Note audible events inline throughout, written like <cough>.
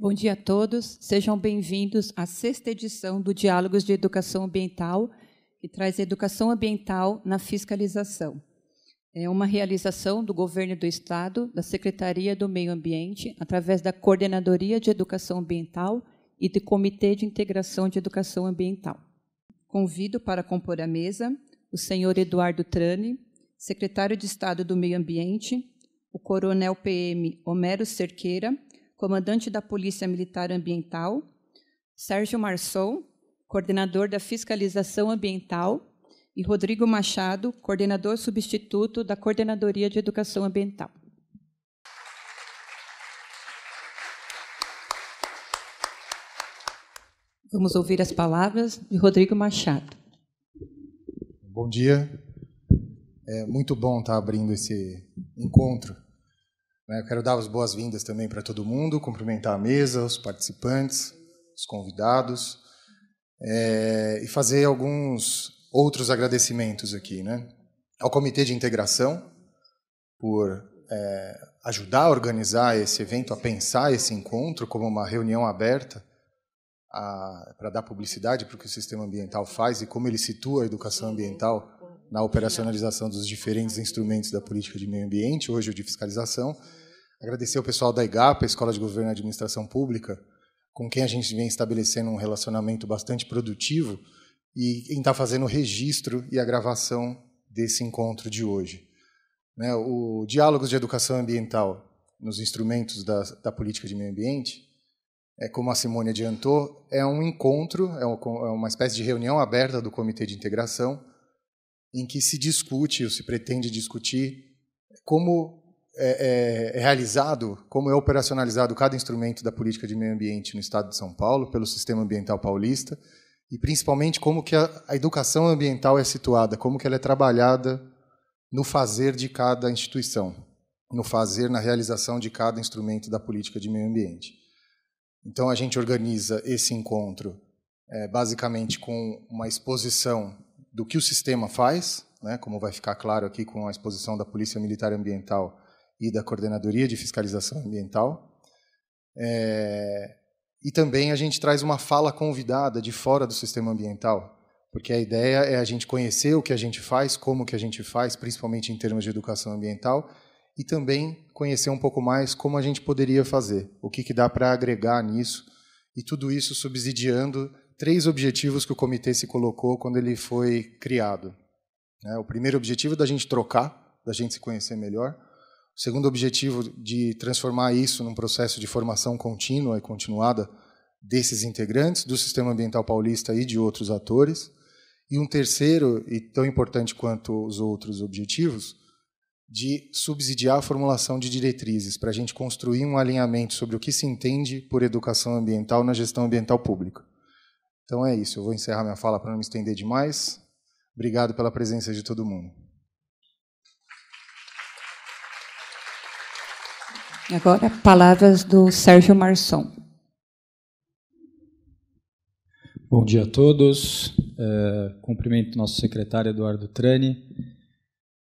Bom dia a todos, sejam bem-vindos à sexta edição do Diálogos de Educação Ambiental, que traz educação ambiental na fiscalização. É uma realização do Governo do Estado, da Secretaria do Meio Ambiente, através da Coordenadoria de Educação Ambiental e do Comitê de Integração de Educação Ambiental. Convido para compor a mesa o senhor Eduardo Trani, secretário de Estado do Meio Ambiente, o coronel PM Homero Cerqueira, comandante da Polícia Militar Ambiental, Sérgio Marçol, coordenador da Fiscalização Ambiental, e Rodrigo Machado, coordenador substituto da Coordenadoria de Educação Ambiental. Vamos ouvir as palavras de Rodrigo Machado. Bom dia. É muito bom estar abrindo esse encontro né, eu quero dar as boas-vindas também para todo mundo, cumprimentar a mesa, os participantes, os convidados, é, e fazer alguns outros agradecimentos aqui, né? Ao Comitê de Integração por é, ajudar a organizar esse evento, a pensar esse encontro como uma reunião aberta para dar publicidade para o que o sistema ambiental faz e como ele situa a educação ambiental na operacionalização dos diferentes instrumentos da política de meio ambiente, hoje o de fiscalização. Agradecer ao pessoal da IGAPA, Escola de Governo e Administração Pública, com quem a gente vem estabelecendo um relacionamento bastante produtivo e em estar tá fazendo o registro e a gravação desse encontro de hoje. Né, o Diálogos de Educação Ambiental nos instrumentos da, da política de meio ambiente, é, como a Simone adiantou, é um encontro, é, é uma espécie de reunião aberta do Comitê de Integração, em que se discute ou se pretende discutir como é, é, é, realizado, como é operacionalizado cada instrumento da política de meio ambiente no Estado de São Paulo pelo sistema ambiental paulista e principalmente como que a, a educação ambiental é situada, como que ela é trabalhada no fazer de cada instituição, no fazer, na realização de cada instrumento da política de meio ambiente. Então a gente organiza esse encontro é, basicamente com uma exposição do que o sistema faz, né, como vai ficar claro aqui com a exposição da Polícia Militar Ambiental e da Coordenadoria de Fiscalização Ambiental. É, e também a gente traz uma fala convidada de fora do sistema ambiental, porque a ideia é a gente conhecer o que a gente faz, como que a gente faz, principalmente em termos de educação ambiental, e também conhecer um pouco mais como a gente poderia fazer, o que, que dá para agregar nisso, e tudo isso subsidiando três objetivos que o comitê se colocou quando ele foi criado. Né? O primeiro objetivo é da gente trocar, da gente se conhecer melhor. O segundo objetivo de transformar isso num processo de formação contínua e continuada desses integrantes do sistema ambiental paulista e de outros atores. E um terceiro, e tão importante quanto os outros objetivos, de subsidiar a formulação de diretrizes, para a gente construir um alinhamento sobre o que se entende por educação ambiental na gestão ambiental pública. Então é isso, eu vou encerrar minha fala para não me estender demais. Obrigado pela presença de todo mundo. Agora, palavras do Sérgio Marçom. Bom dia a todos. É, cumprimento nosso secretário Eduardo Trani,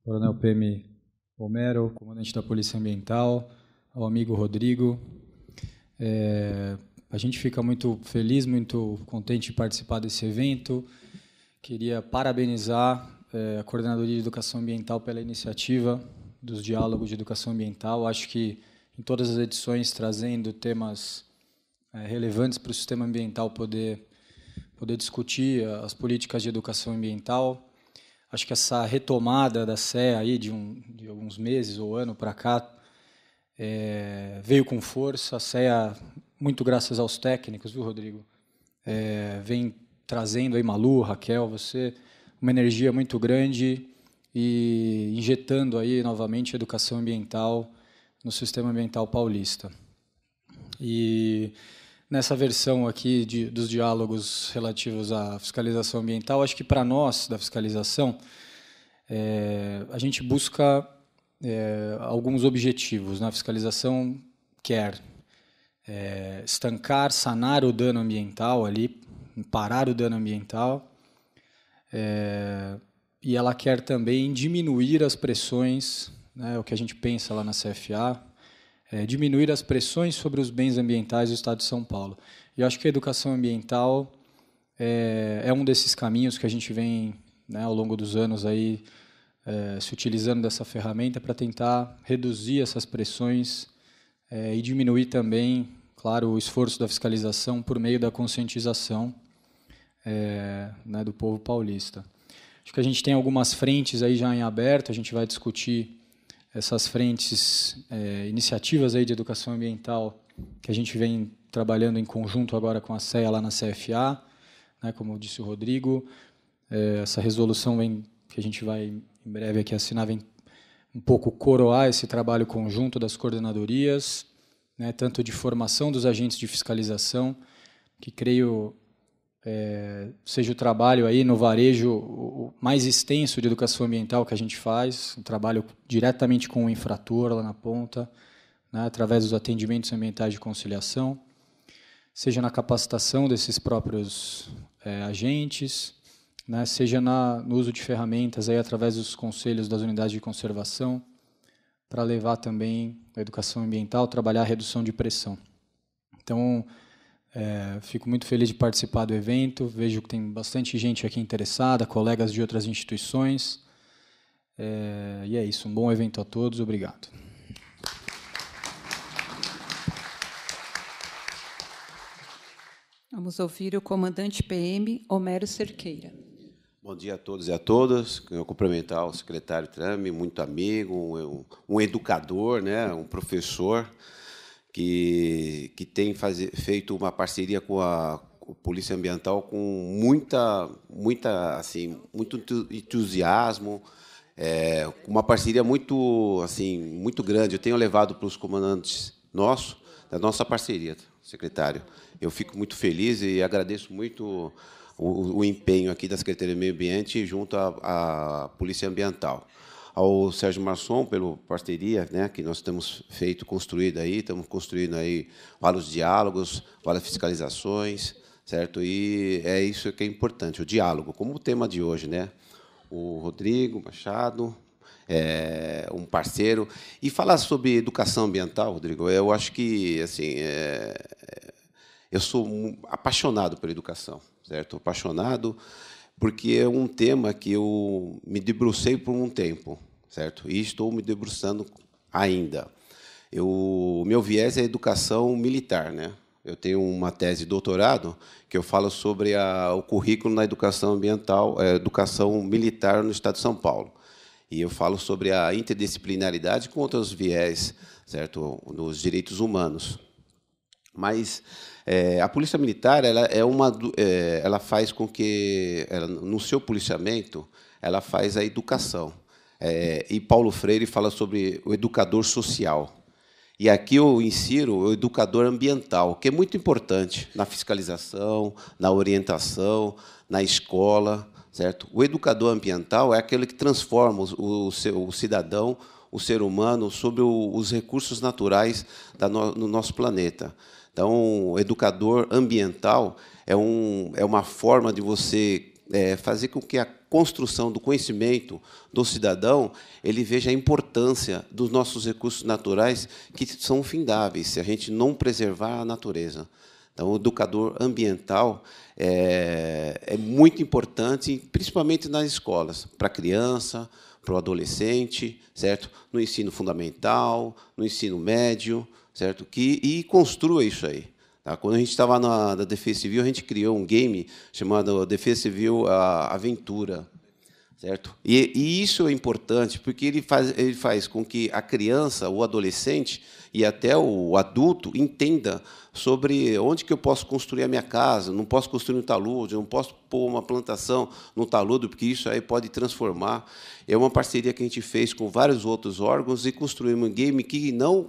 Coronel PM Romero, comandante da Polícia Ambiental, ao amigo Rodrigo. É, a gente fica muito feliz, muito contente de participar desse evento. Queria parabenizar é, a Coordenadoria de Educação Ambiental pela iniciativa dos diálogos de educação ambiental. Acho que em todas as edições trazendo temas é, relevantes para o sistema ambiental poder poder discutir eh, as políticas de educação ambiental. Acho que essa retomada da SE aí de, um, de alguns meses ou ano para cá é, veio com força. A SEA muito graças aos técnicos, viu, Rodrigo? É, vem trazendo aí Malu, Raquel, você, uma energia muito grande e injetando aí novamente educação ambiental no sistema ambiental paulista. E nessa versão aqui de, dos diálogos relativos à fiscalização ambiental, acho que para nós da fiscalização é, a gente busca é, alguns objetivos na fiscalização quer é, estancar, sanar o dano ambiental ali, parar o dano ambiental. É, e ela quer também diminuir as pressões, né, o que a gente pensa lá na CFA, é, diminuir as pressões sobre os bens ambientais do Estado de São Paulo. E eu acho que a educação ambiental é, é um desses caminhos que a gente vem, né, ao longo dos anos, aí, é, se utilizando dessa ferramenta para tentar reduzir essas pressões é, e diminuir também, claro, o esforço da fiscalização por meio da conscientização é, né, do povo paulista. Acho que a gente tem algumas frentes aí já em aberto, a gente vai discutir essas frentes, é, iniciativas aí de educação ambiental que a gente vem trabalhando em conjunto agora com a CEA lá na CFA, né, como disse o Rodrigo. É, essa resolução vem, que a gente vai em breve aqui assinar vem um pouco coroar esse trabalho conjunto das coordenadorias, né, tanto de formação dos agentes de fiscalização, que creio é, seja o trabalho aí no varejo mais extenso de educação ambiental que a gente faz, um trabalho diretamente com o infrator lá na ponta, né, através dos atendimentos ambientais de conciliação, seja na capacitação desses próprios é, agentes, né, seja na, no uso de ferramentas aí através dos conselhos das unidades de conservação, para levar também a educação ambiental, trabalhar a redução de pressão. Então, é, fico muito feliz de participar do evento, vejo que tem bastante gente aqui interessada, colegas de outras instituições. É, e é isso, um bom evento a todos, obrigado. Vamos ouvir o comandante PM Homero Cerqueira. Bom dia a todos e a todas. Quero cumprimentar o secretário Trame, muito amigo, um, um, educador, né, um professor que, que tem faz, feito uma parceria com a, com a Polícia Ambiental com muita, muita, assim, muito entusiasmo, é, uma parceria muito, assim, muito grande. Eu tenho levado para os comandantes nossos da nossa parceria, secretário. Eu fico muito feliz e agradeço muito o, o empenho aqui da Secretaria do Meio Ambiente junto à, à Polícia Ambiental. Ao Sérgio Marçom, pela parceria né, que nós temos feito, construído aí, estamos construindo aí vários diálogos, várias fiscalizações, certo? E é isso que é importante, o diálogo, como o tema de hoje, né? O Rodrigo Machado, é, um parceiro. E falar sobre educação ambiental, Rodrigo, eu acho que, assim, é, é eu sou apaixonado pela educação certo, apaixonado porque é um tema que eu me debrucei por um tempo, certo? E estou me debruçando ainda. Eu, o meu viés é a educação militar, né? Eu tenho uma tese de doutorado que eu falo sobre a, o currículo na educação ambiental, é, educação militar no Estado de São Paulo. E eu falo sobre a interdisciplinaridade com outros viés, certo, nos direitos humanos. Mas é, a polícia militar ela é uma, é, ela faz com que ela, no seu policiamento ela faz a educação. É, e Paulo Freire fala sobre o educador social. E aqui eu insiro o educador ambiental, que é muito importante na fiscalização, na orientação, na escola, certo? O educador ambiental é aquele que transforma o, o, o cidadão, o ser humano, sobre o, os recursos naturais da no, no nosso planeta. Então, educador ambiental é, um, é uma forma de você é, fazer com que a construção do conhecimento do cidadão ele veja a importância dos nossos recursos naturais que são findáveis se a gente não preservar a natureza. Então, o educador ambiental é, é muito importante, principalmente nas escolas, para a criança, para o adolescente, certo? No ensino fundamental, no ensino médio, certo? Que, e construa isso aí. Tá? Quando a gente estava na, na Defesa Civil, a gente criou um game chamado Defesa Civil a Aventura. Certo? E, e, isso é importante porque ele faz, ele faz com que a criança, o adolescente e até o adulto entenda sobre onde que eu posso construir a minha casa. Não posso construir um talude, não posso pôr uma plantação no talude, porque isso aí pode transformar. É uma parceria que a gente fez com vários outros órgãos e construímos um game que não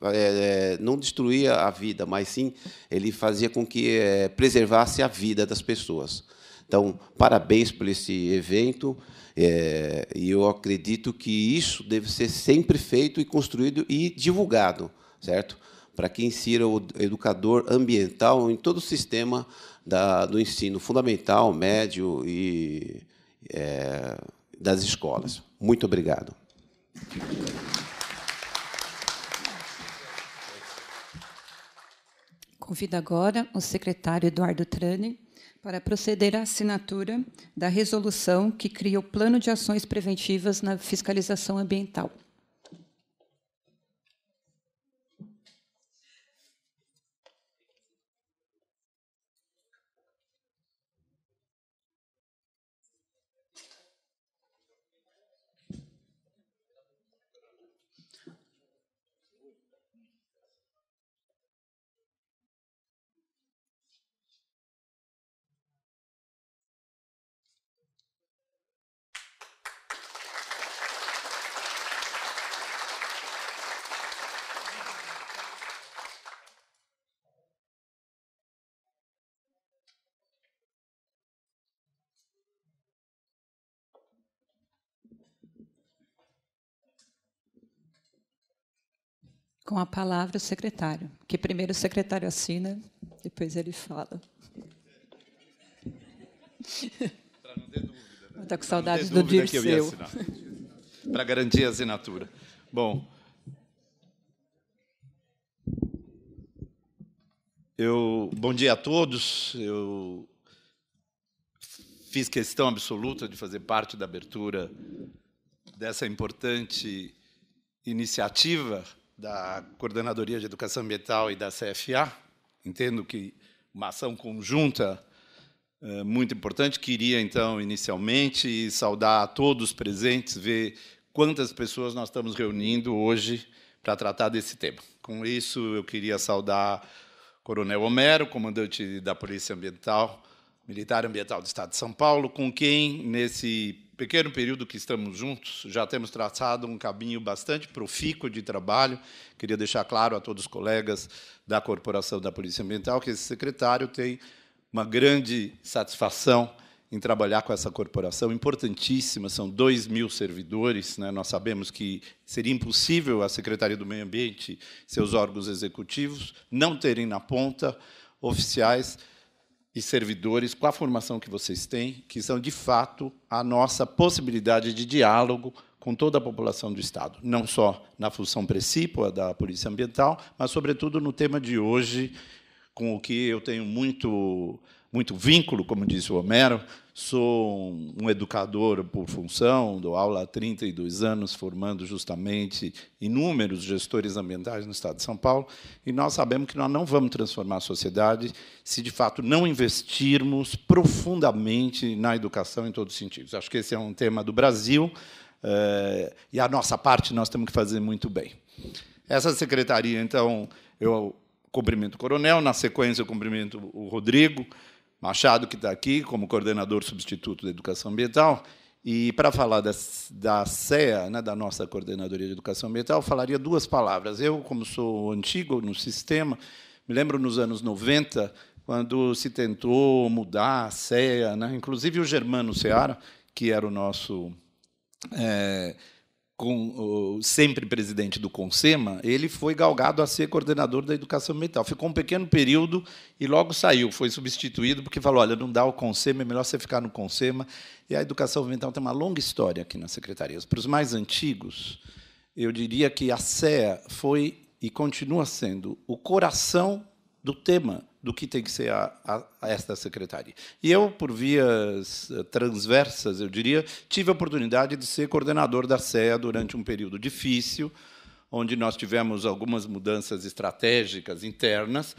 é, é, não destruía a vida, mas sim ele fazia com que é, preservasse a vida das pessoas. Então, parabéns por esse evento. É, e eu acredito que isso deve ser sempre feito e construído e divulgado, certo? Para que insira o educador ambiental em todo o sistema da, do ensino fundamental, médio e é, das escolas. Muito obrigado. Convido agora o secretário Eduardo Trani para proceder à assinatura da resolução que cria o Plano de Ações Preventivas na Fiscalização Ambiental. Com a palavra o secretário, que primeiro o secretário assina, depois ele fala. Para não ter dúvida. Né? Está com saudade do Dirceu. Para garantir a assinatura. Bom, eu, bom dia a todos. Eu fiz questão absoluta de fazer parte da abertura dessa importante iniciativa da Coordenadoria de Educação Ambiental e da CFA. Entendo que uma ação conjunta é, muito importante. Queria, então, inicialmente, saudar a todos presentes, ver quantas pessoas nós estamos reunindo hoje para tratar desse tema. Com isso, eu queria saudar Coronel Homero, comandante da Polícia Ambiental, Militar Ambiental do Estado de São Paulo, com quem, nesse pequeno período que estamos juntos, já temos traçado um caminho bastante profícuo de trabalho. Queria deixar claro a todos os colegas da Corporação da Polícia Ambiental que esse secretário tem uma grande satisfação em trabalhar com essa corporação importantíssima, são 2 mil servidores. Né? Nós sabemos que seria impossível a Secretaria do Meio Ambiente, seus órgãos executivos, não terem na ponta oficiais e servidores com a formação que vocês têm, que são, de fato, a nossa possibilidade de diálogo com toda a população do Estado, não só na função precípua da Polícia Ambiental, mas, sobretudo, no tema de hoje, com o que eu tenho muito, muito vínculo, como disse o Homero, Sou um educador por função, dou aula há 32 anos, formando justamente inúmeros gestores ambientais no Estado de São Paulo, e nós sabemos que nós não vamos transformar a sociedade se, de fato, não investirmos profundamente na educação em todos os sentidos. Acho que esse é um tema do Brasil, eh, e a nossa parte nós temos que fazer muito bem. Essa secretaria, então, eu cumprimento o coronel, na sequência eu cumprimento o Rodrigo, Machado, que está aqui como coordenador substituto da Educação Ambiental. E para falar da, da CEA, né, da nossa Coordenadoria de Educação Ambiental, falaria duas palavras. Eu, como sou antigo no sistema, me lembro nos anos 90, quando se tentou mudar a CEA, né? inclusive o Germano Seara, que era o nosso. É, com, sempre presidente do Consema, ele foi galgado a ser coordenador da educação ambiental. Ficou um pequeno período e logo saiu, foi substituído, porque falou: olha, não dá o Consema, é melhor você ficar no Consema. E a educação ambiental tem uma longa história aqui na secretaria. Para os mais antigos, eu diria que a CEA foi e continua sendo o coração do tema do que tem que ser a, a, a esta secretaria. E eu, por vias eh, transversas, eu diria, tive a oportunidade de ser coordenador da SEA durante um período difícil, onde nós tivemos algumas mudanças estratégicas internas,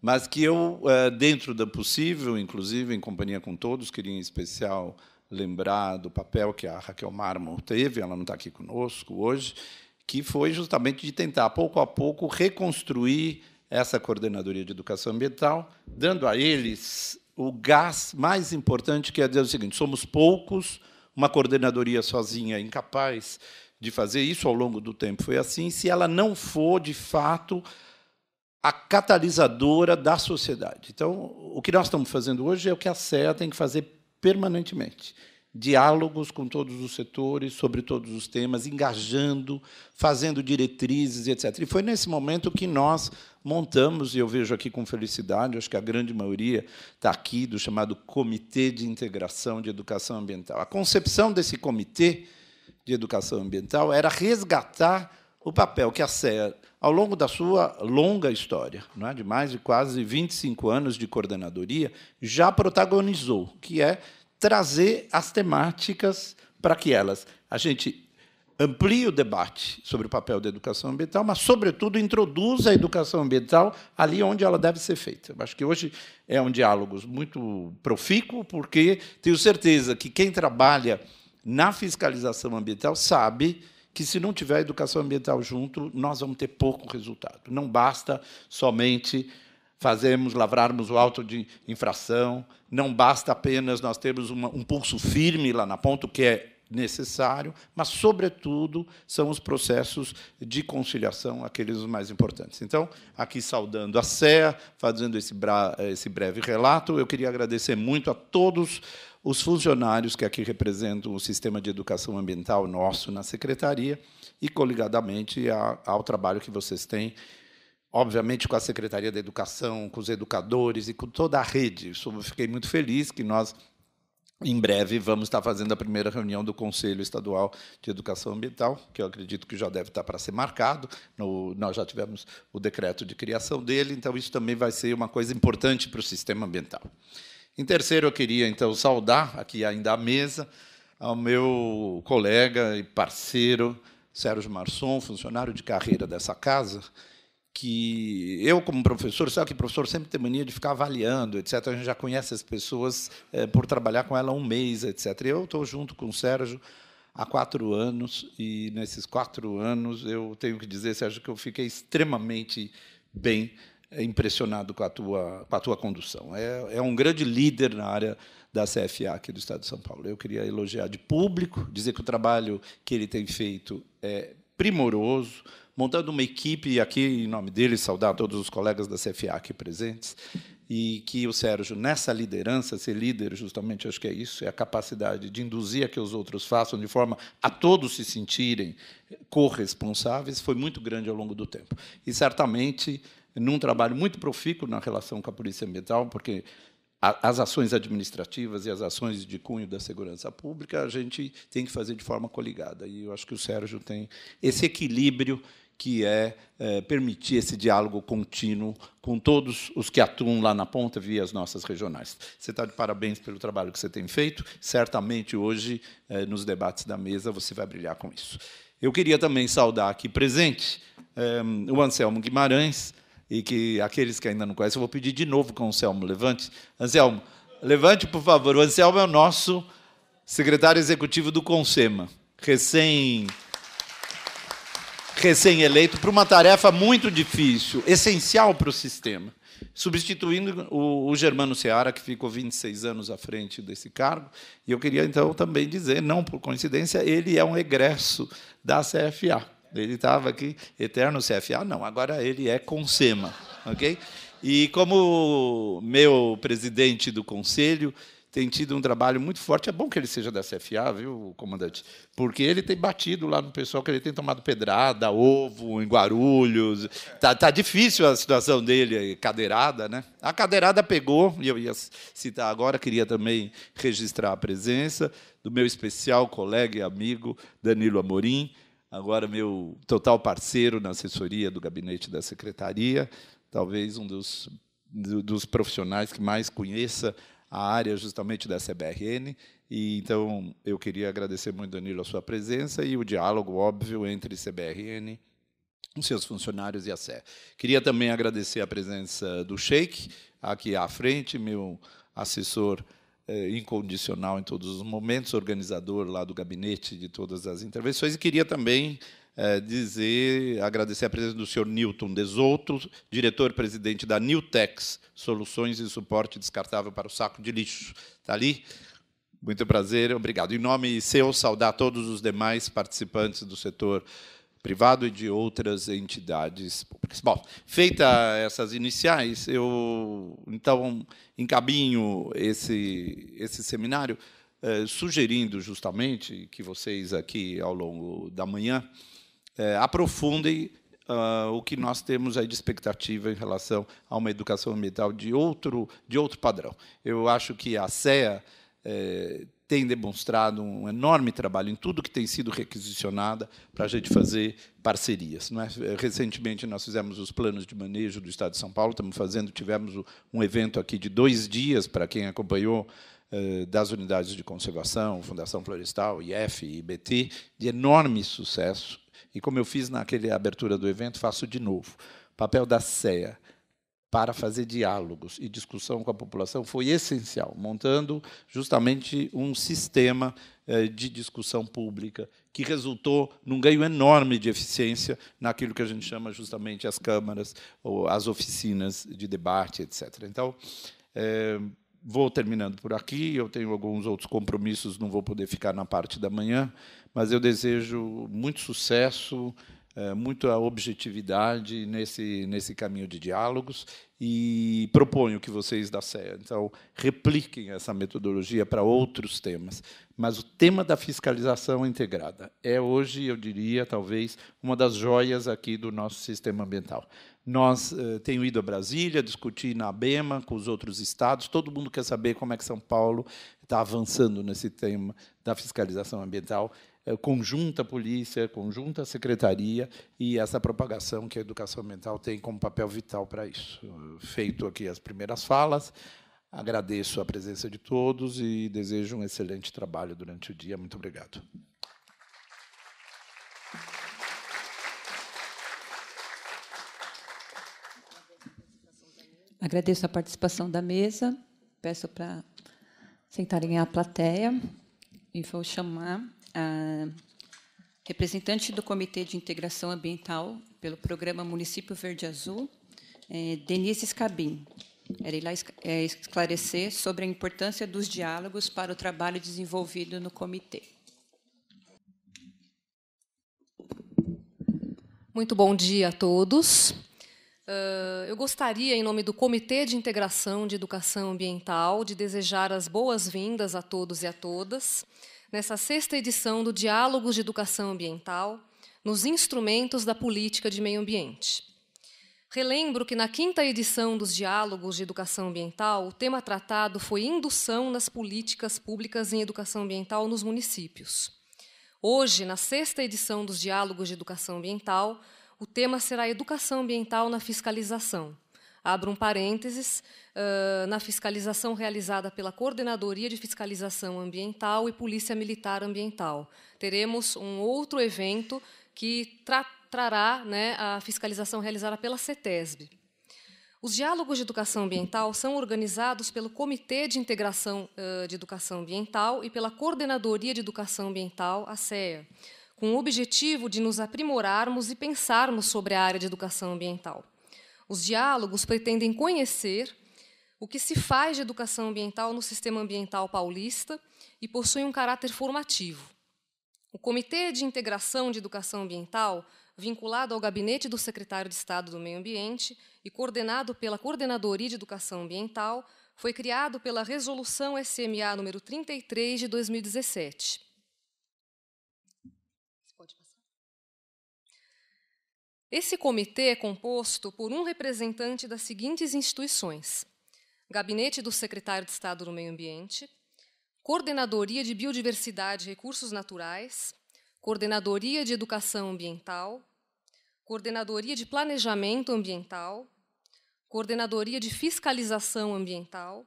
mas que eu, eh, dentro do possível, inclusive em companhia com todos, queria em especial lembrar do papel que a Raquel Marmon teve, ela não está aqui conosco hoje, que foi justamente de tentar, pouco a pouco, reconstruir essa coordenadoria de educação ambiental, dando a eles o gás mais importante, que é dizer o seguinte: somos poucos, uma coordenadoria sozinha é incapaz de fazer isso ao longo do tempo. Foi assim, se ela não for, de fato, a catalisadora da sociedade. Então, o que nós estamos fazendo hoje é o que a SEA tem que fazer permanentemente diálogos com todos os setores, sobre todos os temas, engajando, fazendo diretrizes, etc. E foi nesse momento que nós montamos, e eu vejo aqui com felicidade, acho que a grande maioria está aqui, do chamado Comitê de Integração de Educação Ambiental. A concepção desse comitê de educação ambiental era resgatar o papel que a SER, ao longo da sua longa história, é, de mais de quase 25 anos de coordenadoria, já protagonizou, que é trazer as temáticas para que elas a gente amplie o debate sobre o papel da educação ambiental, mas sobretudo introduz a educação ambiental ali onde ela deve ser feita. Eu acho que hoje é um diálogo muito profícuo, porque tenho certeza que quem trabalha na fiscalização ambiental sabe que se não tiver educação ambiental junto, nós vamos ter pouco resultado. Não basta somente fazermos, lavrarmos o auto de infração. Não basta apenas nós termos uma, um pulso firme lá na ponta, que é necessário, mas, sobretudo, são os processos de conciliação aqueles mais importantes. Então, aqui saudando a CEA, fazendo esse, esse breve relato, eu queria agradecer muito a todos os funcionários que aqui representam o sistema de educação ambiental nosso na secretaria e, coligadamente, ao trabalho que vocês têm obviamente com a Secretaria da Educação, com os educadores e com toda a rede. Isso eu fiquei muito feliz que nós em breve vamos estar fazendo a primeira reunião do Conselho Estadual de Educação Ambiental, que eu acredito que já deve estar para ser marcado. No, nós já tivemos o decreto de criação dele, então isso também vai ser uma coisa importante para o sistema ambiental. Em terceiro, eu queria então saudar aqui ainda à mesa ao meu colega e parceiro Sérgio Marçom, funcionário de carreira dessa casa, que eu, como professor, sabe que professor sempre tem mania de ficar avaliando, etc. A gente já conhece as pessoas é, por trabalhar com ela um mês, etc. Eu estou junto com o Sérgio há quatro anos e nesses quatro anos eu tenho que dizer, Sérgio, que eu fiquei extremamente bem eh, impressionado com a tua, com a tua condução. É, é um grande líder na área da CFA aqui do Estado de São Paulo. Eu queria elogiar de público, dizer que o trabalho que ele tem feito é primoroso, montando uma equipe aqui, em nome dele, saudar todos os colegas da CFA aqui presentes, e que o Sérgio, nessa liderança, ser líder, justamente, acho que é isso, é a capacidade de induzir a que os outros façam de forma a todos se sentirem corresponsáveis, foi muito grande ao longo do tempo. E, certamente, num trabalho muito profícuo na relação com a Polícia Ambiental, porque as ações administrativas e as ações de cunho da segurança pública, a gente tem que fazer de forma coligada. E eu acho que o Sérgio tem esse equilíbrio que é, é permitir esse diálogo contínuo com todos os que atuam lá na ponta via as nossas regionais. Você está de parabéns pelo trabalho que você tem feito. Certamente hoje, é, nos debates da mesa, você vai brilhar com isso. Eu queria também saudar aqui presente é, o Anselmo Guimarães, e que aqueles que ainda não conhecem, eu vou pedir de novo que o Anselmo levante. Anselmo, levante, por favor. O Anselmo é o nosso secretário executivo do Consema, recém recém-eleito para uma tarefa muito difícil, essencial para o sistema, substituindo o, o Germano Seara, que ficou 26 anos à frente desse cargo. E eu queria, então, também dizer, não por coincidência, ele é um egresso da CFA. Ele estava aqui, eterno CFA, não, agora ele é Consema, ok? E como meu presidente do conselho, tem tido um trabalho muito forte. É bom que ele seja da CFA, viu, comandante? Porque ele tem batido lá no pessoal, que ele tem tomado pedrada, ovo, em Guarulhos. Tá, tá difícil a situação dele, cadeirada, né? A cadeirada pegou, e eu ia citar agora, queria também registrar a presença do meu especial colega e amigo Danilo Amorim, agora meu total parceiro na assessoria do gabinete da secretaria, talvez um dos, dos profissionais que mais conheça a área justamente da CBRN. E, então, eu queria agradecer muito, Danilo, a sua presença e o diálogo óbvio entre CBRN, os seus funcionários e a SE. Queria também agradecer a presença do Sheik, aqui à frente, meu assessor eh, incondicional em todos os momentos, organizador lá do gabinete de todas as intervenções, e queria também é, dizer, agradecer a presença do senhor Newton Desoto, diretor-presidente da Newtex, Soluções e Suporte Descartável para o Saco de Lixo. Está ali? Muito prazer, obrigado. Em nome seu, saudar todos os demais participantes do setor privado e de outras entidades públicas. Bom, feita essas iniciais, eu então encaminho esse, esse seminário eh, sugerindo justamente que vocês aqui ao longo da manhã é, aprofundem uh, o que nós temos aí de expectativa em relação a uma educação ambiental de outro, de outro padrão. Eu acho que a CEA é, tem demonstrado um enorme trabalho em tudo que tem sido requisicionada para a gente fazer parcerias. É? Recentemente, nós fizemos os planos de manejo do Estado de São Paulo, estamos fazendo, tivemos um evento aqui de dois dias, para quem acompanhou, é, das unidades de conservação, Fundação Florestal, IF, IBT, de enorme sucesso, e como eu fiz naquele abertura do evento, faço de novo. O papel da CEA para fazer diálogos e discussão com a população foi essencial, montando justamente um sistema eh, de discussão pública que resultou num ganho enorme de eficiência naquilo que a gente chama justamente as câmaras ou as oficinas de debate, etc. Então, é, vou terminando por aqui. Eu tenho alguns outros compromissos, não vou poder ficar na parte da manhã mas eu desejo muito sucesso, eh, muita objetividade nesse, nesse caminho de diálogos e proponho que vocês da CEA então, repliquem essa metodologia para outros temas. Mas o tema da fiscalização integrada é hoje, eu diria, talvez, uma das joias aqui do nosso sistema ambiental. Nós eh, tenho ido a Brasília discutir na ABEMA com os outros estados. Todo mundo quer saber como é que São Paulo está avançando nesse tema da fiscalização ambiental eh, conjunta polícia, conjunta secretaria e essa propagação que a educação ambiental tem como papel vital para isso. Feito aqui as primeiras falas, agradeço a presença de todos e desejo um excelente trabalho durante o dia. Muito obrigado. Agradeço a participação da mesa. Peço para sentarem a plateia e vou chamar a representante do Comitê de Integração Ambiental pelo Programa Município Verde Azul, é, Denise Scabin. Era ir lá é, esclarecer sobre a importância dos diálogos para o trabalho desenvolvido no comitê. Muito bom dia a todos. Ah, eu gostaria, em nome do Comitê de Integração de Educação Ambiental, de desejar as boas-vindas a todos e a todas nessa sexta edição do Diálogos de Educação Ambiental nos Instrumentos da Política de Meio Ambiente. Relembro que na quinta edição dos Diálogos de Educação Ambiental, o tema tratado foi indução nas políticas públicas em educação ambiental nos municípios. Hoje, na sexta edição dos Diálogos de Educação Ambiental, o tema será Educação Ambiental na Fiscalização abro um parênteses, uh, na fiscalização realizada pela Coordenadoria de Fiscalização Ambiental e Polícia Militar Ambiental. Teremos um outro evento que tra trará né, a fiscalização realizada pela CETESB. Os diálogos de educação ambiental são organizados pelo Comitê de Integração uh, de Educação Ambiental e pela Coordenadoria de Educação Ambiental, a CEA, com o objetivo de nos aprimorarmos e pensarmos sobre a área de educação ambiental. Os diálogos pretendem conhecer o que se faz de educação ambiental no sistema ambiental paulista e possuem um caráter formativo. O Comitê de Integração de Educação Ambiental, vinculado ao Gabinete do Secretário de Estado do Meio Ambiente e coordenado pela Coordenadoria de Educação Ambiental, foi criado pela Resolução SMA número 33 de 2017. Esse comitê é composto por um representante das seguintes instituições: Gabinete do Secretário de Estado do Meio Ambiente, Coordenadoria de Biodiversidade e Recursos Naturais, Coordenadoria de Educação Ambiental, Coordenadoria de Planejamento Ambiental, Coordenadoria de Fiscalização Ambiental,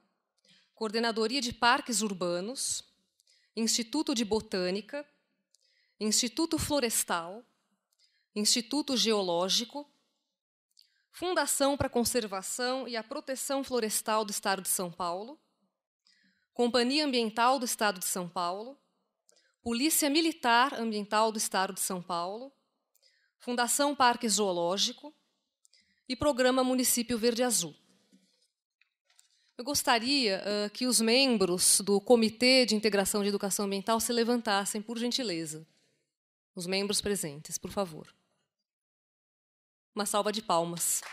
Coordenadoria de Parques Urbanos, Instituto de Botânica, Instituto Florestal, Instituto Geológico, Fundação para a Conservação e a Proteção Florestal do Estado de São Paulo, Companhia Ambiental do Estado de São Paulo, Polícia Militar Ambiental do Estado de São Paulo, Fundação Parque Zoológico e Programa Município Verde Azul. Eu gostaria uh, que os membros do Comitê de Integração de Educação Ambiental se levantassem, por gentileza. Os membros presentes, por favor. Uma salva de palmas.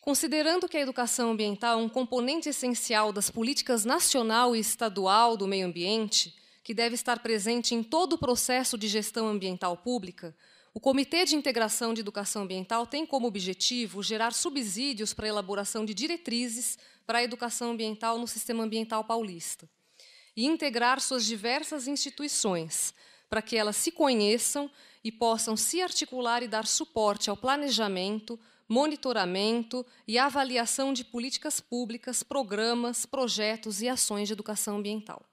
Considerando que a educação ambiental é um componente essencial das políticas nacional e estadual do meio ambiente, que deve estar presente em todo o processo de gestão ambiental pública, o Comitê de Integração de Educação Ambiental tem como objetivo gerar subsídios para a elaboração de diretrizes para a educação ambiental no sistema ambiental paulista e integrar suas diversas instituições, para que elas se conheçam e possam se articular e dar suporte ao planejamento, monitoramento e avaliação de políticas públicas, programas, projetos e ações de educação ambiental.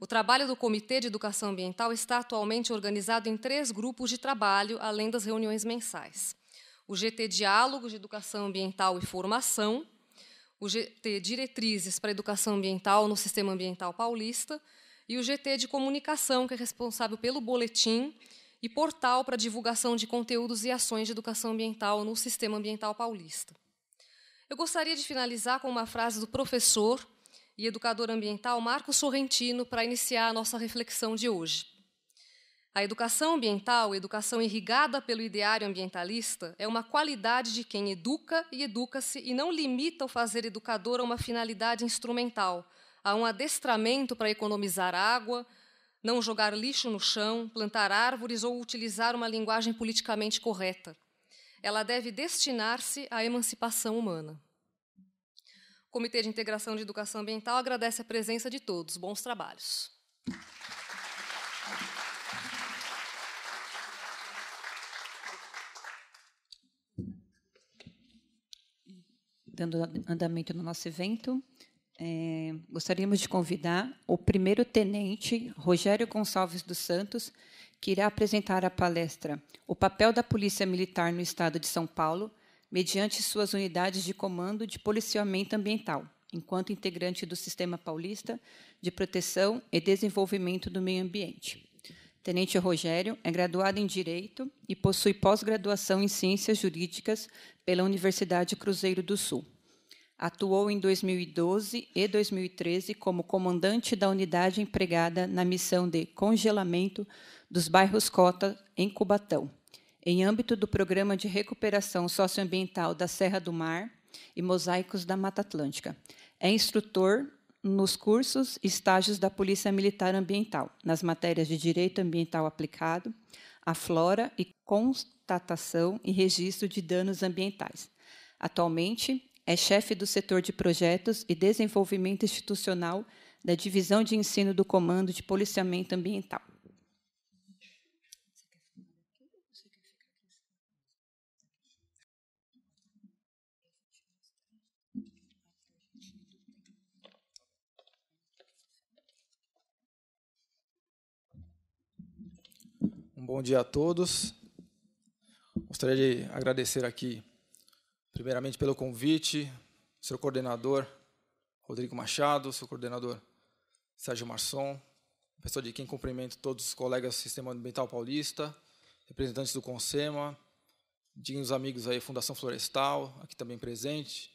O trabalho do Comitê de Educação Ambiental está atualmente organizado em três grupos de trabalho, além das reuniões mensais: o GT Diálogo de Educação Ambiental e Formação, o GT Diretrizes para Educação Ambiental no Sistema Ambiental Paulista e o GT de Comunicação, que é responsável pelo boletim e portal para divulgação de conteúdos e ações de educação ambiental no Sistema Ambiental Paulista. Eu gostaria de finalizar com uma frase do professor e educador ambiental Marco Sorrentino para iniciar a nossa reflexão de hoje. A educação ambiental, educação irrigada pelo ideário ambientalista, é uma qualidade de quem educa e educa-se e não limita o fazer educador a uma finalidade instrumental, a um adestramento para economizar água, não jogar lixo no chão, plantar árvores ou utilizar uma linguagem politicamente correta. Ela deve destinar-se à emancipação humana. O Comitê de Integração de Educação Ambiental agradece a presença de todos. Bons trabalhos. Dando andamento no nosso evento, é, gostaríamos de convidar o primeiro tenente Rogério Gonçalves dos Santos, que irá apresentar a palestra O papel da Polícia Militar no Estado de São Paulo, mediante suas unidades de comando de policiamento ambiental, enquanto integrante do Sistema Paulista de Proteção e Desenvolvimento do Meio Ambiente. Tenente Rogério é graduado em Direito e possui pós-graduação em Ciências Jurídicas pela Universidade Cruzeiro do Sul. Atuou em 2012 e 2013 como comandante da unidade empregada na missão de congelamento dos bairros Cota, em Cubatão, em âmbito do Programa de Recuperação Socioambiental da Serra do Mar e Mosaicos da Mata Atlântica. É instrutor nos cursos e estágios da Polícia Militar Ambiental, nas matérias de Direito Ambiental Aplicado, a flora e constatação e registro de danos ambientais. Atualmente, é chefe do setor de projetos e desenvolvimento institucional da Divisão de Ensino do Comando de Policiamento Ambiental. bom dia a todos. Gostaria de agradecer aqui, primeiramente, pelo convite, seu coordenador Rodrigo Machado, seu coordenador Sérgio Marçom, pessoal de quem cumprimento todos os colegas do Sistema Ambiental Paulista, representantes do CONSEMA, dignos amigos aí, Fundação Florestal, aqui também presente,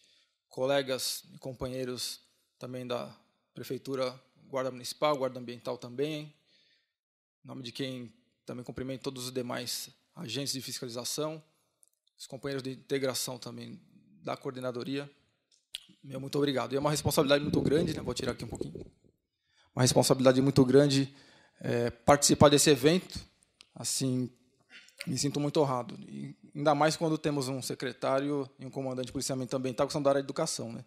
colegas e companheiros também da Prefeitura, Guarda Municipal, Guarda Ambiental também, em nome de quem também cumprimento todos os demais agentes de fiscalização, os companheiros de integração também da coordenadoria. Meu muito obrigado. E é uma responsabilidade muito grande, né? vou tirar aqui um pouquinho. Uma responsabilidade muito grande é, participar desse evento. Assim, me sinto muito honrado. E ainda mais quando temos um secretário e um comandante de policiamento ambiental tá? que são da área de educação. Né?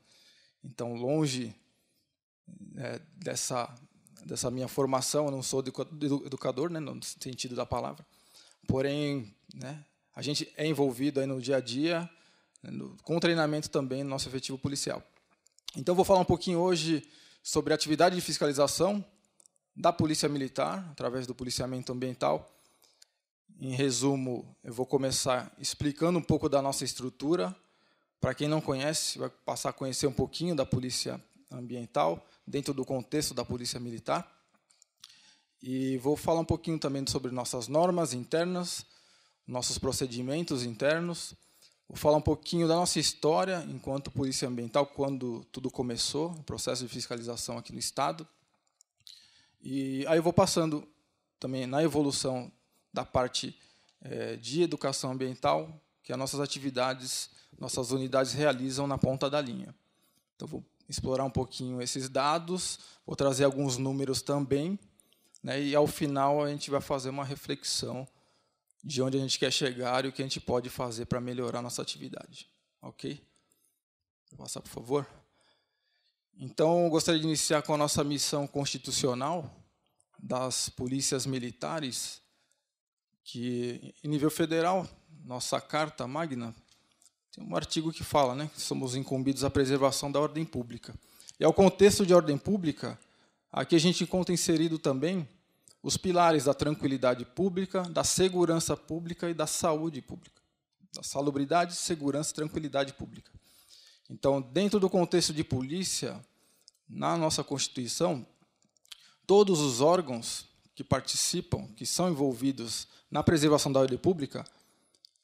Então, longe é, dessa dessa minha formação, eu não sou educador, né, no sentido da palavra. Porém, né, a gente é envolvido aí no dia a dia, né, no, com treinamento também no nosso efetivo policial. Então, vou falar um pouquinho hoje sobre a atividade de fiscalização da Polícia Militar, através do policiamento ambiental. Em resumo, eu vou começar explicando um pouco da nossa estrutura. Para quem não conhece, vai passar a conhecer um pouquinho da Polícia ambiental dentro do contexto da Polícia Militar. E vou falar um pouquinho também sobre nossas normas internas, nossos procedimentos internos. Vou falar um pouquinho da nossa história enquanto Polícia Ambiental, quando tudo começou, o processo de fiscalização aqui no Estado. E aí eu vou passando também na evolução da parte é, de educação ambiental que as nossas atividades, nossas unidades realizam na ponta da linha. Então, vou explorar um pouquinho esses dados, vou trazer alguns números também, né, e ao final a gente vai fazer uma reflexão de onde a gente quer chegar e o que a gente pode fazer para melhorar a nossa atividade. Ok? Vou passar, por favor. Então, gostaria de iniciar com a nossa missão constitucional das polícias militares, que, em nível federal, nossa Carta Magna tem um artigo que fala né, que somos incumbidos à preservação da ordem pública. E ao contexto de ordem pública, aqui a gente encontra inserido também os pilares da tranquilidade pública, da segurança pública e da saúde pública. Da salubridade, segurança e tranquilidade pública. Então, dentro do contexto de polícia, na nossa Constituição, todos os órgãos que participam, que são envolvidos na preservação da ordem pública,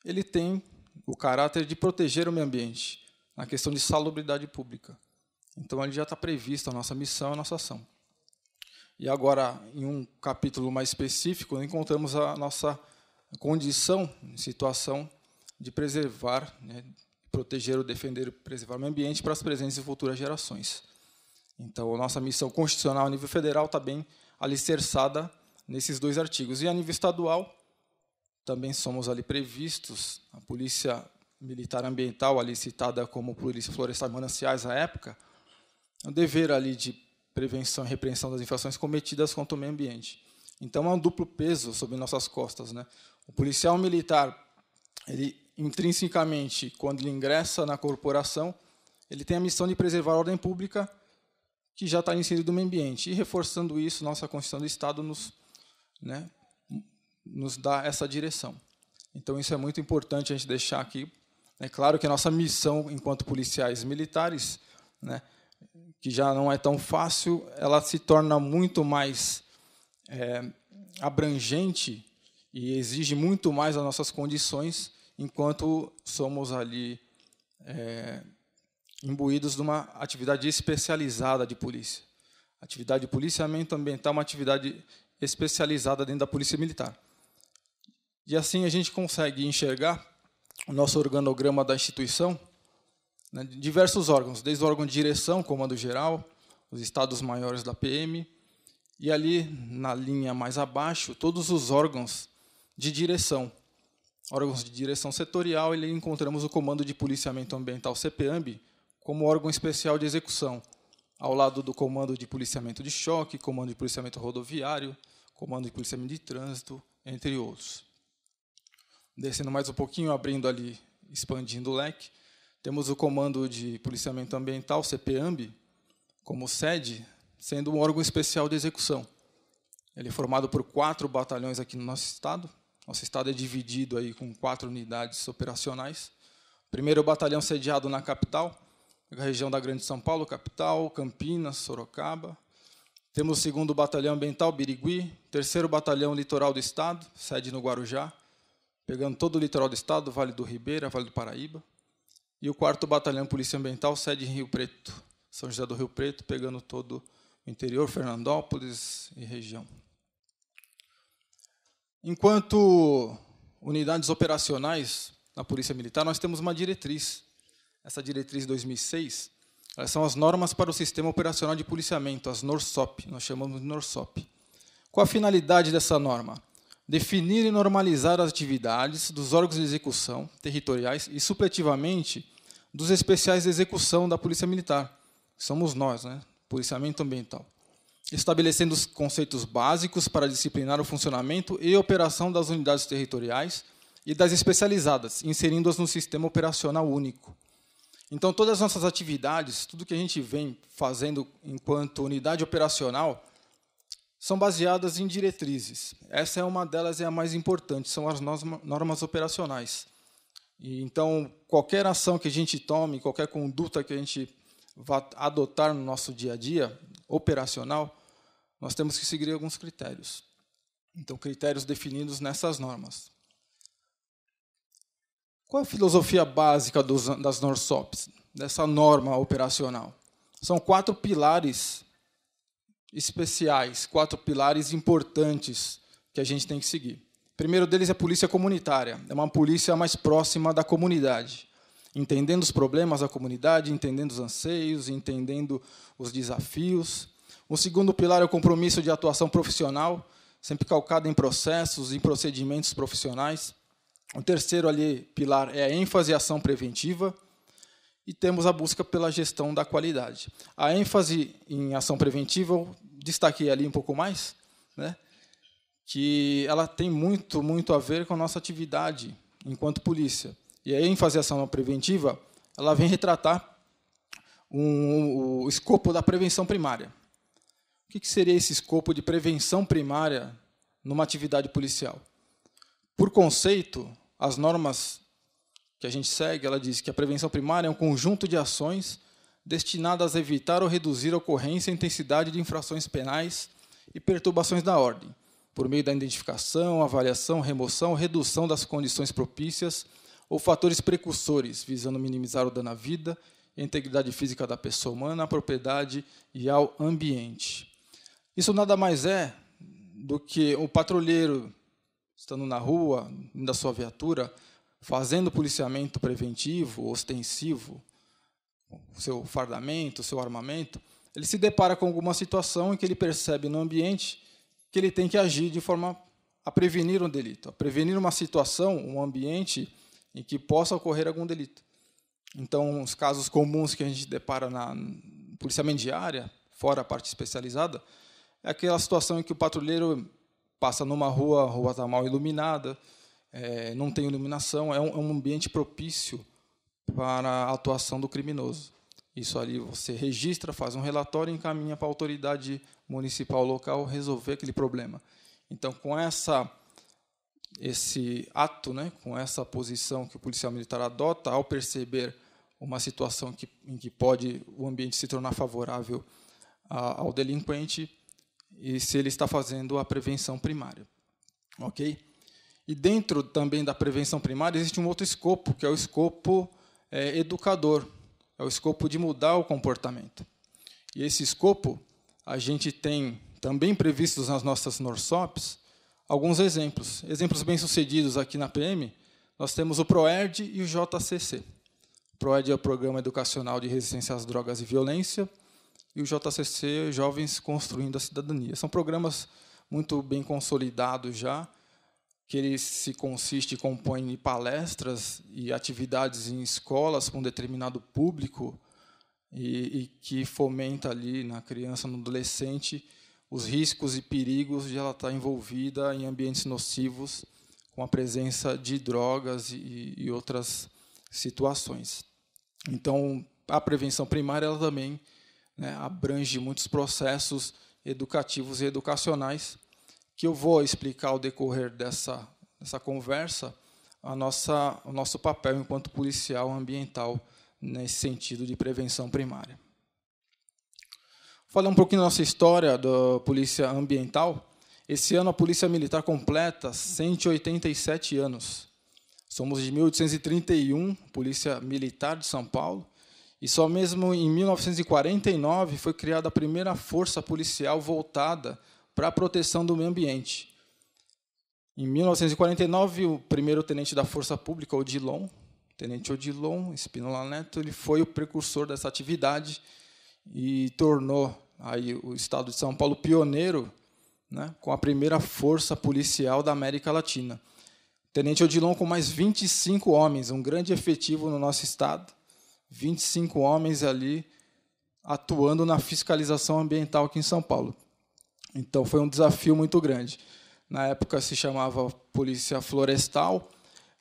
ele tem o caráter de proteger o meio ambiente, na questão de salubridade pública. Então, ali já está prevista a nossa missão, a nossa ação. E agora, em um capítulo mais específico, encontramos a nossa condição, situação de preservar, né, proteger ou defender preservar o meio ambiente para as presentes e futuras gerações. Então, a nossa missão constitucional a nível federal está bem alicerçada nesses dois artigos. E a nível estadual, também somos ali previstos, a Polícia Militar Ambiental, ali citada como Polícia Florestal e Mananciais à época, é um dever ali de prevenção e repreensão das infrações cometidas contra o meio ambiente. Então, é um duplo peso sobre nossas costas. Né? O policial militar, ele intrinsecamente, quando ele ingressa na corporação, ele tem a missão de preservar a ordem pública que já está inserida no meio ambiente. E, reforçando isso, nossa Constituição do Estado nos né, nos dá essa direção. Então, isso é muito importante a gente deixar aqui. É claro que a nossa missão enquanto policiais militares, né, que já não é tão fácil, ela se torna muito mais é, abrangente e exige muito mais as nossas condições enquanto somos ali é, imbuídos de uma atividade especializada de polícia. Atividade de policiamento ambiental é uma atividade especializada dentro da polícia militar. E assim a gente consegue enxergar o nosso organograma da instituição, né, diversos órgãos, desde o órgão de direção, comando geral, os estados maiores da PM, e ali na linha mais abaixo, todos os órgãos de direção. Órgãos de direção setorial, e ali encontramos o Comando de Policiamento Ambiental, CPAMB, como órgão especial de execução, ao lado do Comando de Policiamento de Choque, Comando de Policiamento Rodoviário, Comando de Policiamento de Trânsito, entre outros. Descendo mais um pouquinho, abrindo ali, expandindo o leque, temos o Comando de Policiamento Ambiental, CPAMB, como sede, sendo um órgão especial de execução. Ele é formado por quatro batalhões aqui no nosso estado. Nosso estado é dividido aí com quatro unidades operacionais. Primeiro batalhão sediado na capital, na região da Grande São Paulo, capital, Campinas, Sorocaba. Temos o segundo batalhão ambiental, Birigui. Terceiro batalhão litoral do estado, sede no Guarujá pegando todo o litoral do estado, Vale do Ribeira, Vale do Paraíba, e o 4 Batalhão Polícia Ambiental, sede em Rio Preto, São José do Rio Preto, pegando todo o interior, Fernandópolis e região. Enquanto unidades operacionais na Polícia Militar, nós temos uma diretriz. Essa diretriz 2006, elas são as normas para o Sistema Operacional de Policiamento, as NORSOP, nós chamamos de NORSOP. Qual a finalidade dessa norma? definir e normalizar as atividades dos órgãos de execução territoriais e, supletivamente, dos especiais de execução da Polícia Militar, que somos nós, né? Policiamento Ambiental, estabelecendo os conceitos básicos para disciplinar o funcionamento e operação das unidades territoriais e das especializadas, inserindo-as no sistema operacional único. Então, todas as nossas atividades, tudo que a gente vem fazendo enquanto unidade operacional, são baseadas em diretrizes. Essa é uma delas, é a mais importante, são as normas operacionais. E, então, qualquer ação que a gente tome, qualquer conduta que a gente vá adotar no nosso dia a dia operacional, nós temos que seguir alguns critérios. Então, critérios definidos nessas normas. Qual a filosofia básica dos, das NORSOPs, dessa norma operacional? São quatro pilares especiais, quatro pilares importantes que a gente tem que seguir. O primeiro deles é a polícia comunitária, é uma polícia mais próxima da comunidade, entendendo os problemas da comunidade, entendendo os anseios, entendendo os desafios. O segundo pilar é o compromisso de atuação profissional, sempre calcado em processos e procedimentos profissionais. O terceiro ali pilar é a ênfase à ação preventiva, e temos a busca pela gestão da qualidade. A ênfase em ação preventiva, eu destaquei ali um pouco mais, né, que ela tem muito, muito a ver com a nossa atividade enquanto polícia. E a ênfase em ação preventiva, ela vem retratar um, o escopo da prevenção primária. O que seria esse escopo de prevenção primária numa atividade policial? Por conceito, as normas que a gente segue, ela diz que a prevenção primária é um conjunto de ações destinadas a evitar ou reduzir a ocorrência e intensidade de infrações penais e perturbações da ordem, por meio da identificação, avaliação, remoção, redução das condições propícias ou fatores precursores visando minimizar o dano à vida, à integridade física da pessoa humana, à propriedade e ao ambiente. Isso nada mais é do que o patrulheiro estando na rua, da sua viatura, fazendo policiamento preventivo, ostensivo, seu fardamento, seu armamento, ele se depara com alguma situação em que ele percebe no ambiente que ele tem que agir de forma a prevenir um delito, a prevenir uma situação, um ambiente em que possa ocorrer algum delito. Então, os casos comuns que a gente depara na policiamento de área, fora a parte especializada, é aquela situação em que o patrulheiro passa numa rua, a rua está mal iluminada, é, não tem iluminação, é um, é um ambiente propício para a atuação do criminoso. Isso ali você registra, faz um relatório e encaminha para a autoridade municipal local resolver aquele problema. Então, com essa esse ato, né, com essa posição que o policial militar adota ao perceber uma situação que, em que pode o ambiente se tornar favorável a, ao delinquente e se ele está fazendo a prevenção primária, ok? E dentro também da prevenção primária existe um outro escopo, que é o escopo é, educador, é o escopo de mudar o comportamento. E esse escopo a gente tem também previstos nas nossas NORSOPs alguns exemplos. Exemplos bem-sucedidos aqui na PM, nós temos o PROERD e o JCC. O PROERD é o Programa Educacional de Resistência às Drogas e Violência, e o JCC, Jovens Construindo a Cidadania. São programas muito bem consolidados já, que ele se consiste e compõe em palestras e atividades em escolas com um determinado público e, e, que fomenta ali na criança, no adolescente, os riscos e perigos de ela estar envolvida em ambientes nocivos com a presença de drogas e, e outras situações. Então, a prevenção primária ela também né, abrange muitos processos educativos e educacionais que eu vou explicar ao decorrer dessa, dessa conversa a nossa, o nosso papel enquanto policial ambiental nesse sentido de prevenção primária. Falar um pouquinho da nossa história da Polícia Ambiental. Esse ano a Polícia Militar completa 187 anos. Somos de 1831, Polícia Militar de São Paulo, e só mesmo em 1949 foi criada a primeira força policial voltada para a proteção do meio ambiente. Em 1949, o primeiro tenente da Força Pública, Odilon, tenente Odilon Espínola Neto, ele foi o precursor dessa atividade e tornou aí o estado de São Paulo pioneiro, né, com a primeira força policial da América Latina. Tenente Odilon com mais 25 homens, um grande efetivo no nosso estado. 25 homens ali atuando na fiscalização ambiental aqui em São Paulo. Então foi um desafio muito grande. Na época se chamava Polícia Florestal.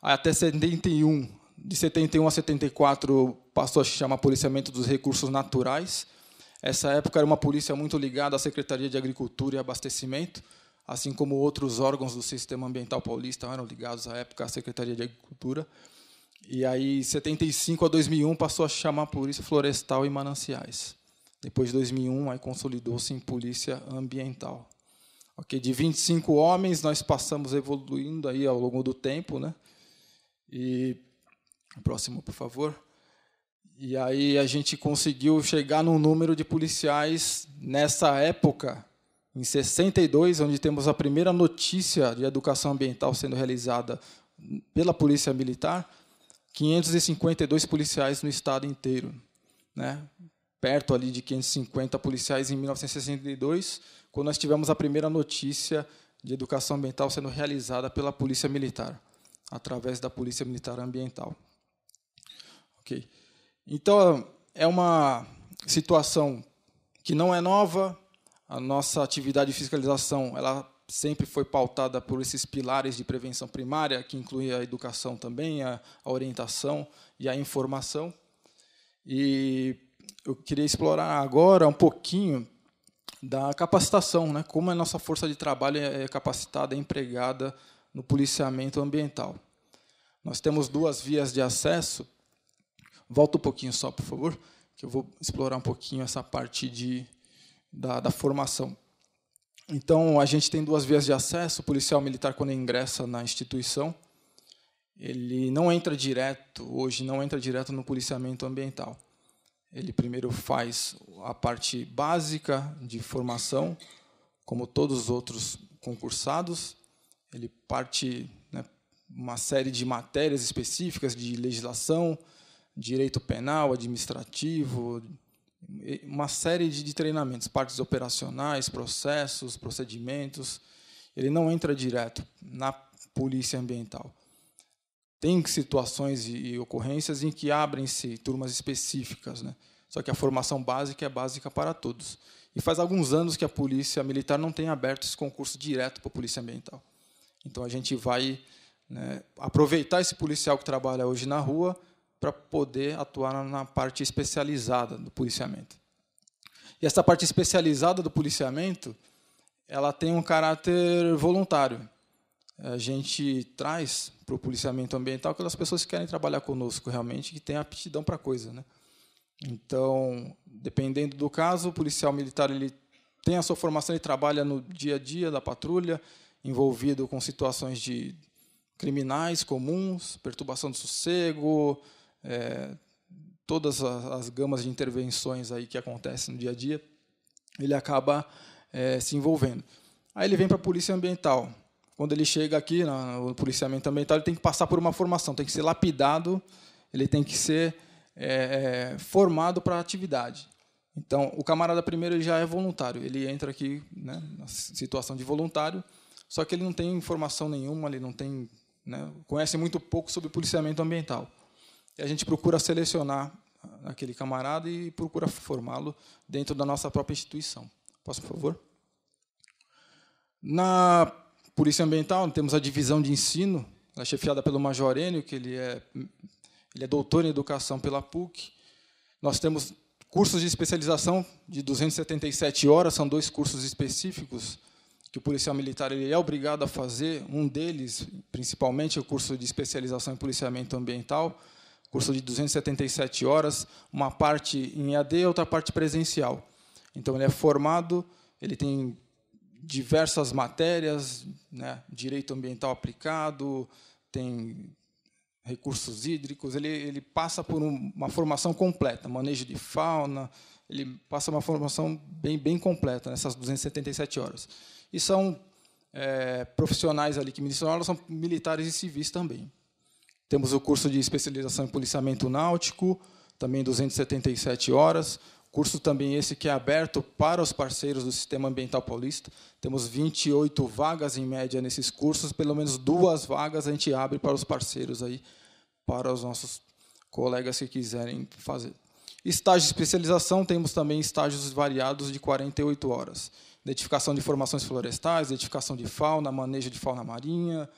Até 71, de 71 a 74 passou a se chamar Policiamento dos Recursos Naturais. Essa época era uma polícia muito ligada à Secretaria de Agricultura e Abastecimento, assim como outros órgãos do sistema ambiental paulista eram ligados à época à Secretaria de Agricultura. E aí, 75 a 2001 passou a se chamar Polícia Florestal e Mananciais. Depois de 2001, aí consolidou-se em polícia ambiental. Ok, de 25 homens nós passamos evoluindo aí ao longo do tempo, né? E próximo, por favor. E aí a gente conseguiu chegar no número de policiais nessa época, em 62, onde temos a primeira notícia de educação ambiental sendo realizada pela Polícia Militar, 552 policiais no estado inteiro, né? perto ali de 550 policiais em 1962, quando nós tivemos a primeira notícia de educação ambiental sendo realizada pela Polícia Militar, através da Polícia Militar Ambiental. Ok. Então, é uma situação que não é nova, a nossa atividade de fiscalização ela sempre foi pautada por esses pilares de prevenção primária, que inclui a educação também, a, orientação e a informação. E eu queria explorar agora um pouquinho da capacitação, né? como a nossa força de trabalho é, é capacitada, é empregada no policiamento ambiental. Nós temos duas vias de acesso. Volta um pouquinho só, por favor, que eu vou explorar um pouquinho essa parte de, da, da formação. Então, a gente tem duas vias de acesso. O policial militar, quando ingressa na instituição, ele não entra direto, hoje não entra direto no policiamento ambiental. Ele primeiro faz a parte básica de formação, como todos os outros concursados. Ele parte né, uma série de matérias específicas de legislação, direito penal, administrativo, uma série de treinamentos, partes operacionais, processos, procedimentos. Ele não entra direto na polícia ambiental tem situações e, e ocorrências em que abrem-se turmas específicas, né? Só que a formação básica é básica para todos. E faz alguns anos que a polícia militar não tem aberto esse concurso direto para a polícia ambiental. Então a gente vai né, aproveitar esse policial que trabalha hoje na rua para poder atuar na parte especializada do policiamento. E essa parte especializada do policiamento, ela tem um caráter voluntário a gente traz para o policiamento ambiental aquelas pessoas que querem trabalhar conosco realmente, que têm aptidão para a coisa. Né? Então, dependendo do caso, o policial militar ele tem a sua formação, e trabalha no dia a dia da patrulha, envolvido com situações de criminais comuns, perturbação do sossego, é, todas as, as, gamas de intervenções aí que acontecem no dia a dia, ele acaba é, se envolvendo. Aí ele vem para a polícia ambiental quando ele chega aqui, no policiamento ambiental, ele tem que passar por uma formação, tem que ser lapidado, ele tem que ser é, é formado para a atividade. Então, o camarada primeiro ele já é voluntário, ele entra aqui né, na situação de voluntário, só que ele não tem informação nenhuma, ele não tem, né, conhece muito pouco sobre policiamento ambiental. E a gente procura selecionar ah, aquele camarada e procura formá-lo dentro da nossa própria instituição. Posso, por favor? Na Polícia Ambiental, temos a divisão de ensino, né, chefiada pelo Major Enio, que ele é, ele é doutor em educação pela PUC. Nós temos cursos de especialização de 277 horas, são dois cursos específicos que o policial militar ele é obrigado a fazer, um deles, principalmente, é o curso de especialização em policiamento ambiental, curso de 277 horas, uma parte em EAD e outra parte presencial. Então, ele é formado, ele tem diversas matérias, né? direito ambiental aplicado, tem recursos hídricos, ele, ele passa por um, uma formação completa, manejo de fauna, ele passa uma formação bem, bem completa nessas 277 horas. E são é, profissionais ali que ministram aulas, são militares e civis também. Temos o curso de especialização em policiamento náutico, também 277 horas, Curso também esse que é aberto para os parceiros do Sistema Ambiental Paulista. Temos 28 vagas em média nesses cursos, pelo menos duas vagas a gente abre para os parceiros aí, para os nossos colegas que quiserem fazer. Estágio de especialização, temos também estágios variados de 48 horas. Identificação de formações florestais, identificação de fauna, manejo de fauna marinha,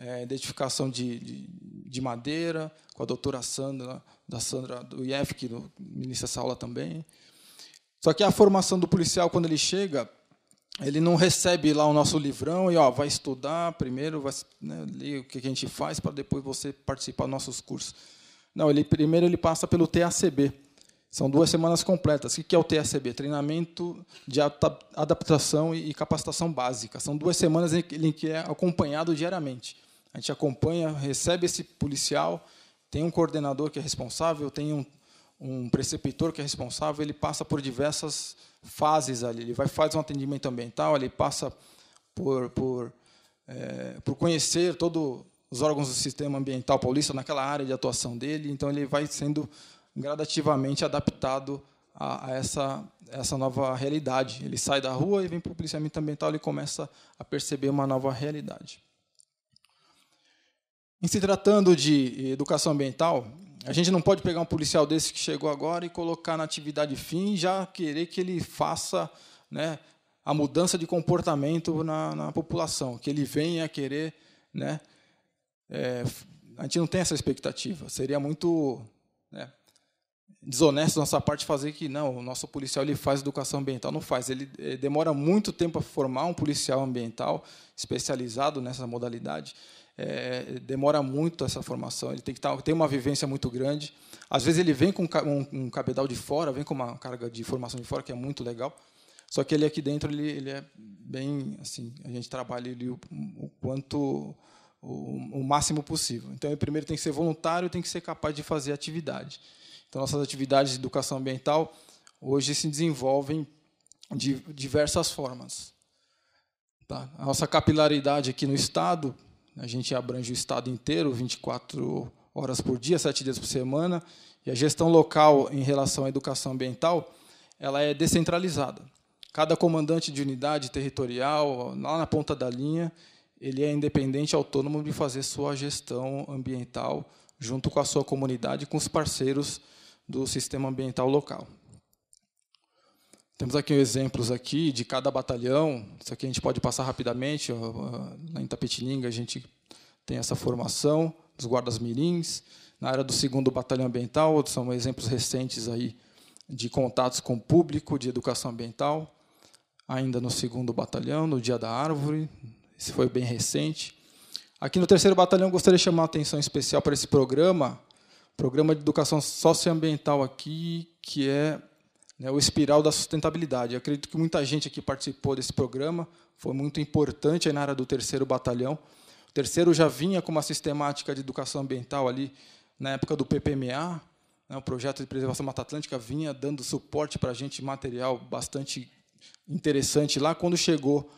é, identificação de, de, de, madeira, com a doutora Sandra, da Sandra do IEF, que ministra essa aula também. Só que a formação do policial, quando ele chega, ele não recebe lá o nosso livrão e ó, vai estudar primeiro, vai né, ler o que a gente faz para depois você participar dos nossos cursos. Não, ele primeiro ele passa pelo TACB. São duas semanas completas. O que é o TACB? Treinamento de adaptação e capacitação básica. São duas semanas em que é acompanhado diariamente a gente acompanha, recebe esse policial, tem um coordenador que é responsável, tem um, um preceptor que é responsável, ele passa por diversas fases ali. Ele vai faz um atendimento ambiental, ele passa por, por, é, por conhecer todos os órgãos do sistema ambiental paulista naquela área de atuação dele, então ele vai sendo gradativamente adaptado a, a essa, essa nova realidade. Ele sai da rua e vem para o policiamento ambiental e começa a perceber uma nova realidade. Em se tratando de educação ambiental, a gente não pode pegar um policial desse que chegou agora e colocar na atividade fim e já querer que ele faça né, a mudança de comportamento na, na população, que ele venha querer. Né, é, a gente não tem essa expectativa. Seria muito desonesto da nossa parte fazer que não, o nosso policial ele faz educação ambiental, não faz. Ele eh, demora muito tempo a formar um policial ambiental especializado nessa modalidade. É, demora muito essa formação. Ele tem que tá, ter uma vivência muito grande. Às vezes ele vem com um, um cabedal de fora, vem com uma carga de formação de fora que é muito legal. Só que ele aqui dentro ele, ele é bem assim, a gente trabalha ele o, o quanto o, o máximo possível. Então, ele primeiro tem que ser voluntário, tem que ser capaz de fazer atividade. Então, nossas atividades de educação ambiental hoje se desenvolvem de diversas formas. Tá? A nossa capilaridade aqui no Estado, a gente abrange o Estado inteiro, 24 horas por dia, 7 dias por semana, e a gestão local em relação à educação ambiental ela é descentralizada. Cada comandante de unidade territorial, lá na ponta da linha, ele é independente, autônomo de fazer sua gestão ambiental junto com a sua comunidade, com os parceiros do sistema ambiental local. Temos aqui exemplos aqui de cada batalhão. Isso aqui a gente pode passar rapidamente. Na Itapetininga a gente tem essa formação dos guardas mirins. Na área do segundo batalhão ambiental são exemplos recentes aí de contatos com o público, de educação ambiental. Ainda no segundo batalhão, no Dia da Árvore, esse foi bem recente. Aqui no terceiro batalhão gostaria de chamar a atenção especial para esse programa programa de educação socioambiental aqui, que é né, o Espiral da Sustentabilidade. Eu acredito que muita gente aqui participou desse programa, foi muito importante na área do terceiro batalhão. O terceiro já vinha com uma sistemática de educação ambiental ali na época do PPMA, né, o projeto de preservação Mata Atlântica vinha dando suporte para a gente material bastante interessante lá quando chegou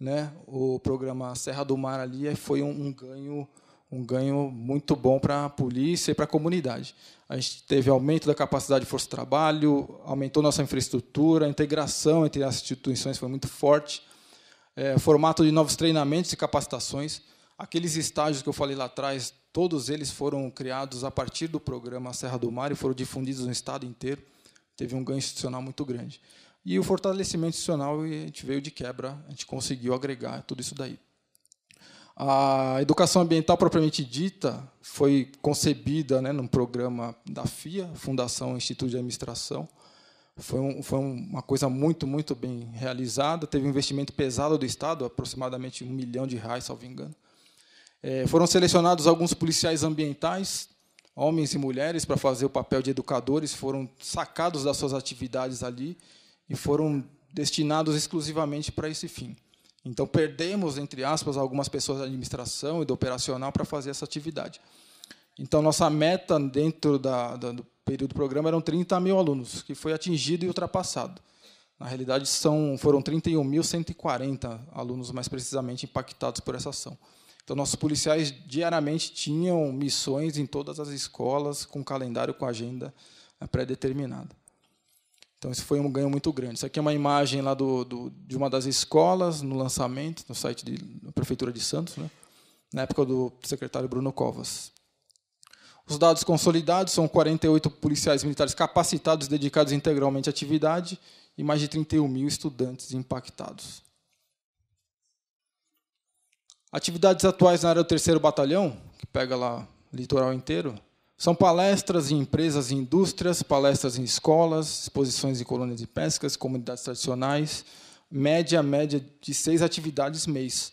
né, o programa Serra do Mar ali, foi um, um ganho um ganho muito bom para a polícia e para a comunidade. A gente teve aumento da capacidade de força de trabalho, aumentou nossa infraestrutura, a integração entre as instituições foi muito forte, é, formato de novos treinamentos e capacitações. Aqueles estágios que eu falei lá atrás, todos eles foram criados a partir do programa Serra do Mar e foram difundidos no estado inteiro. Teve um ganho institucional muito grande. E o fortalecimento institucional, a gente veio de quebra, a gente conseguiu agregar tudo isso daí. A educação ambiental propriamente dita foi concebida né, num programa da FIA, Fundação Instituto de Administração. Foi, um, foi uma coisa muito, muito bem realizada. Teve um investimento pesado do Estado, aproximadamente um milhão de reais, salvo engano. É, foram selecionados alguns policiais ambientais, homens e mulheres, para fazer o papel de educadores. Foram sacados das suas atividades ali e foram destinados exclusivamente para esse fim. Então, perdemos, entre aspas, algumas pessoas da administração e do operacional para fazer essa atividade. Então, nossa meta dentro da, da, do período do programa eram 30 mil alunos, que foi atingido e ultrapassado. Na realidade, são, foram 31.140 alunos, mais precisamente, impactados por essa ação. Então, nossos policiais diariamente tinham missões em todas as escolas, com calendário, com agenda né, pré-determinada. Então, isso foi um ganho muito grande. Isso aqui é uma imagem lá do, do de uma das escolas no lançamento, no site da Prefeitura de Santos, né? na época do secretário Bruno Covas. Os dados consolidados são 48 policiais militares capacitados, dedicados integralmente à atividade, e mais de 31 mil estudantes impactados. Atividades atuais na área do terceiro batalhão, que pega lá o litoral inteiro, são palestras em empresas e indústrias, palestras em escolas, exposições em colônias de pescas, comunidades tradicionais, média, média de seis atividades mês.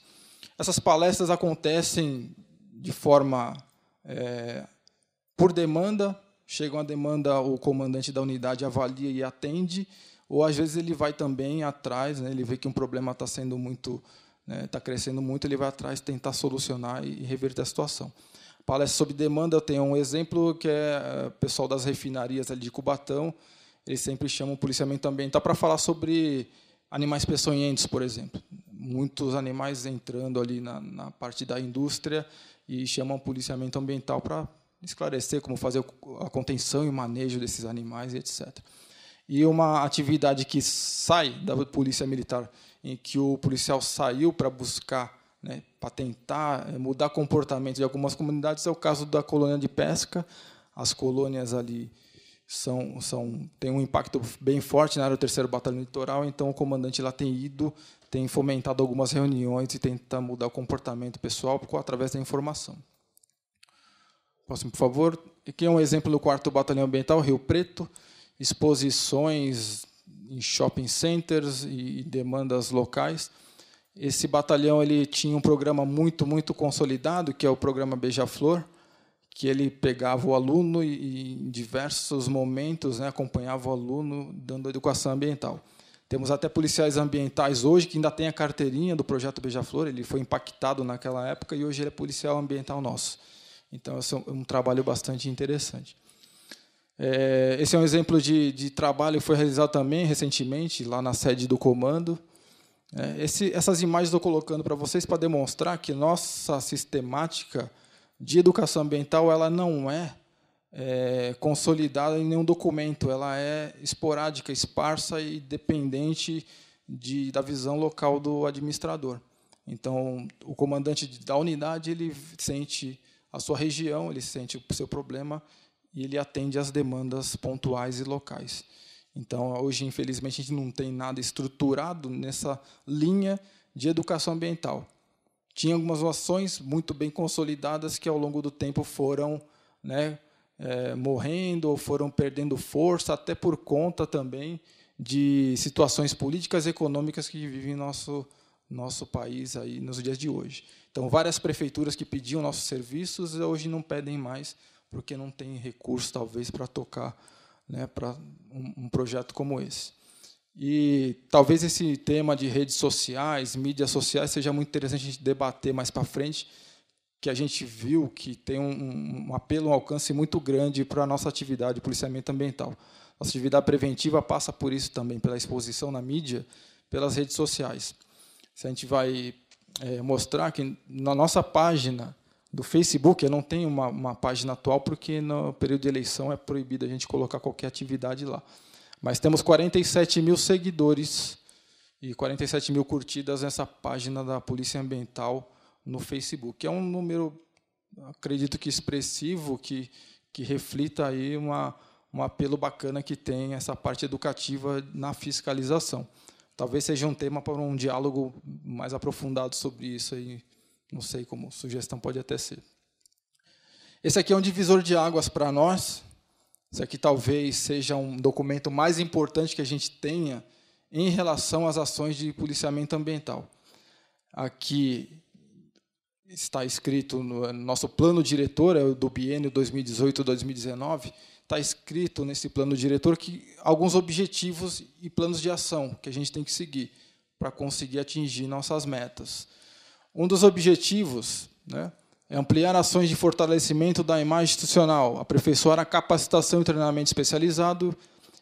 Essas palestras acontecem de forma é, por demanda, chega uma demanda, o comandante da unidade avalia e atende, ou às vezes ele vai também atrás, né, ele vê que um problema está sendo muito, está né, tá crescendo muito, ele vai atrás tentar solucionar e reverter a situação. Palestra sob demanda, eu tenho um exemplo que é o eh, pessoal das refinarias ali de Cubatão, eles sempre chamam o policiamento ambiental para falar sobre animais peçonhentos, por exemplo. Muitos animais entrando ali na, na parte da indústria e chamam o policiamento ambiental para esclarecer como fazer a contenção e manejo desses animais, etc. E uma atividade que sai da polícia militar, em que o policial saiu para buscar né, patentar, eh, mudar comportamentos de algumas comunidades. É o caso da colônia de pesca. As colônias ali são, são têm um impacto bem forte na área do terceiro batalhão litoral. Então, o comandante lá tem ido, tem fomentado algumas reuniões e tenta mudar o comportamento pessoal através da informação. Próximo, por favor. Aqui é um exemplo do quarto batalhão ambiental, Rio Preto. Exposições em shopping centers e demandas locais. Esse batalhão ele tinha um programa muito, muito consolidado, que é o programa Beija-Flor, que ele pegava o aluno e, em diversos momentos, né, acompanhava o aluno dando educação ambiental. Temos até policiais ambientais hoje que ainda tem a carteirinha do projeto Beija-Flor, ele foi impactado naquela época e hoje ele é policial ambiental nosso. Então, esse é um trabalho bastante interessante. É, esse é um exemplo de, de trabalho que foi realizado também recentemente, lá na sede do comando, é, esse, essas imagens estou colocando para vocês para demonstrar que nossa sistemática de educação ambiental ela não é, é, consolidada em nenhum documento, ela é esporádica, esparsa e dependente de, da visão local do administrador. Então, o comandante da unidade ele sente a sua região, ele sente o seu problema e ele atende às demandas pontuais e locais. Então, hoje, infelizmente, a gente não tem nada estruturado nessa linha de educação ambiental. Tinha algumas ações muito bem consolidadas que, ao longo do tempo, foram né, é, morrendo ou foram perdendo força, até por conta também de situações políticas e econômicas que vivem nosso nosso país aí nos dias de hoje. Então, várias prefeituras que pediam nossos serviços hoje não pedem mais porque não tem recurso talvez para tocar né, para um, um projeto como esse. E talvez esse tema de redes sociais, mídias sociais, seja muito interessante a gente debater mais para frente, que a gente viu que tem um, um apelo, um alcance muito grande para a nossa atividade de policiamento ambiental. Nossa atividade preventiva passa por isso também, pela exposição na mídia, pelas redes sociais. Se a gente vai é, mostrar que na nossa página do Facebook, eu não tenho uma, uma página atual, porque no período de eleição é proibido a gente colocar qualquer atividade lá. Mas temos 47 mil seguidores e 47 mil curtidas nessa página da Polícia Ambiental no Facebook. É um número, acredito que expressivo, que, que reflita aí uma, um apelo bacana que tem essa parte educativa na fiscalização. Talvez seja um tema para um diálogo mais aprofundado sobre isso aí não sei como sugestão pode até ser. Esse aqui é um divisor de águas para nós. Esse aqui talvez seja um documento mais importante que a gente tenha em relação às ações de policiamento ambiental. Aqui está escrito no nosso plano diretor, é o do biênio 2018-2019, está escrito nesse plano diretor que alguns objetivos e planos de ação que a gente tem que seguir para conseguir atingir nossas metas. Um dos objetivos né, é ampliar ações de fortalecimento da imagem institucional, aperfeiçoar a capacitação e treinamento especializado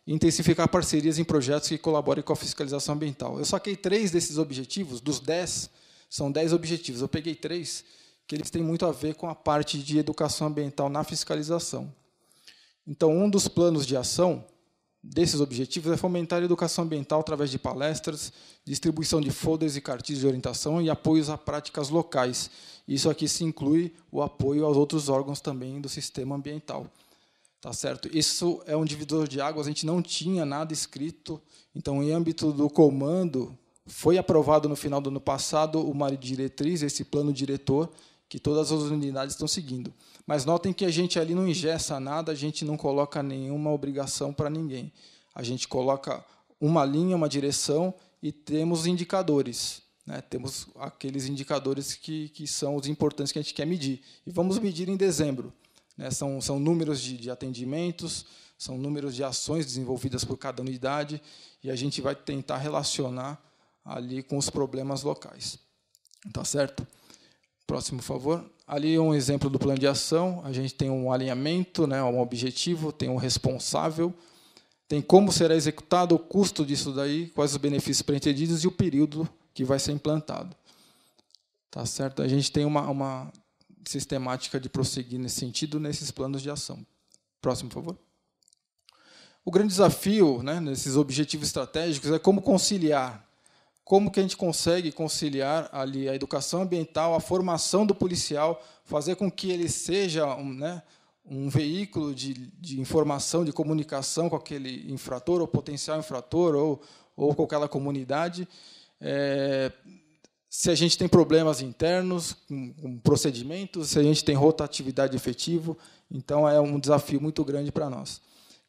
e intensificar parcerias em projetos que colaborem com a fiscalização ambiental. Eu saquei três desses objetivos, dos dez, são dez objetivos. Eu peguei três que eles têm muito a ver com a parte de educação ambiental na fiscalização. Então, um dos planos de ação desses objetivos é fomentar a educação ambiental através de palestras, distribuição de folders e cartilhas de orientação e apoios a práticas locais. Isso aqui se inclui o apoio aos outros órgãos também do sistema ambiental. Tá certo? Isso é um divisor de águas, a gente não tinha nada escrito. Então, em âmbito do comando, foi aprovado no final do ano passado uma diretriz, esse plano diretor, que todas as unidades estão seguindo. Mas notem que a gente ali não ingessa nada, a gente não coloca nenhuma obrigação para ninguém. A gente coloca uma linha, uma direção e temos indicadores. Né? Temos aqueles indicadores que, que são os importantes que a gente quer medir. E vamos medir em dezembro. Né? São, são números de, de atendimentos, são números de ações desenvolvidas por cada unidade e a gente vai tentar relacionar ali com os problemas locais. Tá certo? Próximo, por favor. Ali um exemplo do plano de ação, a gente tem um alinhamento, né, um objetivo, tem um responsável, tem como será executado, o custo disso daí, quais os benefícios pretendidos e o período que vai ser implantado. Tá certo? A gente tem uma, uma sistemática de prosseguir nesse sentido nesses planos de ação. Próximo, por favor. O grande desafio né, nesses objetivos estratégicos é como conciliar como que a gente consegue conciliar ali a educação ambiental, a formação do policial, fazer com que ele seja um, né, um veículo de, de, informação, de comunicação com aquele infrator ou potencial infrator ou, ou com aquela comunidade. É, se a gente tem problemas internos, com, com procedimentos, se a gente tem rotatividade efetivo, então é um desafio muito grande para nós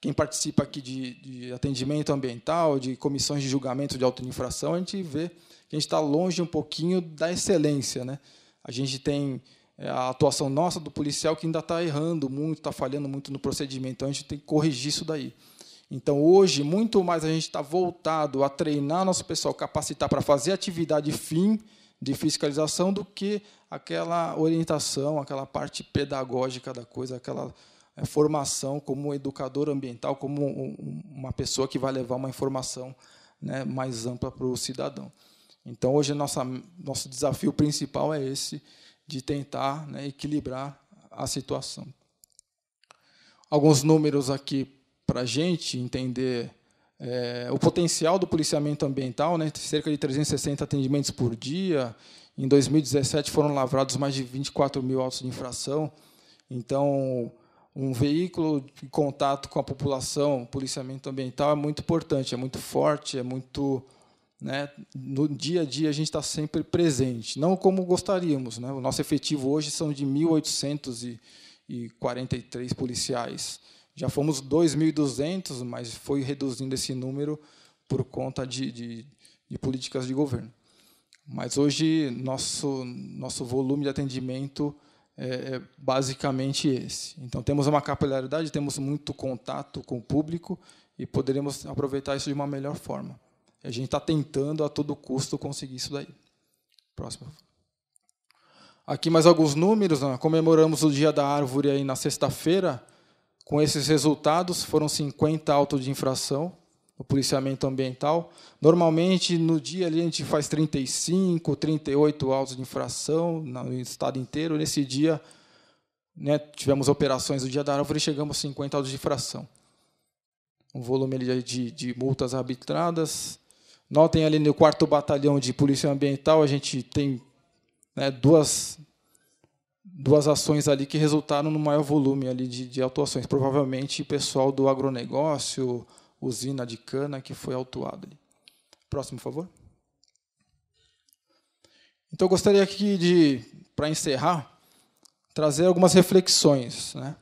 quem participa aqui de, de, atendimento ambiental, de comissões de julgamento de auto-infração, a gente vê que a gente está longe um pouquinho da excelência. Né? A gente tem é, a atuação nossa do policial que ainda está errando muito, está falhando muito no procedimento. Então, a gente tem que corrigir isso daí. Então, hoje, muito mais a gente está voltado a treinar nosso pessoal, capacitar para fazer atividade fim de fiscalização do que aquela orientação, aquela parte pedagógica da coisa, aquela é, formação como educador ambiental, como uma pessoa que vai levar uma informação né, mais ampla para o cidadão. Então, hoje, nossa, nosso desafio principal é esse, de tentar né, equilibrar a situação. Alguns números aqui para a gente entender é, o potencial do policiamento ambiental, né, cerca de 360 atendimentos por dia. Em 2017, foram lavrados mais de 24 mil autos de infração. Então, um veículo de contato com a população, policiamento ambiental é muito importante, é muito forte, é muito né, no dia a dia a gente está sempre presente, não como gostaríamos. Né? O nosso efetivo hoje são de 1.843 policiais. Já fomos 2.200, mas foi reduzindo esse número por conta de, de, de, políticas de governo. Mas hoje nosso, nosso volume de atendimento é, é basicamente esse. Então, temos uma capilaridade, temos muito contato com o público e poderemos aproveitar isso de uma melhor forma. A gente está tentando a todo custo conseguir isso daí. Próximo. Aqui mais alguns números. Né? Comemoramos o Dia da Árvore aí na sexta-feira. Com esses resultados, foram 50 autos de infração, o policiamento ambiental. Normalmente, no dia a gente faz 35, 38 autos de infração no estado inteiro. Nesse dia, né, tivemos operações no dia da árvore e chegamos a 50 autos de infração. Um volume ali de, de multas arbitradas. Notem ali no quarto batalhão de polícia ambiental, a gente tem né, duas, duas ações ali que resultaram no maior volume ali de, de atuações. Provavelmente pessoal do agronegócio, usina de cana que foi autuado. Próximo, por favor. Então, eu gostaria aqui de, para encerrar, trazer algumas reflexões. Né?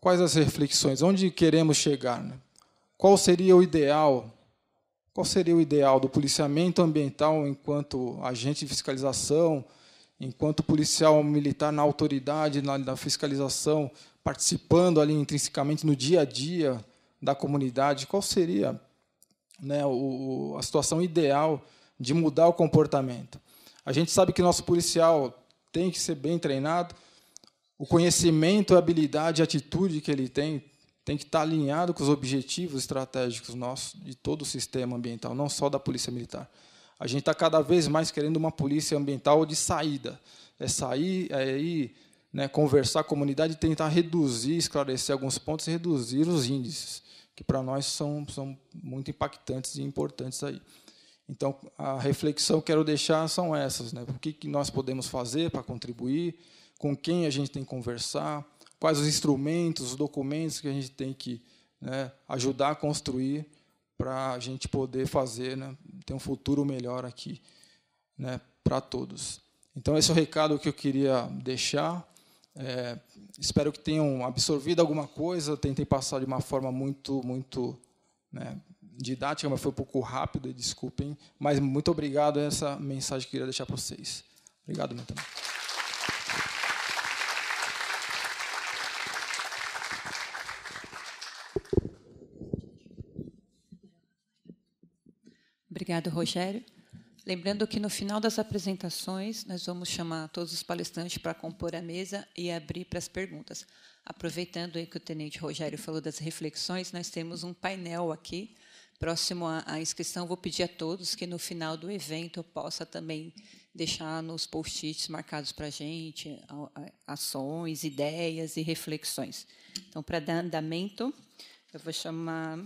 Quais as reflexões? Onde queremos chegar? Né? Qual seria o ideal? Qual seria o ideal do policiamento ambiental enquanto agente de fiscalização, enquanto policial militar na autoridade, na, na fiscalização, participando ali intrinsecamente no dia a dia da comunidade, qual seria né, o, a situação ideal de mudar o comportamento? A gente sabe que nosso policial tem que ser bem treinado, o conhecimento, a habilidade, a atitude que ele tem tem que estar alinhado com os objetivos estratégicos nossos de todo o sistema ambiental, não só da Polícia Militar. A gente está cada vez mais querendo uma polícia ambiental de saída. É sair, é ir, né, conversar com a comunidade e tentar reduzir, esclarecer alguns pontos e reduzir os índices que para nós são, são muito impactantes e importantes aí. Então, a reflexão que quero deixar são essas, né? O que, que nós podemos fazer para contribuir, com quem a gente tem que conversar, quais os instrumentos, os documentos que a gente tem que né, ajudar a construir para a gente poder fazer, né, ter um futuro melhor aqui, né, para todos. Então, esse é o recado que eu queria deixar. É, espero que tenham absorvido alguma coisa. tentei passar de uma forma muito, muito né, didática, mas foi um pouco rápido. desculpem. Mas muito obrigado. Essa mensagem que eu queria deixar para vocês. Obrigado, meu também. Obrigado, Rogério. Lembrando que no final das apresentações, nós vamos chamar todos os palestrantes para compor a mesa e abrir para as perguntas. Aproveitando aí que o tenente Rogério falou das reflexões, nós temos um painel aqui. Próximo à inscrição, vou pedir a todos que no final do evento possa também deixar nos post-its marcados para a gente ações, ideias e reflexões. Então, para dar andamento, eu vou chamar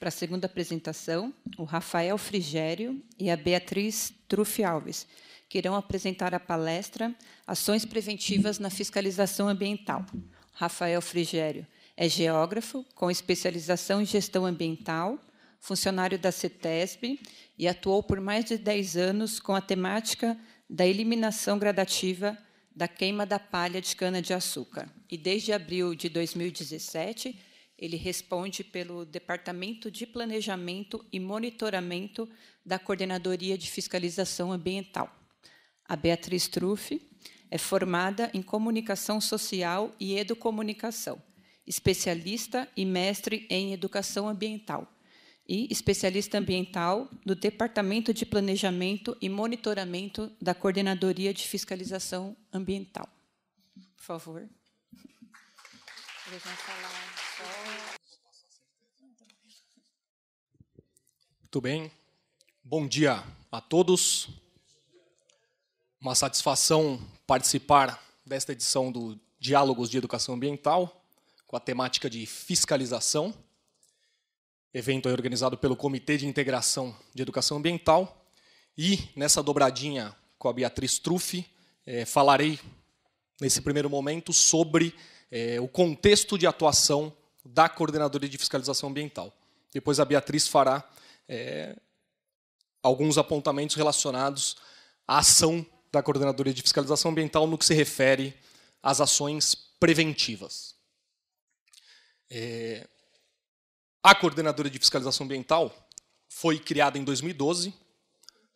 para a segunda apresentação, o Rafael Frigério e a Beatriz Truffi Alves, que irão apresentar a palestra Ações Preventivas na Fiscalização Ambiental. Rafael Frigério é geógrafo com especialização em gestão ambiental, funcionário da CETESB e atuou por mais de 10 anos com a temática da eliminação gradativa da queima da palha de cana-de-açúcar. E desde abril de 2017 ele responde pelo Departamento de Planejamento e Monitoramento da Coordenadoria de Fiscalização Ambiental. A Beatriz Truffi é formada em Comunicação Social e Educomunicação, especialista e mestre em Educação Ambiental e especialista ambiental do Departamento de Planejamento e Monitoramento da Coordenadoria de Fiscalização Ambiental. Por favor. falar. Muito bem. Bom dia a todos. Uma satisfação participar desta edição do Diálogos de Educação Ambiental, com a temática de fiscalização. Evento organizado pelo Comitê de Integração de Educação Ambiental. E, nessa dobradinha com a Beatriz Truffi, é, falarei, nesse primeiro momento, sobre é, o contexto de atuação da Coordenadoria de Fiscalização Ambiental. Depois a Beatriz fará é, alguns apontamentos relacionados à ação da Coordenadoria de Fiscalização Ambiental no que se refere às ações preventivas. É, a Coordenadoria de Fiscalização Ambiental foi criada em 2012,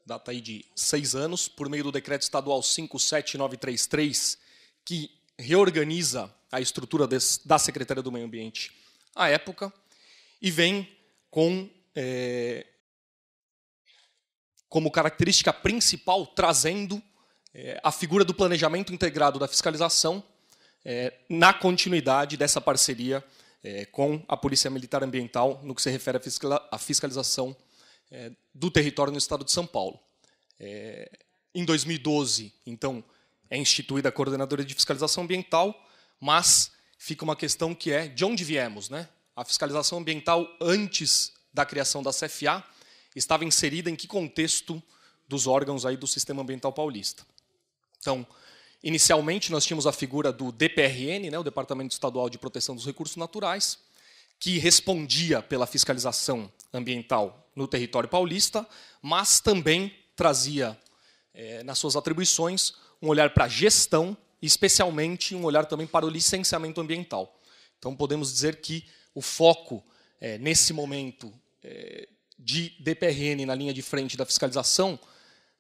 data aí de seis anos, por meio do Decreto Estadual 57933, que reorganiza a estrutura da Secretaria do Meio Ambiente à época e vem com é, como característica principal trazendo é, a figura do planejamento integrado da fiscalização é, na continuidade dessa parceria é, com a Polícia Militar Ambiental no que se refere à, fiscalização é, do território no Estado de São Paulo. É, em 2012, então, é instituída a coordenadora de Fiscalização Ambiental, mas fica uma questão que é de onde viemos. Né? A fiscalização ambiental antes da criação da CFA estava inserida em que contexto dos órgãos aí do sistema ambiental paulista. Então, inicialmente nós tínhamos a figura do DPRN, né, o Departamento Estadual de Proteção dos Recursos Naturais, que respondia pela fiscalização ambiental no território paulista, mas também trazia eh, nas suas atribuições um olhar para a gestão especialmente um olhar também para o licenciamento ambiental. Então, podemos dizer que o foco, é, nesse momento, é, de DPRN na linha de frente da fiscalização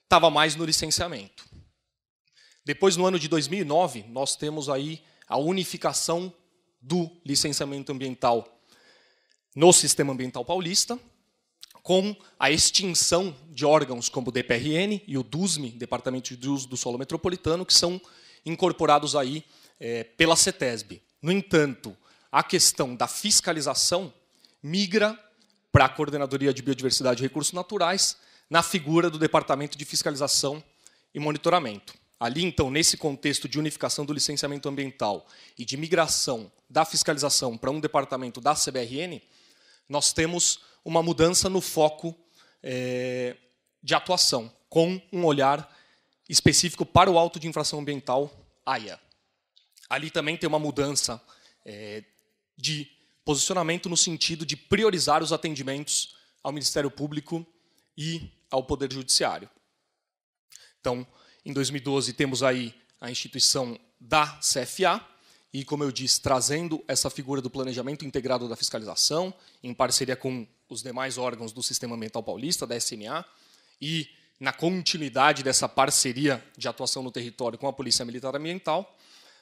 estava mais no licenciamento. Depois, no ano de 2009, nós temos aí a unificação do licenciamento ambiental no sistema ambiental paulista, com a extinção de órgãos como o DPRN e o DUSME, Departamento de Uso do Solo Metropolitano, que são incorporados aí é, pela CETESB. No entanto, a questão da fiscalização migra para a Coordenadoria de Biodiversidade e Recursos Naturais, na figura do Departamento de Fiscalização e Monitoramento. Ali, então, nesse contexto de unificação do licenciamento ambiental e de migração da fiscalização para um departamento da CBRN, nós temos uma mudança no foco é, de atuação, com um olhar específico para o auto de infração ambiental, AIA. Ali também tem uma mudança é, de posicionamento no sentido de priorizar os atendimentos ao Ministério Público e ao Poder Judiciário. Então, em 2012, temos aí a instituição da CFA, e, como eu disse, trazendo essa figura do planejamento integrado da fiscalização, em parceria com os demais órgãos do Sistema Ambiental Paulista, da SMA, e na continuidade dessa parceria de atuação no território com a Polícia Militar Ambiental.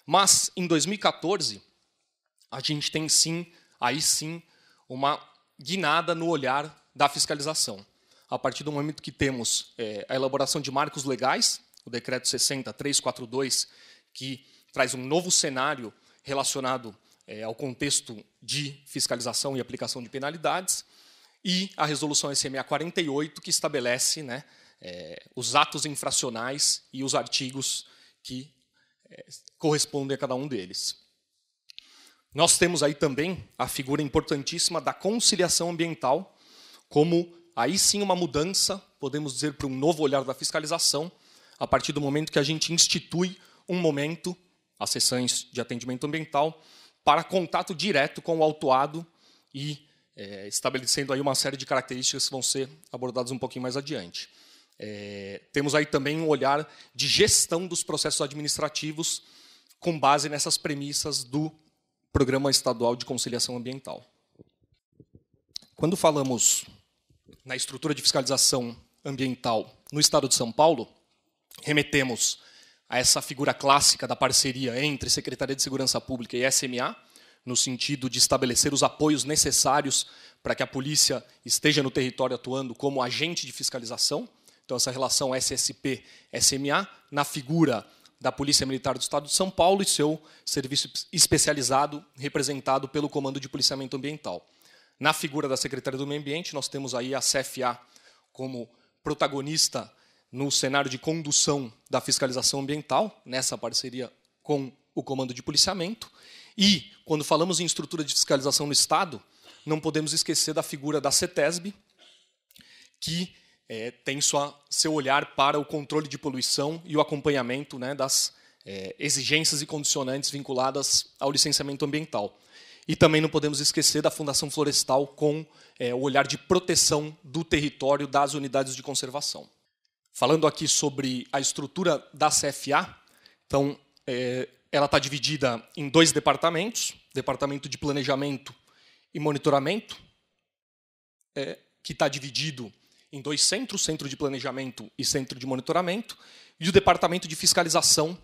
Mas em 2014, a gente tem sim, aí sim, uma guinada no olhar da fiscalização. A partir do momento que temos é, a elaboração de marcos legais, o decreto 60342, que traz um novo cenário relacionado é, ao contexto de fiscalização e aplicação de penalidades, e a resolução SMA 48, que estabelece né, é, os atos infracionais e os artigos que é, correspondem a cada um deles. Nós temos aí também a figura importantíssima da conciliação ambiental, como aí sim uma mudança, podemos dizer, para um novo olhar da fiscalização, a partir do momento que a gente institui um momento, as sessões de atendimento ambiental, para contato direto com o autuado e é, estabelecendo aí uma série de características que vão ser abordadas um pouquinho mais adiante. É, temos aí também um olhar de gestão dos processos administrativos com base nessas premissas do Programa Estadual de Conciliação Ambiental. Quando falamos na estrutura de fiscalização ambiental no Estado de São Paulo, remetemos a essa figura clássica da parceria entre Secretaria de Segurança Pública e SMA, no sentido de estabelecer os apoios necessários para que a polícia esteja no território atuando como agente de fiscalização então, essa relação SSP-SMA na figura da Polícia Militar do Estado de São Paulo e seu serviço especializado representado pelo Comando de Policiamento Ambiental. Na figura da Secretaria do Meio Ambiente, nós temos aí a CFA como protagonista no cenário de condução da fiscalização ambiental, nessa parceria com o Comando de Policiamento. E, quando falamos em estrutura de fiscalização no Estado, não podemos esquecer da figura da CETESB, que é, tem sua, seu olhar para o controle de poluição e o acompanhamento né, das é, exigências e condicionantes vinculadas ao licenciamento ambiental. E também não podemos esquecer da Fundação Florestal com é, o olhar de proteção do território das unidades de conservação. Falando aqui sobre a estrutura da CFA, então é, ela está dividida em dois departamentos: departamento de planejamento e monitoramento, é, que está dividido em dois centros, Centro de Planejamento e Centro de Monitoramento, e o Departamento de Fiscalização,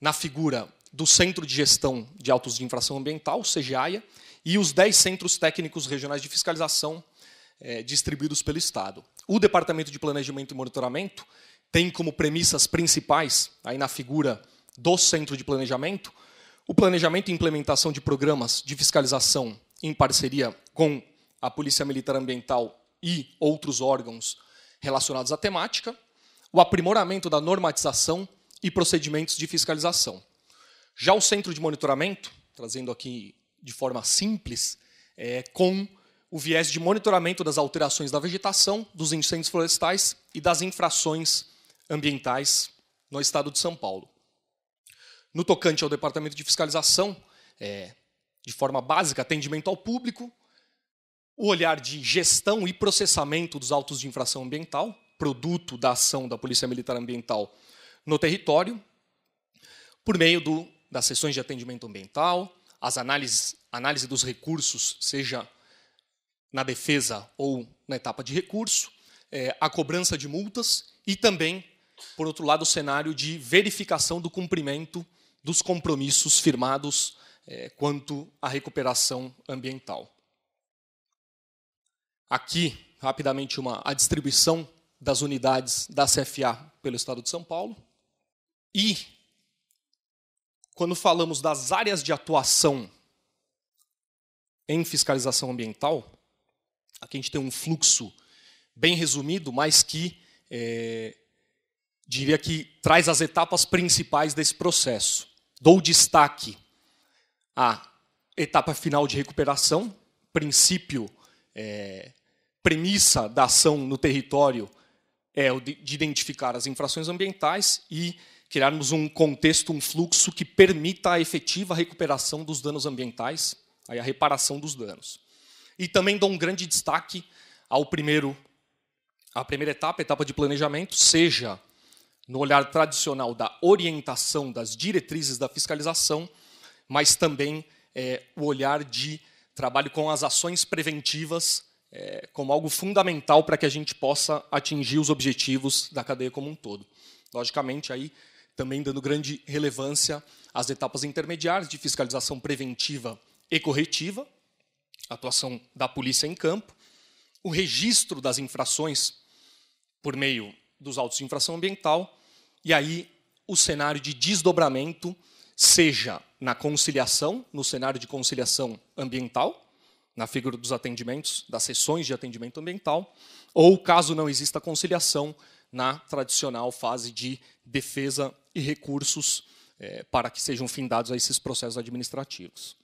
na figura do Centro de Gestão de Autos de Infração Ambiental, o CGAIA, e os 10 centros técnicos regionais de fiscalização é, distribuídos pelo Estado. O Departamento de Planejamento e Monitoramento tem como premissas principais, aí na figura do Centro de Planejamento, o planejamento e implementação de programas de fiscalização em parceria com a Polícia Militar Ambiental e outros órgãos relacionados à temática, o aprimoramento da normatização e procedimentos de fiscalização. Já o centro de monitoramento, trazendo aqui de forma simples, é, com o viés de monitoramento das alterações da vegetação, dos incêndios florestais e das infrações ambientais no estado de São Paulo. No tocante ao departamento de fiscalização, é, de forma básica, atendimento ao público, o olhar de gestão e processamento dos autos de infração ambiental, produto da ação da Polícia Militar Ambiental no território, por meio do, das sessões de atendimento ambiental, as análises, análise dos recursos, seja na defesa ou na etapa de recurso, é, a cobrança de multas e também, por outro lado, o cenário de verificação do cumprimento dos compromissos firmados é, quanto à recuperação ambiental aqui, rapidamente, uma, a distribuição das unidades da CFA pelo Estado de São Paulo. E, quando falamos das áreas de atuação em fiscalização ambiental, aqui a gente tem um fluxo bem resumido, mas que é, diria que traz as etapas principais desse processo. Dou destaque à etapa final de recuperação, princípio é, premissa da ação no território é o de identificar as infrações ambientais e criarmos um contexto, um fluxo que permita a efetiva recuperação dos danos ambientais, aí a reparação dos danos. E também dou um grande destaque ao primeiro, à primeira etapa, a etapa de planejamento, seja no olhar tradicional da orientação das diretrizes da fiscalização, mas também é, o olhar de trabalho com as ações preventivas é, como algo fundamental para que a gente possa atingir os objetivos da cadeia como um todo. Logicamente, aí também dando grande relevância às etapas intermediárias de fiscalização preventiva e corretiva, atuação da polícia em campo, o registro das infrações por meio dos autos de infração ambiental, e aí o cenário de desdobramento, seja na conciliação, no cenário de conciliação ambiental, na figura dos atendimentos, das sessões de atendimento ambiental, ou caso não exista conciliação, na tradicional fase de defesa e recursos é, para que sejam findados a esses processos administrativos.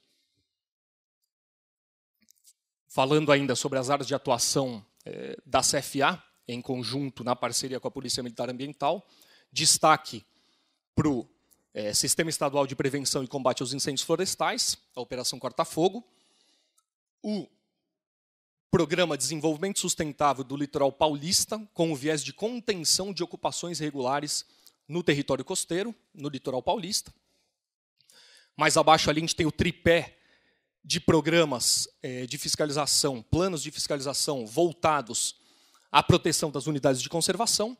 Falando ainda sobre as áreas de atuação é, da CFA, em conjunto na parceria com a Polícia Militar Ambiental, destaque para o é, Sistema Estadual de Prevenção e Combate aos Incêndios Florestais, a Operação Corta Fogo, o Programa Desenvolvimento Sustentável do Litoral Paulista, com o viés de contenção de ocupações regulares no território costeiro, no litoral paulista. Mais abaixo ali a gente tem o tripé de programas é, de fiscalização, planos de fiscalização voltados à proteção das unidades de conservação,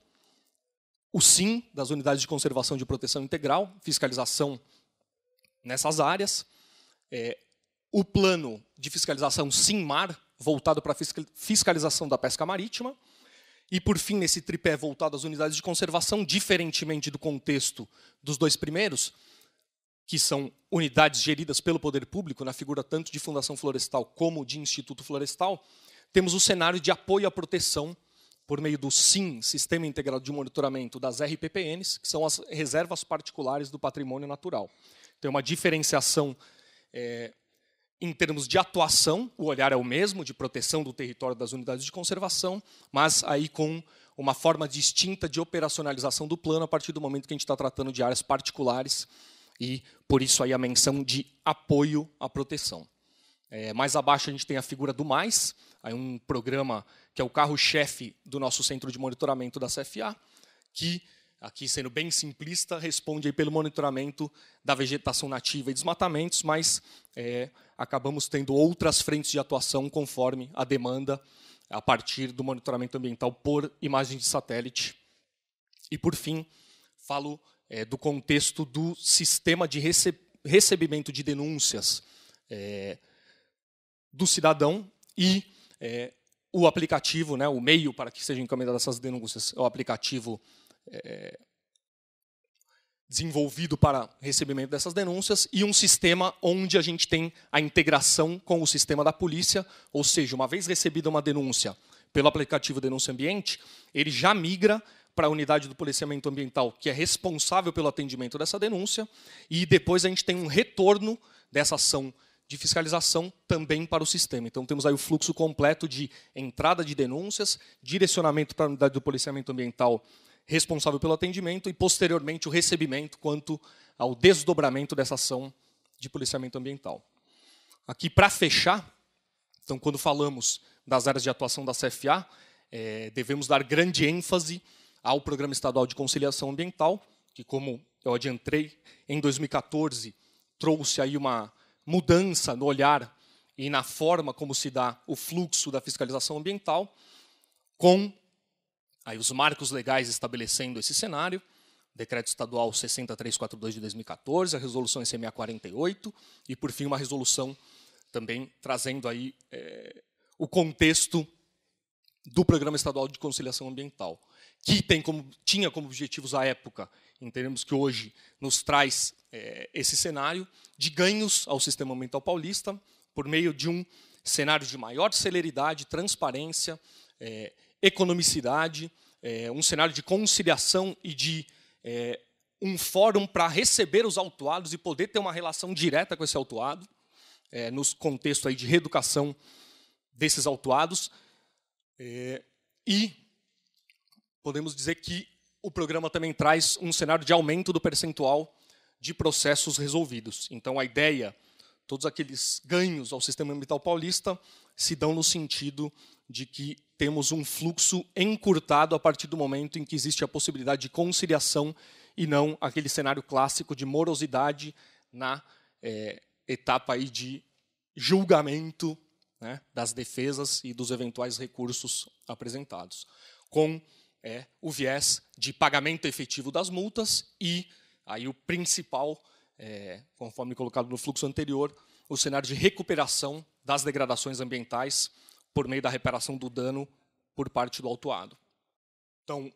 o SIM, das unidades de conservação de proteção integral, fiscalização nessas áreas, eh, o plano de fiscalização Simar voltado para a fiscalização da pesca marítima, e, por fim, nesse tripé voltado às unidades de conservação, diferentemente do contexto dos dois primeiros, que são unidades geridas pelo poder público, na figura tanto de Fundação Florestal como de Instituto Florestal, temos o cenário de apoio à proteção por meio do SIM, Sistema Integrado de Monitoramento das RPPNs, que são as reservas particulares do patrimônio natural. Tem uma diferenciação é, em termos de atuação, o olhar é o mesmo, de proteção do território das unidades de conservação, mas aí com uma forma distinta de operacionalização do plano a partir do momento que a gente está tratando de áreas particulares e por isso aí a menção de apoio à proteção. É, mais abaixo a gente tem a figura do Mais, aí um programa que é o carro-chefe do nosso centro de monitoramento da CFA, que aqui sendo bem simplista, responde aí pelo monitoramento da vegetação nativa e desmatamentos, mas é, acabamos tendo outras frentes de atuação conforme a demanda a partir do monitoramento ambiental por imagem de satélite. E, por fim, falo é, do contexto do sistema de rece recebimento de denúncias é, do cidadão e é, o aplicativo, né, o meio para que sejam encaminhadas essas denúncias, é o aplicativo é, desenvolvido para recebimento dessas denúncias e um sistema onde a gente tem a integração com o sistema da polícia, ou seja, uma vez recebida uma denúncia pelo aplicativo Denúncia Ambiente, ele já migra para a unidade do policiamento ambiental que é responsável pelo atendimento dessa denúncia e depois a gente tem um retorno dessa ação de fiscalização também para o sistema. Então temos aí o fluxo completo de entrada de denúncias, direcionamento para a unidade do policiamento ambiental responsável pelo atendimento e, posteriormente, o recebimento quanto ao desdobramento dessa ação de policiamento ambiental. Aqui, para fechar, então, quando falamos das áreas de atuação da CFA, é, devemos dar grande ênfase ao Programa Estadual de Conciliação Ambiental, que, como eu adiantei, em 2014 trouxe aí uma mudança no olhar e na forma como se dá o fluxo da fiscalização ambiental, com aí os marcos legais estabelecendo esse cenário, decreto estadual 6342 de 2014, a resolução SMA 48 e por fim uma resolução também trazendo aí é, o contexto do programa estadual de conciliação ambiental, que tem como tinha como objetivos à época, em termos que hoje nos traz é, esse cenário de ganhos ao sistema ambiental paulista por meio de um cenário de maior celeridade, transparência é, economicidade, é, um cenário de conciliação e de é, um fórum para receber os autuados e poder ter uma relação direta com esse autuado, é, nos aí de reeducação desses autuados. É, e podemos dizer que o programa também traz um cenário de aumento do percentual de processos resolvidos. Então, a ideia, todos aqueles ganhos ao sistema ambiental paulista, se dão no sentido de que temos um fluxo encurtado a partir do momento em que existe a possibilidade de conciliação e não aquele cenário clássico de morosidade na é, etapa aí de julgamento né, das defesas e dos eventuais recursos apresentados, com é, o viés de pagamento efetivo das multas e aí o principal, é, conforme colocado no fluxo anterior, o cenário de recuperação das degradações ambientais por meio da reparação do dano por parte do autuado. Então,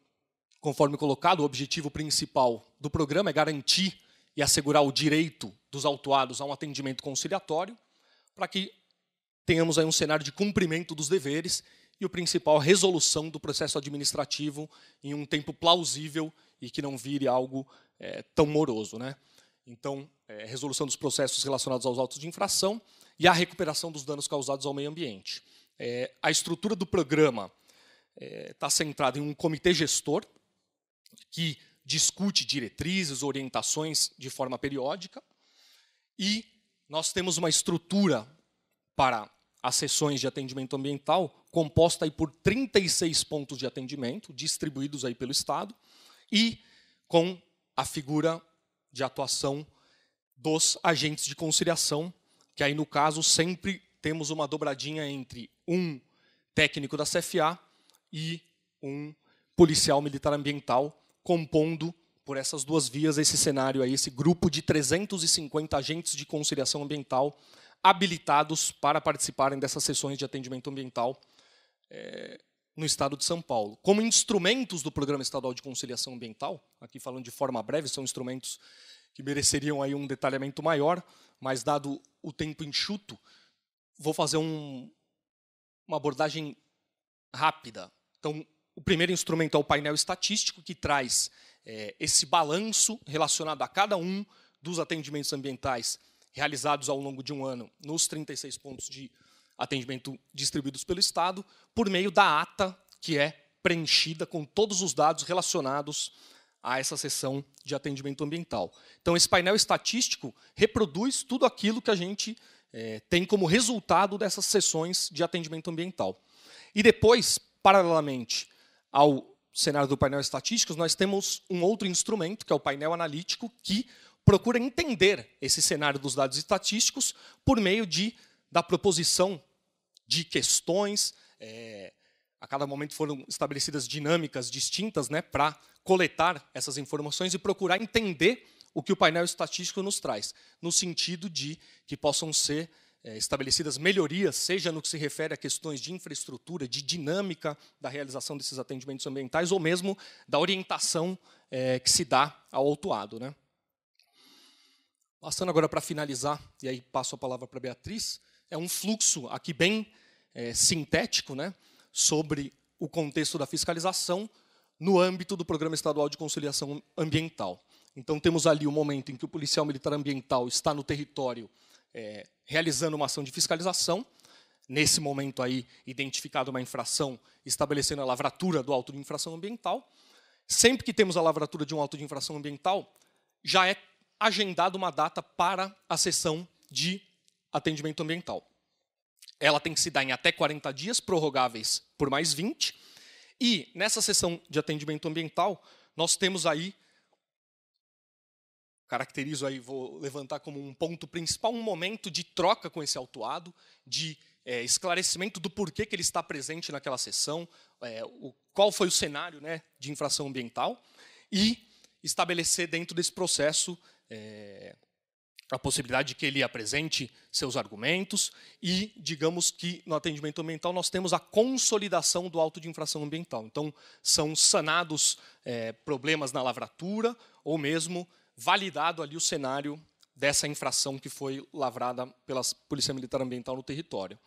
conforme colocado, o objetivo principal do programa é garantir e assegurar o direito dos autuados a um atendimento conciliatório, para que tenhamos aí um cenário de cumprimento dos deveres e o principal, a resolução do processo administrativo em um tempo plausível e que não vire algo é, tão moroso. Né? Então, é, resolução dos processos relacionados aos autos de infração e a recuperação dos danos causados ao meio ambiente. É, a estrutura do programa está é, tá centrada em um comitê gestor que discute diretrizes, orientações de forma periódica e nós temos uma estrutura para as sessões de atendimento ambiental composta aí por 36 pontos de atendimento distribuídos aí pelo estado e com a figura de atuação dos agentes de conciliação, que aí no caso sempre temos uma dobradinha entre um técnico da CFA e um policial militar ambiental, compondo por essas duas vias esse cenário aí, esse grupo de 350 agentes de conciliação ambiental habilitados para participarem dessas sessões de atendimento ambiental é, no estado de São Paulo. Como instrumentos do Programa Estadual de Conciliação Ambiental, aqui falando de forma breve, são instrumentos que mereceriam aí um detalhamento maior, mas dado o tempo enxuto, vou fazer um, uma abordagem rápida. Então, o primeiro instrumento é o painel estatístico, que traz é, esse balanço relacionado a cada um dos atendimentos ambientais realizados ao longo de um ano nos 36 pontos de atendimento distribuídos pelo Estado, por meio da ata, que é preenchida com todos os dados relacionados a essa sessão de atendimento ambiental. Então, esse painel estatístico reproduz tudo aquilo que a gente é, tem como resultado dessas sessões de atendimento ambiental. E depois, paralelamente ao cenário do painel estatísticos, nós temos um outro instrumento, que é o painel analítico, que procura entender esse cenário dos dados estatísticos por meio de, da proposição de questões. É, a cada momento foram estabelecidas dinâmicas distintas né, para coletar essas informações e procurar entender o que o painel estatístico nos traz, no sentido de que possam ser é, estabelecidas melhorias, seja no que se refere a questões de infraestrutura, de dinâmica da realização desses atendimentos ambientais, ou mesmo da orientação é, que se dá ao autuado. Né? Passando agora para finalizar, e aí passo a palavra para a Beatriz, é um fluxo aqui bem é, sintético né, sobre o contexto da fiscalização no âmbito do Programa Estadual de Conciliação Ambiental. Então, temos ali o momento em que o policial militar ambiental está no território é, realizando uma ação de fiscalização, nesse momento aí, identificada uma infração, estabelecendo a lavratura do auto de infração ambiental. Sempre que temos a lavratura de um auto de infração ambiental, já é agendada uma data para a sessão de atendimento ambiental. Ela tem que se dar em até 40 dias, prorrogáveis por mais 20. E nessa sessão de atendimento ambiental, nós temos aí caracterizo aí, vou levantar como um ponto principal, um momento de troca com esse autuado, de é, esclarecimento do porquê que ele está presente naquela sessão, é, o, qual foi o cenário né, de infração ambiental, e estabelecer dentro desse processo é, a possibilidade de que ele apresente seus argumentos e, digamos que no atendimento ambiental nós temos a consolidação do auto de infração ambiental. Então, são sanados é, problemas na lavratura ou mesmo validado ali o cenário dessa infração que foi lavrada pela Polícia Militar Ambiental no território.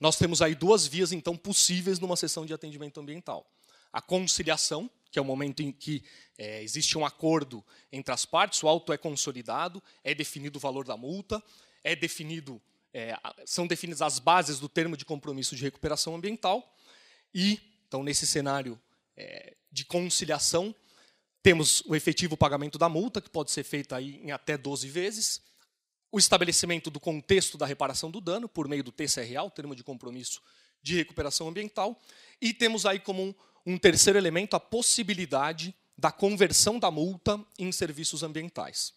Nós temos aí duas vias, então, possíveis numa sessão de atendimento ambiental. A conciliação, que é o momento em que é, existe um acordo entre as partes, o auto é consolidado, é definido o valor da multa, é definido, é, são definidas as bases do termo de compromisso de recuperação ambiental e, então, nesse cenário é, de conciliação, temos o efetivo pagamento da multa, que pode ser feito aí em até 12 vezes. O estabelecimento do contexto da reparação do dano, por meio do TCRA, o termo de compromisso de recuperação ambiental. E temos aí como um, um terceiro elemento a possibilidade da conversão da multa em serviços ambientais.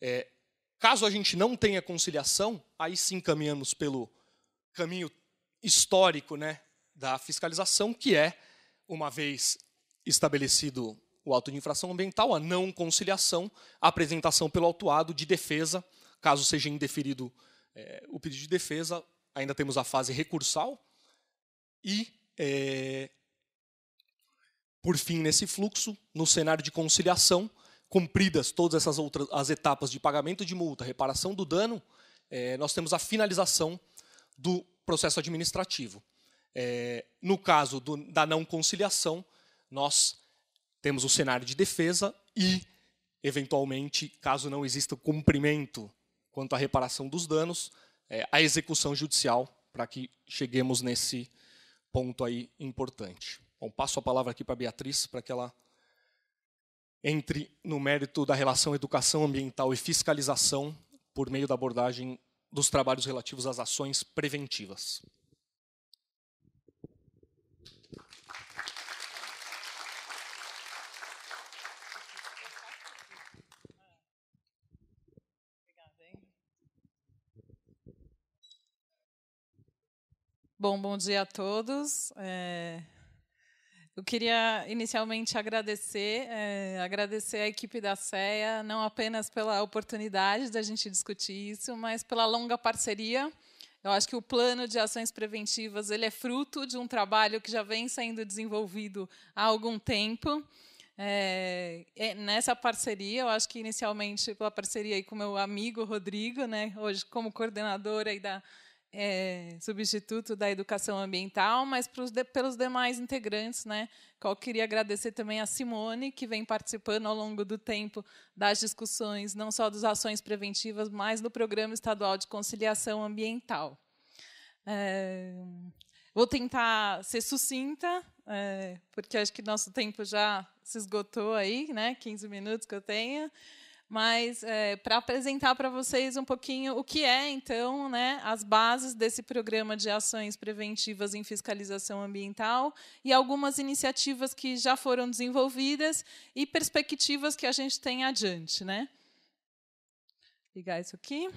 É, caso a gente não tenha conciliação, aí sim caminhamos pelo caminho histórico né, da fiscalização, que é, uma vez estabelecido o auto de infração ambiental, a não conciliação, a apresentação pelo autuado de defesa, caso seja indeferido é, o pedido de defesa, ainda temos a fase recursal, e, é, por fim, nesse fluxo, no cenário de conciliação, cumpridas todas essas outras as etapas de pagamento de multa, reparação do dano, é, nós temos a finalização do processo administrativo. É, no caso do, da não conciliação, nós temos o cenário de defesa e, eventualmente, caso não exista cumprimento quanto à reparação dos danos, é, a execução judicial, para que cheguemos nesse ponto aí importante. Bom, passo a palavra aqui para a Beatriz, para que ela entre no mérito da relação educação ambiental e fiscalização por meio da abordagem dos trabalhos relativos às ações preventivas. Bom, bom dia a todos. É, eu queria inicialmente agradecer, é, agradecer a equipe da CEA, não apenas pela oportunidade da gente discutir isso, mas pela longa parceria. Eu acho que o plano de ações preventivas ele é fruto de um trabalho que já vem sendo desenvolvido há algum tempo. É, é nessa parceria, eu acho que inicialmente pela parceria com meu amigo Rodrigo, né, hoje como coordenadora da é, substituto da educação ambiental, mas de, pelos demais integrantes, né? Qual queria agradecer também a Simone, que vem participando ao longo do tempo das discussões, não só das ações preventivas, mas do Programa Estadual de Conciliação Ambiental. É, vou tentar ser sucinta, é, porque acho que nosso tempo já se esgotou aí, né? 15 minutos que eu tenho mas é, eh, para apresentar para vocês um pouquinho o que é, então, né, as bases desse programa de ações preventivas em fiscalização ambiental e algumas iniciativas que já foram desenvolvidas e perspectivas que a gente tem adiante. Né? Ligar isso aqui.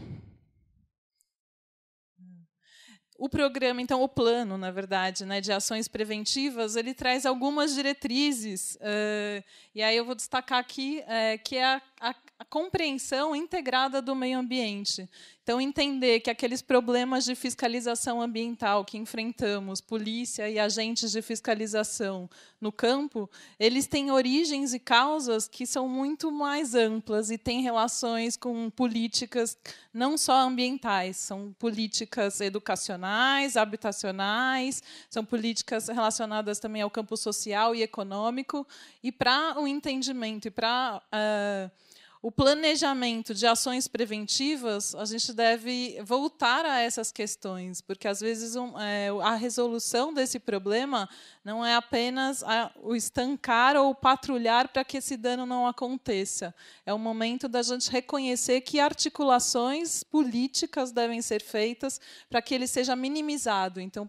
O programa, então, o plano, na verdade, né, de ações preventivas, ele traz algumas diretrizes. Uh, e aí eu vou destacar aqui uh, que é a, a, a compreensão integrada do meio ambiente. Então, entender que aqueles problemas de fiscalização ambiental que enfrentamos, polícia e agentes de fiscalização no campo, eles têm origens e causas que são muito mais amplas e têm relações com políticas não só ambientais, são políticas educacionais, habitacionais, são políticas relacionadas também ao campo social e econômico. E para o entendimento e para. Uh, o planejamento de ações preventivas, a gente deve voltar a essas questões, porque às vezes um, é, a resolução desse problema não é apenas a, o estancar ou patrulhar para que esse dano não aconteça. É o momento da gente reconhecer que articulações políticas devem ser feitas para que ele seja minimizado, então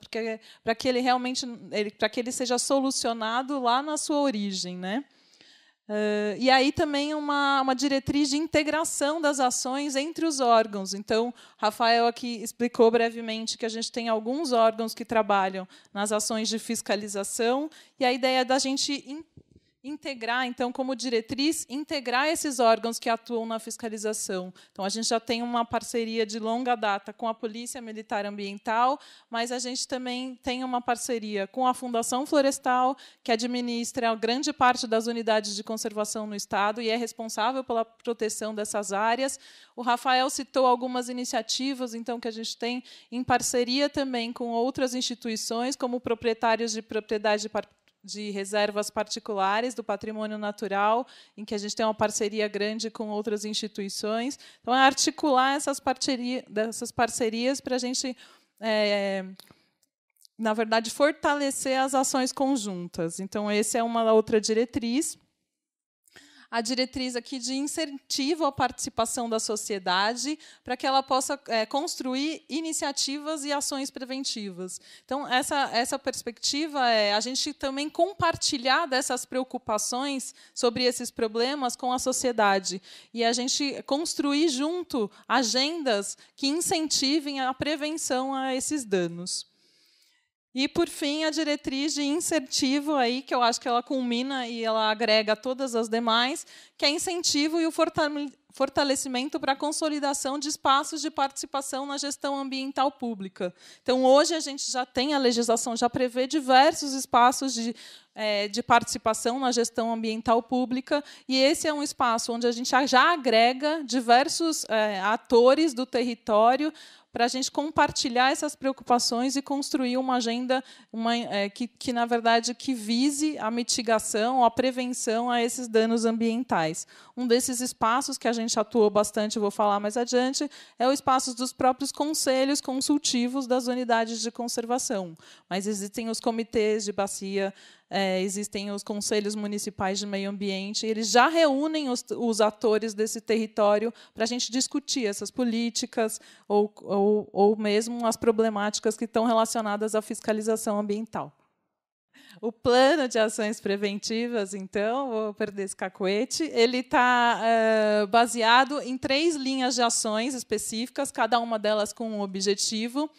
para que ele realmente, para que ele seja solucionado lá na sua origem, né? Uh, e aí também uma, uma diretriz de integração das ações entre os órgãos. Então, Rafael aqui explicou brevemente que a gente tem alguns órgãos que trabalham nas ações de fiscalização, e a ideia é da gente integrar, então, como diretriz, integrar esses órgãos que atuam na fiscalização. Então, a gente já tem uma parceria de longa data com a Polícia Militar Ambiental, mas a gente também tem uma parceria com a Fundação Florestal, que administra a grande parte das unidades de conservação no Estado e é responsável pela proteção dessas áreas. O Rafael citou algumas iniciativas, então, que a gente tem em parceria também com outras instituições, como proprietários de propriedade de reservas particulares do patrimônio natural, em que a gente tem uma parceria grande com outras instituições. Então, é articular essas, parceria, essas parcerias para a gente, é, na verdade, fortalecer as ações conjuntas. Então, essa é uma outra diretriz a diretriz aqui de incentivo à participação da sociedade para que ela possa é, construir iniciativas e ações preventivas. Então, essa, essa perspectiva é a gente também compartilhar dessas preocupações sobre esses problemas com a sociedade e a gente construir junto agendas que incentivem a prevenção a esses danos. E por fim, a diretriz de incentivo aí, que eu acho que ela culmina e ela agrega todas as demais, que é incentivo e o fortalecimento para a consolidação de espaços de participação na gestão ambiental pública. Então, hoje a gente já tem a legislação, já prevê diversos espaços de é, de participação na gestão ambiental pública, e esse é um espaço onde a gente já agrega diversos é, atores do território para a gente compartilhar essas preocupações e construir uma agenda uma, é, que, que, na verdade, que vise a mitigação, a prevenção a esses danos ambientais. Um desses espaços que a gente atuou bastante, vou falar mais adiante, é o espaço dos próprios conselhos consultivos das unidades de conservação. Mas existem os comitês de bacia é, existem os conselhos municipais de meio ambiente, eles já reúnem os, os atores desse território para a gente discutir essas políticas ou, ou, ou mesmo as problemáticas que estão relacionadas à fiscalização ambiental. O plano de ações preventivas, então, vou perder esse cacuete, ele está é, baseado em três linhas de ações específicas, cada uma delas com um objetivo.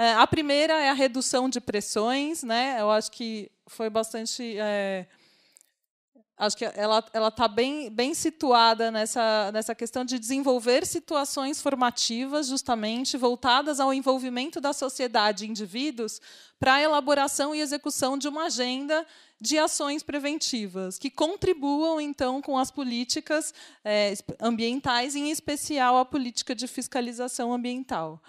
É, a primeira é a redução de pressões, né? Eu acho que foi bastante. É, acho que ela ela está bem bem situada nessa nessa questão de desenvolver situações formativas justamente voltadas ao envolvimento da sociedade e indivíduos para a elaboração e execução de uma agenda de ações preventivas que contribuam então com as políticas é, ambientais, em especial a política de fiscalização ambiental.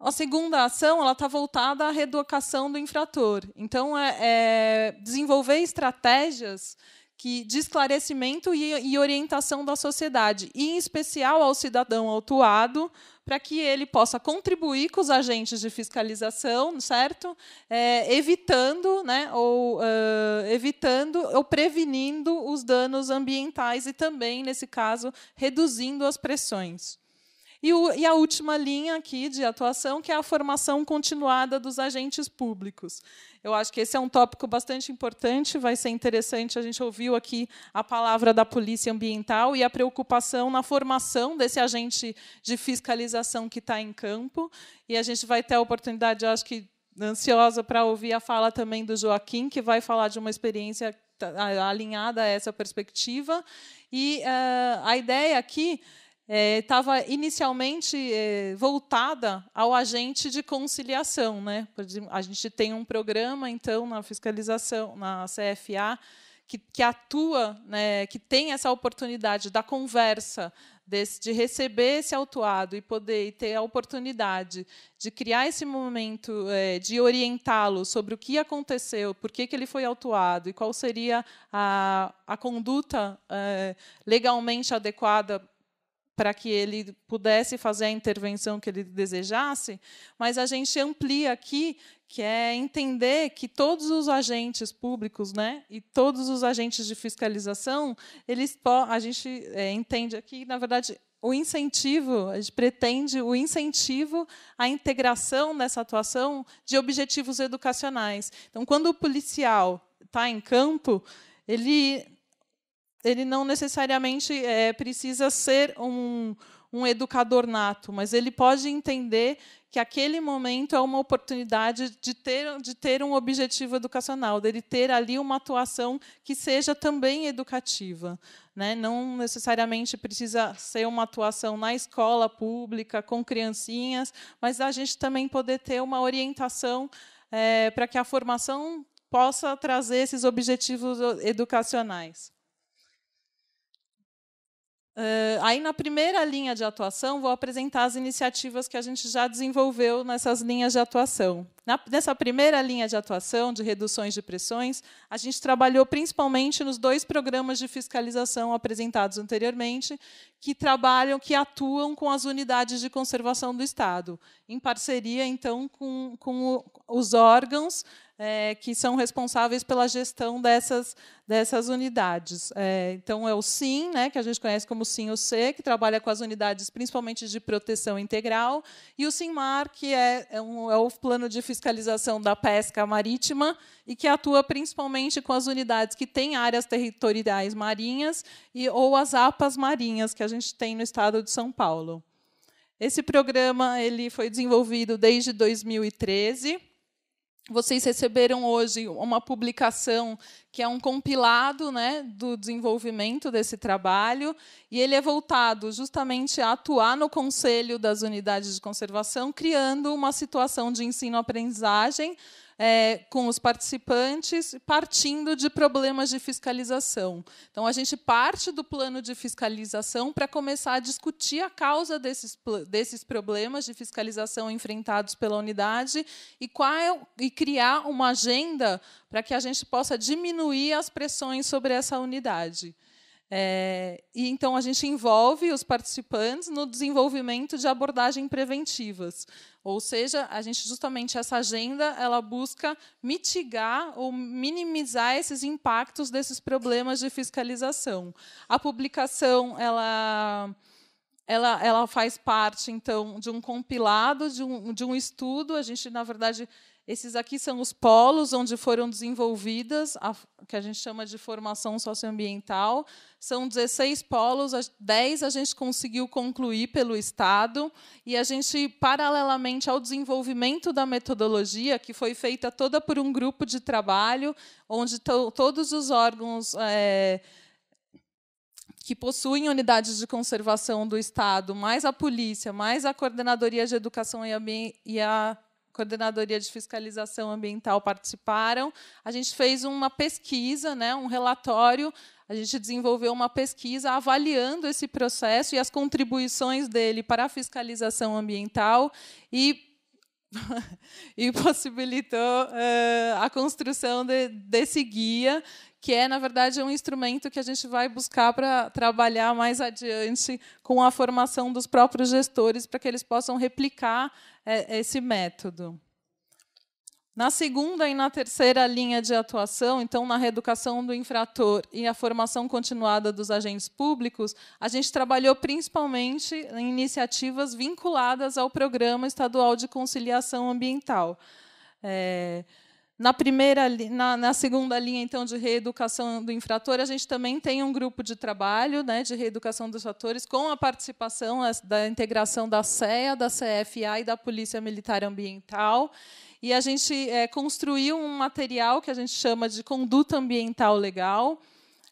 A segunda ação ela está voltada à reeducação do infrator. Então, é, é desenvolver estratégias que, de esclarecimento e, e, orientação da sociedade, e em especial ao cidadão autuado, para que ele possa contribuir com os agentes de fiscalização, certo? É, evitando, né, ou uh, evitando ou prevenindo os danos ambientais e também, nesse caso, reduzindo as pressões. E, o, e a última linha aqui de atuação, que é a formação continuada dos agentes públicos. Eu acho que esse é um tópico bastante importante, vai ser interessante. A gente ouviu aqui a palavra da polícia ambiental e a preocupação na formação desse agente de fiscalização que está em campo. E a gente vai ter a oportunidade, acho que ansiosa para ouvir a fala também do Joaquim, que vai falar de uma experiência alinhada a essa perspectiva. E uh, a ideia aqui estava é, inicialmente é, voltada ao agente de conciliação. Né? A gente tem um programa, então, na fiscalização, na CFA, que, que atua, né, que tem essa oportunidade da conversa, desse, de receber esse autuado e poder e ter a oportunidade de criar esse momento, é, de orientá-lo sobre o que aconteceu, por que, que ele foi autuado e qual seria a, a conduta é, legalmente adequada para que ele pudesse fazer a intervenção que ele desejasse, mas a gente amplia aqui, que é entender que todos os agentes públicos, né, e todos os agentes de fiscalização, eles a gente é, entende aqui, na verdade, o incentivo, a gente pretende o incentivo à integração nessa atuação de objetivos educacionais. Então, quando o policial está em campo, ele ele não necessariamente é, precisa ser um, um educador nato, mas ele pode entender que aquele momento é uma oportunidade de ter, de ter um objetivo educacional, dele ter ali uma atuação que seja também educativa. Né? Não necessariamente precisa ser uma atuação na escola pública, com criancinhas, mas a gente também poder ter uma orientação é, para que a formação possa trazer esses objetivos educacionais. Uh, aí, na primeira linha de atuação, vou apresentar as iniciativas que a gente já desenvolveu nessas linhas de atuação. Na, nessa primeira linha de atuação, de reduções de pressões, a gente trabalhou principalmente nos dois programas de fiscalização apresentados anteriormente, que trabalham, que atuam com as unidades de conservação do Estado, em parceria, então, com, com os órgãos é, que são responsáveis pela gestão dessas, dessas unidades. É, então, é o SIM, né, que a gente conhece como SIM C, que trabalha com as unidades principalmente de proteção integral, e o SIMAR, que é, é, um, é o plano de fiscalização da pesca marítima e que atua principalmente com as unidades que têm áreas territoriais marinhas e, ou as APAs marinhas que a gente tem no estado de São Paulo. Esse programa ele foi desenvolvido desde 2013 vocês receberam hoje uma publicação que é um compilado né, do desenvolvimento desse trabalho, e ele é voltado justamente a atuar no conselho das unidades de conservação, criando uma situação de ensino-aprendizagem é, com os participantes, partindo de problemas de fiscalização. Então, a gente parte do plano de fiscalização para começar a discutir a causa desses, desses problemas de fiscalização enfrentados pela unidade e, qual, e criar uma agenda para que a gente possa diminuir as pressões sobre essa unidade. É, e então a gente envolve os participantes no desenvolvimento de abordagens preventivas, ou seja, a gente justamente essa agenda ela busca mitigar ou minimizar esses impactos desses problemas de fiscalização. A publicação ela ela, ela faz parte, então, de um compilado, de um, de um estudo. A gente, na verdade, esses aqui são os polos onde foram desenvolvidas a que a gente chama de formação socioambiental. São 16 polos, 10 a gente conseguiu concluir pelo Estado, e a gente, paralelamente ao desenvolvimento da metodologia, que foi feita toda por um grupo de trabalho, onde to todos os órgãos. É, que possuem unidades de conservação do Estado, mais a polícia, mais a Coordenadoria de Educação e a Coordenadoria de Fiscalização Ambiental participaram. A gente fez uma pesquisa, né, um relatório a gente desenvolveu uma pesquisa avaliando esse processo e as contribuições dele para a fiscalização ambiental e, <laughs> e possibilitou uh, a construção de, desse guia que é, na verdade, é um instrumento que a gente vai buscar para trabalhar mais adiante com a formação dos próprios gestores, para que eles possam replicar é, esse método. Na segunda e na terceira linha de atuação, então, na reeducação do infrator e a formação continuada dos agentes públicos, a gente trabalhou principalmente em iniciativas vinculadas ao Programa Estadual de Conciliação Ambiental. É na primeira, na, na, segunda linha, então, de reeducação do infrator, a gente também tem um grupo de trabalho né, de reeducação dos fatores, com a participação da integração da CEA, da CFA e da Polícia Militar Ambiental. E a gente é, construiu um material que a gente chama de conduta ambiental legal.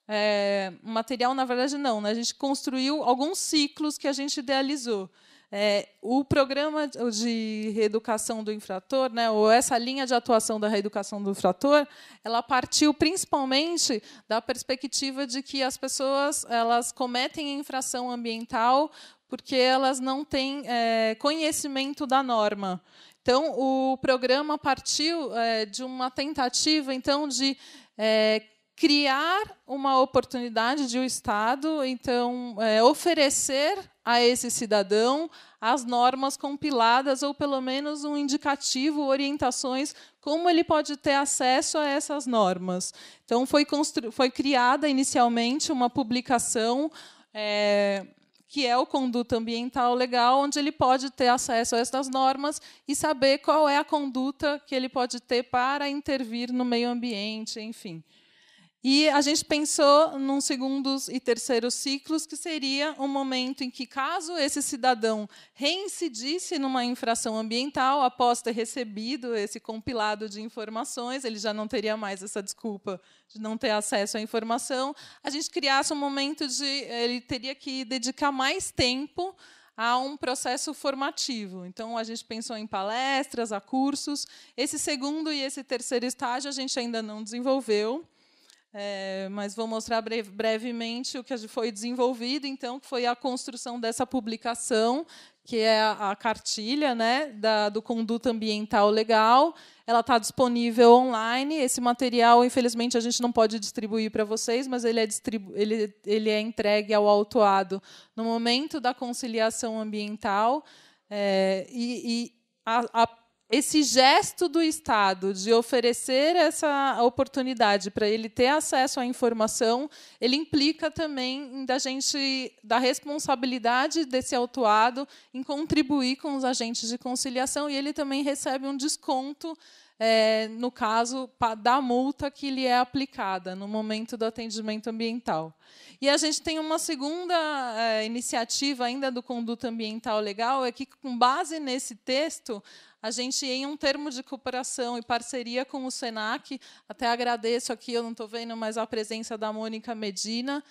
É, material, na verdade, não. Né? A gente construiu alguns ciclos que a gente idealizou. É, o programa de reeducação do infrator, né, ou essa linha de atuação da reeducação do infrator, ela partiu principalmente da perspectiva de que as pessoas elas cometem infração ambiental porque elas não têm é, conhecimento da norma. Então, o programa partiu é, de uma tentativa, então, de é, criar uma oportunidade de o Estado, então, é, oferecer a esse cidadão as normas compiladas ou pelo menos um indicativo, orientações como ele pode ter acesso a essas normas. Então foi, foi criada inicialmente uma publicação é, que é o conduta ambiental legal, onde ele pode ter acesso a essas normas e saber qual é a conduta que ele pode ter para intervir no meio ambiente, enfim. E a gente pensou num segundos e terceiros ciclos, que seria um momento em que, caso esse cidadão reincidisse numa infração ambiental, após ter recebido esse compilado de informações, ele já não teria mais essa desculpa de não ter acesso à informação, a gente criasse um momento de. ele teria que dedicar mais tempo a um processo formativo. Então, a gente pensou em palestras, a cursos. Esse segundo e esse terceiro estágio a gente ainda não desenvolveu. É, mas vou mostrar brevemente o que foi desenvolvido, então, que foi a construção dessa publicação, que é a, a cartilha né, da, do Conduta Ambiental Legal. Ela está disponível online. Esse material, infelizmente, a gente não pode distribuir para vocês, mas ele é, ele, ele é entregue ao autuado no momento da conciliação ambiental. É, e, e a, a esse gesto do Estado de oferecer essa oportunidade para ele ter acesso à informação, ele implica também da gente da responsabilidade desse autuado em contribuir com os agentes de conciliação e ele também recebe um desconto é, no caso da multa que lhe é aplicada no momento do atendimento ambiental. E a gente tem uma segunda é, iniciativa ainda do conduto Ambiental Legal, é que, com base nesse texto, a gente, em um termo de cooperação e parceria com o SENAC, até agradeço aqui, eu não estou vendo, mais a presença da Mônica Medina,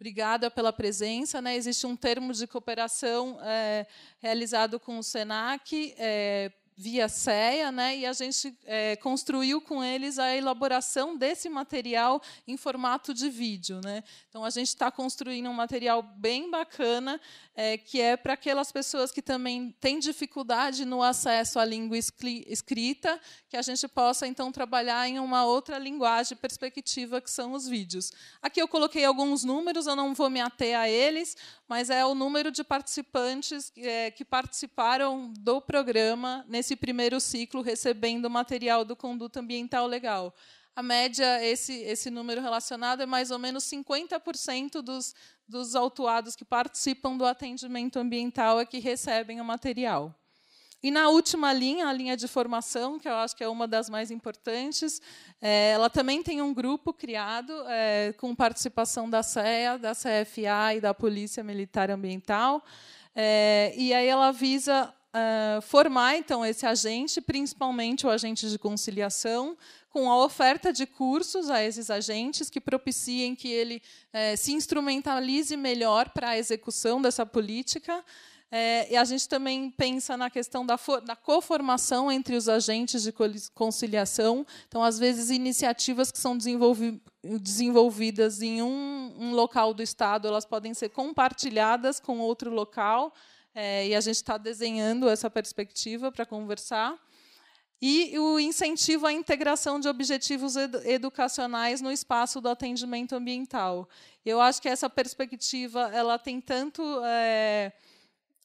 Obrigada pela presença. Né? Existe um termo de cooperação é, realizado com o SENAC é, via CEA, né, e a gente é, construiu com eles a elaboração desse material em formato de vídeo. Né? Então, a gente está construindo um material bem bacana, é, que é para aquelas pessoas que também têm dificuldade no acesso à língua escrita, que a gente possa, então, trabalhar em uma outra linguagem perspectiva, que são os vídeos. Aqui eu coloquei alguns números, eu não vou me ater a eles, mas é o número de participantes é, que participaram do programa nesse nesse primeiro ciclo recebendo material do conduto Ambiental Legal. A média, esse, esse número relacionado, é mais ou menos 50% dos, dos autuados que participam do atendimento ambiental é que recebem o material. E na última linha, a linha de formação, que eu acho que é uma das mais importantes, é, ela também tem um grupo criado é, com participação da CEA, da CFA e da Polícia Militar Ambiental. É, e aí ela visa uh, formar então esse agente, principalmente o agente de conciliação, com a oferta de cursos a esses agentes que propiciem que ele uh, se instrumentalize melhor para a execução dessa política. É, e a gente também pensa na questão da, da coformação entre os agentes de conciliação. Então, às vezes, iniciativas que são desenvolvi desenvolvidas em um, um local do Estado, elas podem ser compartilhadas com outro local. É, e a gente está desenhando essa perspectiva para conversar. E o incentivo à integração de objetivos educacionais no espaço do atendimento ambiental. Eu acho que essa perspectiva ela tem tanto. É,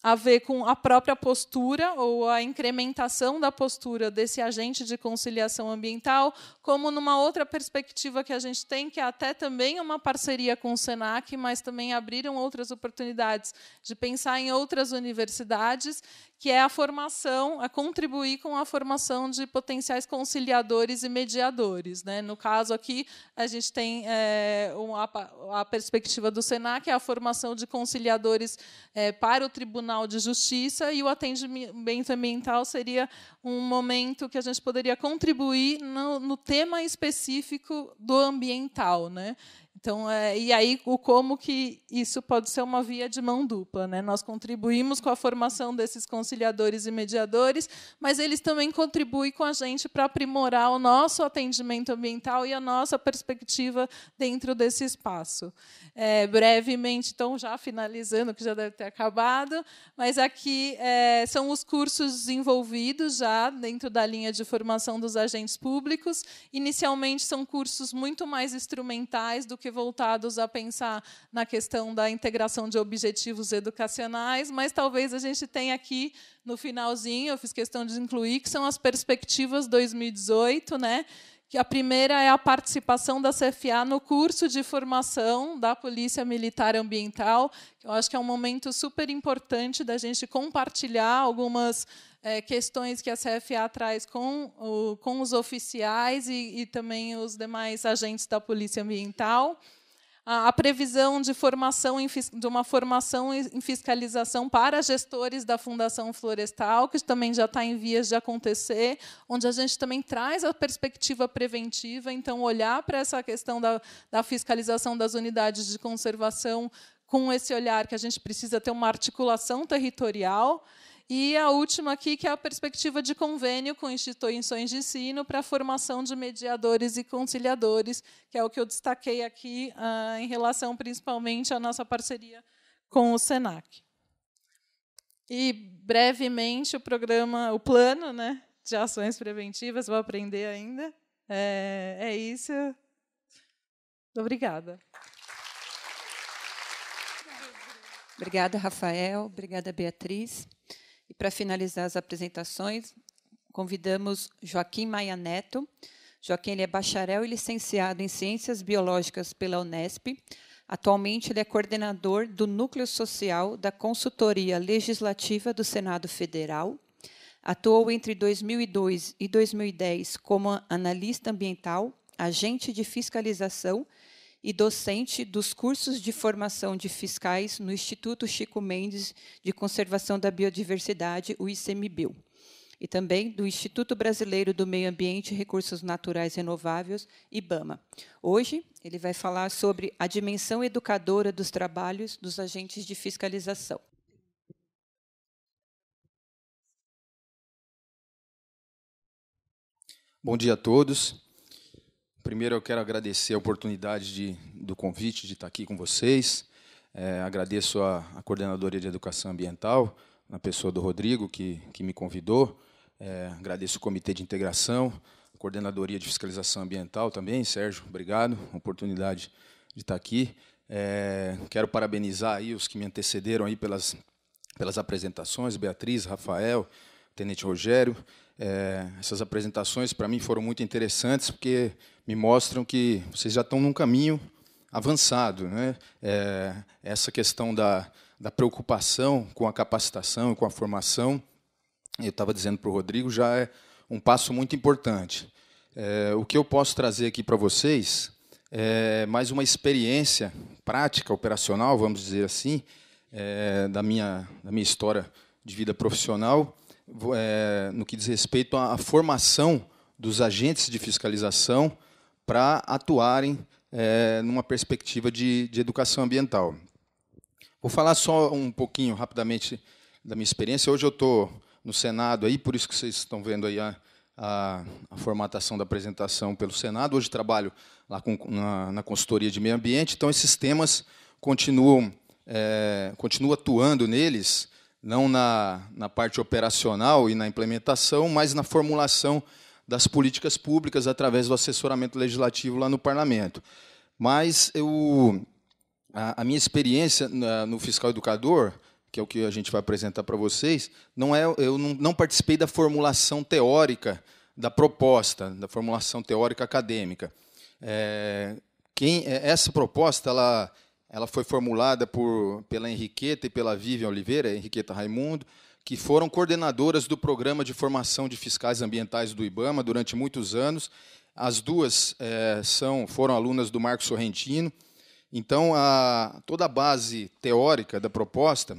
a ver com a própria postura ou a incrementação da postura desse agente de conciliação ambiental, como numa outra perspectiva que a gente tem, que é até também uma parceria com o SENAC, mas também abriram outras oportunidades de pensar em outras universidades que é a formação, a contribuir com a formação de potenciais conciliadores e mediadores. Né? No caso aqui, a gente tem é, eh, uma, a perspectiva do SENAC, é a formação de conciliadores é, para o Tribunal de Justiça, e o atendimento ambiental seria um momento que a gente poderia contribuir no, no tema específico do ambiental. Né? Então, é, e aí o como que isso pode ser uma via de mão dupla, né? Nós contribuímos com a formação desses conciliadores e mediadores, mas eles também contribuem com a gente para aprimorar o nosso atendimento ambiental e a nossa perspectiva dentro desse espaço. É, brevemente, então já finalizando, que já deve ter acabado, mas aqui é, são os cursos desenvolvidos já dentro da linha de formação dos agentes públicos. Inicialmente são cursos muito mais instrumentais do que voltados a pensar na questão da integração de objetivos educacionais, mas talvez a gente tenha aqui no finalzinho, eu fiz questão de incluir, que são as perspectivas 2018, né? que a primeira é a participação da CFA no curso de formação da Polícia Militar Ambiental. Eu acho que é um momento super importante da gente compartilhar algumas é, questões que a CFA traz com, o, com os oficiais e, e também os demais agentes da Polícia Ambiental a, a previsão de, formação em, de uma formação em fiscalização para gestores da Fundação Florestal, que também já está em vias de acontecer, onde a gente também traz a perspectiva preventiva, então, olhar para essa questão da, da fiscalização das unidades de conservação com esse olhar que a gente precisa ter uma articulação territorial. E a última aqui, que é a perspectiva de convênio com instituições de ensino para a formação de mediadores e conciliadores, que é o que eu destaquei aqui ah, em relação principalmente à nossa parceria com o SENAC. E, brevemente, o programa, o plano né, de ações preventivas, vou aprender ainda. É, é isso. Obrigada. Obrigada, Rafael. Obrigada, Beatriz. E para finalizar as apresentações, convidamos Joaquim Maia Neto. Joaquim ele é bacharel e licenciado em Ciências Biológicas pela Unesp. Atualmente, ele é coordenador do Núcleo Social da Consultoria Legislativa do Senado Federal. Atuou entre 2002 e 2010 como analista ambiental, agente de fiscalização e docente dos cursos de formação de fiscais no Instituto Chico Mendes de Conservação da Biodiversidade, o ICMBio, e também do Instituto Brasileiro do Meio Ambiente e Recursos Naturais Renováveis, IBAMA. Hoje, ele vai falar sobre a dimensão educadora dos trabalhos dos agentes de fiscalização. Bom dia a todos. Primeiro, eu quero agradecer a oportunidade de, do convite de estar aqui com vocês. É, agradeço a, a, de Educação Ambiental, na pessoa do Rodrigo, que, que me convidou. É, agradeço o Comitê de Integração, a Coordenadoria de Fiscalização Ambiental também. Sérgio, obrigado. Oportunidade de estar aqui. É, quero parabenizar aí os que me antecederam aí pelas, pelas apresentações, Beatriz, Rafael, Tenente Rogério. É, essas apresentações para mim foram muito interessantes porque me mostram que vocês já estão num caminho avançado, né? É, essa questão da, da preocupação com a capacitação e com a formação, eu estava dizendo para o Rodrigo, já é um passo muito importante. É, o que eu posso trazer aqui para vocês é mais uma experiência prática, operacional, vamos dizer assim, é, da, minha, da minha história de vida profissional é, no que diz respeito à formação dos agentes de fiscalização para atuarem é, numa perspectiva de, de educação ambiental. Vou falar só um pouquinho rapidamente da minha experiência. Hoje eu estou no Senado aí, por isso que vocês estão vendo aí a, a, a formatação da apresentação pelo Senado. Hoje trabalho lá com, na, na, consultoria de meio ambiente, então esses temas continuam é, continuo atuando neles não na, na parte operacional e na implementação, mas na formulação das políticas públicas através do assessoramento legislativo lá no parlamento. Mas eu, a, a minha experiência no fiscal educador, que é o que a gente vai apresentar para vocês, não é, eu não, não participei da formulação teórica da proposta, da formulação teórica acadêmica. É, quem, é, essa proposta ela ela foi formulada por, pela Henriqueta e pela Vivian Oliveira, Henriqueta Raimundo, que foram coordenadoras do Programa de Formação de Fiscais Ambientais do IBAMA durante muitos anos. As duas é, são, foram alunas do Marco Sorrentino. Então, a, toda a base teórica da proposta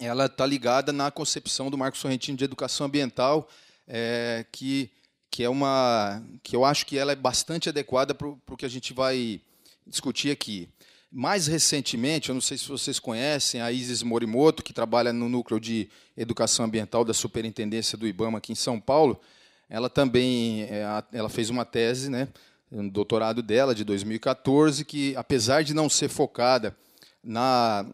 ela está ligada na concepção do Marco Sorrentino de Educação Ambiental, é, que, que é uma que eu acho que ela é bastante adequada para o que a gente vai discutir aqui. Mais recentemente, eu não sei se vocês conhecem a Isis Morimoto, que trabalha no núcleo de educação ambiental da Superintendência do IBAMA aqui em São Paulo. Ela também é, ela fez uma tese, né, um doutorado dela de 2014, que apesar de não ser focada na,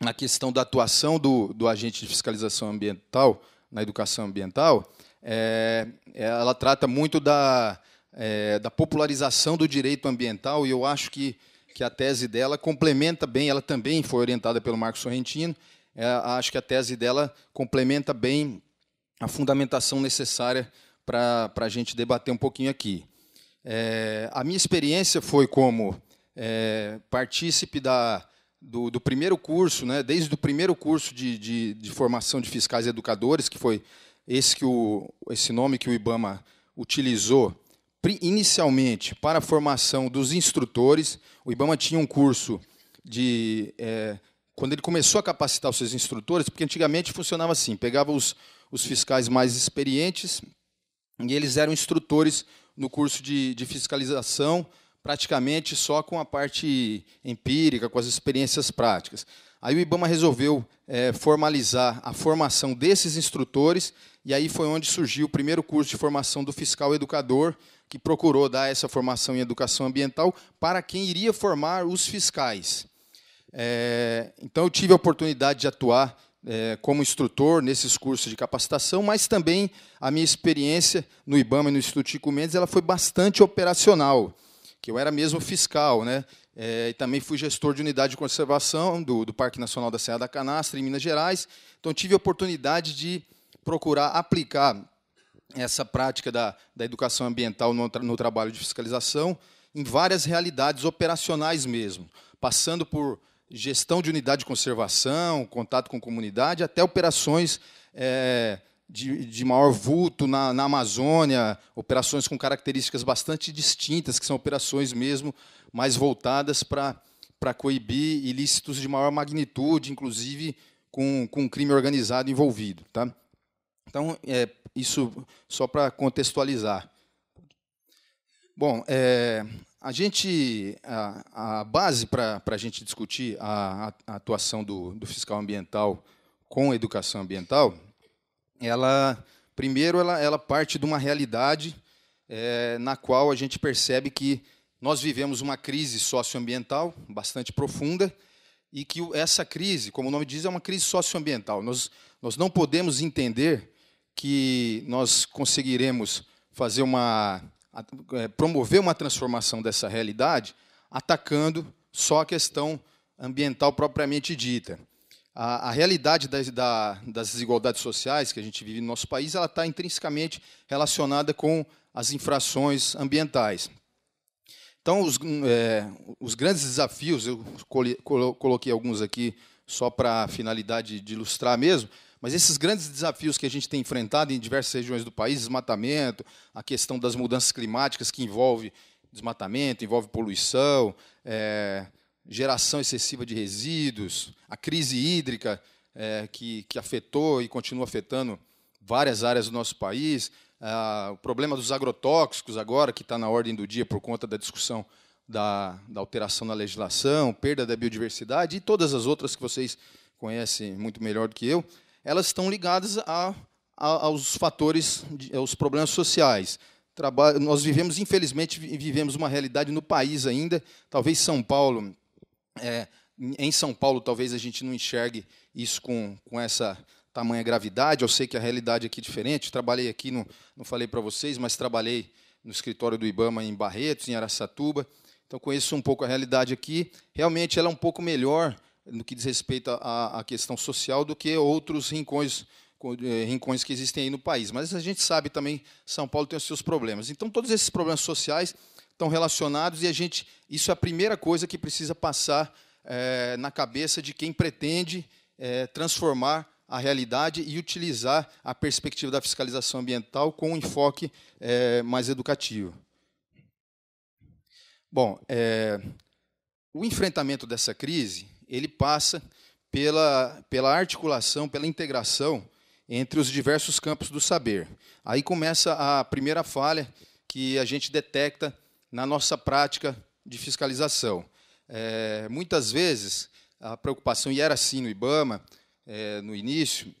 na questão da atuação do, do agente de fiscalização ambiental na educação ambiental, é, ela trata muito da, é, da popularização do direito ambiental e eu acho que que a tese dela complementa bem, ela também foi orientada pelo Marco Sorrentino, é, acho que a tese dela complementa bem a fundamentação necessária para a gente debater um pouquinho aqui. É, a minha experiência foi como é, partícipe da, do, do, primeiro curso, né, desde o primeiro curso de, de, de, formação de fiscais educadores, que foi esse, que o, esse nome que o IBAMA utilizou inicialmente para a formação dos instrutores. O IBAMA tinha um curso de. É, quando ele começou a capacitar os seus instrutores, porque antigamente funcionava assim: pegava os, os fiscais mais experientes e eles eram instrutores no curso de, de fiscalização, praticamente só com a parte empírica, com as experiências práticas. Aí o IBAMA resolveu é, formalizar a formação desses instrutores, e aí foi onde surgiu o primeiro curso de formação do fiscal educador, que procurou dar essa formação em educação ambiental para quem iria formar os fiscais. É, então, eu tive a oportunidade de atuar é, como instrutor nesses cursos de capacitação, mas também a minha experiência no IBAMA e no Instituto Chico Mendes ela foi bastante operacional, que eu era mesmo fiscal, né? É, e também fui gestor de unidade de conservação do, do Parque Nacional da Serra da Canastra, em Minas Gerais. Então, tive a oportunidade de procurar aplicar essa prática da, da educação ambiental no, no trabalho de fiscalização em várias realidades operacionais mesmo, passando por gestão de unidade de conservação, contato com comunidade, até operações é, de, de, maior vulto na, na, Amazônia, operações com características bastante distintas, que são operações mesmo mais voltadas para coibir ilícitos de maior magnitude, inclusive com, com crime organizado envolvido. Tá? Então, é, isso só para contextualizar. Bom, é, a gente a, a base para a gente discutir a, a atuação do, do, fiscal ambiental com a educação ambiental, ela primeiro ela, ela parte de uma realidade é, na qual a gente percebe que nós vivemos uma crise socioambiental bastante profunda e que essa crise, como o nome diz, é uma crise socioambiental. Nós, nós não podemos entender que nós conseguiremos fazer uma é, promover uma transformação dessa realidade atacando só a questão ambiental propriamente dita. A, a realidade das, da, das desigualdades sociais que a gente vive no nosso país ela está intrinsecamente relacionada com as infrações ambientais. Então, os, hum, é, os grandes desafios, eu coloquei alguns aqui só para finalidade de ilustrar mesmo, mas esses grandes desafios que a gente tem enfrentado em diversas regiões do país, desmatamento, a questão das mudanças climáticas que envolve desmatamento, envolve poluição, é, geração excessiva de resíduos, a crise hídrica é, que, que afetou e continua afetando várias áreas do nosso país, o problema dos agrotóxicos agora, que está na ordem do dia por conta da discussão da, da, alteração na legislação, perda da biodiversidade e todas as outras que vocês conhecem muito melhor do que eu elas estão ligadas a, a, aos fatores, aos problemas sociais. Traba nós vivemos, infelizmente, vivemos uma realidade no país ainda, talvez São Paulo, é, em São Paulo, talvez a gente não enxergue isso com, com essa tamanha gravidade. Eu sei que a realidade é aqui é diferente. Trabalhei aqui, no, não falei para vocês, mas trabalhei no escritório do Ibama em Barretos, em Araçatuba. Então conheço um pouco a realidade aqui. Realmente ela é um pouco melhor no que diz respeito à, à questão social do que outros rincões eh, rincões que existem aí no país. Mas a gente sabe também São Paulo tem os seus problemas. Então todos esses problemas sociais estão relacionados e a gente isso é a primeira coisa que precisa passar é, na cabeça de quem pretende é, transformar a realidade e utilizar a perspectiva da fiscalização ambiental com um enfoque é, mais educativo. Bom, o enfrentamento dessa crise ele passa pela, pela articulação, pela integração entre os diversos campos do saber. Aí começa a primeira falha que a gente detecta na nossa prática de fiscalização. É, muitas vezes, a preocupação, e era assim no IBAMA, é, no início,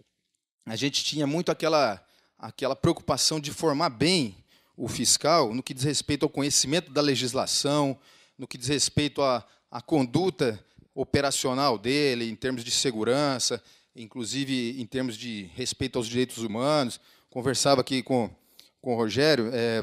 a gente tinha muito aquela, aquela preocupação de formar bem o fiscal no que diz respeito ao conhecimento da legislação, no que diz respeito à, à conduta operacional dele, em termos de segurança, inclusive em termos de respeito aos direitos humanos. Conversava aqui com, com o Rogério é,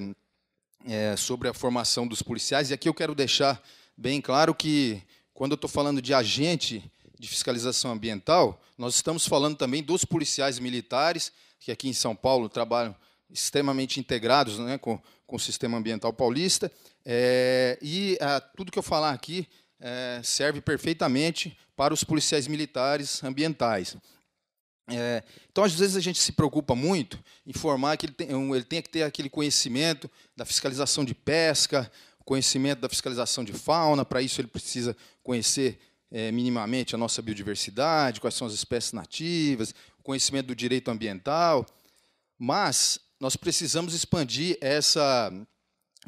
é, sobre a formação dos policiais, e aqui eu quero deixar bem claro que, quando eu estou falando de agente de fiscalização ambiental, nós estamos falando também dos policiais militares, que aqui em São Paulo trabalham extremamente integrados né, com, com o sistema ambiental paulista. É, e a, ah, tudo que eu falar aqui é, serve perfeitamente para os policiais militares ambientais. É, então, às vezes, a gente se preocupa muito em formar que ele tem, ele tem que ter aquele conhecimento da fiscalização de pesca, conhecimento da fiscalização de fauna, para isso ele precisa conhecer é, minimamente a nossa biodiversidade, quais são as espécies nativas, conhecimento do direito ambiental, mas nós precisamos expandir essa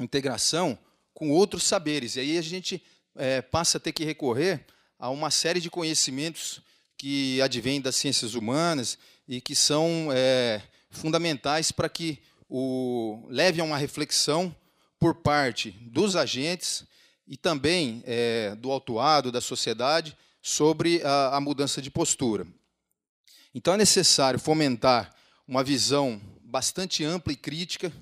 integração com outros saberes. E aí a gente é, passa a ter que recorrer a uma série de conhecimentos que advêm das ciências humanas e que são é, fundamentais para que o, leve a uma reflexão por parte dos agentes e também é, do autuado, da sociedade, sobre a, a mudança de postura. Então é necessário fomentar uma visão bastante ampla e crítica,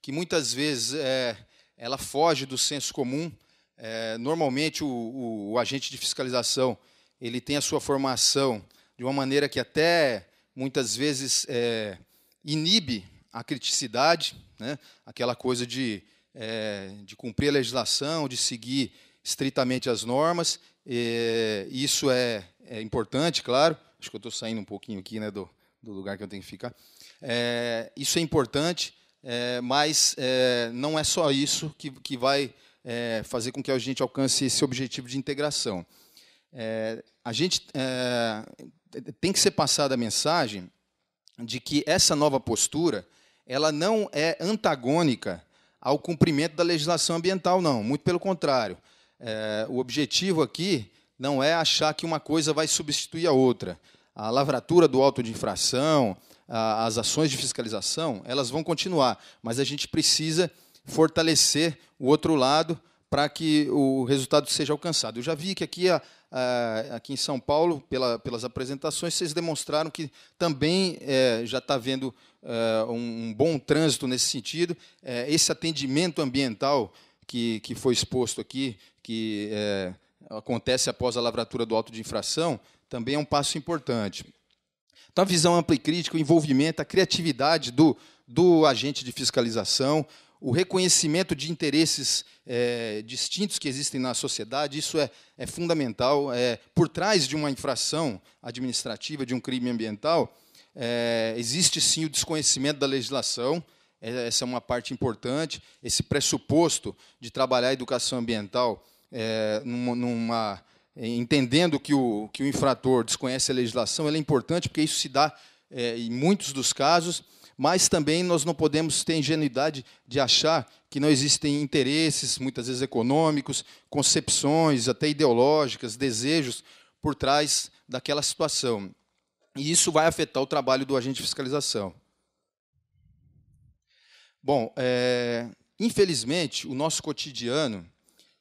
que muitas vezes é, ela foge do senso comum é, normalmente, o, o, o, agente de fiscalização ele tem a sua formação de uma maneira que até muitas vezes é, inibe a criticidade, né? aquela coisa de, é, de cumprir a legislação, de seguir estritamente as normas. isso é, é, importante, claro. Acho que eu estou saindo um pouquinho aqui né, do, do lugar que eu tenho que ficar. É, isso é importante, é, mas não é só isso que, que vai é, fazer com que a gente alcance esse objetivo de integração. É, a gente é, tem que ser passada a mensagem de que essa nova postura ela não é antagônica ao cumprimento da legislação ambiental, não. Muito pelo contrário. É, o objetivo aqui não é achar que uma coisa vai substituir a outra. A lavratura do auto de infração, as ações de fiscalização, elas vão continuar, mas a gente precisa fortalecer o outro lado para que o resultado seja alcançado. Eu já vi que aqui, a, a, aqui em São Paulo, pela, pelas apresentações, vocês demonstraram que também é, já está havendo é, um, um, bom trânsito nesse sentido. É, esse atendimento ambiental que, que foi exposto aqui, que é, acontece após a lavratura do auto de infração, também é um passo importante. Então, a visão ampla e crítica, o envolvimento, a criatividade do, do agente de fiscalização, o reconhecimento de interesses é, distintos que existem na sociedade, isso é, é fundamental. É, por trás de uma infração administrativa, de um crime ambiental, eh, existe sim o desconhecimento da legislação, eh, essa é uma parte importante, esse pressuposto de trabalhar a educação ambiental numa, numa, entendendo que o, que o infrator desconhece a legislação, é importante porque isso se dá em muitos dos casos mas também nós não podemos ter ingenuidade de achar que não existem interesses, muitas vezes econômicos, concepções, até ideológicas, desejos por trás daquela situação. E isso vai afetar o trabalho do agente de fiscalização. Bom, é, infelizmente, o nosso cotidiano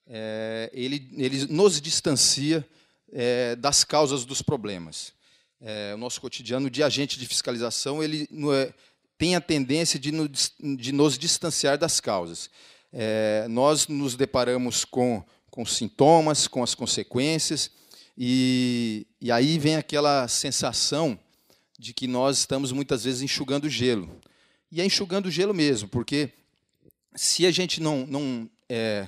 é, ele, ele nos distancia é, das causas dos problemas. o nosso cotidiano de agente de fiscalização ele tem a tendência de, de nos distanciar das causas. É, nós nos deparamos com, com sintomas, com as consequências, e, e aí vem aquela sensação de que nós estamos muitas vezes enxugando gelo. E é enxugando gelo mesmo, porque se a gente não, não é,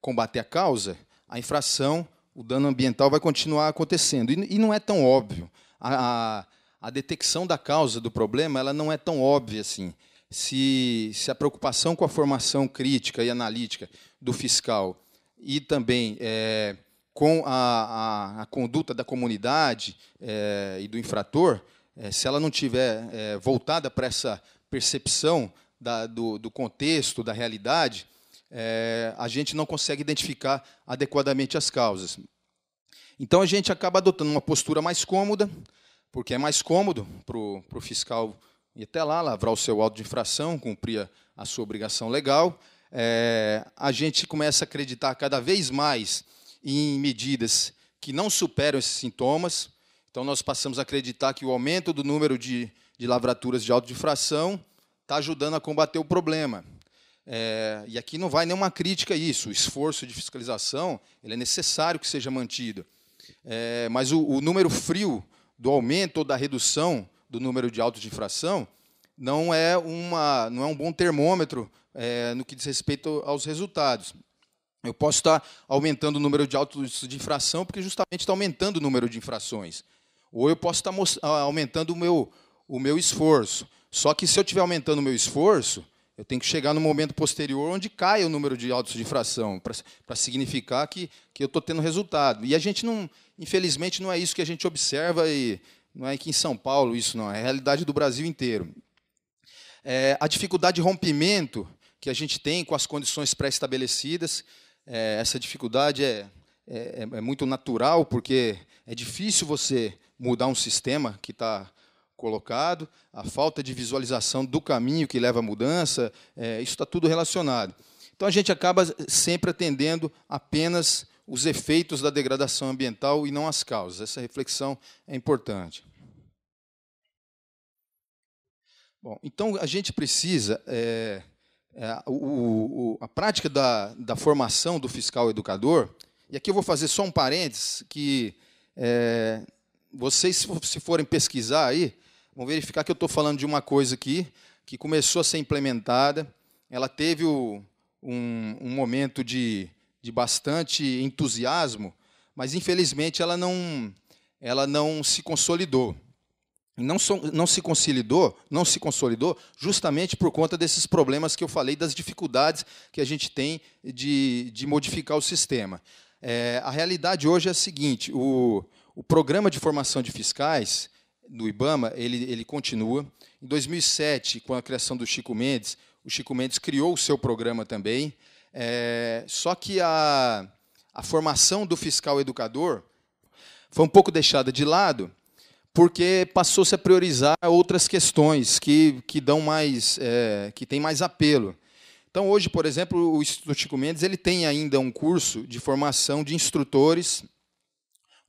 combater a causa, a infração, o dano ambiental vai continuar acontecendo. E, e não é tão óbvio. A, a, a detecção da causa do problema ela não é tão óbvia assim. Se, se a preocupação com a formação crítica e analítica do fiscal e também é, com a, a, a, conduta da comunidade é, e do infrator, é, se ela não tiver é, voltada para essa percepção da, do, do, contexto, da realidade, é, a gente não consegue identificar adequadamente as causas. Então a gente acaba adotando uma postura mais cômoda, porque é mais cômodo para o fiscal ir até lá, lavrar o seu auto de infração, cumprir a, a sua obrigação legal. É, a gente começa a acreditar cada vez mais em medidas que não superam esses sintomas. Então, nós passamos a acreditar que o aumento do número de, de lavraturas de infração está ajudando a combater o problema. É, e aqui não vai nenhuma crítica a isso. O esforço de fiscalização ele é necessário que seja mantido. É, mas o, o número frio do aumento ou da redução do número de autos de infração não é, uma, não é um bom termômetro é, no que diz respeito aos resultados. Eu posso estar aumentando o número de autos de infração porque justamente está aumentando o número de infrações. Ou eu posso estar ah, aumentando o meu, o meu esforço. Só que se eu estiver aumentando o meu esforço, eu tenho que chegar no momento posterior onde cai o número de autos de fração, para significar que, que eu estou tendo resultado. E a gente não, infelizmente, não é isso que a gente observa, e não é aqui em São Paulo isso, não, é a realidade do Brasil inteiro. É, a dificuldade de rompimento que a gente tem com as condições pré-estabelecidas, é, essa dificuldade é, é, é muito natural, porque é difícil você mudar um sistema que está colocado, a falta de visualização do caminho que leva à mudança, é, isso está tudo relacionado. Então a gente acaba sempre atendendo apenas os efeitos da degradação ambiental e não as causas. Essa reflexão é importante. Bom, então a gente precisa. É, é, o, o, a prática da, da, formação do fiscal educador, e aqui eu vou fazer só um parênteses, que é, vocês, se forem pesquisar aí, Vamos verificar que eu estou falando de uma coisa aqui que começou a ser implementada. Ela teve o, um, um, momento de, de bastante entusiasmo, mas infelizmente ela não, ela não se consolidou. Não, so, não se consolidou, não se consolidou justamente por conta desses problemas que eu falei, das dificuldades que a gente tem de, de modificar o sistema. É, a realidade hoje é a seguinte: o, o programa de formação de fiscais do IBAMA, ele, ele continua. Em 2007, com a criação do Chico Mendes, o Chico Mendes criou o seu programa também. É, só que a, a formação do fiscal educador foi um pouco deixada de lado, porque passou-se a priorizar outras questões que, que dão mais, é, que têm mais apelo. Então, hoje, por exemplo, o Instituto Chico Mendes ele tem ainda um curso de formação de instrutores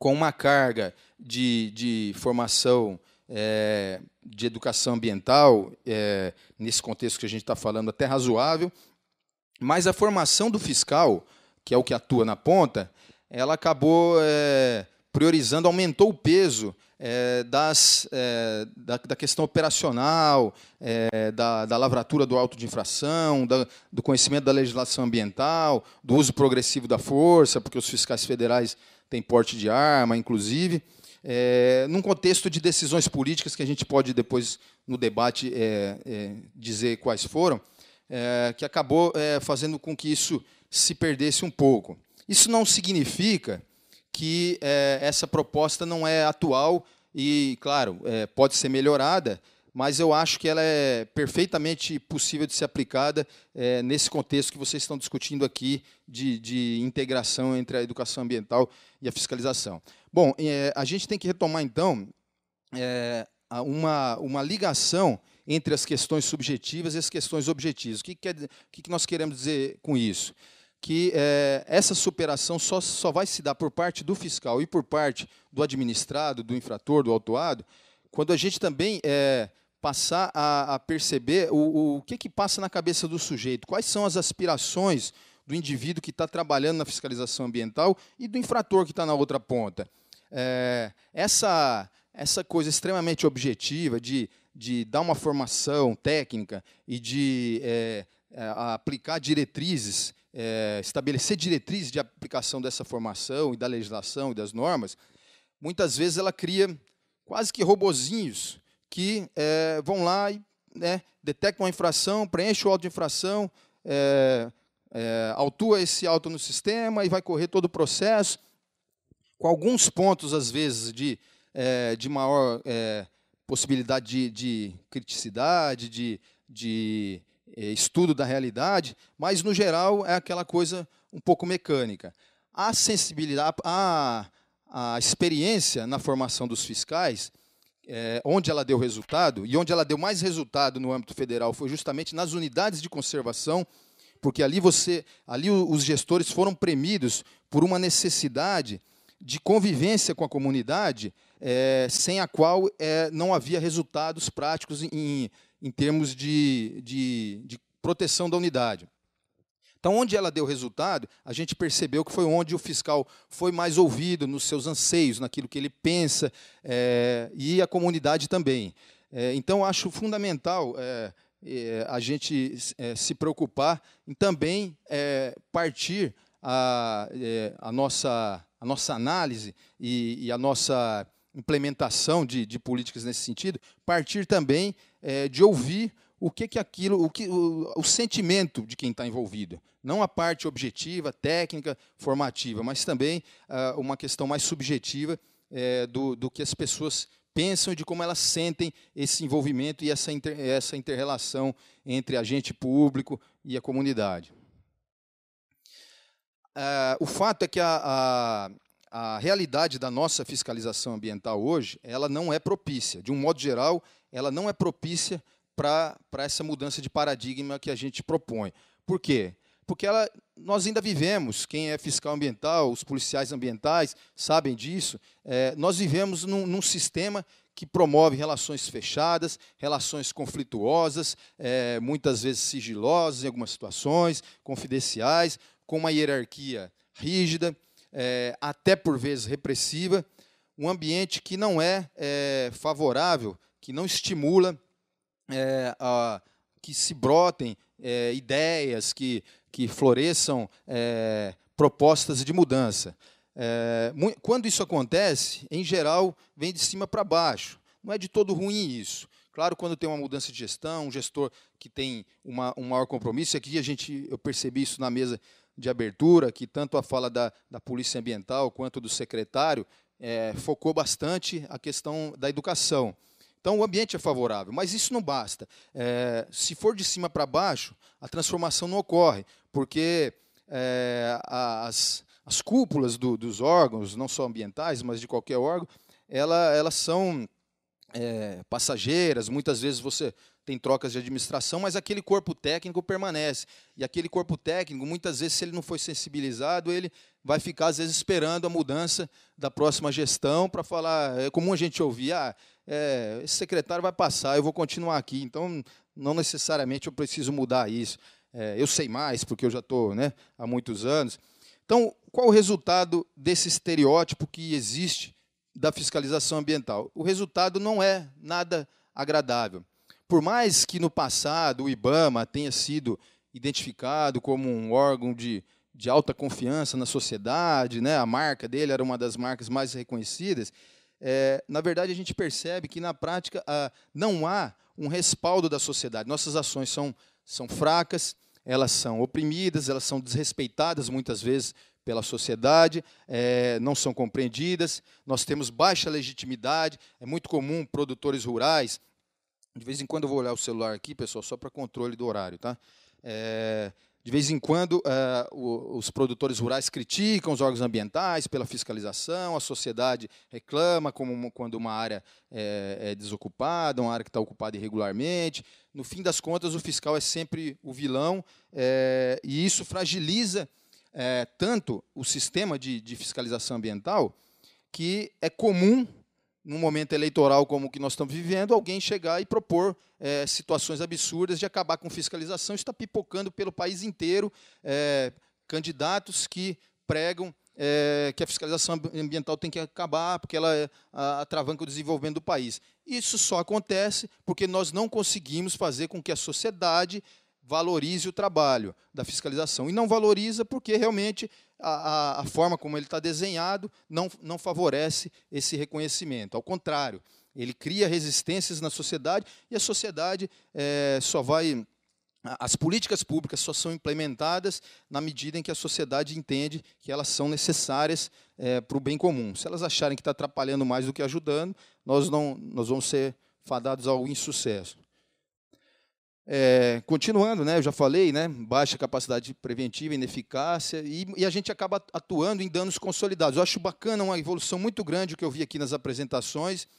com uma carga de, de formação é, de educação ambiental, é, nesse contexto que a gente está falando, até razoável, mas a formação do fiscal, que é o que atua na ponta, ela acabou é, priorizando, aumentou o peso é, das, é, da, da, questão operacional, é, da, da, lavratura do auto de infração, da, do conhecimento da legislação ambiental, do uso progressivo da força, porque os fiscais federais tem porte de arma, inclusive, é, num contexto de decisões políticas que a gente pode depois, no debate, é, é, dizer quais foram, é, que acabou é, fazendo com que isso se perdesse um pouco. Isso não significa que é, essa proposta não é atual e, claro, pode ser melhorada, mas eu acho que ela é perfeitamente possível de ser aplicada é, nesse contexto que vocês estão discutindo aqui de, de, integração entre a educação ambiental e a fiscalização. Bom, é, a gente tem que retomar, então, é, uma, uma ligação entre as questões subjetivas e as questões objetivas. O que, quer, o que nós queremos dizer com isso? que é, essa superação só, só vai se dar por parte do fiscal e por parte do administrado, do infrator, do autuado, quando a gente também é, passar a, a perceber o, o que, que passa na cabeça do sujeito, quais são as aspirações do indivíduo que está trabalhando na fiscalização ambiental e do infrator que está na outra ponta. É, essa, essa coisa extremamente objetiva de, de dar uma formação técnica e de é, é aplicar diretrizes, é, estabelecer diretrizes de aplicação dessa formação e da legislação e das normas, muitas vezes ela cria quase que robozinhos que é, vão lá e né, detectam uma infração, preenche o auto de infração, é, é, autua esse auto no sistema e vai correr todo o processo, com alguns pontos, às vezes, de, é, de maior é, possibilidade de, de criticidade, de, de é, estudo da realidade, mas, no geral, é aquela coisa um pouco mecânica. A sensibilidade, a, a experiência na formação dos fiscais é, onde ela deu resultado, e onde ela deu mais resultado no âmbito federal foi justamente nas unidades de conservação, porque ali você, ali os gestores foram premidos por uma necessidade de convivência com a comunidade, é, sem a qual é, não havia resultados práticos em, em termos de, de, de proteção da unidade. Então, onde ela deu resultado, a gente percebeu que foi onde o fiscal foi mais ouvido nos seus anseios, naquilo que ele pensa, é, e a comunidade também. É, então, acho fundamental é, a gente se preocupar em também partir a, a, nossa, a nossa análise e, e a nossa implementação de, de, políticas nesse sentido, partir também de ouvir o que que aquilo, o que o, o sentimento de quem está envolvido, não a parte objetiva, técnica, formativa, mas também ah, uma questão mais subjetiva é, do, do que as pessoas pensam e de como elas sentem esse envolvimento e essa inter, essa interrelação entre agente público e a comunidade. Ah, o fato é que a, a, a realidade da nossa fiscalização ambiental hoje, ela não é propícia. De um modo geral, ela não é propícia para essa mudança de paradigma que a gente propõe. Por quê? Porque ela, nós ainda vivemos, quem é fiscal ambiental, os policiais ambientais sabem disso, é, nós vivemos num, num sistema que promove relações fechadas, relações conflituosas, é, muitas vezes sigilosas em algumas situações, confidenciais, com uma hierarquia rígida, é, até por vezes repressiva, um ambiente que não é, é favorável, que não estimula é, a, que se brotem é, ideias, que, que floresçam é, propostas de mudança. É, quando isso acontece, em geral, vem de cima para baixo. Não é de todo ruim isso. Claro, quando tem uma mudança de gestão, um gestor que tem uma, um maior compromisso, aqui a gente, eu percebi isso na mesa de abertura, que tanto a fala da, da Polícia Ambiental quanto do secretário é, focou bastante a questão da educação. Então, o ambiente é favorável, mas isso não basta. É, se for de cima para baixo, a transformação não ocorre, porque é, as, as cúpulas do, dos órgãos, não só ambientais, mas de qualquer órgão, ela, elas são é, passageiras. Muitas vezes você tem trocas de administração, mas aquele corpo técnico permanece. E aquele corpo técnico, muitas vezes, se ele não foi sensibilizado, ele, vai ficar, às vezes, esperando a mudança da próxima gestão para falar. É comum a gente ouvir, ah, é, esse secretário vai passar, eu vou continuar aqui. Então, não necessariamente eu preciso mudar isso. É, eu sei mais, porque eu já estou né, há muitos anos. Então, qual o resultado desse estereótipo que existe da fiscalização ambiental? O resultado não é nada agradável. Por mais que no passado o IBAMA tenha sido identificado como um órgão de de alta confiança na sociedade, né? a marca dele era uma das marcas mais reconhecidas. É, na verdade, a gente percebe que, na prática, a, não há um respaldo da sociedade. Nossas ações são, são fracas, elas são oprimidas, elas são desrespeitadas muitas vezes pela sociedade, é, não são compreendidas, nós temos baixa legitimidade. É muito comum produtores rurais. De vez em quando eu vou olhar o celular aqui, pessoal, só para controle do horário, tá? É, de vez em quando, uh, os produtores rurais criticam os órgãos ambientais pela fiscalização, a sociedade reclama uma, quando uma área é, é desocupada, uma área que está ocupada irregularmente. No fim das contas, o fiscal é sempre o vilão é, e isso fragiliza tanto o sistema de, de fiscalização ambiental que é comum num momento eleitoral como o que nós estamos vivendo, alguém chegar e propor é, situações absurdas de acabar com fiscalização. Está pipocando pelo país inteiro é, candidatos que pregam é, que a fiscalização ambiental tem que acabar, porque ela atravanca o desenvolvimento do país. Isso só acontece porque nós não conseguimos fazer com que a sociedade valorize o trabalho da fiscalização. E não valoriza porque realmente a, a forma como ele está desenhado não, não favorece esse reconhecimento. Ao contrário, ele cria resistências na sociedade e a sociedade é, só vai. As políticas públicas só são implementadas na medida em que a sociedade entende que elas são necessárias é, para o bem comum. Se elas acharem que está atrapalhando mais do que ajudando, nós, não, nós vamos ser fadados ao insucesso. É, continuando, né, eu já falei, né, baixa capacidade preventiva, ineficácia, e, e, a gente acaba atuando em danos consolidados. Eu acho bacana uma evolução muito grande o que eu vi aqui nas apresentações,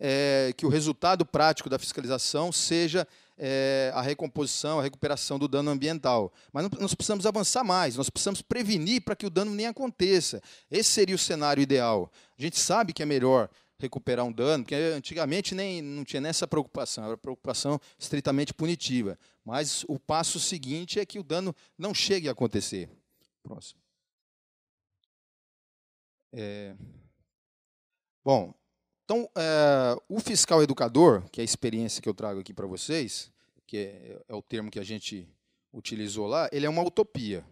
é, que o resultado prático da fiscalização seja é, a recomposição, a recuperação do dano ambiental. Mas não, nós precisamos avançar mais, nós precisamos prevenir para que o dano nem aconteça. Esse seria o cenário ideal. A gente sabe que é melhor recuperar um dano, porque antigamente nem não tinha nessa preocupação, era preocupação estritamente punitiva. Mas o passo seguinte é que o dano não chegue a acontecer. Próximo. É... Bom, então é, o fiscal educador, que é a experiência que eu trago aqui para vocês, que é, é, o termo que a gente utilizou lá, ele é uma utopia.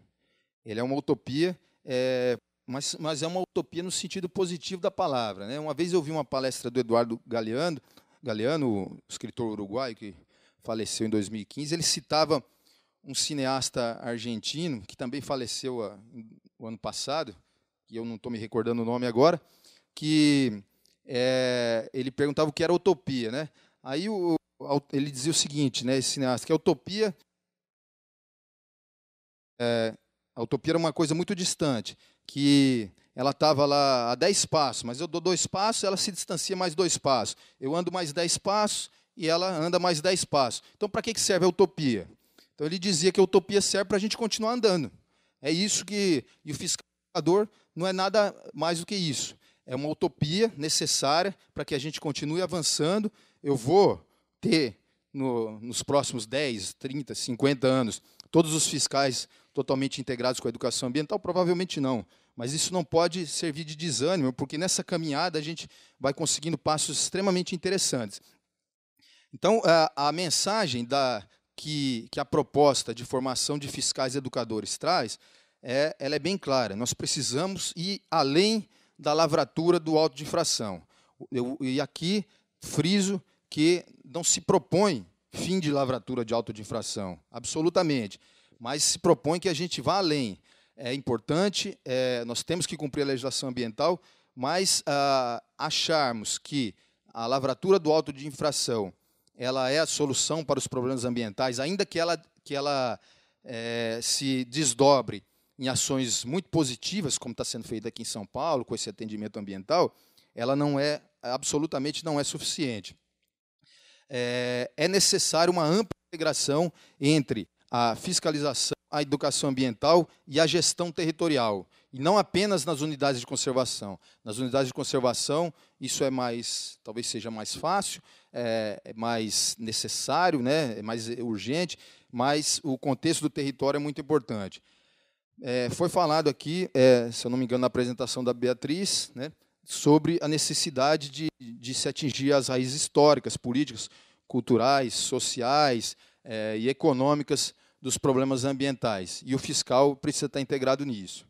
Ele é uma utopia é, mas, mas é uma utopia no sentido positivo da palavra. Né? Uma vez eu vi uma palestra do Eduardo Galeano, Galeano, escritor uruguaio que faleceu em 2015, ele citava um cineasta argentino que também faleceu a, ah, o ano passado, que eu não estou me recordando o nome agora, que é, ele perguntava o que era utopia, né? Aí o, ele dizia o seguinte, né, esse cineasta, que a utopia é, a utopia era uma coisa muito distante que ela estava lá a 10 passos, mas eu dou dois passos, ela se distancia mais dois passos. Eu ando mais 10 passos e ela anda mais 10 passos. Então, para que serve a utopia? Então, ele dizia que a utopia serve para a gente continuar andando. É isso que. E o fiscalizador não é nada mais do que isso. É uma utopia necessária para que a gente continue avançando. Eu vou ter, no, nos próximos 10, 30, 50 anos, todos os fiscais totalmente integrados com a educação ambiental? Provavelmente não. Mas isso não pode servir de desânimo, porque nessa caminhada a gente vai conseguindo passos extremamente interessantes. Então, a, a mensagem da, que, que, a proposta de formação de fiscais e educadores traz, é, ela é bem clara. Nós precisamos ir além da lavratura do auto de infração. Eu, e aqui friso que não se propõe fim de lavratura de auto de infração, absolutamente, mas se propõe que a gente vá além é importante, é, nós temos que cumprir a legislação ambiental, mas ah, acharmos que a lavratura do auto de infração ela é a solução para os problemas ambientais, ainda que ela, que ela é, se desdobre em ações muito positivas, como está sendo feito aqui em São Paulo, com esse atendimento ambiental, ela não é, absolutamente não é suficiente. É, é necessário uma ampla integração entre a fiscalização, a educação ambiental e a gestão territorial. E não apenas nas unidades de conservação. Nas unidades de conservação, isso é mais, talvez seja mais fácil, é, é mais necessário, né, é mais urgente, mas o contexto do território é muito importante. É, foi falado aqui, é, se eu não me engano, na apresentação da Beatriz, né, sobre a necessidade de, de se atingir as raízes históricas, políticas, culturais, sociais é, e econômicas dos problemas ambientais. E o fiscal precisa estar integrado nisso.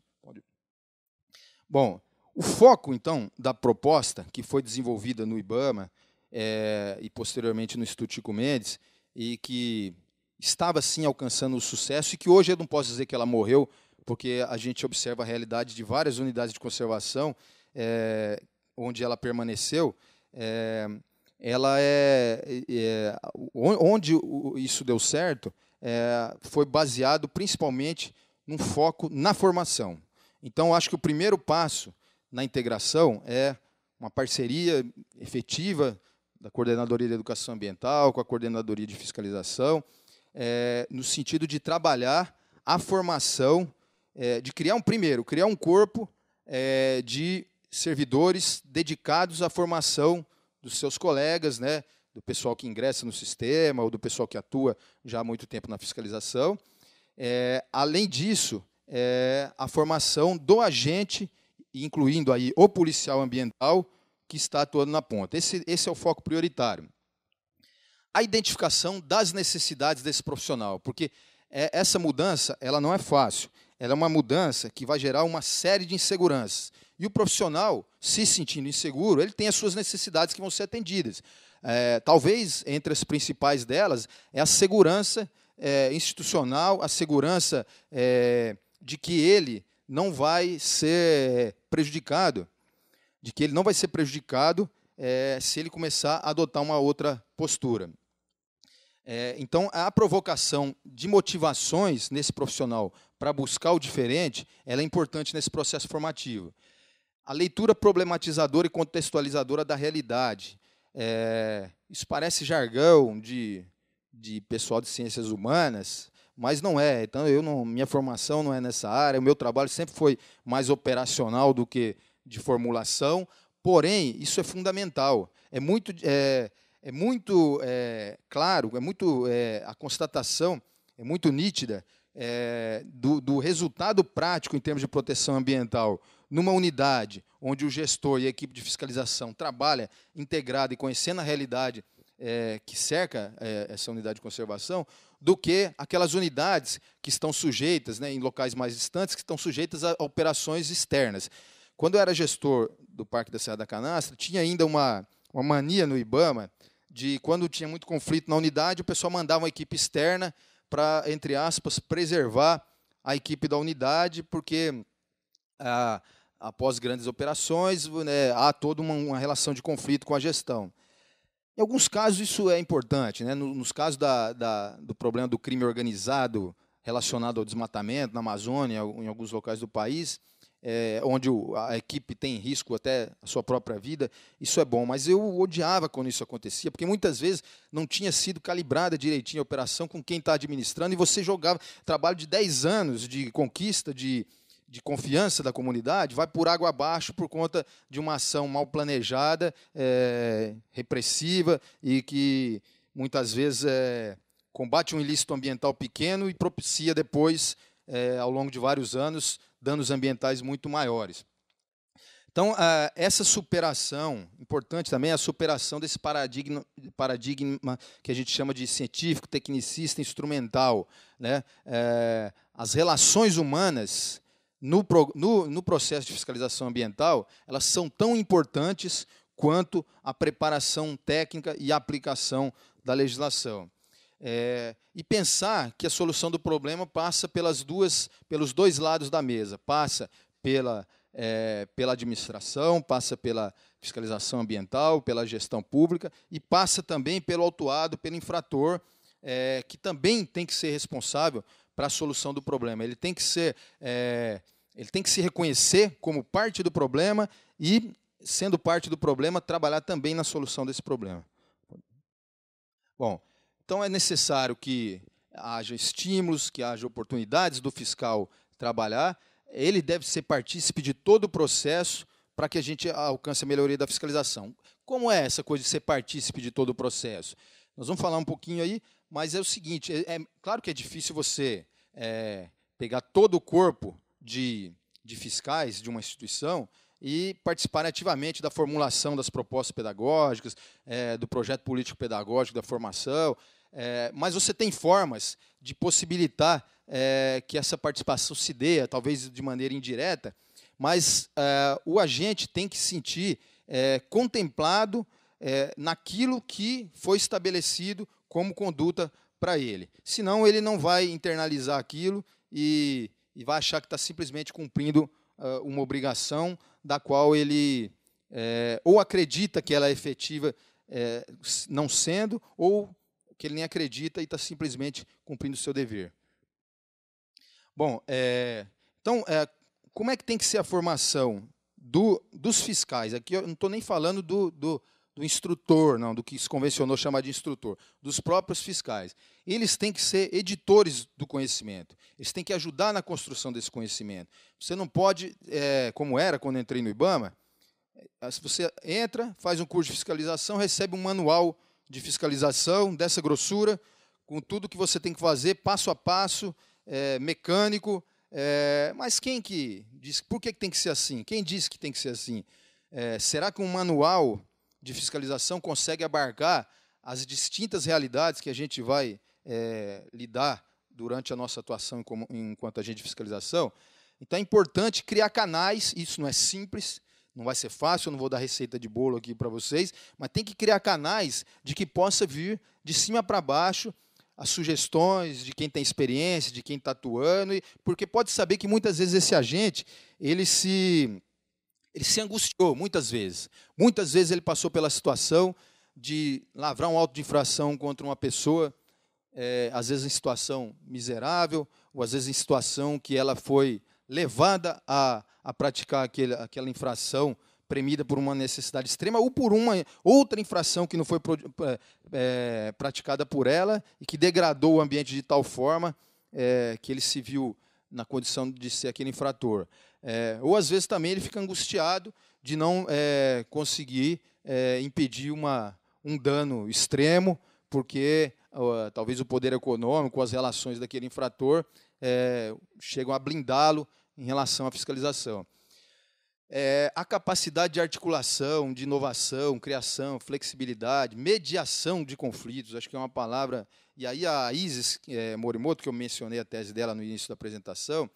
Bom, o foco, então, da proposta que foi desenvolvida no IBAMA é, e posteriormente no Instituto Chico Mendes, e que estava sim alcançando o sucesso, e que hoje eu não posso dizer que ela morreu, porque a gente observa a realidade de várias unidades de conservação é, onde ela permaneceu. É, ela é, onde isso deu certo é, foi baseado principalmente num foco na formação. Então, acho que o primeiro passo na integração é uma parceria efetiva da Coordenadoria de Educação Ambiental com a Coordenadoria de Fiscalização, é, no sentido de trabalhar a formação, é, de criar um primeiro, criar um corpo é, de servidores dedicados à formação dos seus colegas, né, do pessoal que ingressa no sistema ou do pessoal que atua já há muito tempo na fiscalização. É, além disso, é, a formação do agente, incluindo aí o policial ambiental que está atuando na ponta. Esse, esse é o foco prioritário. A identificação das necessidades desse profissional, porque é, essa mudança ela não é fácil. Ela é uma mudança que vai gerar uma série de inseguranças. E o profissional, se sentindo inseguro, ele tem as suas necessidades que vão ser atendidas. É, talvez entre as principais delas é a segurança é, institucional, a segurança é, de que ele não vai ser prejudicado, de que ele não vai ser prejudicado é, se ele começar a adotar uma outra postura. É, então, a provocação de motivações nesse profissional para buscar o diferente, é importante nesse processo formativo. A leitura problematizadora e contextualizadora da realidade, é, isso parece jargão de, de pessoal de ciências humanas, mas não é. Então, eu não, minha formação não é nessa área, o meu trabalho sempre foi mais operacional do que de formulação, porém, isso é fundamental. É muito, é, é muito é, claro, é muito é, a constatação é muito nítida é, do, do resultado prático em termos de proteção ambiental numa unidade onde o gestor e a equipe de fiscalização trabalha integrado e conhecendo a realidade é, que cerca é, essa unidade de conservação, do que aquelas unidades que estão sujeitas, né, em locais mais distantes, que estão sujeitas a operações externas. Quando eu era gestor do Parque da Serra da Canastra, tinha ainda uma, uma mania no IBAMA de, quando tinha muito conflito na unidade, o pessoal mandava uma equipe externa para, entre aspas, preservar a equipe da unidade, porque. Ah, após grandes operações, né, há toda uma, uma, relação de conflito com a gestão. Em alguns casos, isso é importante. Né? nos casos da, da, do problema do crime organizado relacionado ao desmatamento, na Amazônia, em alguns locais do país, é, onde o, a equipe tem risco até a sua própria vida, isso é bom. Mas eu odiava quando isso acontecia, porque muitas vezes não tinha sido calibrada direitinho a operação com quem está administrando e você jogava trabalho de 10 anos de conquista, de de confiança da comunidade vai por água abaixo por conta de uma ação mal planejada, é, repressiva e que muitas vezes é, combate um ilícito ambiental pequeno e propicia depois, é, ao longo de vários anos, danos ambientais muito maiores. Então, essa superação, importante também é a superação desse paradigma, paradigma que a gente chama de científico, tecnicista, instrumental. Né? É, as relações humanas no, no, no processo de fiscalização ambiental, elas são tão importantes quanto a preparação técnica e a aplicação da legislação. É, e pensar que a solução do problema passa pelas duas, pelos dois lados da mesa, passa pela, é, pela administração, passa pela fiscalização ambiental, pela gestão pública e passa também pelo autuado, pelo infrator, é, que também tem que ser responsável para a solução do problema. Ele tem que ser, é, ele tem que se reconhecer como parte do problema e, sendo parte do problema, trabalhar também na solução desse problema. Bom, então é necessário que haja estímulos, que haja oportunidades do fiscal trabalhar. Ele deve ser partícipe de todo o processo para que a gente alcance a melhoria da fiscalização. Como é essa coisa de ser partícipe de todo o processo? Nós vamos falar um pouquinho aí mas é o seguinte: é, é claro que é difícil você é, pegar todo o corpo de, de fiscais de uma instituição e participar ativamente da formulação das propostas pedagógicas, é, do projeto político pedagógico, da formação. É, mas você tem formas de possibilitar é, que essa participação se dê, talvez de maneira indireta, mas é, o agente tem que se sentir é, contemplado é, naquilo que foi estabelecido como conduta para ele. Senão ele não vai internalizar aquilo e, e vai achar que está simplesmente cumprindo uh, uma obrigação da qual ele é, ou acredita que ela é efetiva é, não sendo, ou que ele nem acredita e está simplesmente cumprindo o seu dever. Bom, é, então, é, como é que tem que ser a formação do, dos fiscais? Aqui eu não estou nem falando do, do do instrutor, não, do que se convencionou chamar de instrutor, dos próprios fiscais. Eles têm que ser editores do conhecimento, eles têm que ajudar na construção desse conhecimento. Você não pode, é, como era quando entrei no IBAMA, é, você entra, faz um curso de fiscalização, recebe um manual de fiscalização dessa grossura, com tudo que você tem que fazer, passo a passo, é, mecânico. É, mas quem que diz? Por que tem que ser assim? Quem disse que tem que ser assim? É, será que um manual de fiscalização consegue abarcar as distintas realidades que a gente vai é, lidar durante a nossa atuação enquanto agente de fiscalização. Então é importante criar canais, isso não é simples, não vai ser fácil, eu não vou dar receita de bolo aqui para vocês, mas tem que criar canais de que possa vir de cima para baixo as sugestões de quem tem experiência, de quem está atuando, porque pode saber que muitas vezes esse agente ele se ele se angustiou muitas vezes. Muitas vezes ele passou pela situação de lavrar um auto de infração contra uma pessoa, é, às vezes em situação miserável, ou às vezes em situação que ela foi levada a, a praticar aquele, aquela infração premida por uma necessidade extrema ou por uma outra infração que não foi é, praticada por ela e que degradou o ambiente de tal forma é, que ele se viu na condição de ser aquele infrator. É, ou às vezes também ele fica angustiado de não é, conseguir é, impedir uma, um dano extremo, porque ó, talvez o poder econômico, as relações daquele infrator é, chegam a blindá-lo em relação à fiscalização. É, a capacidade de articulação, de inovação, criação, flexibilidade, mediação de conflitos, acho que é uma palavra. E aí a Isis é, Morimoto, que eu mencionei a tese dela no início da apresentação,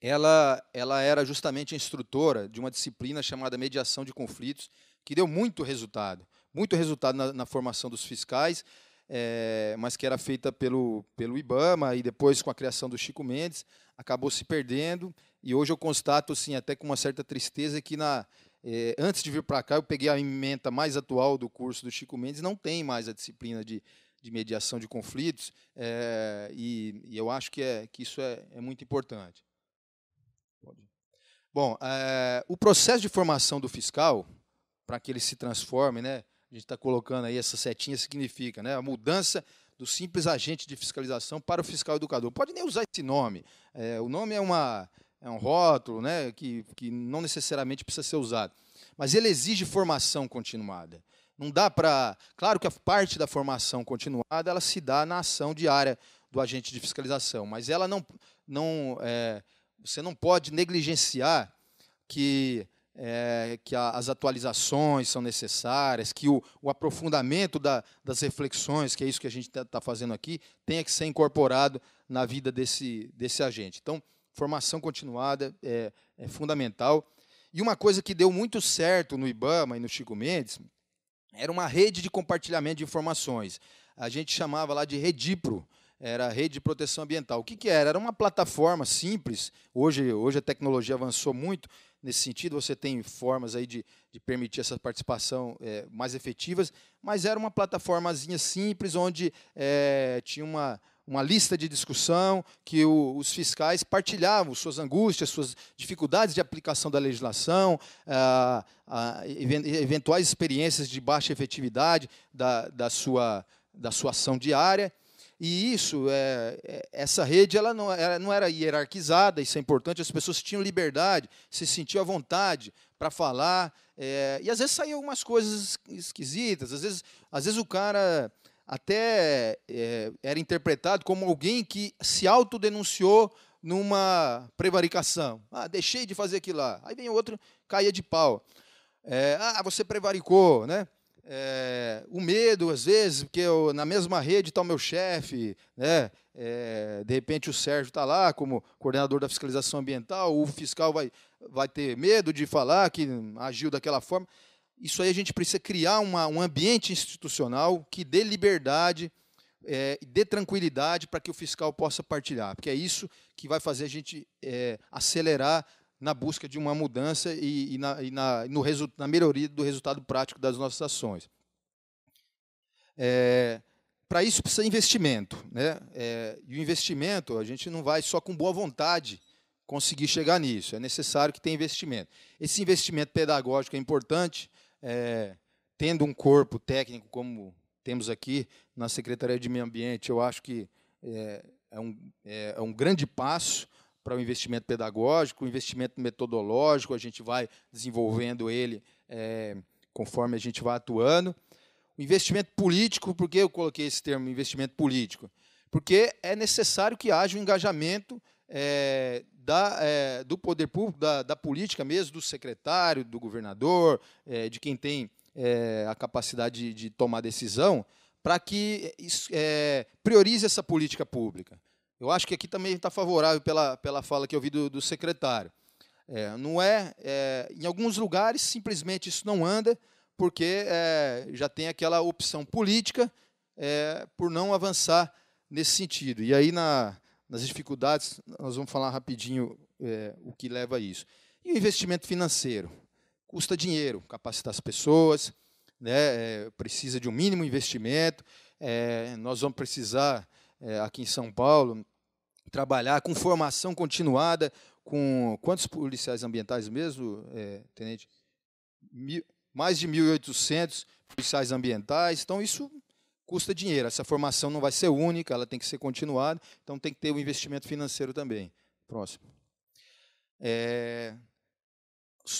ela, ela era justamente instrutora de uma disciplina chamada mediação de conflitos, que deu muito resultado, muito resultado na, na formação dos fiscais, é, mas que era feita pelo, pelo IBAMA e depois com a criação do Chico Mendes, acabou se perdendo. E hoje eu constato, assim, até com uma certa tristeza, que na, é, antes de vir para cá eu peguei a emenda mais atual do curso do Chico Mendes, não tem mais a disciplina de, de mediação de conflitos, é, e, e, eu acho que, é, que isso é, é muito importante. Bom, é, o processo de formação do fiscal, para que ele se transforme, né, a gente está colocando aí essa setinha, significa né, a mudança do simples agente de fiscalização para o fiscal educador. Pode nem usar esse nome. É, o nome é, uma, é um rótulo né, que, que não necessariamente precisa ser usado. Mas ele exige formação continuada. Não dá para. Claro que a parte da formação continuada ela se dá na ação diária do agente de fiscalização, mas ela não, não é, você não pode negligenciar que, é, que a, as atualizações são necessárias, que o, o aprofundamento da, das reflexões, que é isso que a gente está tá fazendo aqui, tenha que ser incorporado na vida desse, desse agente. Então, formação continuada é, é fundamental. E uma coisa que deu muito certo no Ibama e no Chico Mendes era uma rede de compartilhamento de informações. A gente chamava lá de Redipro, era a rede de proteção ambiental. O que, que era? Era uma plataforma simples. Hoje, hoje a tecnologia avançou muito nesse sentido. Você tem formas aí de, de permitir essa participação é, mais efetivas, mas era uma plataformazinha simples onde é, tinha uma, uma lista de discussão que o, os fiscais partilhavam suas angústias, suas dificuldades de aplicação da legislação, ah, ah, eventuais experiências de baixa efetividade da, da, sua, da sua ação diária. E isso, é, é, essa rede, ela não, ela não era hierarquizada, isso é importante, as pessoas tinham liberdade, se sentiam à vontade para falar. É, e às vezes saíam algumas coisas esquisitas, às vezes, às vezes o cara até é, era interpretado como alguém que se autodenunciou numa prevaricação. Ah, deixei de fazer aquilo lá. Aí vem outro, caia de pau. É, ah, você prevaricou, né? é, o medo, às vezes, porque eu, na mesma rede está o meu chefe, né? É, de repente o Sérgio está lá como coordenador da fiscalização ambiental, o fiscal vai, vai ter medo de falar que agiu daquela forma. Isso aí a gente precisa criar uma, um ambiente institucional que dê liberdade, é, dê tranquilidade para que o fiscal possa partilhar, porque é isso que vai fazer a gente é, acelerar na busca de uma mudança e, e, na, e na, no resu, na melhoria do resultado prático das nossas ações. É, para isso precisa investimento. Né? É, e o investimento, a gente não vai só com boa vontade conseguir chegar nisso. É necessário que tenha investimento. Esse investimento pedagógico é importante, é, tendo um corpo técnico como temos aqui na Secretaria de Meio Ambiente, eu acho que é, é um, é, é um grande passo, para o investimento pedagógico, o investimento metodológico, a gente vai desenvolvendo ele é, conforme a gente vai atuando. O investimento político, por que eu coloquei esse termo investimento político? Porque é necessário que haja um engajamento é, da, é, do poder público, da, da, política mesmo, do secretário, do governador, é, de quem tem é, a capacidade de, de tomar decisão, para que é, priorize essa política pública. Eu acho que aqui também está favorável pela, pela fala que eu vi do, do secretário. É, não é, é, em alguns lugares simplesmente isso não anda porque é, já tem aquela opção política é, por não avançar nesse sentido. E aí na, nas dificuldades nós vamos falar rapidinho é, o que leva a isso. E o investimento financeiro custa dinheiro, capacitar as pessoas, né, é, precisa de um mínimo investimento. nós vamos precisar é, aqui em São Paulo, trabalhar com formação continuada, com quantos policiais ambientais mesmo, é, tenente? Mil, mais de 1.800 policiais ambientais. Então, isso custa dinheiro. Essa formação não vai ser única, ela tem que ser continuada. Então, tem que ter um investimento financeiro também. Próximo. É,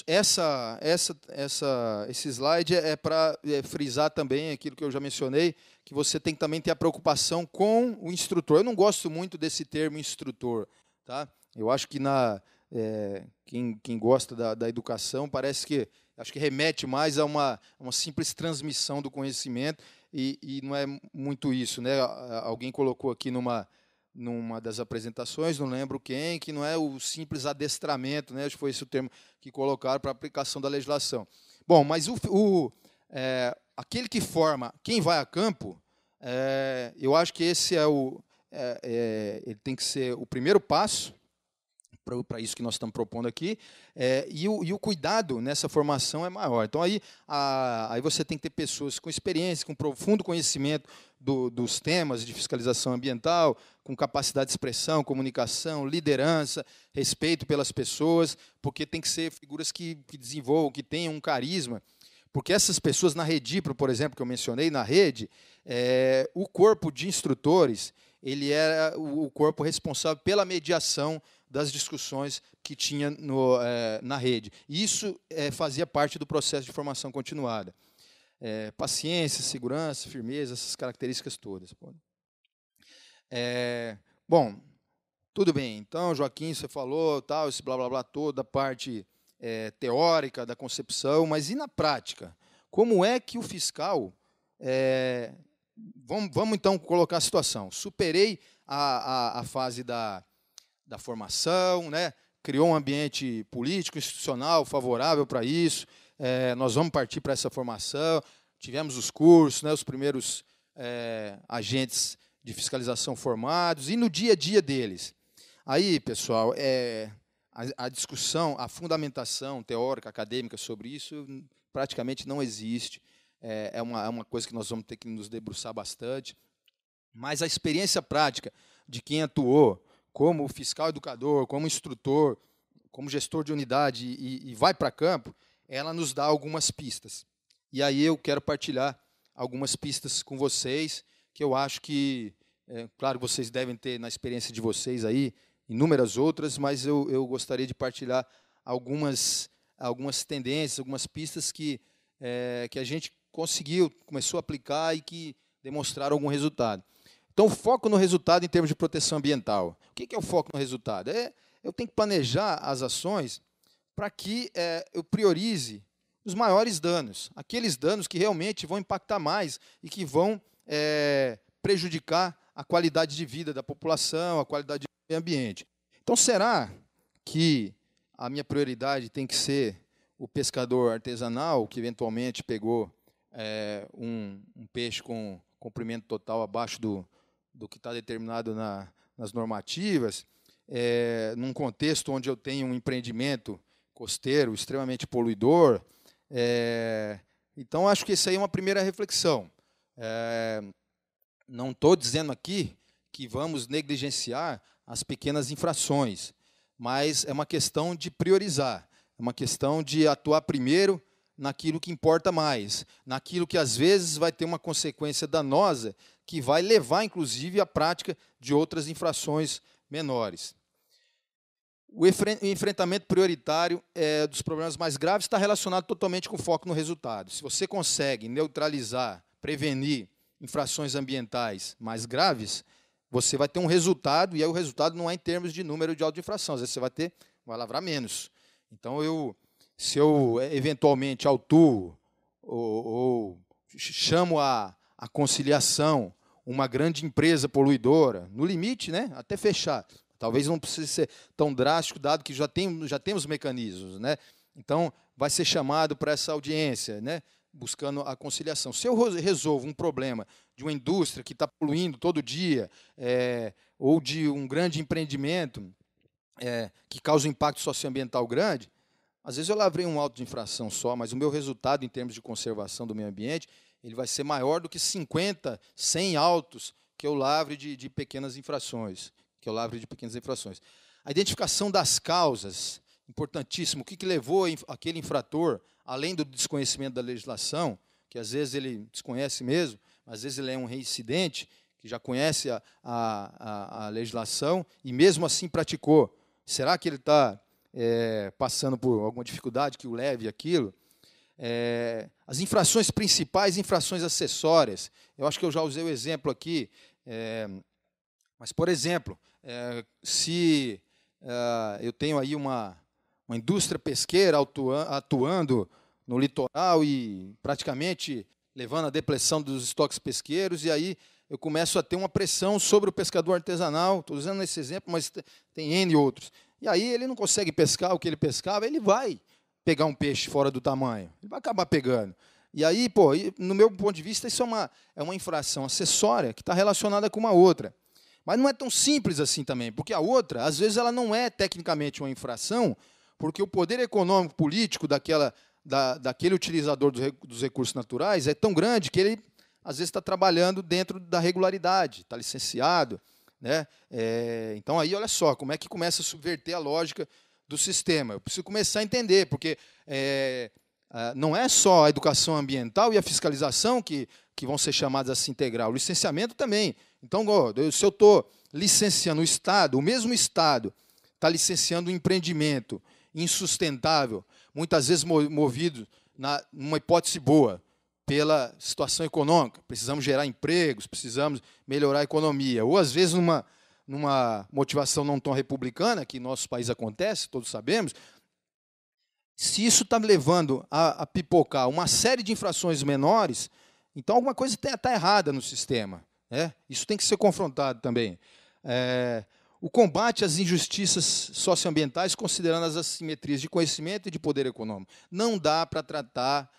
essa, essa, essa, esse slide é para é, frisar também aquilo que eu já mencionei, que você tem que também ter a preocupação com o instrutor. Eu não gosto muito desse termo instrutor, tá? Eu acho que na é, quem, quem gosta da, da educação parece que acho que remete mais a uma, uma simples transmissão do conhecimento e, e não é muito isso, né? Alguém colocou aqui numa numa das apresentações, não lembro quem, que não é o simples adestramento, né? acho que foi esse o termo que colocaram para aplicação da legislação. Bom, mas o, o é, aquele que forma quem vai a campo, é, eu acho que esse é o. É, é ele tem que ser o primeiro passo para isso que nós estamos propondo aqui, é, e o, e, o, cuidado nessa formação é maior. Então, aí, a, aí você tem que ter pessoas com experiência, com profundo conhecimento do, dos temas de fiscalização ambiental, com capacidade de expressão, comunicação, liderança, respeito pelas pessoas, porque tem que ser figuras que, que desenvolvam, que tenham um carisma. Porque essas pessoas, na Redipro, por exemplo, que eu mencionei, na rede, é, o corpo de instrutores ele era o corpo responsável pela mediação das discussões que tinha no, é, na rede. Isso é, fazia parte do processo de formação continuada é, paciência, segurança, firmeza, essas características todas. É, bom, tudo bem. Então, Joaquim, você falou tal, esse blá blá blá toda a parte é, teórica da concepção, mas e na prática? Como é que o fiscal. Vamos, vamos, então colocar a situação. Superei a, a, a fase da, da formação, né? criou um ambiente político, institucional favorável para isso, é, nós vamos partir para essa formação. Tivemos os cursos, né, os primeiros é, agentes de fiscalização formados, e no dia a dia deles. Aí, pessoal, é, a, a discussão, a fundamentação teórica, acadêmica sobre isso praticamente não existe. É, é uma, é uma coisa que nós vamos ter que nos debruçar bastante. Mas a experiência prática de quem atuou como fiscal educador, como instrutor, como gestor de unidade e, e vai para campo, ela nos dá algumas pistas. E aí eu quero partilhar algumas pistas com vocês, que eu acho que, é, claro, vocês devem ter na experiência de vocês aí inúmeras outras, mas eu, eu gostaria de partilhar algumas, algumas tendências, algumas pistas que, é, que a gente conseguiu, começou a aplicar e que demonstraram algum resultado. Então, foco no resultado em termos de proteção ambiental. O que é o foco no resultado? É, eu tenho que planejar as ações para que é, eu priorize os maiores danos, aqueles danos que realmente vão impactar mais e que vão é, prejudicar a qualidade de vida da população, a qualidade do meio ambiente. Então, será que a minha prioridade tem que ser o pescador artesanal que eventualmente pegou é, um, um, peixe com comprimento total abaixo do, do que está determinado na, nas normativas, é, num contexto onde eu tenho um empreendimento costeiro, extremamente poluidor. É, então, acho que isso aí é uma primeira reflexão. É, não estou dizendo aqui que vamos negligenciar as pequenas infrações, mas é uma questão de priorizar, é uma questão de atuar primeiro naquilo que importa mais, naquilo que às vezes vai ter uma consequência danosa que vai levar, inclusive, à prática de outras infrações menores. O enfrentamento prioritário é, dos problemas mais graves está relacionado totalmente com o foco no resultado. Se você consegue neutralizar, prevenir infrações ambientais mais graves, você vai ter um resultado, e aí o resultado não é em termos de número de auto-infração, às vezes você vai ter, vai lavrar menos. Então, eu, se eu é, eventualmente autuo ou, ou chamo a, a conciliação uma grande empresa poluidora, no limite, né, até fechar, Talvez não precise ser tão drástico, dado que já, tem, já temos mecanismos. Né? Então, vai ser chamado para essa audiência, né? buscando a conciliação. Se eu resolvo um problema de uma indústria que está poluindo todo dia, é, ou de um grande empreendimento é, que causa um impacto socioambiental grande, às vezes eu lavrei um auto de infração só, mas o meu resultado em termos de conservação do meio ambiente ele vai ser maior do que 50, 100 autos que eu lavre de, de pequenas infrações que é o lavre de pequenas infrações. A identificação das causas, importantíssimo. O que, que levou aquele infrator, além do desconhecimento da legislação, que às vezes ele desconhece mesmo, mas às vezes ele é um reincidente, que já conhece a, a, a legislação e mesmo assim praticou. Será que ele está é, passando por alguma dificuldade que o leve aquilo? É, as infrações principais, infrações acessórias. Eu acho que eu já usei o exemplo aqui. É, mas, por exemplo, é, se é, eu tenho aí uma, uma indústria pesqueira atuando, atuando no litoral e praticamente levando à depressão dos estoques pesqueiros, e aí eu começo a ter uma pressão sobre o pescador artesanal. Estou usando esse exemplo, mas tem N outros. E aí ele não consegue pescar o que ele pescava, ele vai pegar um peixe fora do tamanho. Ele vai acabar pegando. E aí, pô, no meu ponto de vista, isso é uma, é uma infração acessória que está relacionada com uma outra. Mas não é tão simples assim também, porque a outra, às vezes, ela não é tecnicamente uma infração, porque o poder econômico político daquela, da, daquele utilizador do, dos recursos naturais é tão grande que ele, às vezes, está trabalhando dentro da regularidade, está licenciado. Né? É, então, aí, olha só, como é que começa a subverter a lógica do sistema? Eu preciso começar a entender, porque é, não é só a educação ambiental e a fiscalização que, que vão ser chamadas a se integrar, o licenciamento também. Então, se eu estou licenciando o Estado, o mesmo Estado está licenciando um empreendimento insustentável, muitas vezes movido na, numa hipótese boa, pela situação econômica. Precisamos gerar empregos, precisamos melhorar a economia. Ou, às vezes, numa, numa motivação não tão republicana, que em nosso país acontece, todos sabemos, se isso está levando a, a, pipocar uma série de infrações menores, então alguma coisa está errada no sistema. É, isso tem que ser confrontado também. É, o combate às injustiças socioambientais, considerando as assimetrias de conhecimento e de poder econômico. Não dá para tratar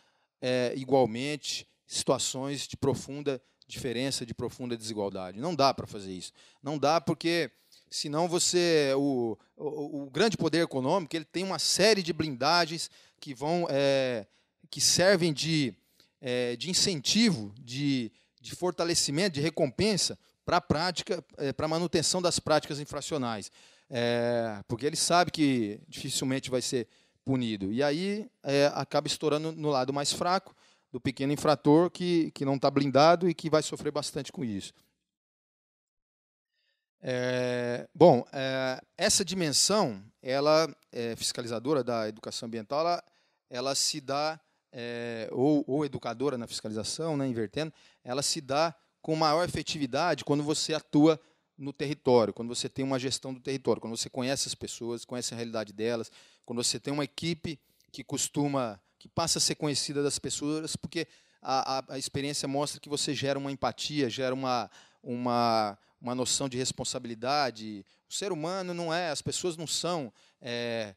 é, igualmente situações de profunda diferença, de profunda desigualdade. Não dá para fazer isso. Não dá porque, senão, você. O, o, o, grande poder econômico ele tem uma série de blindagens que vão. É, que servem de, é, de incentivo, de de fortalecimento, de recompensa para a prática, eh, para a manutenção das práticas infracionais. É, porque ele sabe que dificilmente vai ser punido. E aí é, acaba estourando no lado mais fraco do pequeno infrator que, que não está blindado e que vai sofrer bastante com isso. É, bom, essa dimensão ela fiscalizadora da educação ambiental ela, ela se dá é, ou, ou, educadora na fiscalização, né, invertendo, ela se dá com maior efetividade quando você atua no território, quando você tem uma gestão do território, quando você conhece as pessoas, conhece a realidade delas, quando você tem uma equipe que costuma, que passa a ser conhecida das pessoas, porque a, a, a experiência mostra que você gera uma empatia, gera uma, uma, uma noção de responsabilidade. O ser humano não é, as pessoas não são. É,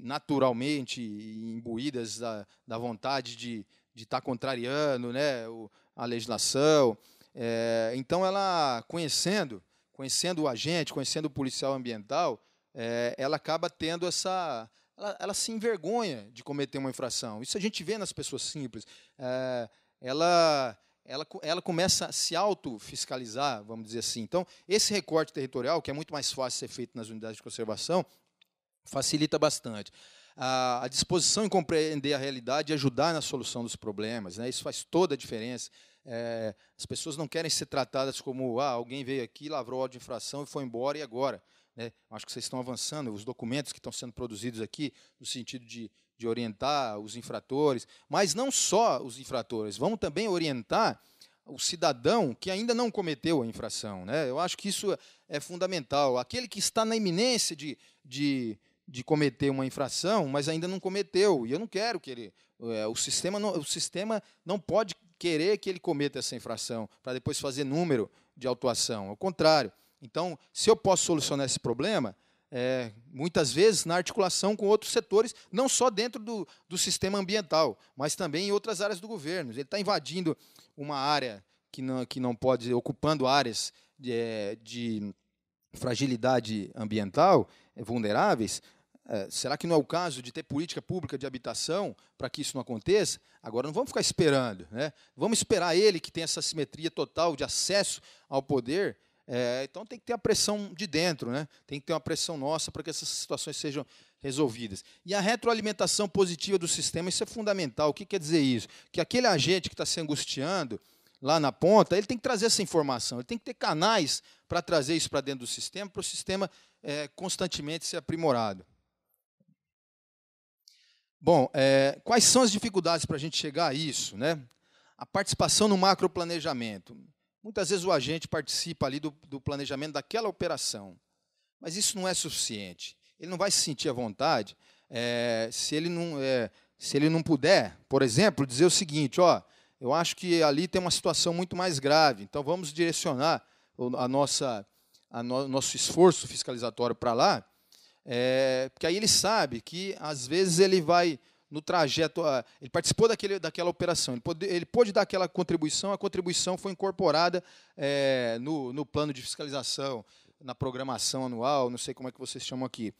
naturalmente imbuídas da, da vontade de estar tá contrariando né, a legislação. É, então, ela, conhecendo, conhecendo o agente, conhecendo o policial ambiental, é, ela acaba tendo essa. Ela, ela, se envergonha de cometer uma infração. Isso a gente vê nas pessoas simples. É, ela, ela, ela começa a se autofiscalizar, vamos dizer assim. Então, esse recorte territorial, que é muito mais fácil ser feito nas unidades de conservação, facilita bastante. A, disposição em compreender a realidade e ajudar na solução dos problemas, né? isso faz toda a diferença. É, as pessoas não querem ser tratadas como ah, alguém veio aqui, lavrou a de infração e foi embora, e agora? Né? Acho que vocês estão avançando, os documentos que estão sendo produzidos aqui, no sentido de, de orientar os infratores, mas não só os infratores, vamos também orientar o cidadão que ainda não cometeu a infração. Né? Eu acho que isso é fundamental. Aquele que está na iminência de, de de cometer uma infração, mas ainda não cometeu. E eu não quero que ele. É, o, sistema não, o sistema não pode querer que ele cometa essa infração para depois fazer número de autuação. Ao contrário. Então, se eu posso solucionar esse problema, é, muitas vezes na articulação com outros setores, não só dentro do, do sistema ambiental, mas também em outras áreas do governo. Ele está invadindo uma área que não, que não pode, ocupando áreas de, é, de fragilidade ambiental, eh, vulneráveis, eh, será que não é o caso de ter política pública de habitação para que isso não aconteça? Agora não vamos ficar esperando. Né? Vamos esperar ele que tem essa simetria total de acesso ao poder. É, então tem que ter a pressão de dentro, né? tem que ter uma pressão nossa para que essas situações sejam resolvidas. E a retroalimentação positiva do sistema, isso é fundamental. O que quer dizer isso? Que aquele agente que está se angustiando, lá na ponta, ele tem que trazer essa informação, ele tem que ter canais para trazer isso para dentro do sistema, para o sistema é, constantemente ser aprimorado. Bom, é, quais são as dificuldades para a gente chegar a isso? Né? A participação no macroplanejamento. Muitas vezes o agente participa ali do, do planejamento daquela operação, mas isso não é suficiente. Ele não vai se sentir à vontade é, se, ele não, é, se ele não puder, por exemplo, dizer o seguinte: ó, eu acho que ali tem uma situação muito mais grave. Então vamos direcionar a nossa a no, nosso esforço fiscalizatório para lá, é, porque aí ele sabe que às vezes ele vai no trajeto, ah, ele participou daquele, daquela operação, ele pôde, ele dar aquela contribuição, a contribuição foi incorporada é, no, no plano de fiscalização, na programação anual, não sei como é que vocês chamam aqui.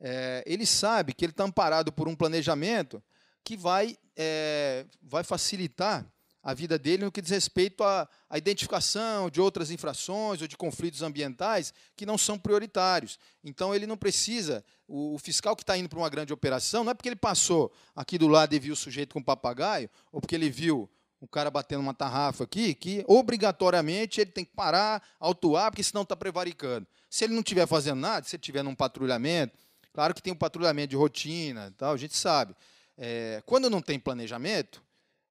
É, ele sabe que ele está amparado por um planejamento que vai, é, vai facilitar a vida dele no que diz respeito à, à, identificação de outras infrações ou de conflitos ambientais que não são prioritários. Então, ele não precisa. O, o fiscal que está indo para uma grande operação, não é porque ele passou aqui do lado e viu o sujeito com papagaio, ou porque ele viu o cara batendo uma tarrafa aqui, que obrigatoriamente ele tem que parar, autuar, porque senão está prevaricando. Se ele não estiver fazendo nada, se ele estiver num patrulhamento, claro que tem um patrulhamento de rotina, tal, a gente sabe. É, quando não tem planejamento,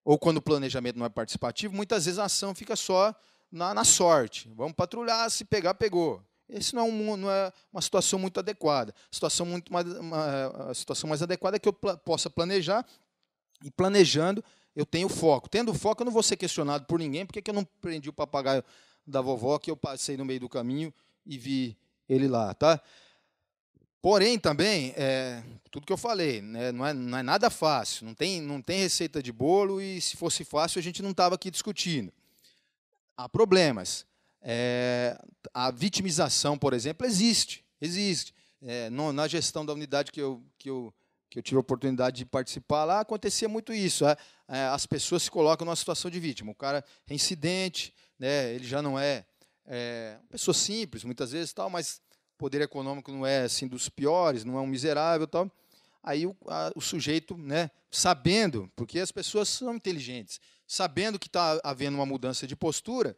ou quando o planejamento não é participativo, muitas vezes a ação fica só na, na sorte. Vamos patrulhar, se pegar, pegou. Esse não é, um, não é uma situação muito adequada. A situação muito mais, uma, situação mais adequada é que eu pl possa planejar e planejando eu tenho foco. Tendo foco, eu não vou ser questionado por ninguém. Por que, que eu não prendi o papagaio da vovó que eu passei no meio do caminho e vi ele lá, tá? Porém, também, é, tudo que eu falei, né, não, é, não é nada fácil, não tem, não tem receita de bolo e se fosse fácil a gente não estava aqui discutindo. Há problemas. É, a vitimização, por exemplo, existe. Existe. É, no, na gestão da unidade que eu, que, eu, que eu tive a oportunidade de participar lá, acontecia muito isso. É, é as pessoas se colocam numa situação de vítima. O cara é incidente, né, ele já não é, é uma pessoa simples, muitas vezes, tal, mas poder econômico não é assim dos piores, não é um miserável, tal. Aí o, a, o sujeito, né, sabendo, porque as pessoas são inteligentes, sabendo que está havendo uma mudança de postura,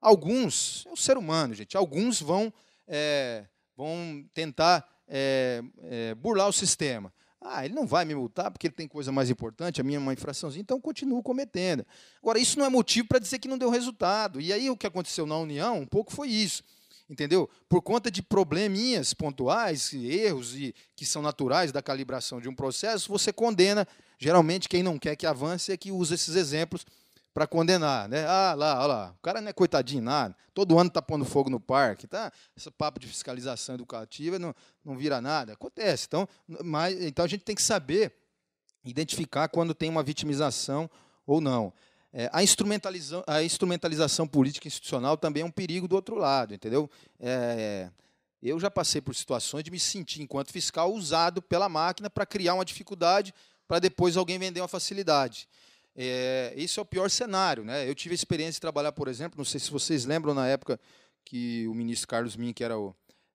alguns, é o ser humano, gente, alguns vão é, vão tentar é, é, burlar o sistema. Ah, ele não vai me multar porque ele tem coisa mais importante, a minha é uma infraçãozinha, então continuo cometendo. Agora, isso não é motivo para dizer que não deu resultado. E aí o que aconteceu na União, um pouco foi isso entendeu? Por conta de probleminhas pontuais, erros e que são naturais da calibração de um processo, você condena. Geralmente, quem não quer que avance é que usa esses exemplos para condenar, né? Ah, lá, lá, o cara não é coitadinho nada. Todo ano está pondo fogo no parque, tá? Esse papo de fiscalização educativa não, não vira nada. Acontece. Então, mas então a gente tem que saber identificar quando tem uma vitimização ou não. É, a, instrumentalização, a instrumentalização política institucional também é um perigo do outro lado, entendeu? É, eu já passei por situações de me sentir, enquanto fiscal, usado pela máquina para criar uma dificuldade para depois alguém vender uma facilidade. isso é, é o pior cenário. Né? Eu tive a experiência de trabalhar, por exemplo, não sei se vocês lembram, na época que o ministro Carlos Min, que era o,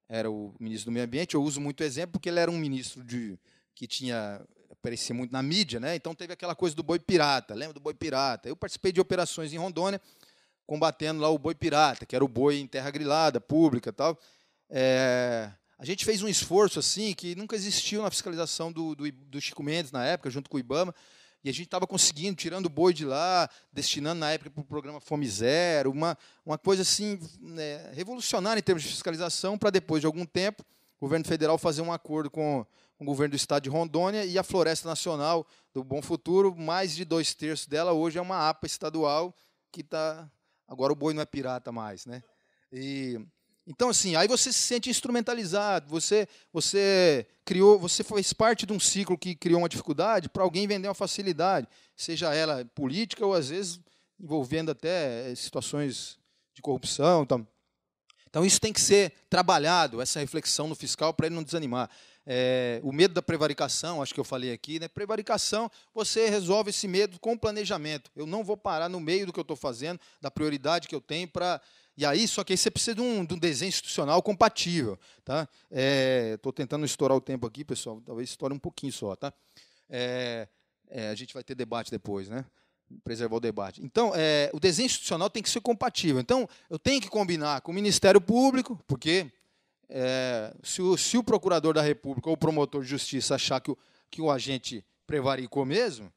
era o ministro do Meio Ambiente, eu uso muito o exemplo porque ele era um ministro de, que tinha aparecer muito na mídia, né? Então teve aquela coisa do boi pirata, lembra do boi pirata? Eu participei de operações em Rondônia, combatendo lá o boi pirata, que era o boi em terra grilada, pública tal. É, a gente fez um esforço assim que nunca existiu na fiscalização do, do, do Chico Mendes na época, junto com o Ibama. E a gente estava conseguindo, tirando o boi de lá, destinando na época para o programa Fome Zero, uma, uma coisa assim né, revolucionária em termos de fiscalização, para depois de algum tempo o governo federal fazer um acordo com o governo do estado de Rondônia e a Floresta Nacional do Bom Futuro, mais de dois terços dela hoje é uma APA estadual que está. Agora o boi não é pirata mais, né? E então assim, aí você se sente instrumentalizado, você você criou, você fez parte de um ciclo que criou uma dificuldade para alguém vender uma facilidade, seja ela política ou às vezes envolvendo até eh, situações de corrupção, então, então isso tem que ser trabalhado, essa reflexão no fiscal para ele não desanimar é, o medo da prevaricação, acho que eu falei aqui, né? Prevaricação, você resolve esse medo com planejamento. Eu não vou parar no meio do que eu estou fazendo, da prioridade que eu tenho para. E aí, só que aí você precisa de um, de um desenho institucional compatível. Tá? Estou é, tentando estourar o tempo aqui, pessoal. Talvez estoure um pouquinho só, tá? É, é a gente vai ter debate depois, né? preservar o debate. Então, é, o desenho institucional tem que ser compatível. Então, eu tenho que combinar com o Ministério Público, porque é, se, o, se, o, procurador da República ou o promotor de justiça achar que o, que o agente prevaricou mesmo,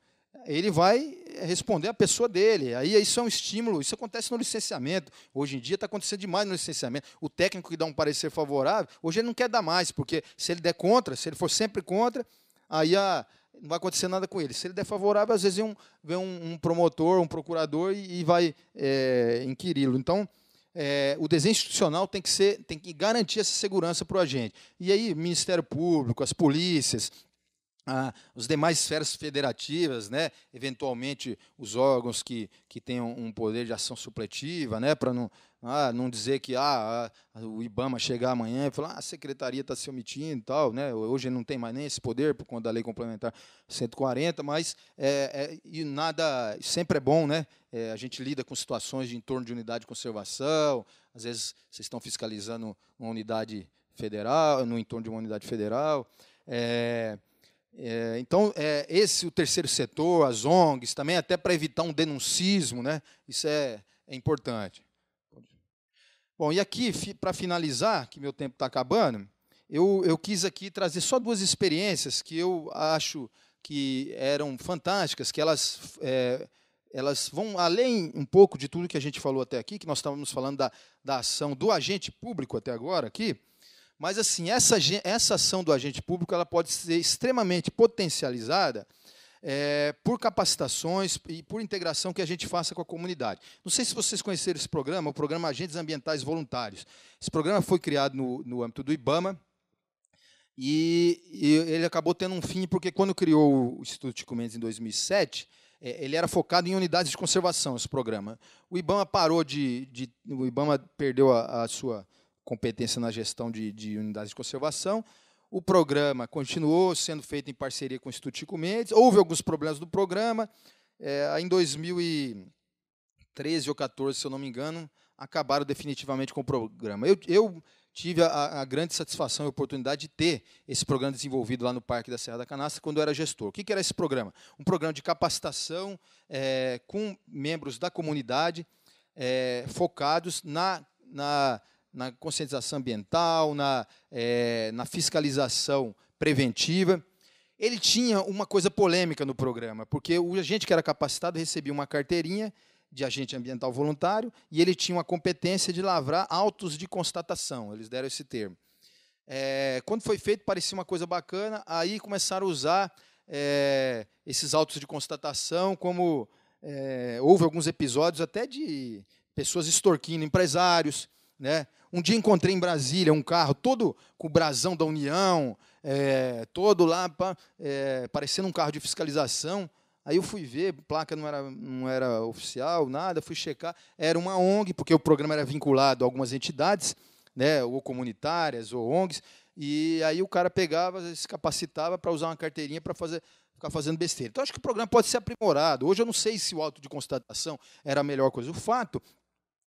ele vai responder a pessoa dele. Aí isso é um estímulo. Isso acontece no licenciamento. Hoje em dia está acontecendo demais no licenciamento. O técnico que dá um parecer favorável, hoje ele não quer dar mais, porque se ele der contra, se ele for sempre contra, aí a, ah, não vai acontecer nada com ele. Se ele der favorável, às vezes vem um, vem um, um promotor, um procurador e, e vai é, inquiri-lo. Então, é, o desenho institucional tem que, ser, tem que garantir essa segurança para o agente. E aí, Ministério Público, as polícias, ah, os demais esferas federativas, né, eventualmente os órgãos que, que tenham um poder de ação supletiva, né, para não, ah, não dizer que ah, ah, o IBAMA chegar amanhã e falar ah, a secretaria está se omitindo e tal, né? Hoje não tem mais nem esse poder por conta da lei complementar 140, mas é, é e nada sempre é bom, né? É, a gente lida com situações de entorno de unidade de conservação, às vezes vocês estão fiscalizando uma unidade federal, no entorno de uma unidade federal. É, é, então, é, esse o terceiro setor, as ONGs, também é até para evitar um denuncismo, né? Isso é, é importante. Bom, e aqui, para finalizar, que meu tempo está acabando, eu, eu quis aqui trazer só duas experiências que eu acho que eram fantásticas, que elas, é, elas vão além um pouco de tudo que a gente falou até aqui, que nós estávamos falando da, da ação do agente público até agora aqui, mas assim essa, essa ação do agente público ela pode ser extremamente potencializada é, por capacitações e por integração que a gente faça com a comunidade. Não sei se vocês conheceram esse programa, o programa Agentes Ambientais Voluntários. Esse programa foi criado no, no âmbito do IBAMA e, e, ele acabou tendo um fim, porque quando criou o Instituto de Mendes em 2007, é, ele era focado em unidades de conservação, esse programa. O IBAMA parou de... de o IBAMA perdeu a, a sua competência na gestão de, de unidades de conservação o programa continuou sendo feito em parceria com o Instituto Chico Mendes. Houve alguns problemas do programa. É, em 2013 ou 14, se eu não me engano, acabaram definitivamente com o programa. Eu, eu tive a, a, grande satisfação e oportunidade de ter esse programa desenvolvido lá no Parque da Serra da Canastra quando eu era gestor. O que, que era esse programa? Um programa de capacitação é, com membros da comunidade é, focados na, na na conscientização ambiental, na, é, na fiscalização preventiva. Ele tinha uma coisa polêmica no programa, porque o agente que era capacitado recebia uma carteirinha de agente ambiental voluntário e ele tinha uma competência de lavrar autos de constatação, eles deram esse termo. É, quando foi feito, parecia uma coisa bacana, aí começaram a usar é, esses autos de constatação como. É, houve alguns episódios até de pessoas extorquindo empresários, né? Um dia encontrei em Brasília um carro todo com o brasão da União, é, todo lá, é, parecendo um carro de fiscalização. Aí eu fui ver, placa não era, não era oficial, nada, fui checar. Era uma ONG, porque o programa era vinculado a algumas entidades, né, ou comunitárias, ou ONGs. E aí o cara pegava, se capacitava para usar uma carteirinha para fazer ficar fazendo besteira. Então acho que o programa pode ser aprimorado. Hoje eu não sei se o auto de constatação era a melhor coisa. O fato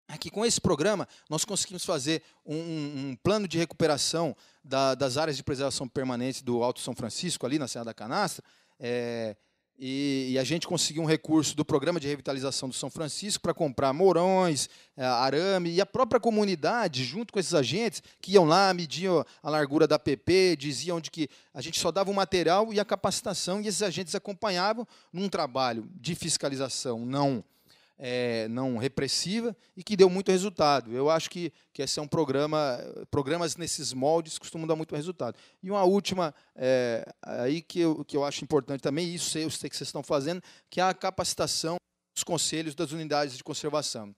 é que com esse programa nós conseguimos fazer um, um plano de recuperação da, das áreas de preservação permanente do Alto São Francisco, ali na Serra da Canastra, é, e, e, a gente conseguiu um recurso do Programa de Revitalização do São Francisco para comprar morões, é, arame, e a própria comunidade, junto com esses agentes, que iam lá, mediam a largura da PP, diziam de que a gente só dava o material e a capacitação, e esses agentes acompanhavam num trabalho de fiscalização não é, não repressiva e que deu muito resultado. Eu acho que, que esse é um programa, programas nesses moldes costumam dar muito resultado. E uma última é, aí que eu, que eu acho importante também, isso eu sei que vocês estão fazendo, que é a capacitação dos conselhos das unidades de conservação.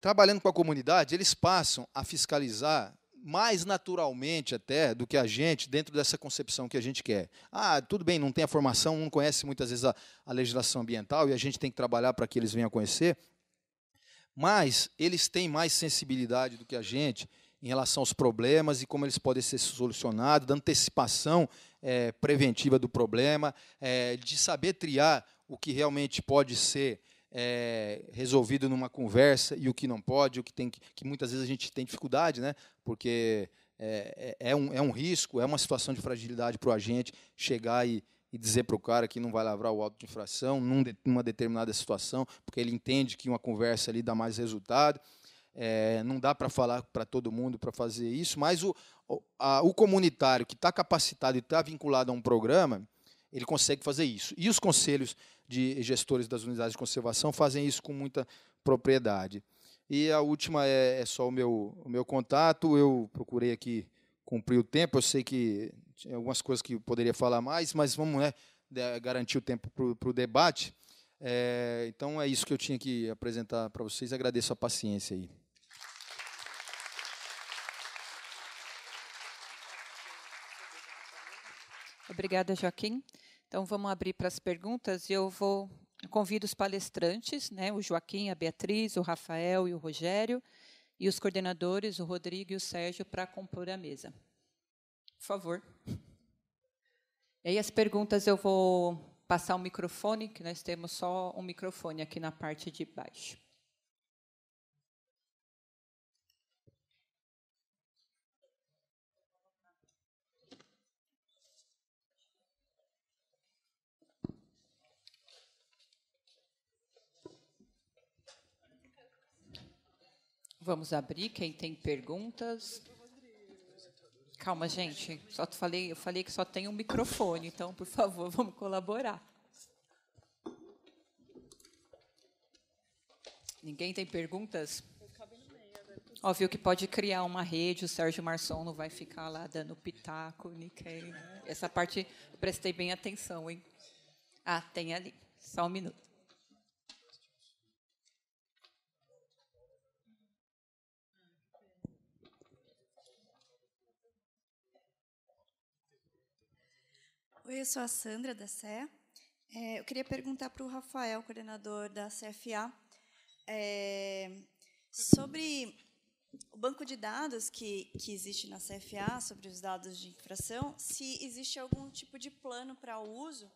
Trabalhando com a comunidade, eles passam a fiscalizar mais naturalmente até do que a gente, dentro dessa concepção que a gente quer. Ah, tudo bem, não tem a formação, não conhece muitas vezes a, a legislação ambiental e a gente tem que trabalhar para que eles venham a conhecer, mas eles têm mais sensibilidade do que a gente em relação aos problemas e como eles podem ser solucionados, da antecipação é, preventiva do problema, é, de saber triar o que realmente pode ser é, resolvido numa conversa e o que não pode, o que tem que, que muitas vezes a gente tem dificuldade, né? Porque é, é, é um, é um risco, é uma situação de fragilidade para o agente chegar e, e dizer para o cara que não vai lavrar o auto de infração num de, numa determinada situação, porque ele entende que uma conversa ali dá mais resultado. É, não dá para falar para todo mundo para fazer isso, mas o, a, o comunitário que está capacitado e está vinculado a um programa, ele consegue fazer isso. E os conselhos de gestores das unidades de conservação fazem isso com muita propriedade. E a última é, é só o meu, o meu contato. Eu procurei aqui cumprir o tempo. Eu sei que tinha algumas coisas que poderia falar mais, mas vamos né, garantir o tempo para o debate. É, então é isso que eu tinha que apresentar para vocês. Agradeço a paciência aí. Obrigada, Joaquim. Então vamos abrir para as perguntas e eu vou eu convido os palestrantes, né, o Joaquim, a Beatriz, o Rafael e o Rogério, e os coordenadores, o Rodrigo e o Sérgio, para compor a mesa. Por favor. E aí as perguntas eu vou passar o microfone, que nós temos só um microfone aqui na parte de baixo. Vamos abrir quem tem perguntas. Calma, gente. Só falei, eu falei que só tem um microfone, então, por favor, <laughs> vamos colaborar. Ninguém tem perguntas? Óbvio que pode criar uma rede, o Sérgio Marçom não vai ficar lá dando pitaco, ninguém. Essa parte eu prestei bem atenção, hein? Ah, tem ali. Só um minuto. Oi, eu sou a Sandra da Sé. É, eu queria perguntar para o Rafael, coordenador da CFA, é, sobre o banco de dados que, que existe na CFA, sobre os dados de infração, se existe algum tipo de plano para o uso,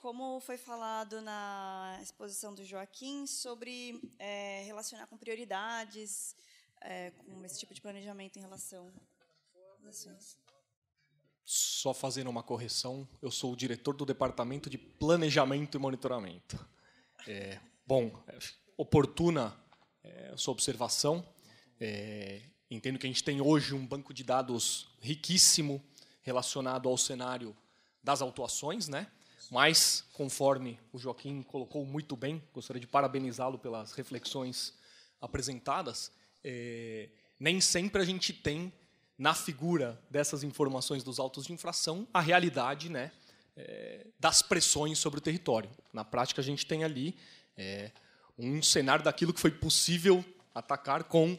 como foi falado na exposição do Joaquim, sobre é, relacionar com prioridades, é, com esse tipo de planejamento em relação às ações. Só fazendo uma correção, eu sou o diretor do Departamento de Planejamento e Monitoramento. É, bom, é oportuna é, sua observação. É, entendo que a gente tem hoje um banco de dados riquíssimo relacionado ao cenário das autuações, né? Mas, conforme o Joaquim colocou muito bem, gostaria de parabenizá-lo pelas reflexões apresentadas. É, nem sempre a gente tem na figura dessas informações dos autos de infração a realidade né, é, das pressões sobre o território. Na prática, a gente tem ali é, um cenário daquilo que foi possível atacar com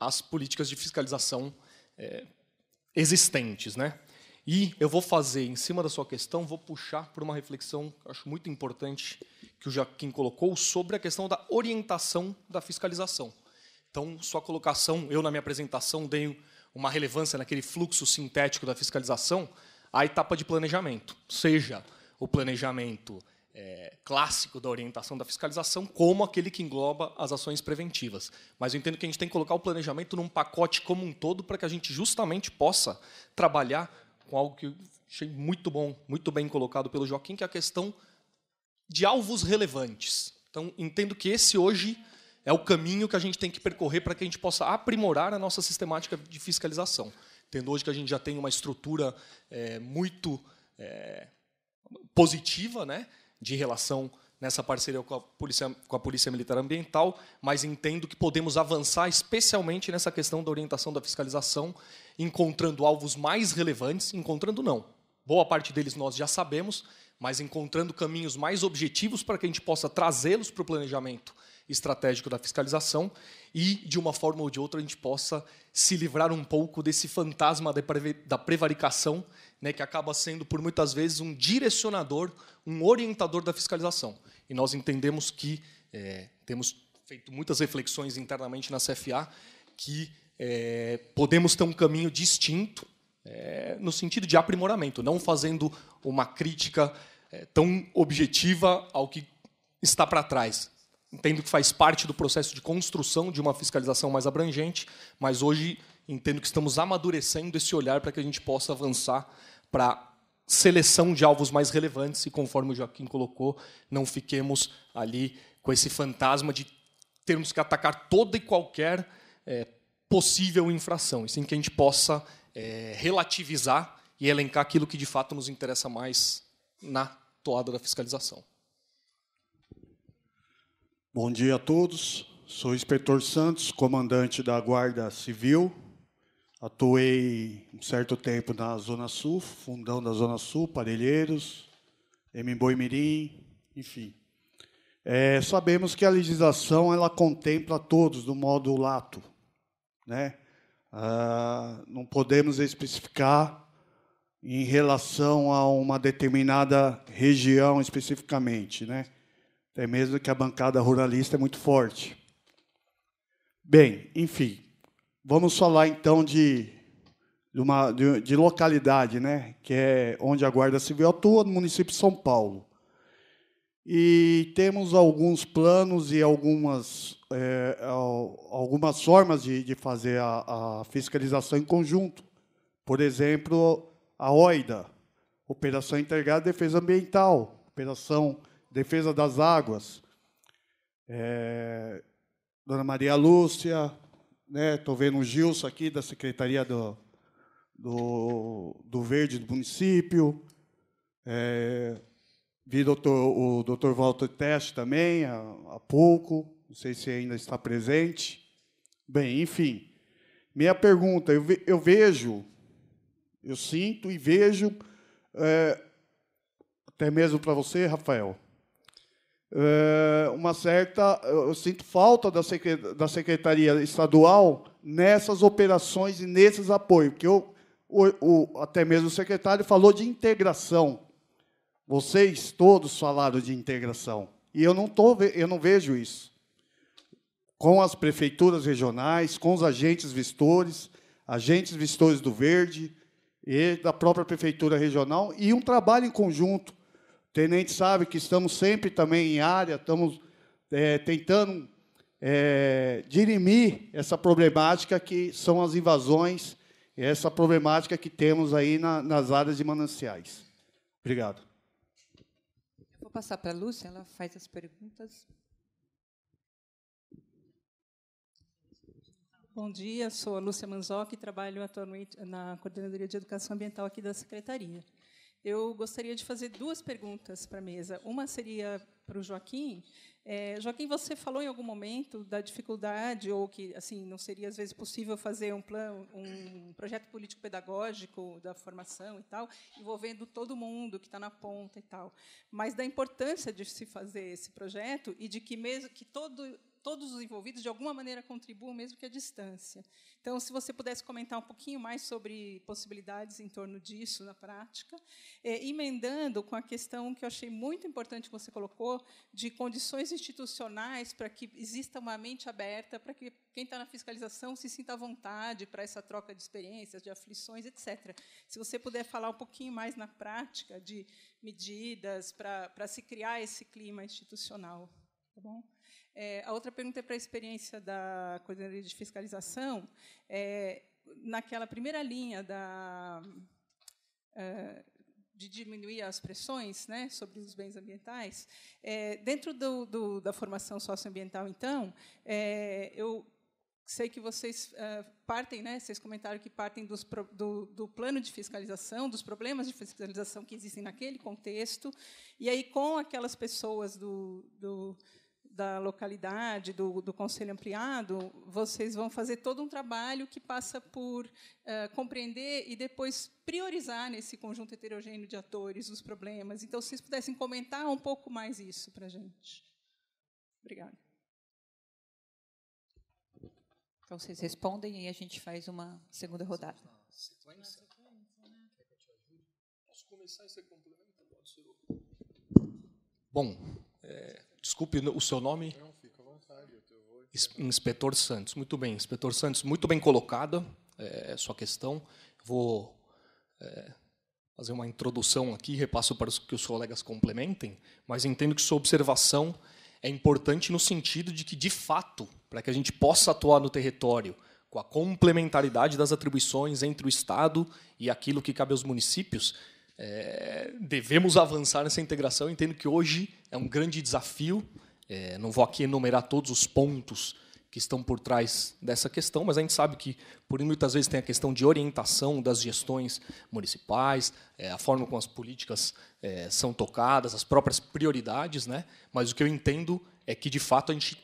as políticas de fiscalização é, existentes. Né? E eu vou fazer, em cima da sua questão, vou puxar para uma reflexão que acho muito importante que o Jaquim colocou sobre a questão da orientação da fiscalização. Então, sua colocação, eu na minha apresentação dei uma relevância naquele fluxo sintético da fiscalização a etapa de planejamento, seja o planejamento é, clássico da orientação da fiscalização, como aquele que engloba as ações preventivas. Mas eu entendo que a gente tem que colocar o planejamento num pacote como um todo para que a gente justamente possa trabalhar com algo que achei muito bom, muito bem colocado pelo Joaquim, que é a questão de alvos relevantes. Então, entendo que esse hoje é o caminho que a gente tem que percorrer para que a gente possa aprimorar a nossa sistemática de fiscalização. Tendo hoje que a gente já tem uma estrutura é, muito é, positiva né, de relação nessa parceria com a, polícia, com a Polícia Militar Ambiental, mas entendo que podemos avançar especialmente nessa questão da orientação da fiscalização, encontrando alvos mais relevantes, encontrando não. Boa parte deles nós já sabemos, mas encontrando caminhos mais objetivos para que a gente possa trazê-los para o planejamento estratégico da fiscalização e, de uma forma ou de outra, a gente possa se livrar um pouco desse fantasma da prevaricação, né, que acaba sendo, por muitas vezes, um direcionador, um orientador da fiscalização. E nós entendemos que, é, temos feito muitas reflexões internamente na CFA, que é, podemos ter um caminho distinto é, no sentido de aprimoramento, não fazendo uma crítica é, tão objetiva ao que está para trás, entendo que faz parte do processo de construção de uma fiscalização mais abrangente, mas hoje entendo que estamos amadurecendo esse olhar para que a gente possa avançar para seleção de alvos mais relevantes e, conforme o Joaquim colocou, não fiquemos ali com esse fantasma de termos que atacar toda e qualquer é, possível infração, e sim que a gente possa é, relativizar e elencar aquilo que de fato nos interessa mais na toada da fiscalização. Bom dia a todos. Sou inspetor Santos, comandante da Guarda Civil. Atuei um certo tempo na Zona Sul, fundão da Zona Sul, Parelheiros, Emboi Mirim, enfim. É, sabemos que a legislação ela contempla todos do modo lato, né? Ah, não podemos especificar em relação a uma determinada região especificamente, né? Até mesmo que a bancada ruralista é muito forte. Bem, enfim, vamos falar então de, de uma, de, de localidade, né? que é onde a Guarda Civil atua, no município de São Paulo. E temos alguns planos e algumas, é, algumas formas de, de fazer a, a fiscalização em conjunto. Por exemplo, a OIDA, Operação Integrada de Defesa Ambiental, Operação defesa das águas. É, Dona Maria Lúcia, estou né, vendo o Gilson aqui da Secretaria do, do, do Verde do município. É, vi doutor, o doutor Walter Teste também há, há pouco, não sei se ainda está presente. Bem, enfim, minha pergunta: eu, ve, eu vejo, eu sinto e vejo, é, até mesmo para você, Rafael, eh, uma certa. Eu sinto falta da, Secretaria Estadual nessas operações e nesses apoios, porque eu, o, o, até mesmo o secretário falou de integração. Vocês todos falaram de integração. E eu não, tô, eu não vejo isso. Com as prefeituras regionais, com os agentes vistores, agentes vistores do Verde e da própria prefeitura regional, e um trabalho em conjunto tenente sabe que estamos sempre também em área, estamos é, tentando é, dirimir essa problemática que são as invasões, essa problemática que temos aí na, nas áreas de mananciais. Obrigado. Eu vou passar para a Lúcia, ela faz as perguntas. Bom dia, sou a Lúcia Manzoc, trabalho atualmente na Coordenadoria de Educação Ambiental aqui da Secretaria. Eu gostaria de fazer duas perguntas para a mesa. Uma seria para o Joaquim. É, Joaquim, você falou em algum momento da dificuldade ou que assim não seria às vezes possível fazer um plano, um projeto político-pedagógico da formação e tal, envolvendo todo mundo que está na ponta e tal, mas da importância de se fazer esse projeto e de que mesmo que todo todos os envolvidos de alguma maneira contribuam, mesmo que à distância. Então, se você pudesse comentar um pouquinho mais sobre possibilidades em torno disso na prática, é, emendando com a questão que eu achei muito importante que você colocou, de condições institucionais para que exista uma mente aberta, para que quem está na fiscalização se sinta à vontade para essa troca de experiências, de aflições, etc. Se você puder falar um pouquinho mais na prática de medidas para, para se criar esse clima institucional. Tá bom? É, a outra pergunta é para a experiência da coordenadoria de fiscalização. É, naquela primeira linha da, é, de diminuir as pressões né, sobre os bens ambientais, é, dentro do, do, da formação socioambiental, então, é, eu sei que vocês é, partem, né? Vocês comentaram que partem dos, do, do, plano de fiscalização, dos problemas de fiscalização que existem naquele contexto, e aí com aquelas pessoas do, do da localidade, do, do, conselho ampliado, vocês vão fazer todo um trabalho que passa por eh, compreender e depois priorizar nesse conjunto heterogêneo de atores os problemas. Então, se vocês pudessem comentar um pouco mais isso para a gente. Obrigada. Então, vocês respondem e a gente faz uma segunda rodada. Sequência? Né? Né? Posso começar e você complementa? Bom, é, Desculpe o seu nome? Não, fica à vontade. É inspetor Santos. Muito bem, inspetor Santos, muito bem colocada é, é sua questão. Vou é, fazer uma introdução aqui, repasso para que os colegas complementem, mas entendo que sua observação é importante no sentido de que, de fato, para que a gente possa atuar no território com a complementaridade das atribuições entre o Estado e aquilo que cabe aos municípios, é, devemos avançar nessa integração. Eu entendo que hoje é um grande desafio. É, não vou aqui enumerar todos os pontos que estão por trás dessa questão, mas a gente sabe que, por muitas vezes, tem a questão de orientação das gestões municipais, é, a forma como as políticas é, são tocadas, as próprias prioridades. Né? Mas o que eu entendo é que, de fato, a gente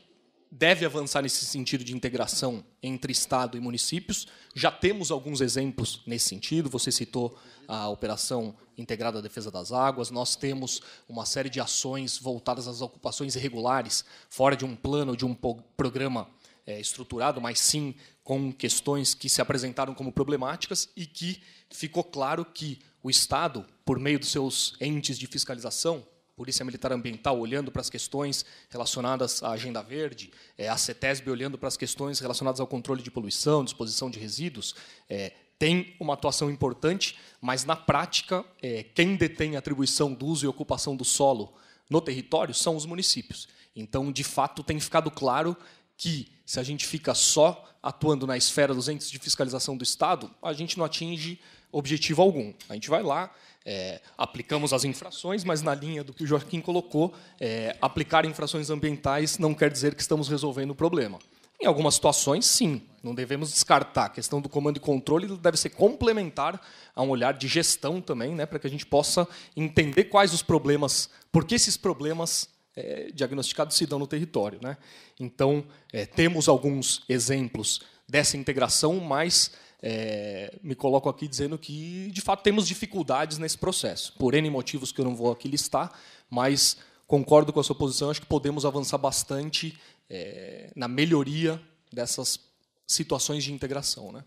deve avançar nesse sentido de integração entre Estado e municípios. Já temos alguns exemplos nesse sentido. Você citou a Operação Integrada à Defesa das Águas, nós temos uma série de ações voltadas às ocupações irregulares, fora de um plano, de um programa é, estruturado, mas sim com questões que se apresentaram como problemáticas e que ficou claro que o Estado, por meio dos seus entes de fiscalização, Polícia Militar Ambiental olhando para as questões relacionadas à Agenda Verde, é, a CETESB olhando para as questões relacionadas ao controle de poluição, disposição de resíduos, é, tem uma atuação importante, mas na prática, é, quem detém a atribuição do uso e ocupação do solo no território são os municípios. Então, de fato, tem ficado claro que se a gente fica só atuando na esfera dos entes de fiscalização do Estado, a gente não atinge objetivo algum. A gente vai lá, é, aplicamos as infrações, mas na linha do que o Joaquim colocou, é, aplicar infrações ambientais não quer dizer que estamos resolvendo o problema. Em algumas situações, sim, não devemos descartar. A questão do comando e controle deve ser complementar a um olhar de gestão também, né, para que a gente possa entender quais os problemas, por que esses problemas é, diagnosticados se dão no território. Né? Então, é, temos alguns exemplos dessa integração, mas é, me coloco aqui dizendo que, de fato, temos dificuldades nesse processo, por N motivos que eu não vou aqui listar, mas concordo com a sua posição, acho que podemos avançar bastante é, na melhoria dessas situações de integração. Né?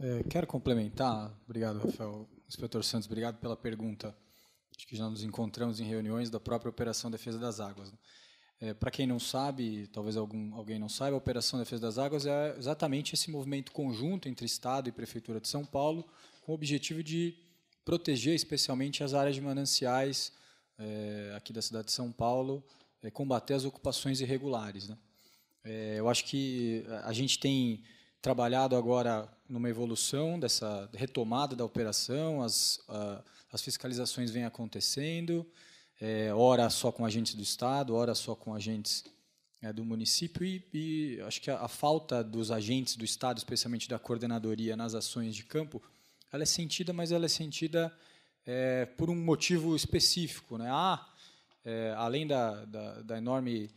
É, quero complementar. Obrigado, Rafael. Inspetor Santos, obrigado pela pergunta. Acho que já nos encontramos em reuniões da própria Operação Defesa das Águas. Né? É, Para quem não sabe, talvez algum, alguém não saiba, a Operação Defesa das Águas é exatamente esse movimento conjunto entre Estado e Prefeitura de São Paulo, com o objetivo de proteger especialmente as áreas de mananciais é, aqui da cidade de São Paulo, é, combater as ocupações irregulares. Né? É, eu acho que a gente tem trabalhado agora numa evolução dessa retomada da operação, as, a, as fiscalizações vêm acontecendo, ora só com agentes do Estado, ora só com agentes do município e, e acho que a, a, falta dos agentes do Estado, especialmente da coordenadoria nas ações de campo, ela é sentida, mas ela é sentida é, por um motivo específico. Né? Há, ah, é, além da, da, da enorme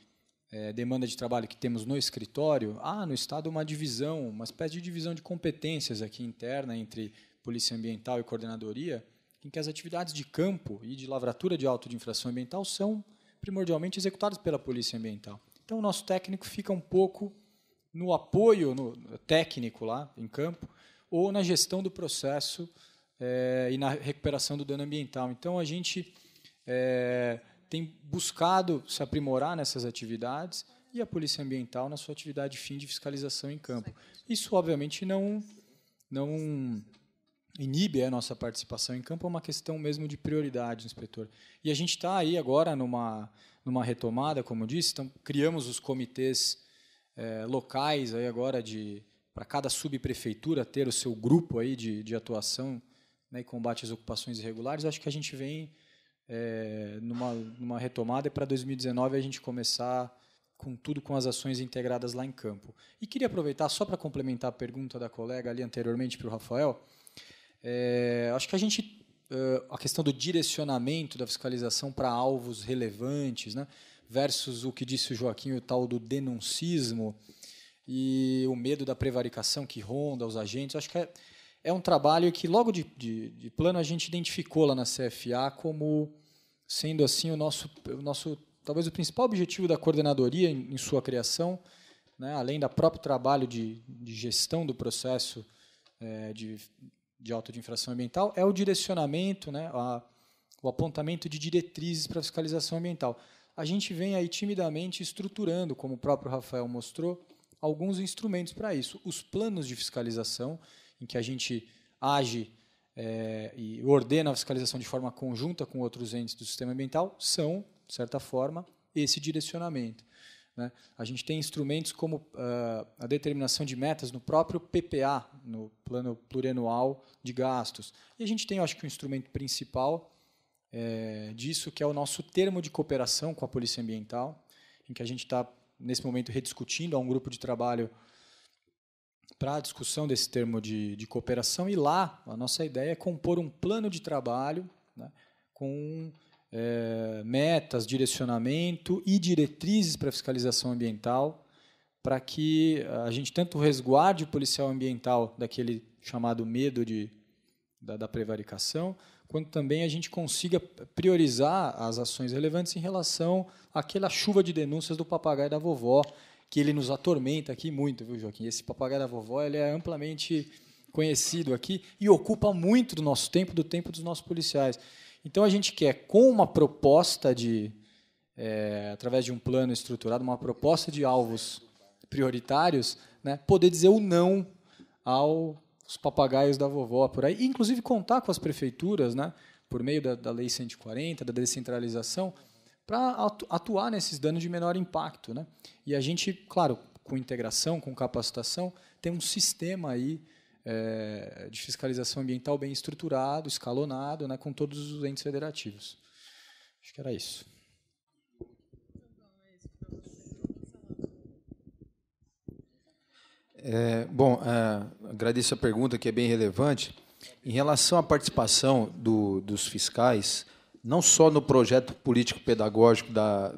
é, demanda de trabalho que temos no escritório, há no Estado uma divisão, uma espécie de divisão de competências aqui interna entre Polícia Ambiental e Coordenadoria, em que as atividades de campo e de lavratura de auto de infração ambiental são primordialmente executadas pela Polícia Ambiental. Então, o nosso técnico fica um pouco no apoio no técnico lá em campo ou na gestão do processo é, e na recuperação do dano ambiental. Então, a gente é, tem buscado se aprimorar nessas atividades e a Polícia Ambiental na sua atividade fim de fiscalização em campo. Isso, obviamente, não, não inibe a nossa participação em campo, é uma questão mesmo de prioridade, inspetor. E a gente está aí agora numa, numa retomada, como eu disse, então, criamos os comitês é, locais aí agora de para cada subprefeitura ter o seu grupo aí de, de atuação né, e combate às ocupações irregulares, acho que a gente vem é, numa, numa retomada e para 2019 a gente começar com tudo com as ações integradas lá em campo. E queria aproveitar só para complementar a pergunta da colega ali anteriormente para o Rafael. É, acho que a gente é, a questão do direcionamento da fiscalização para alvos relevantes, né, versus o que disse o Joaquim o tal do denuncismo e o medo da prevaricação que ronda os agentes. Acho que é, é um trabalho que logo de, de, de plano a gente identificou lá na CFA como sendo assim o nosso, o nosso talvez o principal objetivo da coordenadoria em, em sua criação, né, além do próprio trabalho de, de, gestão do processo é, de, de auto de infração ambiental, é o direcionamento, né, a, o apontamento de diretrizes para fiscalização ambiental. A gente vem aí timidamente estruturando, como o próprio Rafael mostrou, alguns instrumentos para isso. Os planos de fiscalização, em que a gente age é, e ordena a fiscalização de forma conjunta com outros entes do sistema ambiental, são, de certa forma, esse direcionamento. Né? A gente tem instrumentos como uh, a determinação de metas no próprio PPA, no Plano Plurianual de Gastos. E a gente tem, acho que, o um instrumento principal é, disso, que é o nosso termo de cooperação com a Polícia Ambiental, em que a gente está, nesse momento, rediscutindo a um grupo de trabalho para a discussão desse termo de, de, cooperação, e lá a nossa ideia é compor um plano de trabalho né, com é, metas, direcionamento e diretrizes para fiscalização ambiental, para que a gente tanto resguarde o policial ambiental daquele chamado medo de, da, da prevaricação, quanto também a gente consiga priorizar as ações relevantes em relação àquela chuva de denúncias do papagaio e da vovó, que ele nos atormenta aqui muito, viu, Joaquim? Esse papagaio da vovó ele é amplamente conhecido aqui e ocupa muito do nosso tempo, do tempo dos nossos policiais. Então a gente quer, com uma proposta de, é, através de um plano estruturado, uma proposta de alvos prioritários, né, poder dizer o não aos papagaios da vovó por aí, e, inclusive contar com as prefeituras, né, por meio da, da lei 140, da descentralização, para atuar nesses danos de menor impacto. Né? E a gente, claro, com integração, com capacitação, tem um sistema aí é, de fiscalização ambiental bem estruturado, escalonado, né, com todos os entes federativos. Acho que era isso. É, bom, é, agradeço a pergunta que é bem relevante. Em relação à participação do, dos fiscais, não só no projeto político-pedagógico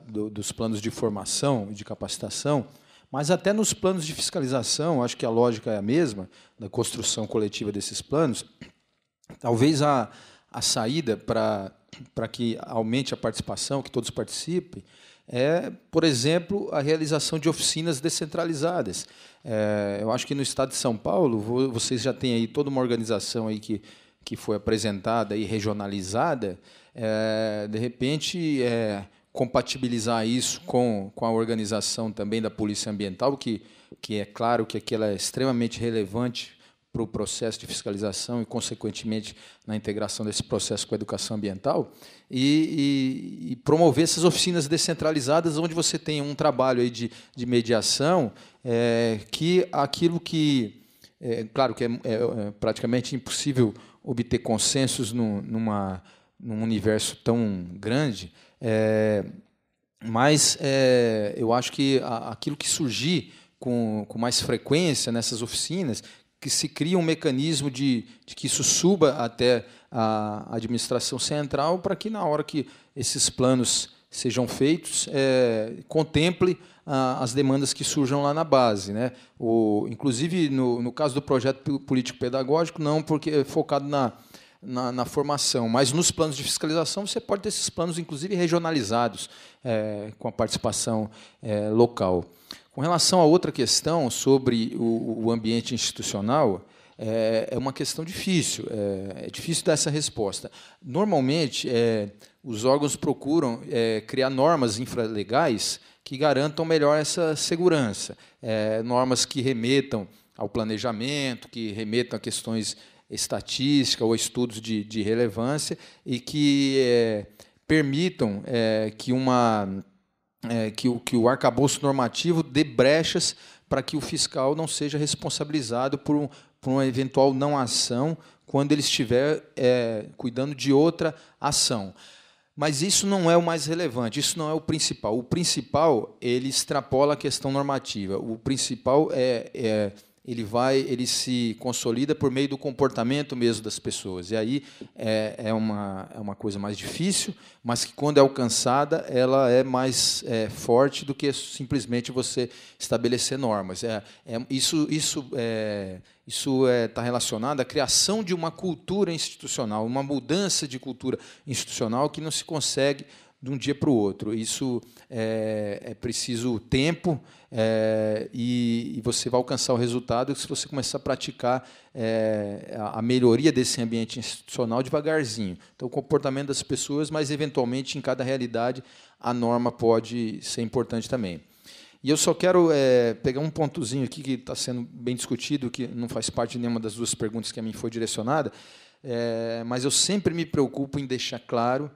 do, dos planos de formação e de capacitação, mas até nos planos de fiscalização, acho que a lógica é a mesma, da construção coletiva desses planos, talvez a, a saída para que aumente a participação, que todos participem, é, por exemplo, a realização de oficinas descentralizadas. É, eu acho que no estado de São Paulo, vocês já têm aí toda uma organização aí que, que foi apresentada e regionalizada, é, de repente, é, compatibilizar isso com, com a organização também da Polícia Ambiental, que, que é claro que aquilo é extremamente relevante para o processo de fiscalização e, consequentemente, na integração desse processo com a educação ambiental, e, e, e promover essas oficinas descentralizadas, onde você tem um trabalho aí de, de mediação, é, que aquilo que. É, claro que é, é, é praticamente impossível obter consensos no, numa num universo tão grande, é, mas é, eu acho que a, aquilo que surgir com, com mais frequência nessas oficinas, que se cria um mecanismo de, de que isso suba até a administração central, para que na hora que esses planos sejam feitos, é, contemple a, as demandas que surjam lá na base. Né? O, inclusive, no, no caso do projeto político-pedagógico, não porque é focado na, na, na, formação, mas nos planos de fiscalização você pode ter esses planos, inclusive regionalizados, é, com a participação é, local. Com relação a outra questão sobre o, o ambiente institucional, é, é, uma questão difícil, é, é difícil dar essa resposta. Normalmente, é, os órgãos procuram é, criar normas infralegais que garantam melhor essa segurança, normas que remetam ao planejamento, que remetam a questões estatística ou estudos de, de relevância e que é, permitam é, que, uma, é, que, o, que o arcabouço normativo dê brechas para que o fiscal não seja responsabilizado por, um, por uma eventual não ação quando ele estiver é, cuidando de outra ação. Mas isso não é o mais relevante, isso não é o principal. O principal, ele extrapola a questão normativa. O principal é, é ele vai, ele se consolida por meio do comportamento mesmo das pessoas. E aí é, é uma, é uma coisa mais difícil, mas que quando é alcançada, ela é mais é, forte do que simplesmente você estabelecer normas. É, é isso isso é, isso está é, relacionado à criação de uma cultura institucional, uma mudança de cultura institucional que não se consegue de um dia para o outro. Isso é, é preciso tempo, é, e, e, você vai alcançar o resultado se você começar a praticar é, a melhoria desse ambiente institucional devagarzinho. Então, o comportamento das pessoas, mas eventualmente em cada realidade a norma pode ser importante também. E eu só quero é, pegar um pontozinho aqui que está sendo bem discutido, que não faz parte de nenhuma das duas perguntas que a mim foi direcionada, é, mas eu sempre me preocupo em deixar claro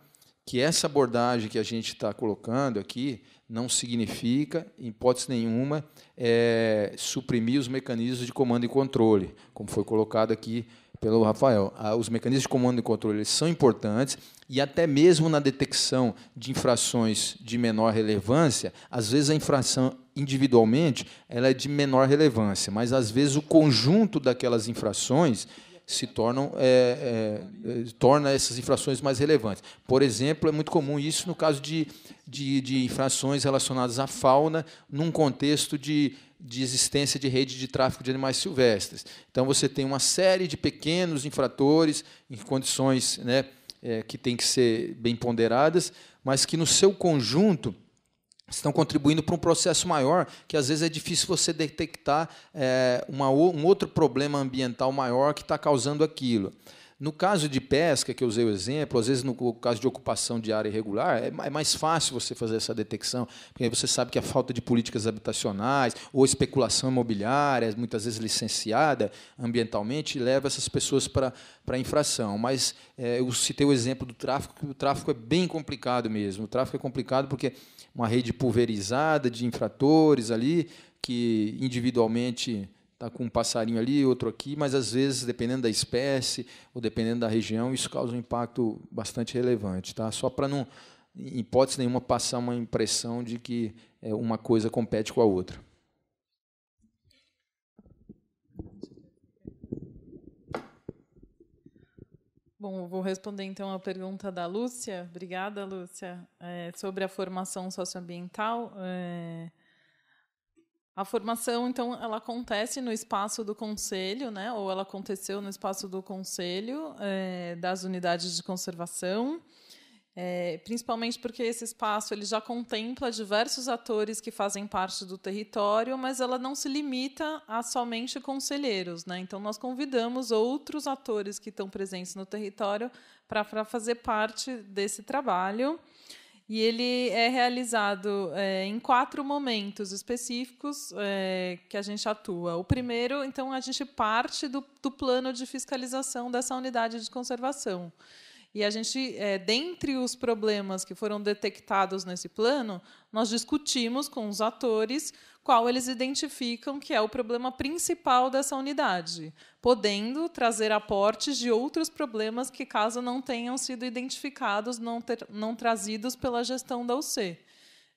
que essa abordagem que a gente está colocando aqui, não significa, em hipótese nenhuma, é, suprimir os mecanismos de comando e controle, como foi colocado aqui pelo Rafael. Ah, os mecanismos de comando e controle são importantes e até mesmo na detecção de infrações de menor relevância, às vezes a infração individualmente ela é de menor relevância, mas às vezes o conjunto daquelas infrações se tornam é, é, é, torna essas infrações mais relevantes. Por exemplo, é muito comum isso no caso de, de, de infrações relacionadas à fauna, num contexto de de existência de rede de tráfico de animais silvestres. Então você tem uma série de pequenos infratores em condições né, é, que têm que ser bem ponderadas, mas que no seu conjunto estão contribuindo para um processo maior, que às vezes é difícil você detectar é, uma, um outro problema ambiental maior que está causando aquilo. No caso de pesca, que eu usei o exemplo, às vezes no caso de ocupação de área irregular, é, é mais fácil você fazer essa detecção, porque aí você sabe que a falta de políticas habitacionais ou especulação imobiliária, muitas vezes licenciada ambientalmente, leva essas pessoas para para infração. Mas é, eu citei o exemplo do tráfico, que o tráfico é bem complicado mesmo. O tráfico é complicado porque uma rede pulverizada de infratores ali, que individualmente está com um passarinho ali, outro aqui, mas às vezes, dependendo da espécie ou dependendo da região, isso causa um impacto bastante relevante. Tá? Só para não, em hipótese nenhuma, passar uma impressão de que é, uma coisa compete com a outra. Bom, vou responder então a pergunta da Lúcia. Obrigada, Lúcia. É, sobre a formação socioambiental. É... A formação, então, ela acontece no espaço do conselho, né? Ou ela aconteceu no espaço do conselho é, das unidades de conservação. É, principalmente porque esse espaço ele já contempla diversos atores que fazem parte do território, mas ela não se limita a somente conselheiros. Né? Então, nós convidamos outros atores que estão presentes no território para fazer parte desse trabalho. E ele é realizado é, em quatro momentos específicos é, que a gente atua. O primeiro, então, a gente parte do, do plano de fiscalização dessa unidade de conservação. E a gente, é, dentre os problemas que foram detectados nesse plano, nós discutimos com os atores qual eles identificam que é o problema principal dessa unidade, podendo trazer aportes de outros problemas que, caso não tenham sido identificados, não, ter, não trazidos pela gestão da UC.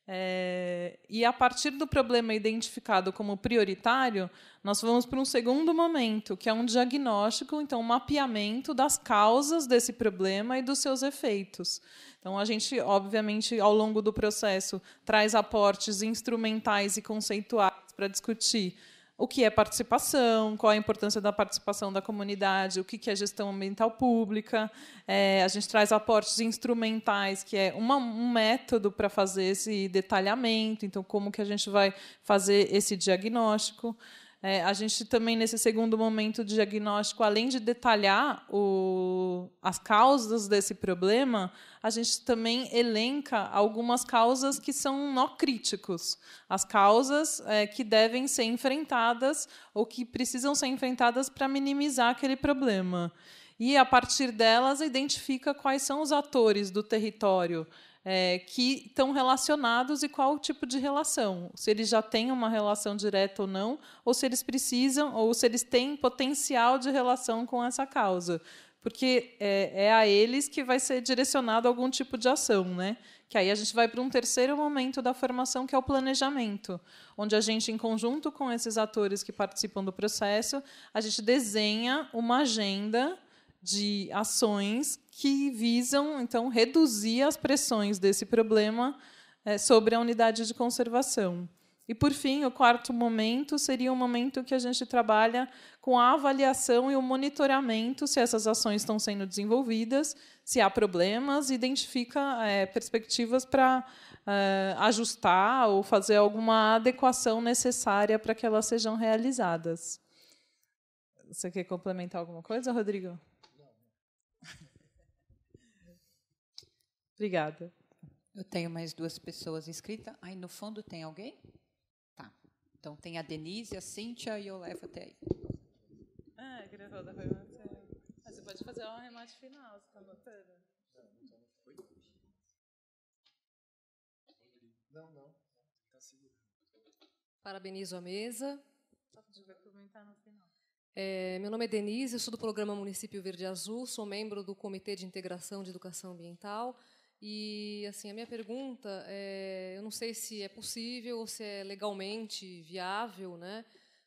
É, e a partir do problema identificado como prioritário, nós vamos para um segundo momento, que é um diagnóstico, então, um mapeamento das causas desse problema e dos seus efeitos. Então, a gente, obviamente, ao longo do processo, traz aportes instrumentais e conceituais para discutir o que é participação, qual a importância da participação da comunidade, o que é gestão ambiental pública. É, a gente traz aportes instrumentais, que é uma, um método para fazer esse detalhamento, então como que a gente vai fazer esse diagnóstico. É, a gente também, nesse segundo momento de diagnóstico, além de detalhar o, as causas desse problema, a gente também elenca algumas causas que são nó críticos, as causas é, que devem ser enfrentadas ou que precisam ser enfrentadas para minimizar aquele problema. E, a partir delas, identifica quais são os atores do território é, que estão relacionados e qual o tipo de relação. Se eles já têm uma relação direta ou não, ou se eles precisam, ou se eles têm potencial de relação com essa causa. Porque é, é a eles que vai ser direcionado algum tipo de ação, né? Que aí a gente vai para um terceiro momento da formação, que é o planejamento, onde a gente, em conjunto com esses atores que participam do processo, a gente desenha uma agenda de ações que visam, então, reduzir as pressões desse problema é, sobre a unidade de conservação. E, por fim, o quarto momento seria o momento que a gente trabalha com a avaliação e o monitoramento se essas ações estão sendo desenvolvidas, se há problemas, identifica é, perspectivas para é, ajustar ou fazer alguma adequação necessária para que elas sejam realizadas. Você quer complementar alguma coisa, Rodrigo? Obrigada. Eu tenho mais duas pessoas inscritas. Aí no fundo tem alguém? Tá. Então tem a Denise, a Cíntia e eu levo até aí. Ah, eu queria falar da pergunta. Mas você pode fazer um remate final, você está notando? Não, não. Está seguro. Parabenizo a mesa. Só podia comentar no final. É, meu nome é Denise, eu sou do programa Município Verde Azul, sou membro do Comitê de Integração de Educação Ambiental. E assim, a minha pergunta é, eu não sei se é possível ou se é legalmente viável, né?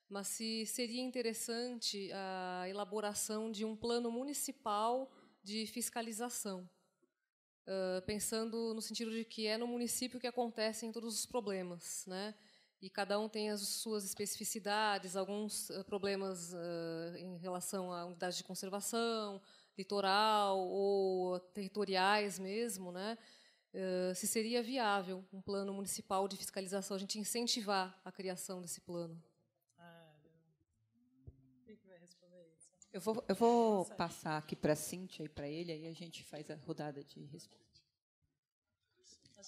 Mas se seria interessante a elaboração de um plano municipal de fiscalização, uh, pensando no sentido de que é no município que acontecem todos os problemas, né? E cada um tem as suas especificidades, alguns problemas uh, em relação à unidade de conservação, litoral ou territoriais mesmo, né? Uh, se seria viável um plano municipal de fiscalização, a gente incentivar a criação desse plano. Ah, hum, Quem vai responder isso? Eu vou, eu vou passar aqui para a Cíntia e para ele, aí a gente faz a rodada de resposta.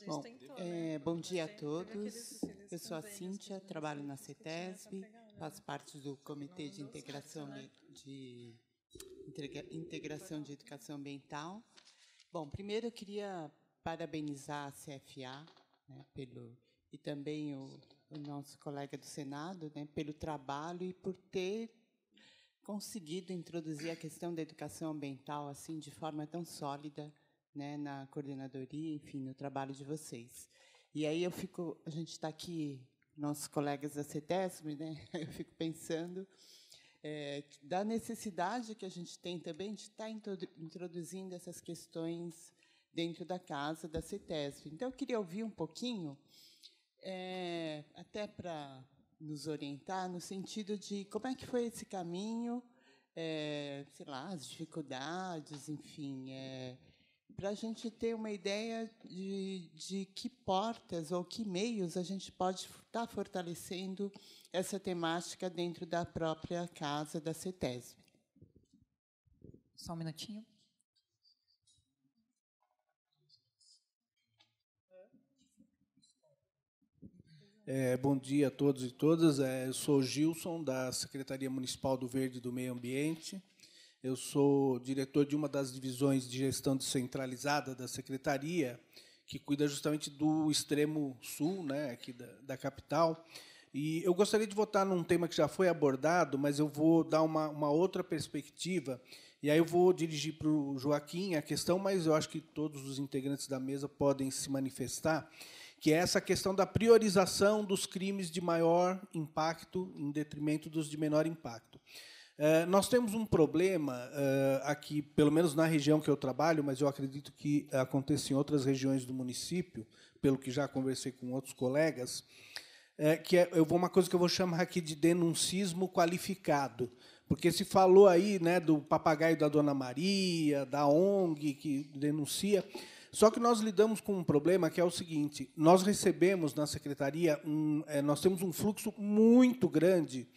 Bom, é, né? bom dia a, todos. eu sou a Cíntia, trabalho na CETESB, né? faço parte do Comitê de Integração né? de Integração de Educação Ambiental. Bom, primeiro eu queria parabenizar a CFA né, pelo, e também o, o, nosso colega do Senado né, pelo trabalho e por ter conseguido introduzir a questão da educação ambiental assim de forma tão sólida né, na coordenadoria, enfim, no trabalho de vocês. E aí eu fico, a gente está aqui, nossos colegas da CETESB, né, <laughs> eu fico pensando é, da necessidade que a gente tem também de estar tá introduzindo essas questões dentro da casa da CETESP. Então, eu queria ouvir um pouquinho, é, até para nos orientar, no sentido de como é que foi esse caminho, é, sei lá, as dificuldades, enfim, é, para a gente ter uma ideia de, de que portas ou que meios a gente pode estar tá fortalecendo essa temática dentro da própria casa da CETESB. Só um minutinho. É, bom dia a todos e todas. É, eu sou Gilson, da Secretaria Municipal do Verde e do Meio Ambiente. Eu sou diretor de uma das divisões de gestão descentralizada da secretaria, que cuida justamente do extremo sul, né, aqui da, da capital. E eu gostaria de votar num tema que já foi abordado, mas eu vou dar uma, uma outra perspectiva. E aí eu vou dirigir para o Joaquim a questão, mas eu acho que todos os integrantes da mesa podem se manifestar, que é essa questão da priorização dos crimes de maior impacto em detrimento dos de menor impacto. Eh, nós temos um problema uh, aqui, pelo menos na região que eu trabalho, mas eu acredito que aconteça em outras regiões do município, pelo que já conversei com outros colegas, eh, que é eu vou, uma coisa que eu vou chamar aqui de denuncismo qualificado. Porque se falou aí né, do papagaio da Dona Maria, da ONG que denuncia. Só que nós lidamos com um problema que é o seguinte: nós recebemos na secretaria, um, é, nós temos um fluxo muito grande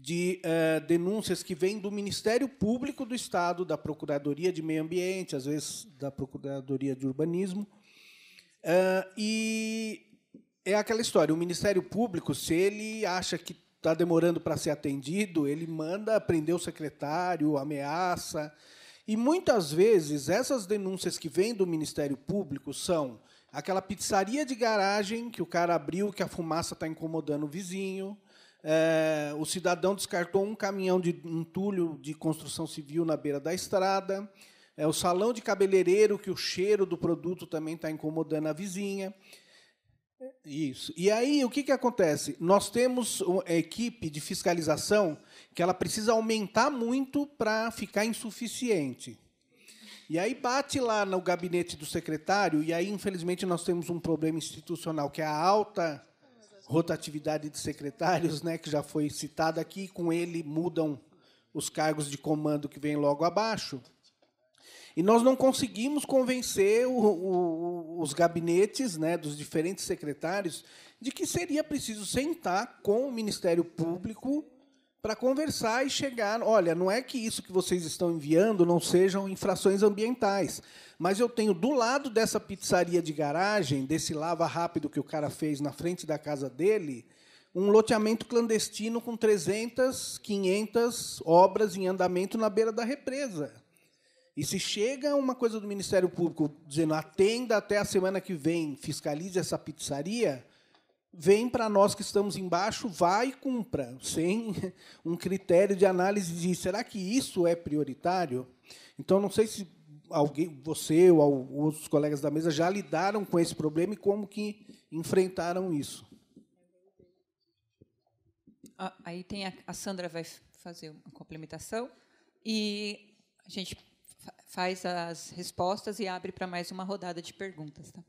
de uh, denúncias que vêm do Ministério Público do Estado, da Procuradoria de Meio Ambiente, às vezes da Procuradoria de Urbanismo. Uh, e é aquela história: o Ministério Público, se ele acha que está demorando para ser atendido, ele manda prender o secretário, ameaça. E muitas vezes essas denúncias que vêm do Ministério Público são aquela pizzaria de garagem que o cara abriu que a fumaça está incomodando o vizinho é, o cidadão descartou um caminhão de entulho de construção civil na beira da estrada. É, o salão de cabeleireiro, que o cheiro do produto também está incomodando a vizinha. Isso. E aí, o que, que acontece? Nós temos uma equipe de fiscalização que ela precisa aumentar muito para ficar insuficiente. E aí bate lá no gabinete do secretário, e aí, infelizmente, nós temos um problema institucional, que é a alta rotatividade de secretários, né, que já foi citada aqui, com ele mudam os cargos de comando que vem logo abaixo. E nós não conseguimos convencer o, o, os gabinetes né, dos diferentes secretários de que seria preciso sentar com o Ministério Público para conversar e chegar. Olha, não é que isso que vocês estão enviando não sejam infrações ambientais, mas eu tenho do lado dessa pizzaria de garagem, desse lava rápido que o cara fez na frente da casa dele, um loteamento clandestino com 300, 500 obras em andamento na beira da represa. E se chega uma coisa do Ministério Público dizendo atenda até a semana que vem, fiscalize essa pizzaria, vem para nós que estamos embaixo, vai e cumpra, sem um critério de análise de será que isso é prioritário? Então, não sei se alguém, você ou outros colegas da mesa já lidaram com esse problema e como que enfrentaram isso. Ah, aí tem a, a Sandra vai fazer uma complementação e a gente faz as respostas e abre para mais uma rodada de perguntas, tá?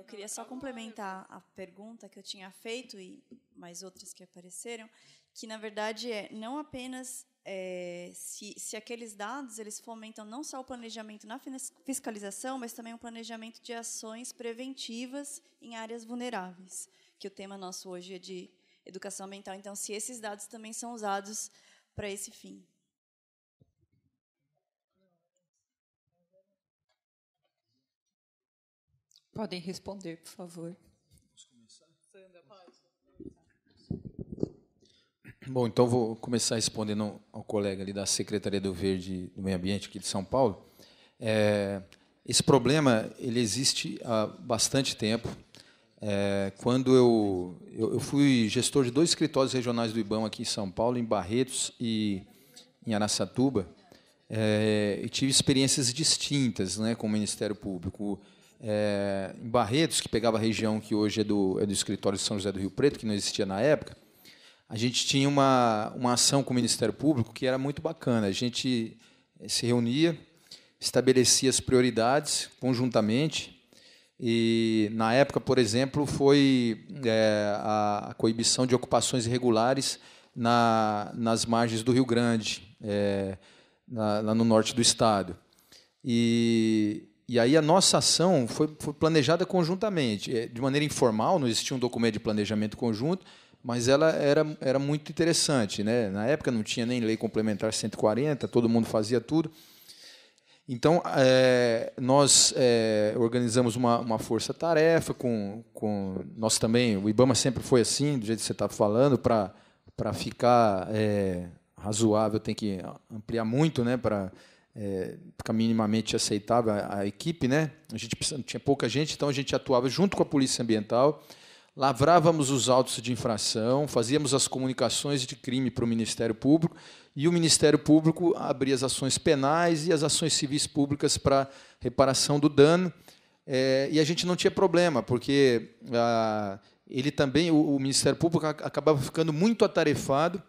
eu queria só complementar a pergunta que eu tinha feito e mais outras que apareceram, que na verdade é não apenas é, se, se aqueles dados eles fomentam não só o planejamento na fiscalização, mas também o planejamento de ações preventivas em áreas vulneráveis, que o tema nosso hoje é de educação ambiental. Então, se esses dados também são usados para esse fim. Podem responder, por favor. Bom, então vou começar respondendo ao colega ali da Secretaria do Verde do Meio Ambiente aqui de São Paulo. É, esse problema ele existe há bastante tempo. É, quando eu, eu, eu, fui gestor de dois escritórios regionais do IBAMA aqui em São Paulo, em Barretos e em Araçatuba, é, e tive experiências distintas né, com o Ministério Público. O é, em Barretos, que pegava a região que hoje é do, é do escritório de São José do Rio Preto, que não existia na época, a gente tinha uma, uma ação com o Ministério Público que era muito bacana. A gente eh, se reunia, estabelecia as prioridades conjuntamente. E, na época, por exemplo, foi é, a, a, coibição de ocupações irregulares na, nas margens do Rio Grande, é, na, lá no norte do estado. E e aí a nossa ação foi, foi planejada conjuntamente. É, de maneira informal, não existia um documento de planejamento conjunto, mas ela era, era muito interessante. Né? Na época não tinha nem lei complementar 140, todo mundo fazia tudo. Então, é, nós é, organizamos uma, uma força-tarefa com, com. Nós também, o Ibama sempre foi assim, do jeito que você está falando, para ficar é, razoável tem que ampliar muito né, para é, ficar minimamente aceitável a, a, equipe, né? A gente tinha pouca gente, então a gente atuava junto com a polícia ambiental, lavrávamos os autos de infração, fazíamos as comunicações de crime para o Ministério Público e o Ministério Público abria as ações penais e as ações civis públicas para reparação do dano. É, e a gente não tinha problema, porque a, ah, ele também, o, o Ministério Público acabava ficando muito atarefado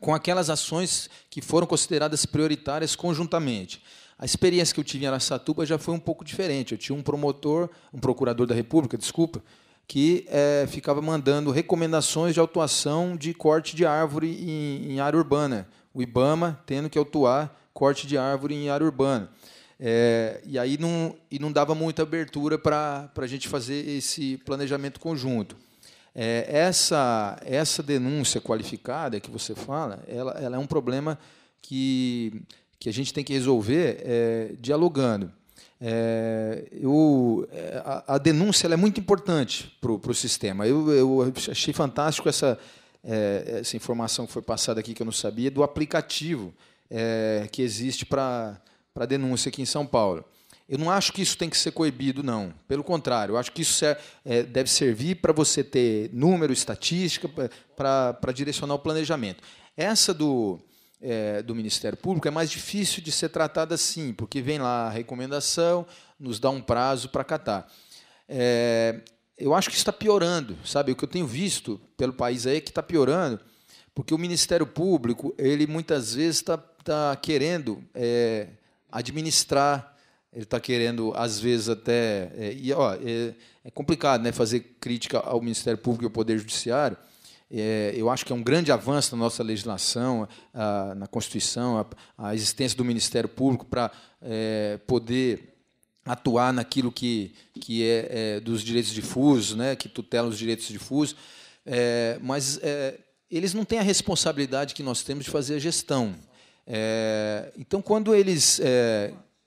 com aquelas ações que foram consideradas prioritárias conjuntamente. A experiência que eu tive em Aracatuba já foi um pouco diferente. Eu tinha um promotor, um procurador da República, desculpa, que é, ficava mandando recomendações de autuação de corte de árvore em, em, área urbana. O IBAMA tendo que autuar corte de árvore em área urbana. É, e aí não, e não dava muita abertura para a gente fazer esse planejamento conjunto. É, essa, essa denúncia qualificada que você fala, ela, ela é um problema que, que a gente tem que resolver é, dialogando. É, eu, é, a, a denúncia é muito importante para o sistema. Eu, eu achei fantástico essa, é, essa informação que foi passada aqui, que eu não sabia, do aplicativo é, que existe para denúncia aqui em São Paulo. Eu não acho que isso tem que ser coibido, não. Pelo contrário, eu acho que isso é, é, deve servir para você ter número, estatística, para direcionar o planejamento. Essa do, é, do Ministério Público é mais difícil de ser tratada assim, porque vem lá a recomendação, nos dá um prazo para catar. É, eu acho que está piorando, sabe? O que eu tenho visto pelo país aí é que está piorando, porque o Ministério Público, ele muitas vezes está tá querendo é, administrar ele está querendo, às vezes, até. É, e, ó, é, é, complicado né, fazer crítica ao Ministério Público e ao Poder Judiciário. É, eu acho que é um grande avanço na nossa legislação, a, na Constituição, a, a, existência do Ministério Público para é, poder atuar naquilo que, que é, é dos direitos difusos, né, que tutela os direitos difusos, é, mas eles não têm a responsabilidade que nós temos de fazer a gestão. então, quando eles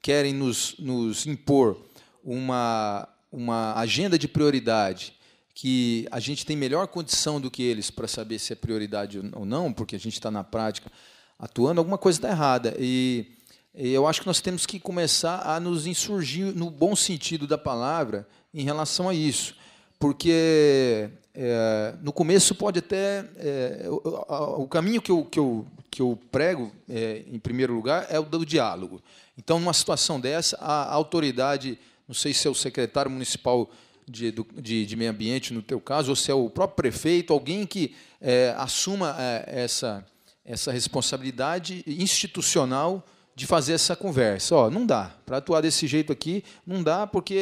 querem nos, nos impor uma, uma agenda de prioridade que a gente tem melhor condição do que eles para saber se é prioridade ou não, porque a gente está na prática atuando, alguma coisa está errada. E, e eu acho que nós temos que começar a nos insurgir no bom sentido da palavra em relação a isso. Porque é, no começo pode até. É, o, o, caminho que eu, que eu, que eu prego, é, em primeiro lugar, é o do diálogo. Então, numa situação dessa, a autoridade, não sei se é o secretário municipal de, de, de meio ambiente, no teu caso, ou se é o próprio prefeito, alguém que é, assuma é, essa, essa responsabilidade institucional de fazer essa conversa. Ó, não dá. Para atuar desse jeito aqui, não dá, porque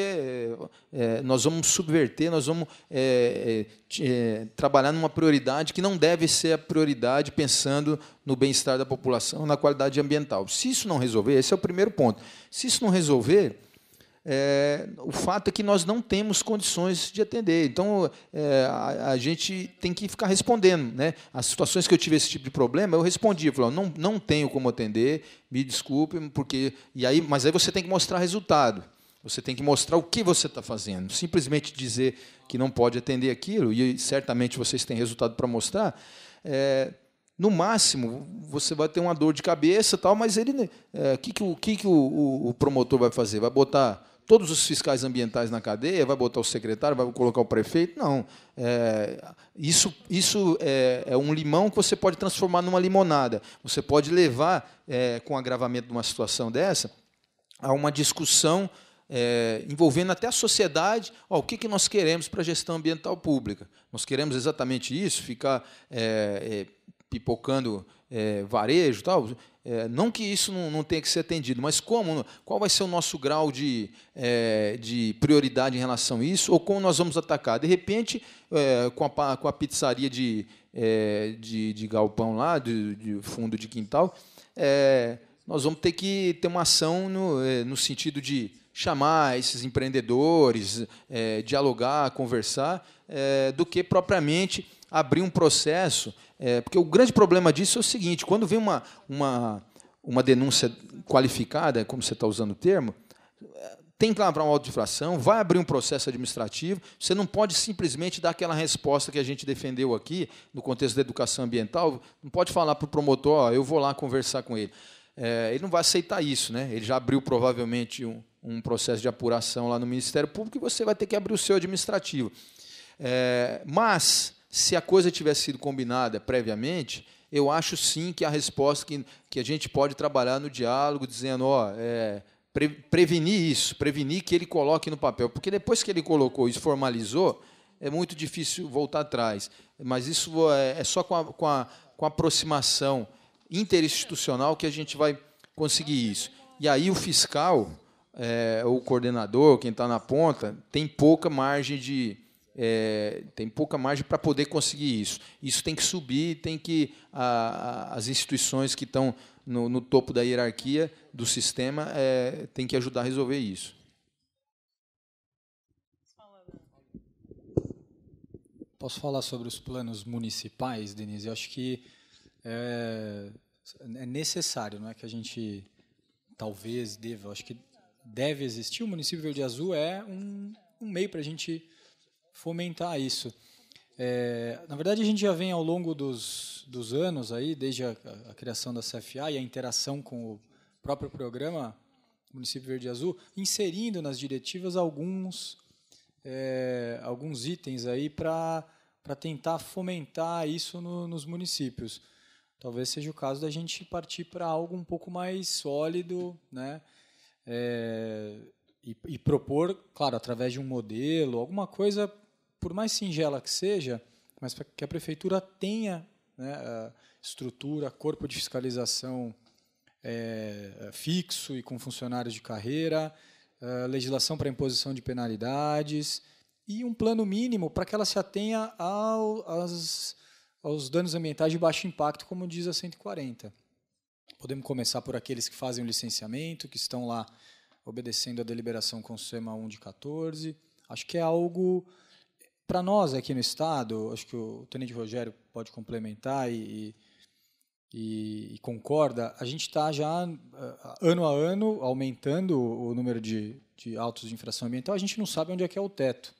é, nós vamos subverter, nós vamos é, é, é, trabalhar numa prioridade que não deve ser a prioridade pensando no bem-estar da população, na qualidade ambiental. Se isso não resolver, esse é o primeiro ponto. Se isso não resolver, é, o fato é que nós não temos condições de atender. Então, é, a, a, gente tem que ficar respondendo. Né? As situações que eu tive esse tipo de problema, eu respondia, falava, não, não tenho como atender, me desculpe, porque. E aí, mas aí você tem que mostrar resultado. Você tem que mostrar o que você está fazendo. Simplesmente dizer que não pode atender aquilo, e certamente vocês têm resultado para mostrar. É, no máximo você vai ter uma dor de cabeça tal, mas ele é, que que o que que o, o, promotor vai fazer? Vai botar todos os fiscais ambientais na cadeia, vai botar o secretário, vai colocar o prefeito. Não. É, isso isso é, é, um limão que você pode transformar numa limonada. Você pode levar, é, com o agravamento de uma situação dessa, a uma discussão é, envolvendo até a sociedade. Ó, o que, que nós queremos para a gestão ambiental pública? Nós queremos exatamente isso? Ficar é, é, pipocando é, varejo tal. É, não que isso não, não, tenha que ser atendido, mas como, qual vai ser o nosso grau de, é, de prioridade em relação a isso, ou como nós vamos atacar? De repente, é, com, a, com a pizzaria de, é, de, de, galpão lá, de, de fundo de quintal, é, nós vamos ter que ter uma ação no, no sentido de chamar esses empreendedores, dialogar, conversar, do que propriamente abrir um processo, é, porque o grande problema disso é o seguinte: quando vem uma, uma, uma denúncia qualificada, como você está usando o termo, tem que lavrar uma infração, vai abrir um processo administrativo, você não pode simplesmente dar aquela resposta que a gente defendeu aqui, no contexto da educação ambiental, não pode falar para o promotor, eu vou lá conversar com ele. É, ele não vai aceitar isso, né? ele já abriu provavelmente um, um, processo de apuração lá no Ministério Público e você vai ter que abrir o seu administrativo. É, mas se a coisa tivesse sido combinada previamente, eu acho sim que a resposta que, que a gente pode trabalhar no diálogo, dizendo, ó, é, pre, prevenir isso, prevenir que ele coloque no papel. Porque depois que ele colocou isso, formalizou, é muito difícil voltar atrás. Mas isso é, é só com a, com, a, com a aproximação interinstitucional que a gente vai conseguir isso. E aí o fiscal, é, o coordenador, quem está na ponta, tem pouca margem de, é, tem pouca margem para poder conseguir isso. Isso tem que subir, tem que a, a, as instituições que estão no, no, topo da hierarquia do sistema é, tem que ajudar a resolver isso. Posso falar sobre os planos municipais, Denise? Eu acho que é, é necessário, não é que a gente talvez deva, acho que deve existir. O município Verde Azul é um, um meio para a gente fomentar isso. É, na verdade, a gente já vem ao longo dos, dos anos, aí, desde a, a, criação da CFA e a interação com o próprio programa Município Verde Azul, inserindo nas diretivas alguns, é, alguns itens aí para tentar fomentar isso no, nos municípios. Talvez seja o caso da gente partir para algo um pouco mais sólido, né? É, e, e propor, claro, através de um modelo, alguma coisa, por mais singela que seja, mas para que a prefeitura tenha né, estrutura, corpo de fiscalização é, fixo e com funcionários de carreira, é, legislação para imposição de penalidades e um plano mínimo para que ela se atenha ao, aos, aos danos ambientais de baixo impacto, como diz a 140. Podemos começar por aqueles que fazem o licenciamento, que estão lá obedecendo a deliberação Consema 1 de 14. Acho que é algo para nós aqui no estado, acho que o Tenente Rogério pode complementar e, e, e concorda, a gente está já ah, ano a ano aumentando o número de, de autos de infração ambiental, a gente não sabe onde é que é o teto.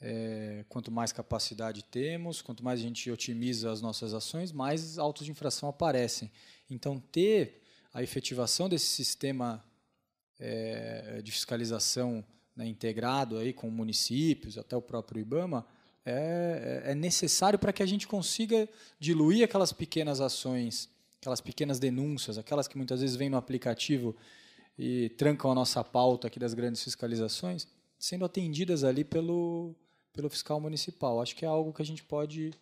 É, quanto mais capacidade temos, quanto mais a gente otimiza as nossas ações, mais autos de infração aparecem. Então, ter a efetivação desse sistema é, de fiscalização né, integrado aí com municípios, até o próprio IBAMA, é, é, é necessário para que a gente consiga diluir aquelas pequenas ações, aquelas pequenas denúncias, aquelas que muitas vezes vêm no aplicativo e trancam a nossa pauta aqui das grandes fiscalizações, sendo atendidas ali pelo, pelo fiscal municipal. Acho que é algo que a gente pode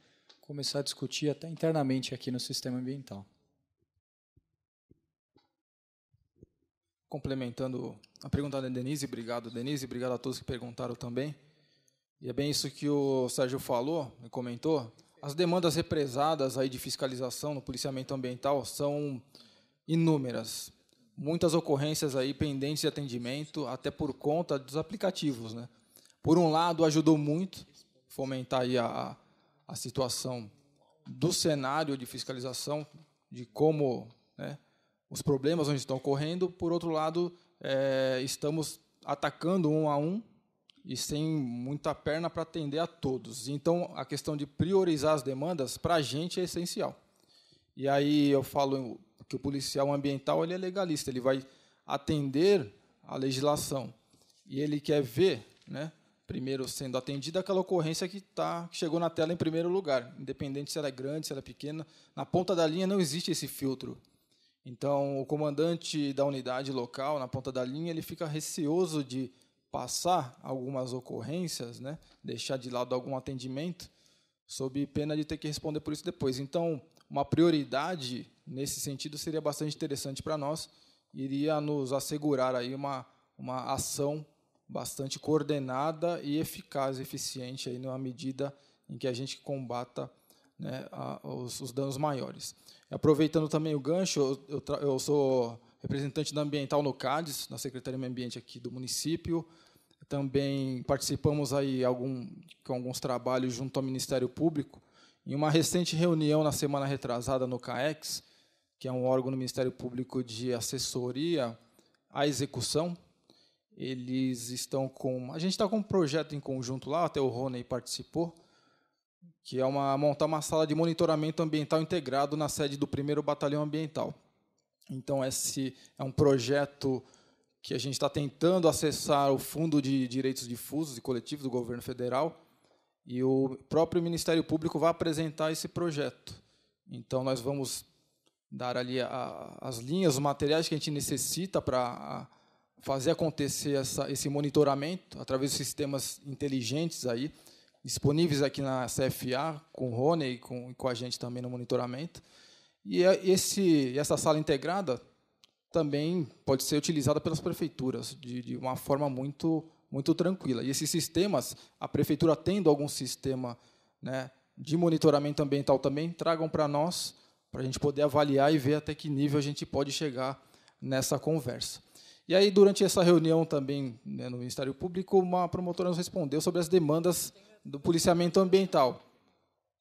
começar a discutir até internamente aqui no sistema ambiental. complementando a pergunta da Denise, obrigado Denise, obrigado a todos que perguntaram também. E é bem isso que o Sérgio falou e comentou. As demandas represadas aí de fiscalização no policiamento ambiental são inúmeras. Muitas ocorrências aí pendentes de atendimento, até por conta dos aplicativos. Né? Por um lado, ajudou muito fomentar aí a, a situação do cenário de fiscalização, de como os problemas onde estão ocorrendo, por outro lado, é, estamos atacando um a um e sem muita perna para atender a todos. Então, a questão de priorizar as demandas, para a gente, é essencial. E aí eu falo que o policial ambiental ele é legalista, ele vai atender a legislação e ele quer ver, né, primeiro sendo atendida aquela ocorrência que, tá, que chegou na tela em primeiro lugar, independente se ela é grande, se ela é pequena. Na ponta da linha não existe esse filtro. Então, o comandante da unidade local, na ponta da linha, ele fica receoso de passar algumas ocorrências, né? deixar de lado algum atendimento, sob pena de ter que responder por isso depois. Então, uma prioridade nesse sentido seria bastante interessante para nós, iria nos assegurar aí uma, uma ação bastante coordenada e eficaz, eficiente aí numa medida em que a gente combata né, a, os, os, danos maiores. Aproveitando também o gancho, eu, eu, eu sou representante da Ambiental no CADES, na Secretaria de Meio Ambiente aqui do município. Também participamos aí algum, com alguns trabalhos junto ao Ministério Público. Em uma recente reunião na semana retrasada no CAEX, que é um órgão do Ministério Público de assessoria à execução, eles estão com. A gente está com um projeto em conjunto lá, até o Rony participou, que é uma, montar uma sala de monitoramento ambiental integrado na sede do 1 Batalhão Ambiental. Então, esse é um projeto que a gente está tentando acessar o Fundo de Direitos Difusos e Coletivos do Governo Federal, e o próprio Ministério Público vai apresentar esse projeto. Então, nós vamos dar ali a, as linhas, os materiais que a gente necessita para fazer acontecer essa, esse monitoramento através de sistemas inteligentes aí, disponíveis aqui na CFA, com o Rony e com, e com a gente também no monitoramento. E é, esse, essa sala integrada também pode ser utilizada pelas prefeituras de, de uma forma muito, muito tranquila. E esses sistemas, a prefeitura tendo algum sistema né, de monitoramento ambiental também, tragam para nós, para a gente poder avaliar e ver até que nível a gente pode chegar nessa conversa. E aí, durante essa reunião também né, no Ministério Público, uma promotora nos respondeu sobre as demandas do policiamento ambiental.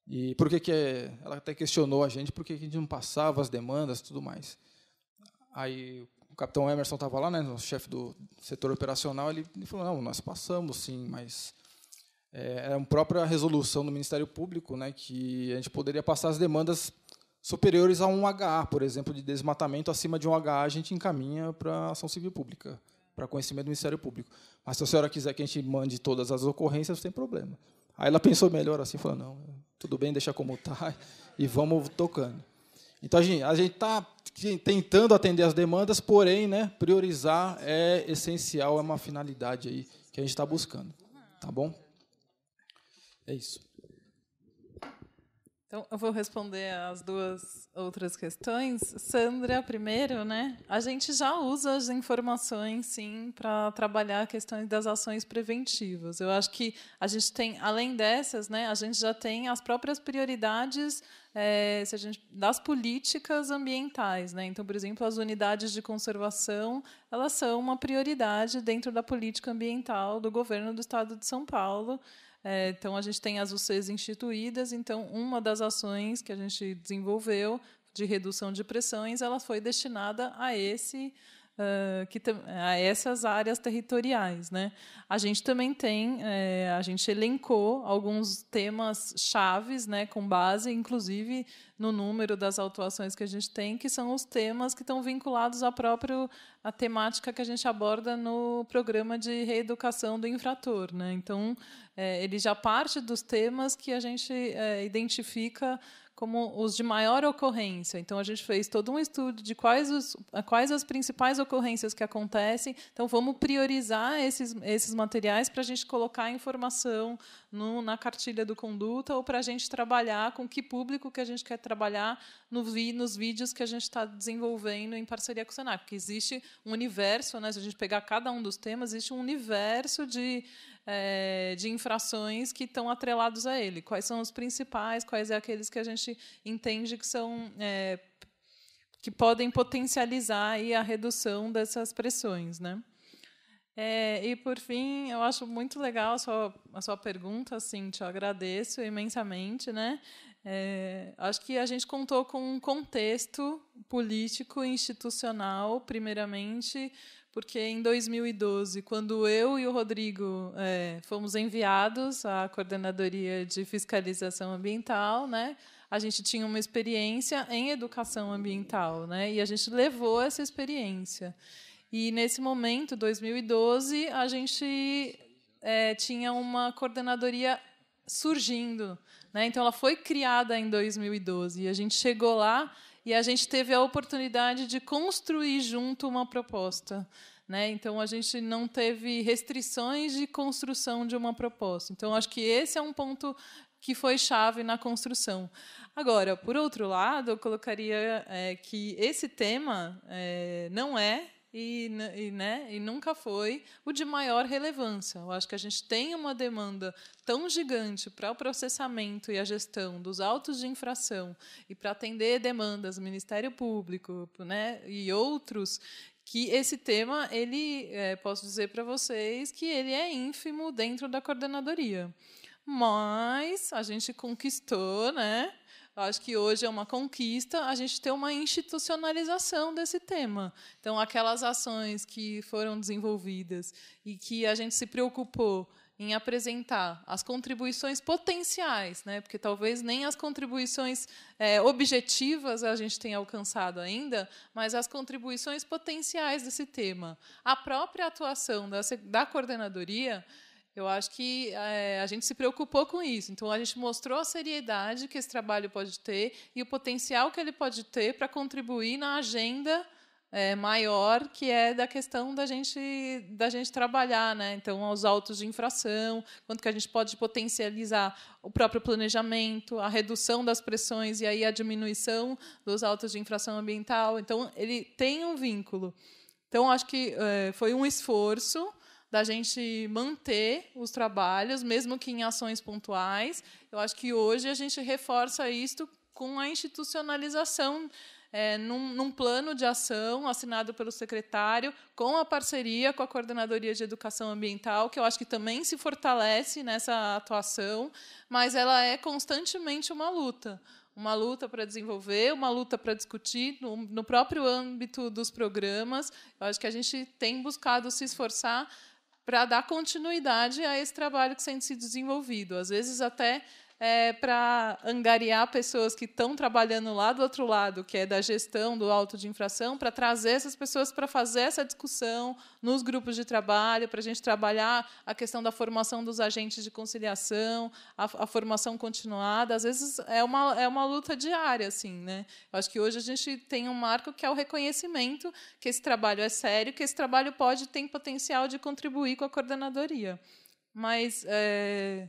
E por que, que é, ela até questionou a gente, por que, a gente não passava as demandas tudo mais. Aí o capitão Emerson estava lá, né, chefe do setor operacional, ele, ele falou, não, nós passamos sim, mas é, era a própria resolução do Ministério Público né, que a gente poderia passar as demandas superiores a um HA, por exemplo, de desmatamento acima de um HA, a gente encaminha para a ação civil pública, para conhecimento do Ministério Público. Mas se a senhora quiser que a gente mande todas as ocorrências, não tem problema. Aí ela pensou melhor assim, falou: não, tudo bem, deixa como está <laughs> e vamos tocando. Então a gente a está assim, tentando atender as demandas, porém, né, priorizar é essencial, é uma finalidade aí que a gente está buscando. Tá bom? É isso. Então, eu vou responder as duas outras questões. Sandra, primeiro, né? A gente já usa as informações, sim, para trabalhar questões das ações preventivas. Eu acho que a gente tem, além dessas, né? A gente já tem as próprias prioridades é, se a gente, das políticas ambientais. Né? Então, por exemplo, as unidades de conservação elas são uma prioridade dentro da política ambiental do governo do estado de São Paulo. É, então, a gente tem as UCs instituídas, então, uma das ações que a gente desenvolveu de redução de pressões, ela foi destinada a esse uh, que a essas áreas territoriais. Né? A gente também tem, é, a gente elencou alguns temas chaves, né, com base, inclusive, no número das autuações que a gente tem, que são os temas que estão vinculados à própria à temática que a gente aborda no programa de reeducação do infrator. Né? Então, é, ele já parte dos temas que a gente é, identifica como os de maior ocorrência. Então, a gente fez todo um estudo de quais, os, quais as principais ocorrências que acontecem. Então, vamos priorizar esses, esses materiais para a gente colocar a informação no, na cartilha do Conduta ou para a gente trabalhar com que público que a gente quer trabalhar no vi, nos vídeos que a gente está desenvolvendo em parceria com o Senac. Porque existe um universo, né? se a gente pegar cada um dos temas, existe um universo de é, de infrações que estão atrelados a ele. Quais são os principais, quais é aqueles que a gente entende que são. É, que podem potencializar aí a redução dessas pressões, né? É, e por fim, eu acho muito legal a sua, a sua pergunta, assim, te agradeço imensamente, né? É, acho que a gente contou com um contexto político, institucional, primeiramente, porque em 2012, quando eu e o Rodrigo é, fomos enviados à coordenadoria de fiscalização ambiental, né, a gente tinha uma experiência em educação ambiental, né, e a gente levou essa experiência. E nesse momento, 2012, a gente é, tinha uma coordenadoria surgindo, né, então ela foi criada em 2012 e a gente chegou lá e a gente teve a oportunidade de construir junto uma proposta. Né? Então, a gente não teve restrições de construção de uma proposta. Então, acho que esse é um ponto que foi chave na construção. Agora, por outro lado, eu colocaria é, que esse tema é, não é e, e, né, e nunca foi o de maior relevância. Eu acho que a gente tem uma demanda tão gigante para o processamento e a gestão dos autos de infração e para atender demandas do Ministério Público né, e outros que esse tema ele é, posso dizer para vocês que ele é ínfimo dentro da coordenadoria mas a gente conquistou né eu acho que hoje é uma conquista a gente ter uma institucionalização desse tema. Então, aquelas ações que foram desenvolvidas e que a gente se preocupou em apresentar as contribuições potenciais, né? porque talvez nem as contribuições é, objetivas a gente tenha alcançado ainda, mas as contribuições potenciais desse tema. A própria atuação da, da coordenadoria eu acho que é, a gente se preocupou com isso. Então, a gente mostrou a seriedade que esse trabalho pode ter e o potencial que ele pode ter para contribuir na agenda é, maior, que é da questão da gente, da gente trabalhar. Né? Então, aos autos de infração, quanto que a gente pode potencializar o próprio planejamento, a redução das pressões e aí a diminuição dos autos de infração ambiental. Então, ele tem um vínculo. Então, acho que é, foi um esforço da gente manter os trabalhos, mesmo que em ações pontuais. Eu acho que hoje a gente reforça isto com a institucionalização é, num, num, plano de ação assinado pelo secretário, com a parceria com a Coordenadoria de Educação Ambiental, que eu acho que também se fortalece nessa atuação, mas ela é constantemente uma luta. Uma luta para desenvolver, uma luta para discutir no, no próprio âmbito dos programas. Eu acho que a gente tem buscado se esforçar para dar continuidade a esse trabalho que está sendo desenvolvido. Às vezes, até é, para angariar pessoas que estão trabalhando lá do outro lado, que é da gestão do auto de infração, para trazer essas pessoas para fazer essa discussão nos grupos de trabalho, para a gente trabalhar a questão da formação dos agentes de conciliação, a, a, formação continuada. Às vezes é uma, é uma luta diária, assim, né? Eu acho que hoje a gente tem um marco que é o reconhecimento que esse trabalho é sério, que esse trabalho pode tem potencial de contribuir com a coordenadoria. Mas é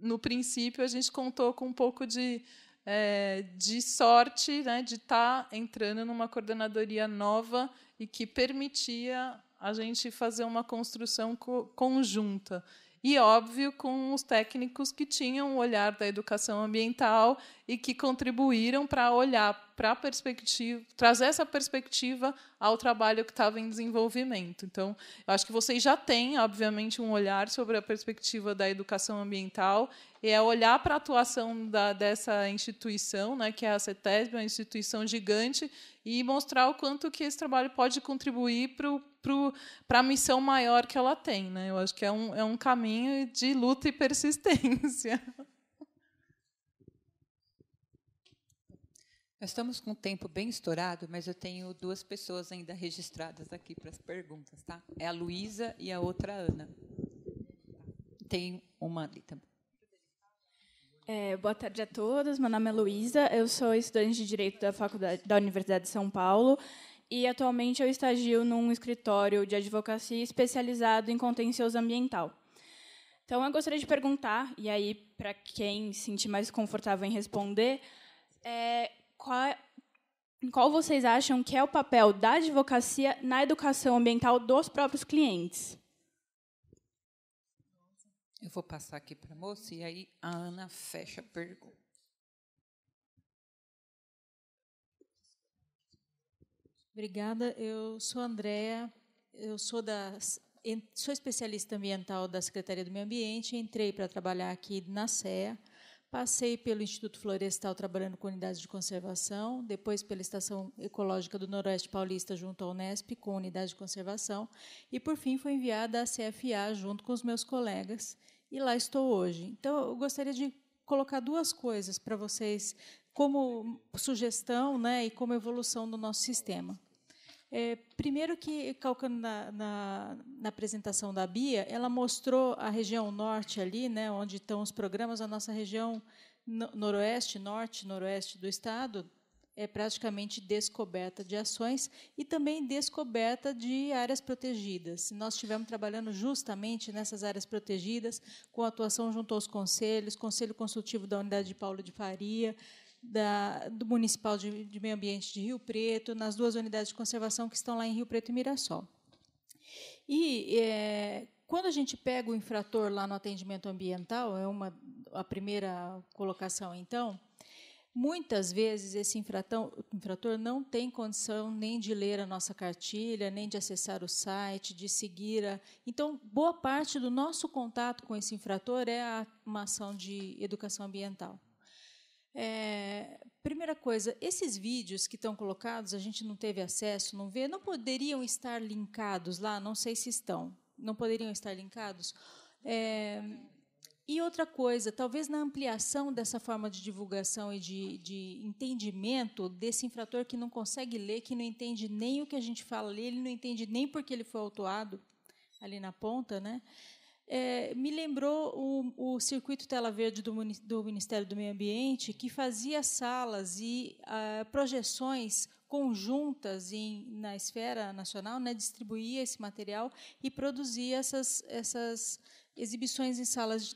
no princípio, a gente contou com um pouco de, é, de sorte né, de estar tá entrando numa coordenadoria nova e que permitia a gente fazer uma construção co conjunta. E, óbvio, com os técnicos que tinham o olhar da educação ambiental e que contribuíram para olhar para a perspectiva, trazer essa perspectiva ao trabalho que estava em desenvolvimento. Então, eu acho que vocês já têm, obviamente, um olhar sobre a perspectiva da educação ambiental e é olhar para a atuação da, dessa instituição, né, que é a CETESB, uma instituição gigante, e mostrar o quanto que esse trabalho pode contribuir para o para a missão maior que ela tem. Né? Eu acho que é um, é um caminho de luta e persistência. Nós estamos com o tempo bem estourado, mas eu tenho duas pessoas ainda registradas aqui para as perguntas. Tá? É a Luísa e a outra a Ana. Tem uma ali também. É, boa tarde a todos. Meu nome é Luísa. Eu sou estudante de Direito da Faculdade da Universidade de São Paulo e atualmente eu estagio num escritório de advocacia especializado em contencioso ambiental. Então, eu gostaria de perguntar, e aí, para quem se sentir mais confortável em responder, é, qual, qual vocês acham que é o papel da advocacia na educação ambiental dos próprios clientes? Eu vou passar aqui para a moça e aí a Ana fecha a pergunta. Obrigada. Eu sou Andréa, eu sou da sou especialista ambiental da Secretaria do Meio Ambiente, entrei para trabalhar aqui na SEA. passei pelo Instituto Florestal trabalhando com unidades de conservação, depois pela Estação Ecológica do Noroeste Paulista junto à Unesp com unidade de conservação e por fim foi enviada à CFA junto com os meus colegas e lá estou hoje. Então eu gostaria de colocar duas coisas para vocês como sugestão, né, e como evolução do nosso sistema. É, primeiro que, calcando na, na, na, apresentação da Bia, ela mostrou a região norte ali, né, onde estão os programas, a nossa região no, noroeste, norte, noroeste do estado, é praticamente descoberta de ações e também descoberta de áreas protegidas. Nós estivemos trabalhando justamente nessas áreas protegidas, com atuação junto aos conselhos, Conselho Consultivo da Unidade de Paulo de Faria, da, do Municipal de, de Meio Ambiente de Rio Preto, nas duas unidades de conservação que estão lá em Rio Preto e Mirassol. E é, quando a gente pega o infrator lá no atendimento ambiental, é uma a primeira colocação, então, muitas vezes esse infratão, infrator não tem condição nem de ler a nossa cartilha, nem de acessar o site, de seguir a. Então, boa parte do nosso contato com esse infrator é a, uma ação de educação ambiental. É, primeira coisa, esses vídeos que estão colocados, a gente não teve acesso, não vê, não poderiam estar linkados lá, não sei se estão, não poderiam estar linkados. É, e outra coisa, talvez na ampliação dessa forma de divulgação e de, de entendimento desse infrator que não consegue ler, que não entende nem o que a gente fala ali, ele não entende nem porque ele foi autuado ali na ponta, né? é, me lembrou o, o, circuito Tela Verde do, do, Ministério do Meio Ambiente, que fazia salas e ah, projeções conjuntas em, na esfera nacional, né, distribuía esse material e produzia essas, essas exibições em salas de,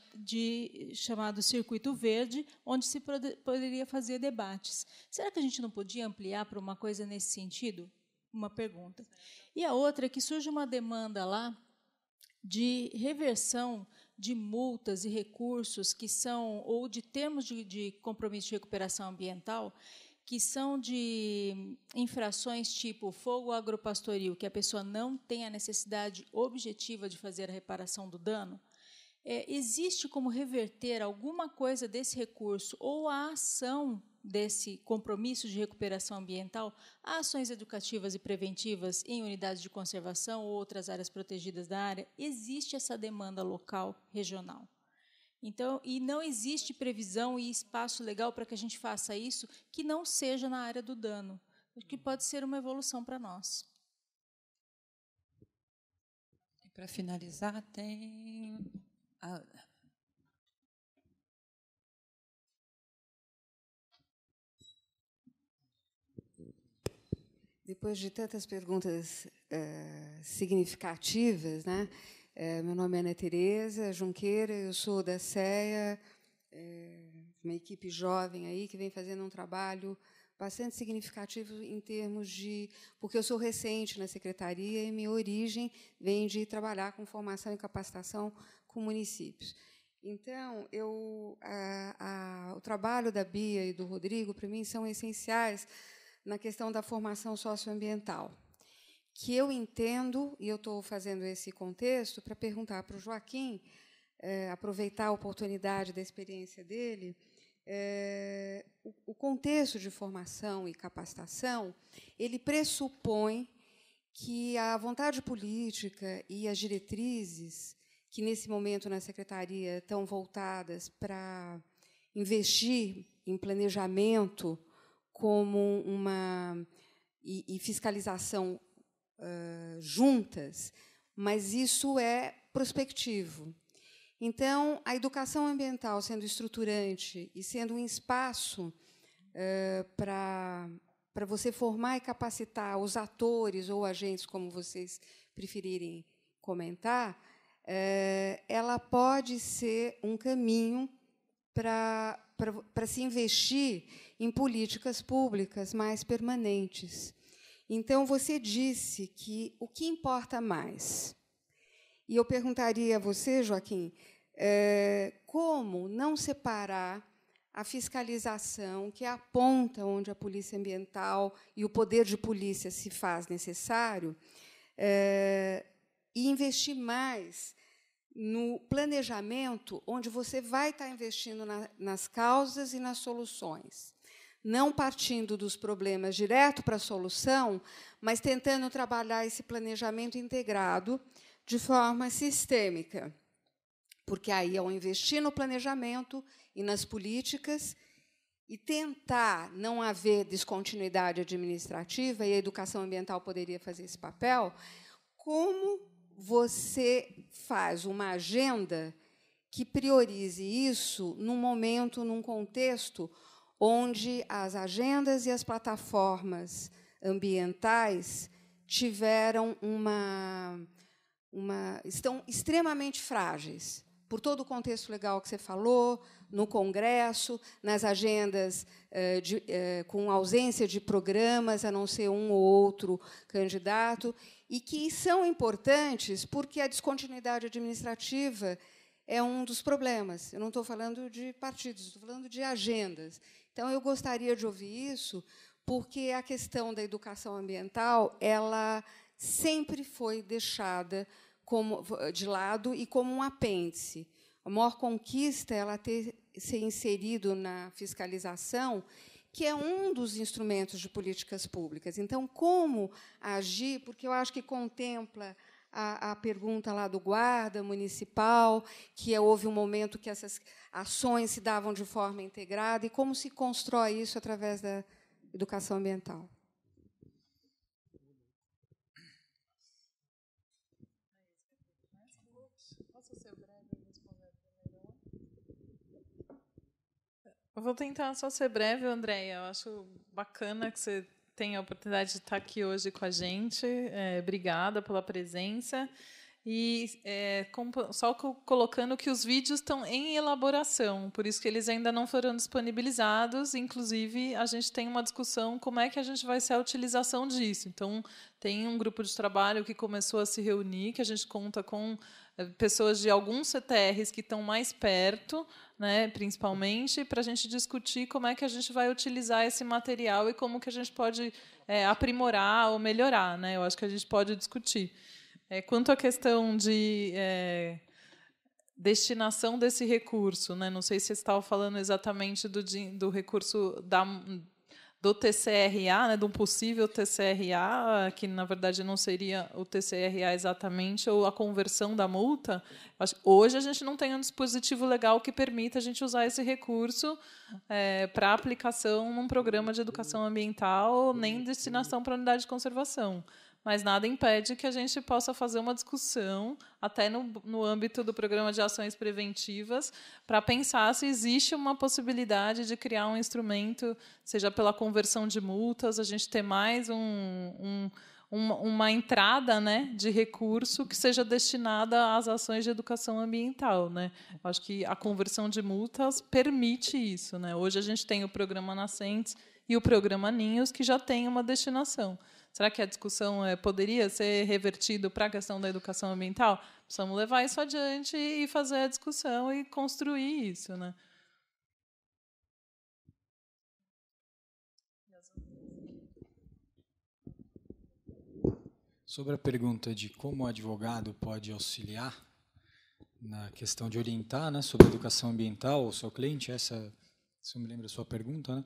de chamado circuito verde, onde se poderia fazer debates. Será que a gente não podia ampliar para uma coisa nesse sentido? Uma pergunta. E a outra é que surge uma demanda lá de reversão de multas e recursos que são, ou de termos de, de compromisso de recuperação ambiental, que são de infrações tipo fogo agropastoril, que a pessoa não tem a necessidade objetiva de fazer a reparação do dano, é, existe como reverter alguma coisa desse recurso ou a ação desse compromisso de recuperação ambiental a ações educativas e preventivas em unidades de conservação ou outras áreas protegidas da área, existe essa demanda local, regional. Então, e não existe previsão e espaço legal para que a gente faça isso que não seja na área do dano, o que pode ser uma evolução para nós. E para finalizar, tem a Depois de tantas perguntas eh, significativas, né? Eh, meu nome é Ana Tereza Junqueira, eu sou da CEA, eh, uma equipe jovem aí que vem fazendo um trabalho bastante significativo em termos de. Porque eu sou recente na secretaria e minha origem vem de trabalhar com formação e capacitação com municípios. Então, eu, o trabalho da Bia e do Rodrigo, para mim, são essenciais na questão da formação socioambiental, que eu entendo, e eu estou fazendo esse contexto para perguntar para o Joaquim, é, aproveitar a oportunidade da experiência dele, é, o, o contexto de formação e capacitação, ele pressupõe que a vontade política e as diretrizes que nesse momento na secretaria estão voltadas para investir em planejamento como uma e, e fiscalização uh, juntas, mas isso é prospectivo. Então, a educação ambiental sendo estruturante e sendo um espaço uh, para para você formar e capacitar os atores ou agentes, como vocês preferirem comentar, ela pode ser um caminho para se investir em políticas públicas mais permanentes. Então, você disse que o que importa mais? E eu perguntaria a você, Joaquim, é, como não separar a fiscalização, que é a ponta onde a polícia ambiental e o poder de polícia se faz necessário, é, e investir mais no planejamento, onde você vai estar tá investindo na, nas causas e nas soluções. Não partindo dos problemas direto para a solução, mas tentando trabalhar esse planejamento integrado de forma sistêmica. Porque aí, ao é investir no planejamento e nas políticas, e tentar não haver descontinuidade administrativa, e a educação ambiental poderia fazer esse papel, como você faz uma agenda que priorize isso num momento, num contexto onde as agendas e as plataformas ambientais tiveram uma, uma estão extremamente frágeis por todo o contexto legal que você falou, no Congresso, nas agendas eh, de, eh, com ausência de programas, a não ser um ou outro candidato, e que são importantes porque a descontinuidade administrativa é um dos problemas. Eu não estou falando de partidos, estou falando de agendas. Então, eu gostaria de ouvir isso, porque a questão da educação ambiental ela sempre foi deixada como, de lado e como um apêndice. A maior conquista é ela ter ser inserido na fiscalização que é um dos instrumentos de políticas públicas. Então, como agir? Porque eu acho que contempla a, a, pergunta lá do guarda municipal, que é, houve um momento que essas ações se davam de forma integrada, e como se constrói isso através da educação ambiental. vou tentar só ser breve, Andréia. Eu acho bacana que você tenha a oportunidade de estar aqui hoje com a gente. É, obrigada pela presença. E é, só colocando que os vídeos estão em elaboração, por isso que eles ainda não foram disponibilizados. Inclusive, a gente tem uma discussão como é que a gente vai ser a utilização disso. Então, tem um grupo de trabalho que começou a se reunir, que a gente conta com pessoas de alguns CTRs que estão mais perto, né, principalmente, para a gente discutir como é que a gente vai utilizar esse material e como que a gente pode é, aprimorar ou melhorar. Né? Eu acho que a gente pode discutir. É, quanto à questão de é, destinação desse recurso, né? não sei se você estava falando exatamente do, do recurso da, do TCRA, né, de um possível TCRA, que na verdade não seria o TCRA exatamente, ou a conversão da multa, hoje a gente não tem um dispositivo legal que permita a gente usar esse recurso é, para aplicação num programa de educação ambiental, nem destinação para unidade de conservação mas nada impede que a gente possa fazer uma discussão, até no, no âmbito do programa de ações preventivas, para pensar se existe uma possibilidade de criar um instrumento, seja pela conversão de multas, a gente ter mais um, um uma, entrada né, de recurso que seja destinada às ações de educação ambiental. Né? acho que a conversão de multas permite isso. Né? Hoje a gente tem o programa Nascentes e o programa Ninhos, que já tem uma destinação. Será que a discussão é, poderia ser revertida para a questão da educação ambiental? Precisamos levar isso adiante e fazer a discussão e construir isso, né? Sobre a pergunta de como o advogado pode auxiliar na questão de orientar né, sobre educação ambiental o seu cliente, essa, se eu me lembro da sua pergunta, né,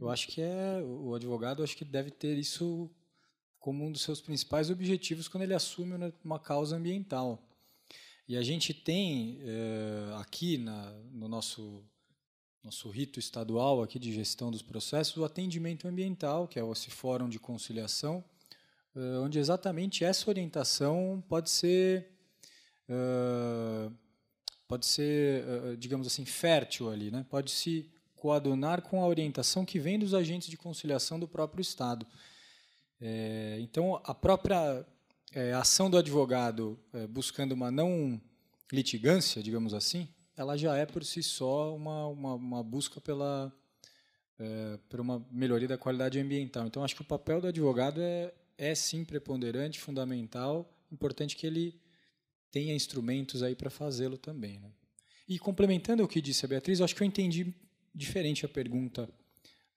eu acho que é o advogado acho que deve ter isso como um dos seus principais objetivos quando ele assume uma causa ambiental. E a gente tem eh, aqui na, no nosso nosso rito estadual aqui de gestão dos processos o atendimento ambiental, que é esse fórum de conciliação, eh, onde exatamente essa orientação pode ser eh, pode ser, digamos assim, fértil ali, né? Pode se coadunar com a orientação que vem dos agentes de conciliação do próprio Estado. É, então, a própria é, ação do advogado é, buscando uma não litigância, digamos assim, ela já é por si só uma, uma, uma busca pela é, por uma melhoria da qualidade ambiental. Então, acho que o papel do advogado é, é sim preponderante, fundamental, importante que ele tenha instrumentos aí para fazê-lo também. Né? E complementando o que disse a Beatriz, acho que eu entendi diferente a pergunta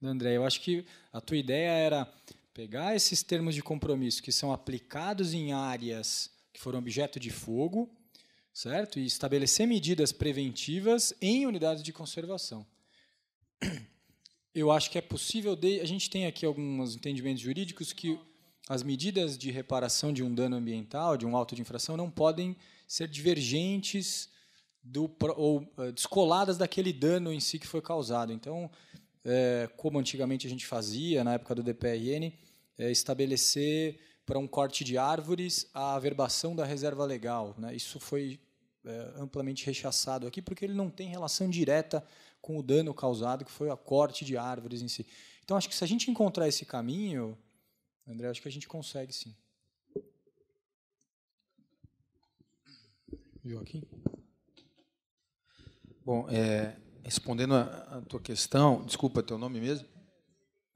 da André. Eu acho que a tua ideia era pegar esses termos de compromisso que são aplicados em áreas que foram objeto de fogo, certo? E estabelecer medidas preventivas em unidades de conservação. <clears throat> Eu acho que é possível. De, a gente tem aqui alguns entendimentos jurídicos que as medidas de reparação de um dano ambiental, de um auto de infração, não podem ser divergentes do, ou eh, descoladas daquele dano em si que foi causado. Então, é, como antigamente a gente fazia na época do DPRN, é, estabelecer para um corte de árvores a averbação da reserva legal. Né? Isso foi é, amplamente rechaçado aqui, porque ele não tem relação direta com o dano causado, que foi o corte de árvores em si. Então, acho que se a gente encontrar esse caminho, André, acho que a gente consegue sim. Joaquim? Bom, é, respondendo a, tua questão, desculpa teu nome mesmo,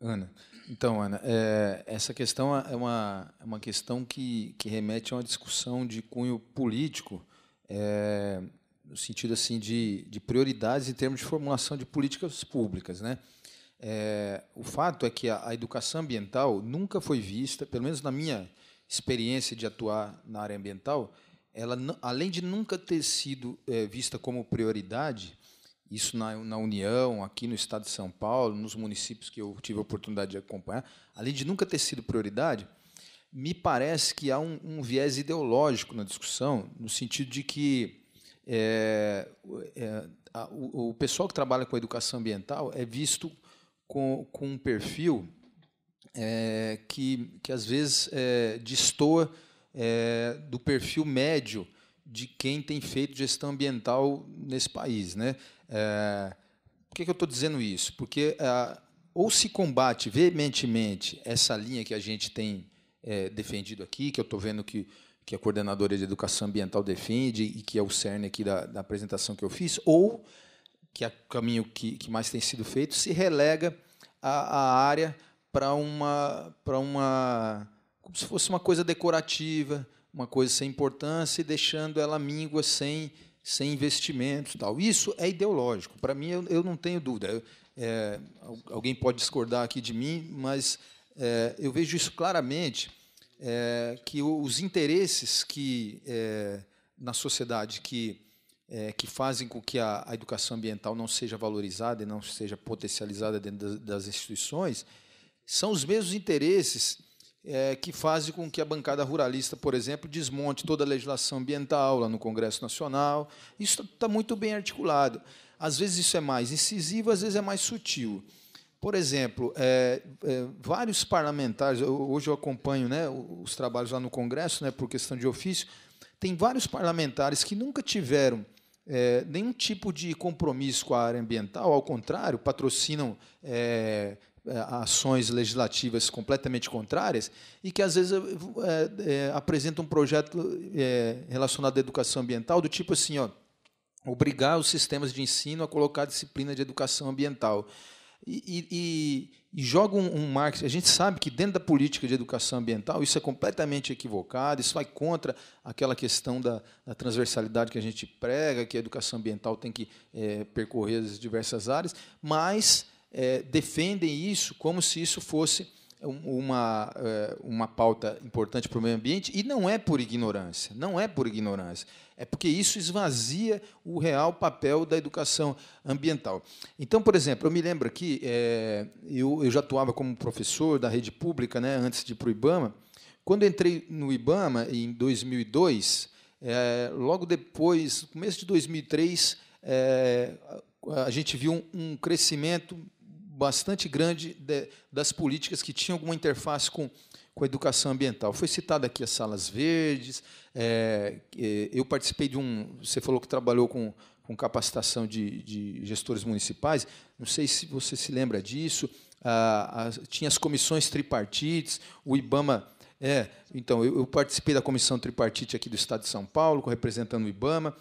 Ana. Então, Ana, é, essa questão é uma, é uma questão que, que remete a uma discussão de cunho político, é, no sentido assim de, de prioridades em termos de formulação de políticas públicas, né? É, o fato é que a, a educação ambiental nunca foi vista, pelo menos na minha experiência de atuar na área ambiental, ela além de nunca ter sido é, vista como prioridade, isso na, na União, aqui no Estado de São Paulo, nos municípios que eu tive a oportunidade de acompanhar, além de nunca ter sido prioridade, me parece que há um, um viés ideológico na discussão, no sentido de que é, é, a, o, o, pessoal que trabalha com a educação ambiental é visto com, com um perfil é, que, que às vezes é, é, do perfil médio de quem tem feito gestão ambiental nesse país. Né? É, por que, que eu estou dizendo isso? Porque é, ou se combate veementemente essa linha que a gente tem é, defendido aqui, que eu estou vendo que, que a coordenadora de educação ambiental defende e que é o cerne aqui da, da apresentação que eu fiz, ou que é o caminho que, que mais tem sido feito, se relega a, a área para uma, para uma. como se fosse uma coisa decorativa, uma coisa sem importância e deixando ela míngua sem sem investimentos. Tal. Isso é ideológico. Para mim, eu, eu, não tenho dúvida. Eu, é, alguém pode discordar aqui de mim, mas é, eu vejo isso claramente, é, que os interesses que é, na sociedade que, é, que fazem com que a, a, educação ambiental não seja valorizada e não seja potencializada dentro das, das instituições são os mesmos interesses é, que fazem com que a bancada ruralista, por exemplo, desmonte toda a legislação ambiental lá no Congresso Nacional. Isso está muito bem articulado. Às vezes isso é mais incisivo, às vezes é mais sutil. Por exemplo, é, é, vários parlamentares, eu, hoje eu acompanho né, os trabalhos lá no Congresso, né, por questão de ofício, tem vários parlamentares que nunca tiveram é, nenhum tipo de compromisso com a área ambiental, ao contrário, patrocinam é, eh, ações legislativas completamente contrárias e que, às vezes, é, é, apresenta um projeto é, relacionado à educação ambiental do tipo assim, ó, obrigar os sistemas de ensino a colocar a disciplina de educação ambiental. E, e, e, joga um, um marketing. A gente sabe que dentro da política de educação ambiental isso é completamente equivocado, isso vai contra aquela questão da, da transversalidade que a gente prega, que a educação ambiental tem que é, percorrer as diversas áreas, mas é, defendem isso como se isso fosse uma, eh, uma pauta importante para o meio ambiente, e não é por ignorância, não é por ignorância, é porque isso esvazia o real papel da educação ambiental. Então, por exemplo, eu me lembro aqui, é, eu, eu já atuava como professor da rede pública, né, antes de ir para o IBAMA, quando entrei no IBAMA, em 2002, é, logo depois, começo de 2003, é, a gente viu um, um crescimento bastante grande de, das políticas que tinham alguma interface com, com a educação ambiental. Foi citada aqui as salas verdes, é, é, eu participei de um. Você falou que trabalhou com, com capacitação de, de gestores municipais, não sei se você se lembra disso. Ah, as, tinha as comissões tripartites, o IBAMA. É, então, eu, eu participei da comissão tripartite aqui do Estado de São Paulo, representando o IBAMA,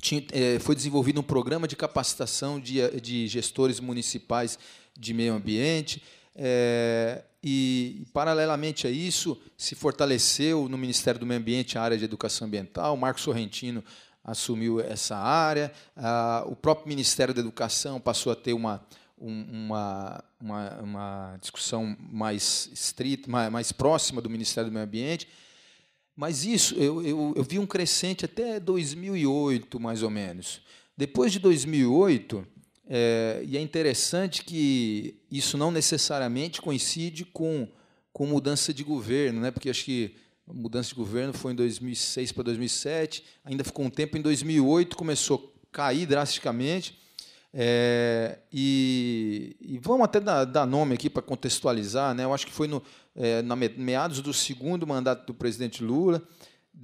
tinha, é, foi desenvolvido um programa de capacitação de, de gestores municipais de meio ambiente. É, e, paralelamente a isso, se fortaleceu no Ministério do Meio Ambiente a área de educação ambiental. O Marco Sorrentino assumiu essa área. o próprio Ministério da Educação passou a ter uma, uma, uma, uma discussão mais estrita, mais, mais próxima do Ministério do Meio Ambiente. Mas isso, eu, eu, eu vi um crescente até 2008, mais ou menos. Depois de 2008, é, e é interessante que isso não necessariamente coincide com, com mudança de governo, né? porque acho que a mudança de governo foi em 2006 para 2007, ainda ficou um tempo, em 2008 começou a cair drasticamente. É, e, e, vamos até dar, dar nome aqui para contextualizar, né? eu acho que foi no, é, na meados do segundo mandato do presidente Lula,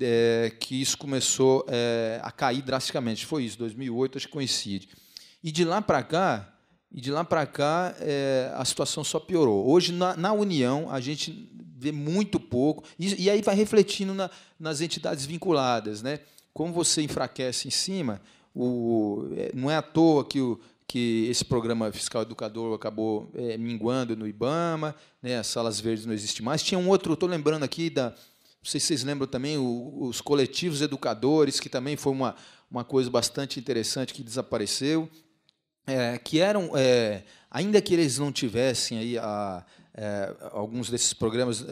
é, que isso começou é, a cair drasticamente. Foi isso, 2008, acho que coincide. E de lá para cá, e de lá para cá é, a situação só piorou. Hoje, na, na, União, a gente vê muito pouco, e, e aí vai refletindo na, nas entidades vinculadas. Né? Como você enfraquece em cima, o, é, não é à toa que o, que esse programa fiscal educador acabou é, minguando no IBAMA, né, as salas verdes não existem mais. Tinha um outro, estou lembrando aqui da. Não sei se vocês lembram também, o, os coletivos educadores, que também foi uma, uma coisa bastante interessante que desapareceu, é, que eram, é, ainda que eles não tivessem aí a, alguns desses programas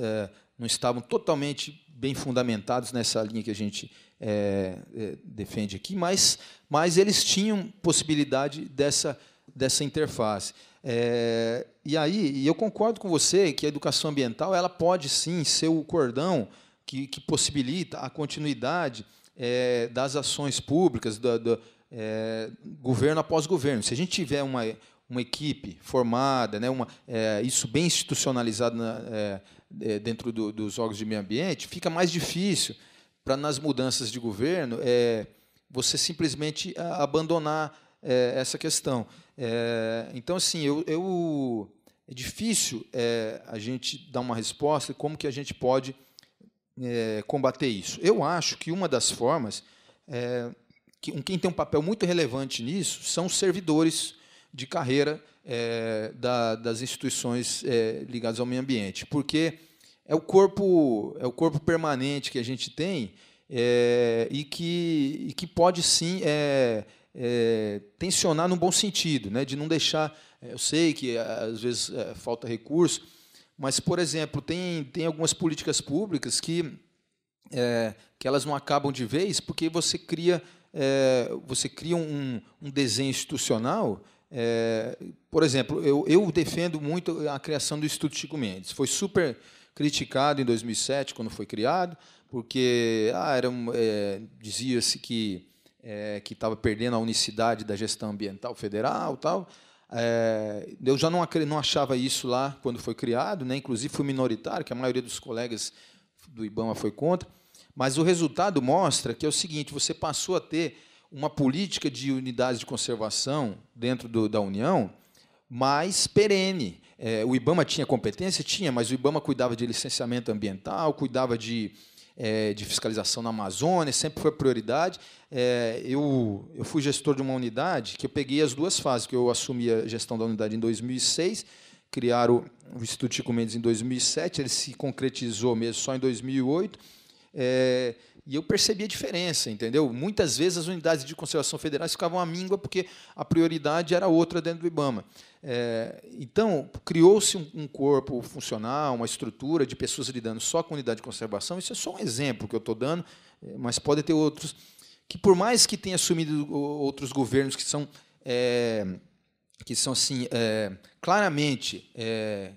não estavam totalmente bem fundamentados nessa linha que a gente é, é, defende aqui, mas, mas eles tinham possibilidade dessa, dessa interface. É, e aí, e eu concordo com você que a educação ambiental ela pode sim ser o cordão que, que possibilita a continuidade é, das ações públicas, do, do é, governo após governo. Se a gente tiver uma, uma equipe formada, né, uma, é, isso bem institucionalizado na, é, é dentro do, dos órgãos de meio ambiente, fica mais difícil para nas mudanças de governo é, você simplesmente ah, abandonar é, essa questão. É, então, assim, eu, eu é difícil é, a gente dar uma resposta como que a gente pode é, combater isso. Eu acho que uma das formas é, que quem tem um papel muito relevante nisso são os servidores de carreira é, da, das instituições ligadas ao meio ambiente, porque é o corpo é o corpo permanente que a gente tem é, e, que, e que pode sim é, é, tensionar num bom sentido, né? de não deixar. É, eu sei que é, às vezes é, falta recurso, mas, por exemplo, tem, tem algumas políticas públicas que, que elas não acabam de vez porque você cria, você cria um, um desenho institucional é, por exemplo, eu, eu, defendo muito a criação do Instituto Chico Mendes. Foi super criticado em 2007, quando foi criado, porque ah, é, dizia-se que é, que estava perdendo a unicidade da gestão ambiental federal tal. É, eu já não, não achava isso lá quando foi criado, né? inclusive fui minoritário, que a maioria dos colegas do IBAMA foi contra. Mas o resultado mostra que é o seguinte: você passou a ter uma política de unidades de conservação dentro do, da União mais perene. É, o IBAMA tinha competência? Tinha, mas o IBAMA cuidava de licenciamento ambiental, cuidava de, é, de fiscalização na Amazônia, sempre foi prioridade. É, eu, eu fui gestor de uma unidade que eu peguei as duas fases, que eu assumi a gestão da unidade em 2006, criaram o Instituto Chico Mendes em 2007, ele se concretizou mesmo só em 2008. É, e eu percebi a diferença, entendeu? Muitas vezes as unidades de conservação federais ficavam à míngua porque a prioridade era outra dentro do IBAMA. É, então, criou-se um, um, corpo funcional, uma estrutura de pessoas lidando só com unidade de conservação. Isso é só um exemplo que eu estou dando, é, mas pode ter outros. Que, por mais que tenha assumido outros governos que são, é, que são assim, é, claramente é,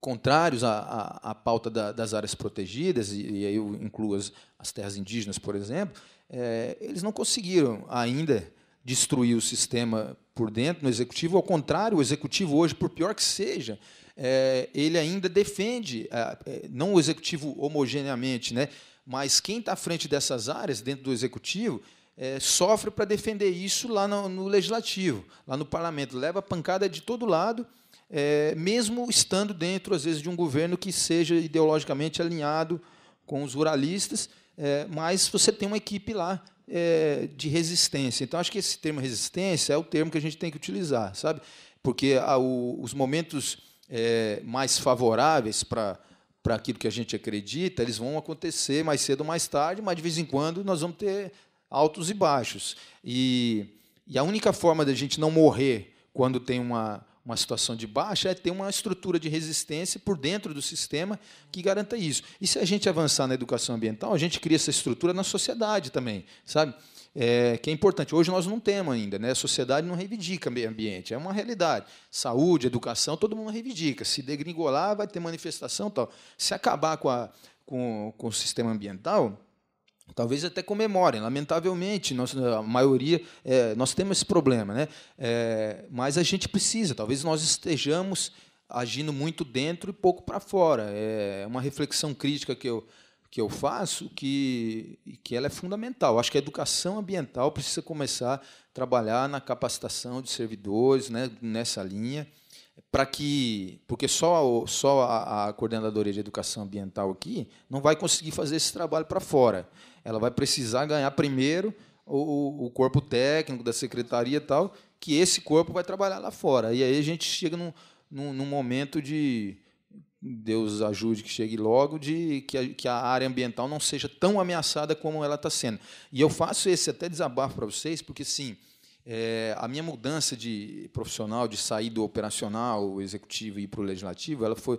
contrários à, à, à pauta da, das áreas protegidas, e, e, aí eu incluo as, as terras indígenas, por exemplo, é, eles não conseguiram ainda destruir o sistema por dentro no executivo. Ao contrário, o executivo hoje, por pior que seja, é, ele ainda defende, é, é não o executivo homogeneamente, né, mas quem está à frente dessas áreas dentro do executivo é, sofre para defender isso lá no, no, legislativo, lá no parlamento. Leva pancada de todo lado, é, mesmo estando dentro, às vezes, de um governo que seja ideologicamente alinhado com os ruralistas, é, mas você tem uma equipe lá é, de resistência. Então, acho que esse termo resistência é o termo que a gente tem que utilizar, sabe? Porque a, ah, o, os momentos é, mais favoráveis para para aquilo que a gente acredita, eles vão acontecer mais cedo ou mais tarde, mas de vez em quando nós vamos ter altos e baixos. E, e a única forma da gente não morrer quando tem uma, uma situação de baixa, é ter uma estrutura de resistência por dentro do sistema que garanta isso. E se a gente avançar na educação ambiental, a gente cria essa estrutura na sociedade também, sabe? É, que é importante. Hoje nós não temos ainda, né? A sociedade não reivindica meio ambiente, é uma realidade. Saúde, educação, todo mundo reivindica. Se degringolar, vai ter manifestação tal. Se acabar com, a, com, com o sistema ambiental, Talvez até comemorem, lamentavelmente, nós, a maioria, é, nós temos esse problema, né? É, mas a gente precisa, talvez nós estejamos agindo muito dentro e pouco para fora. É uma reflexão crítica que eu, que eu faço que, que ela é fundamental. Acho que a educação ambiental precisa começar a trabalhar na capacitação de servidores né, nessa linha, para que. Porque só, só a, a coordenadora de educação ambiental aqui não vai conseguir fazer esse trabalho para fora ela vai precisar ganhar primeiro o, o corpo técnico da secretaria e tal, que esse corpo vai trabalhar lá fora. E aí a gente chega num, num, num momento de. Deus ajude que chegue logo, de que a, que a área ambiental não seja tão ameaçada como ela está sendo. E eu faço esse até desabafo para vocês, porque sim, é, a minha mudança de profissional, de sair do operacional, executivo e ir para o legislativo, ela foi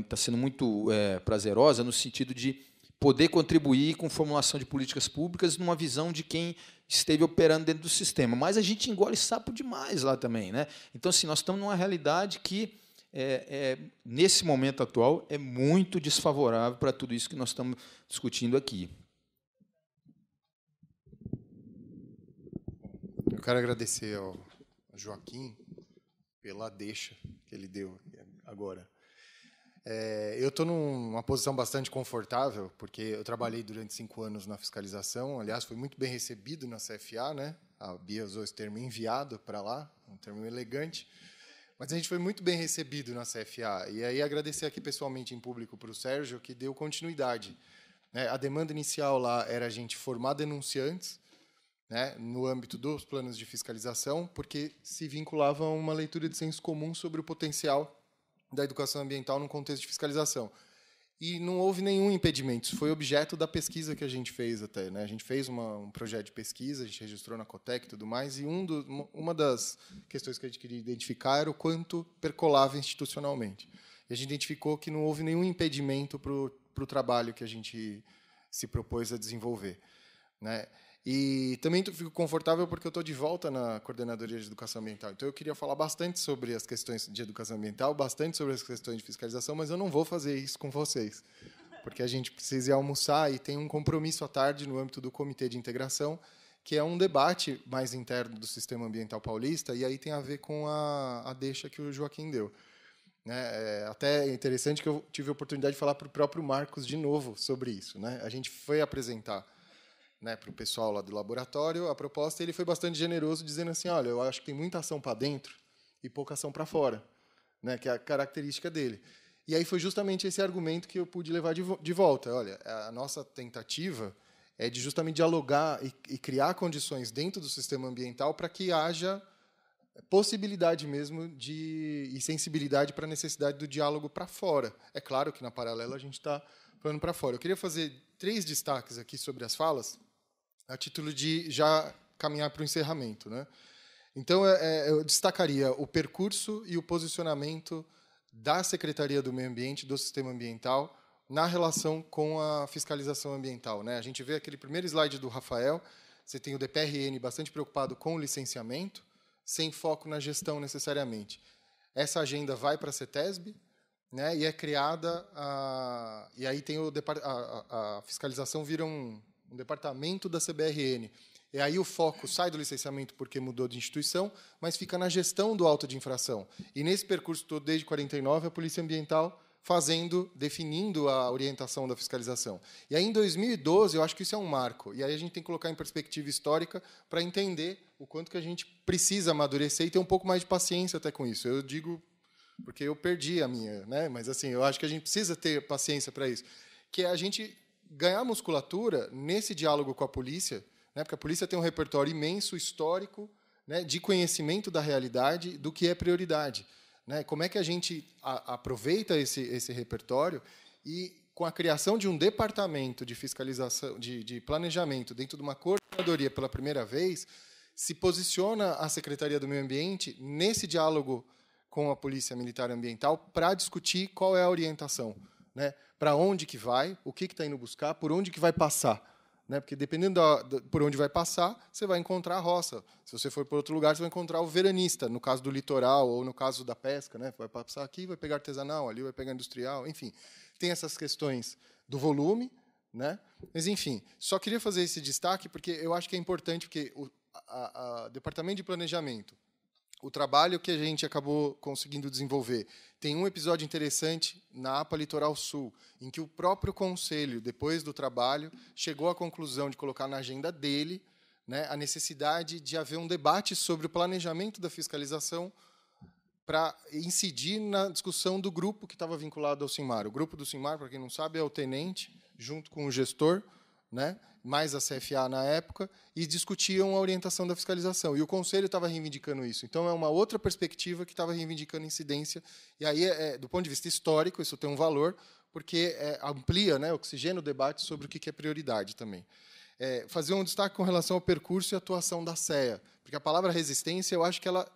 está sendo muito é, prazerosa no sentido de poder contribuir com formulação de políticas públicas numa visão de quem esteve operando dentro do sistema. Mas a gente engole sapo demais lá também. Né? Então, assim, nós estamos numa realidade que, é, é, nesse momento atual, é muito desfavorável para tudo isso que nós estamos discutindo aqui. Eu quero agradecer ao Joaquim pela deixa que ele deu agora. É, eu estou numa posição bastante confortável, porque eu trabalhei durante cinco anos na fiscalização. Aliás, fui muito bem recebido na CFA, né? A Bia usou esse termo enviado para lá, um termo elegante. Mas a gente foi muito bem recebido na CFA. E aí agradecer aqui pessoalmente em público para o Sérgio, que deu continuidade. Né? A demanda inicial lá era a gente formar denunciantes né, no âmbito dos planos de fiscalização, porque se vinculava a uma leitura de senso comum sobre o potencial da educação ambiental no contexto de fiscalização. E não houve nenhum impedimento. Isso foi objeto da pesquisa que a gente fez até. Né? A gente fez uma, um projeto de pesquisa, a gente registrou na Cotec e tudo mais, e um do, uma das questões que a gente queria identificar era o quanto percolava institucionalmente. E a gente identificou que não houve nenhum impedimento para o trabalho que a gente se propôs a desenvolver. Né? E também fico confortável porque eu estou de volta na coordenadoria de educação ambiental. Então eu queria falar bastante sobre as questões de educação ambiental, bastante sobre as questões de fiscalização, mas eu não vou fazer isso com vocês, porque a gente precisa ir almoçar e tem um compromisso à tarde no âmbito do comitê de integração, que é um debate mais interno do sistema ambiental paulista e aí tem a ver com a, a deixa que o Joaquim deu. Né? É até é interessante que eu tive a oportunidade de falar para o próprio Marcos de novo sobre isso. Né? A gente foi apresentar né, para o pessoal lá do laboratório a proposta, ele foi bastante generoso, dizendo assim: olha, eu acho que tem muita ação para dentro e pouca ação para fora, né, que é a característica dele. E aí foi justamente esse argumento que eu pude levar de, vo de volta. Olha, a nossa tentativa é de justamente dialogar e, e criar condições dentro do sistema ambiental para que haja possibilidade mesmo de e sensibilidade para a necessidade do diálogo para fora. É claro que na paralela a gente está falando para fora. Eu queria fazer três destaques aqui sobre as falas a título de já caminhar para o encerramento. Né? Então, é, é, eu destacaria o percurso e o posicionamento da Secretaria do Meio Ambiente, do Sistema Ambiental, na relação com a fiscalização ambiental. Né? A gente vê aquele primeiro slide do Rafael, você tem o DPRN bastante preocupado com o licenciamento, sem foco na gestão necessariamente. Essa agenda vai para a CETESB, né, e é criada, a, e aí tem o, a, a, a fiscalização vira um, um departamento da CBRN. E é aí o foco sai do licenciamento porque mudou de instituição, mas fica na gestão do auto de infração. E nesse percurso todo, desde 49, a Polícia Ambiental fazendo, definindo a orientação da fiscalização. E aí, em 2012, eu acho que isso é um marco. E aí a gente tem que colocar em perspectiva histórica para entender o quanto que a gente precisa amadurecer e ter um pouco mais de paciência até com isso. Eu digo porque eu perdi a minha, né? Mas assim, eu acho que a gente precisa ter paciência para isso, que é a gente ganhar musculatura nesse diálogo com a polícia, né, porque a polícia tem um repertório imenso, histórico, né, de conhecimento da realidade, do que é prioridade. Né? Como é que a gente a, aproveita esse, esse repertório e, com a criação de um departamento de fiscalização, de, de planejamento dentro de uma coordenadoria pela primeira vez, se posiciona a Secretaria do Meio Ambiente nesse diálogo com a Polícia Militar Ambiental para discutir qual é a orientação né? Para onde que vai, o que está indo buscar, por onde que vai passar. Né? Porque dependendo da, da, por onde vai passar, você vai encontrar a roça. Se você for para outro lugar, você vai encontrar o veranista, no caso do litoral ou no caso da pesca. Né? Vai passar aqui, vai pegar artesanal, ali vai pegar industrial, enfim. Tem essas questões do volume. Né? Mas, enfim, só queria fazer esse destaque porque eu acho que é importante, porque o a, a, Departamento de Planejamento, o trabalho que a gente acabou conseguindo desenvolver. Tem um episódio interessante na APA Litoral Sul, em que o próprio conselho, depois do trabalho, chegou à conclusão de colocar na agenda dele né, a necessidade de haver um debate sobre o planejamento da fiscalização para incidir na discussão do grupo que estava vinculado ao Simar. O grupo do Simar, para quem não sabe, é o tenente, junto com o gestor, né? mais a CFA na época, e discutiam a orientação da fiscalização. E o Conselho estava reivindicando isso. Então, é uma outra perspectiva que estava reivindicando incidência. E aí, é, é, do ponto de vista histórico, isso tem um valor, porque é, amplia, né, oxigena o debate sobre o que é prioridade também. É, fazer um destaque com relação ao percurso e atuação da CEA, porque a palavra resistência, eu acho que ela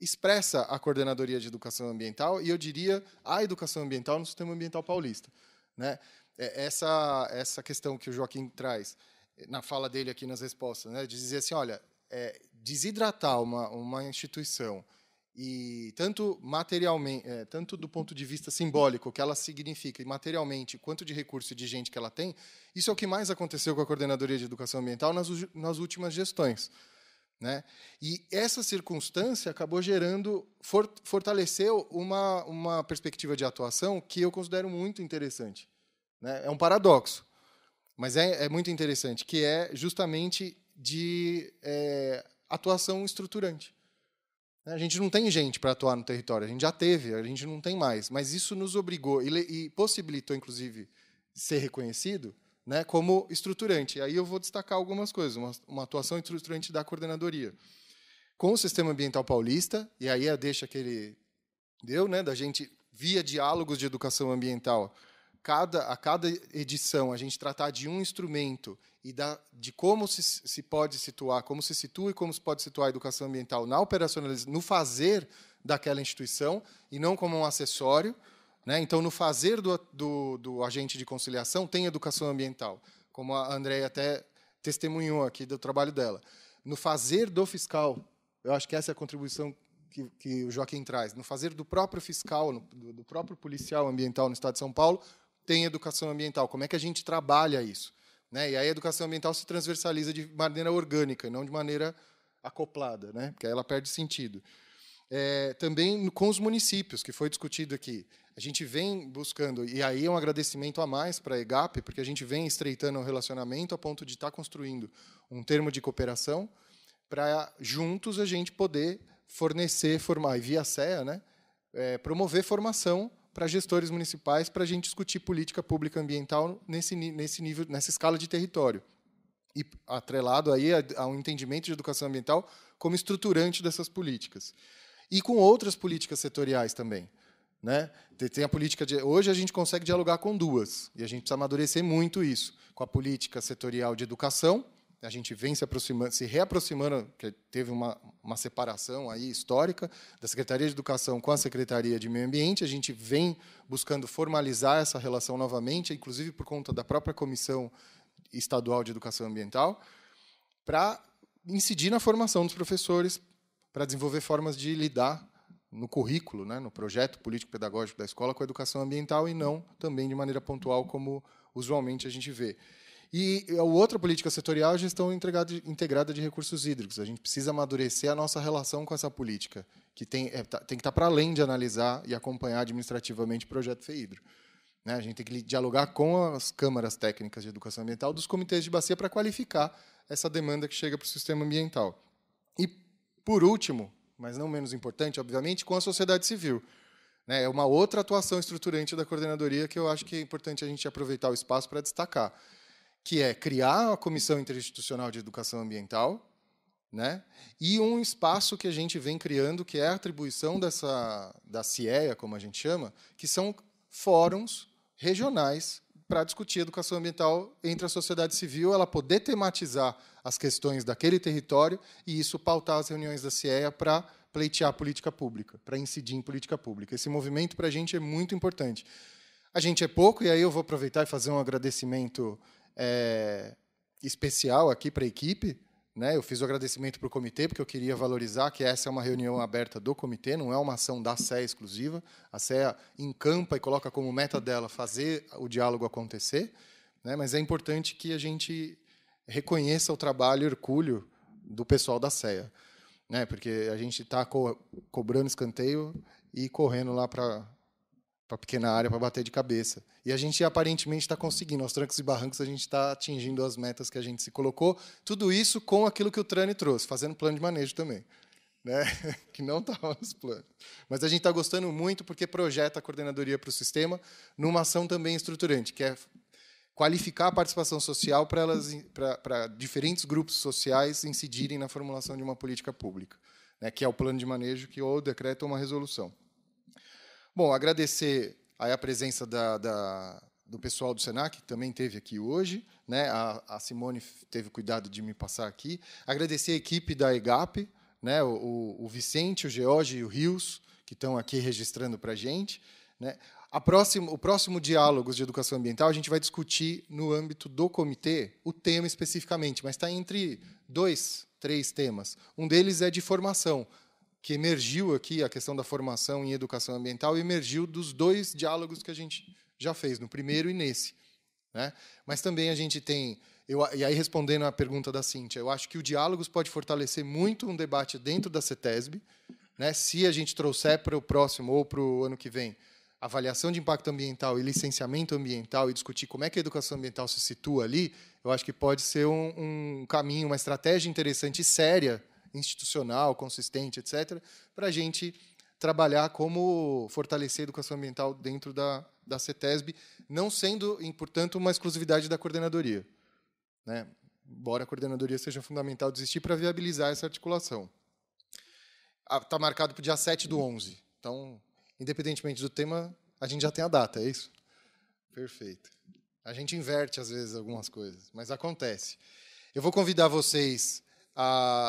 expressa a Coordenadoria de Educação Ambiental, e eu diria a educação ambiental no sistema ambiental paulista. Né? É, essa, essa questão que o Joaquim traz eh, na fala dele aqui nas respostas, né, de dizer assim, olha, é, desidratar uma, uma instituição e tanto materialmente, é, tanto do ponto de vista simbólico que ela significa e materialmente, quanto de recurso e de gente que ela tem, isso é o que mais aconteceu com a coordenadoria de educação ambiental nas, nas últimas gestões, né? E essa circunstância acabou gerando, for, fortaleceu uma uma perspectiva de atuação que eu considero muito interessante né? É um paradoxo, mas é, é, muito interessante, que é justamente de é, atuação estruturante. A gente não tem gente para atuar no território, a gente já teve, a gente não tem mais, mas isso nos obrigou e, e possibilitou, inclusive, ser reconhecido né, como estruturante. E aí eu vou destacar algumas coisas, uma, uma atuação estruturante da coordenadoria. Com o Sistema Ambiental Paulista, e aí a deixa que ele deu, né, da gente, via diálogos de educação ambiental, cada, a cada edição a gente tratar de um instrumento e da, de como se, se pode situar, como se situa e como se pode situar a educação ambiental na operacionalização, no fazer daquela instituição e não como um acessório. Né? Então, no fazer do, do, do agente de conciliação tem educação ambiental, como a Andréia até testemunhou aqui do trabalho dela. No fazer do fiscal, eu acho que essa é a contribuição que, que, o Joaquim traz, no fazer do próprio fiscal, no, do, do, próprio policial ambiental no Estado de São Paulo, tem educação ambiental? Como é que a gente trabalha isso? Né? E aí a educação ambiental se transversaliza de maneira orgânica, e não de maneira acoplada, né? porque aí ela perde sentido. É, também com os municípios, que foi discutido aqui. A gente vem buscando, e aí é um agradecimento a mais para a EGAP, porque a gente vem estreitando o relacionamento a ponto de estar tá construindo um termo de cooperação para juntos a gente poder fornecer, formar, e via CEA, né, é, promover formação para gestores municipais para a gente discutir política pública ambiental nesse, nesse nível, nessa escala de território. E atrelado aí a, um entendimento de educação ambiental como estruturante dessas políticas. E com outras políticas setoriais também. Né? Tem a política de. Hoje a gente consegue dialogar com duas, e a gente precisa amadurecer muito isso, com a política setorial de educação a gente vem se aproximando, se reaproximando, que teve uma, uma separação aí histórica da Secretaria de Educação com a Secretaria de Meio Ambiente, a gente vem buscando formalizar essa relação novamente, inclusive por conta da própria Comissão Estadual de Educação Ambiental, para incidir na formação dos professores, para desenvolver formas de lidar no currículo, né, no projeto político-pedagógico da escola com a educação ambiental e não também de maneira pontual como usualmente a gente vê. E a é outra política setorial é a gestão integrada de recursos hídricos. A gente precisa amadurecer a nossa relação com essa política, que tem, é, tá, tem que estar tá para além de analisar e acompanhar administrativamente o projeto FEIDRO. Né? A gente tem que dialogar com as câmaras técnicas de educação ambiental dos comitês de bacia para qualificar essa demanda que chega para o sistema ambiental. E, por último, mas não menos importante, obviamente, com a sociedade civil. Né? É uma outra atuação estruturante da coordenadoria que eu acho que é importante a gente aproveitar o espaço para destacar que é criar a Comissão Interinstitucional de Educação Ambiental, né? E um espaço que a gente vem criando, que é a atribuição dessa da CIEA, como a gente chama, que são fóruns regionais para discutir educação ambiental entre a sociedade civil, ela poder tematizar as questões daquele território e isso pautar as reuniões da CIEA para pleitear política pública, para incidir em política pública. Esse movimento para a gente é muito importante. A gente é pouco, e aí eu vou aproveitar e fazer um agradecimento é, especial aqui para a equipe. Né? Eu fiz o agradecimento para o comitê, porque eu queria valorizar que essa é uma reunião aberta do comitê, não é uma ação da CEA exclusiva. A CEA encampa e coloca como meta dela fazer o diálogo acontecer, né? mas é importante que a gente reconheça o trabalho e orgulho do pessoal da SEA, né? porque a gente está co cobrando escanteio e correndo lá para para tá pequena área, para bater de cabeça. E a gente aparentemente está conseguindo, aos trancos e barrancos, a gente está atingindo as metas que a gente se colocou. Tudo isso com aquilo que o trani trouxe, fazendo plano de manejo também. Né? <laughs> que não estava tá nos planos. Mas a gente está gostando muito porque projeta a coordenadoria para o sistema numa ação também estruturante, que é qualificar a participação social para, elas, para, diferentes grupos sociais incidirem na formulação de uma política pública, né? que é o plano de manejo que ou decreto ou uma resolução. Bom, agradecer a presença da, da, do pessoal do Senac, que também teve aqui hoje. Né? A, a Simone teve o cuidado de me passar aqui. Agradecer a equipe da EGAP, né? o, o Vicente, o George e o Rios, que estão aqui registrando para a gente. Né? A o próximo diálogo de educação ambiental a gente vai discutir no âmbito do comitê o tema especificamente, mas está entre dois, três temas. Um deles é de formação que emergiu aqui, a questão da formação em educação ambiental, emergiu dos dois diálogos que a gente já fez, no primeiro e nesse. Né? Mas também a gente tem. Eu, e aí, respondendo à pergunta da Cíntia, eu acho que o diálogos pode fortalecer muito um debate dentro da CETESB, né? se a gente trouxer para o próximo ou para o ano que vem avaliação de impacto ambiental e licenciamento ambiental e discutir como é que a educação ambiental se situa ali, eu acho que pode ser um, um caminho, uma estratégia interessante e séria institucional, consistente, etc., para a gente trabalhar como fortalecer a educação ambiental dentro da, da CETESB, não sendo, portanto, uma exclusividade da coordenadoria. Né? Embora a coordenadoria seja fundamental desistir existir para viabilizar essa articulação. Está ah, marcado para o dia 7 do 11. Então, independentemente do tema, a gente já tem a data, é isso? Perfeito. A gente inverte, às vezes, algumas coisas, mas acontece. Eu vou convidar vocês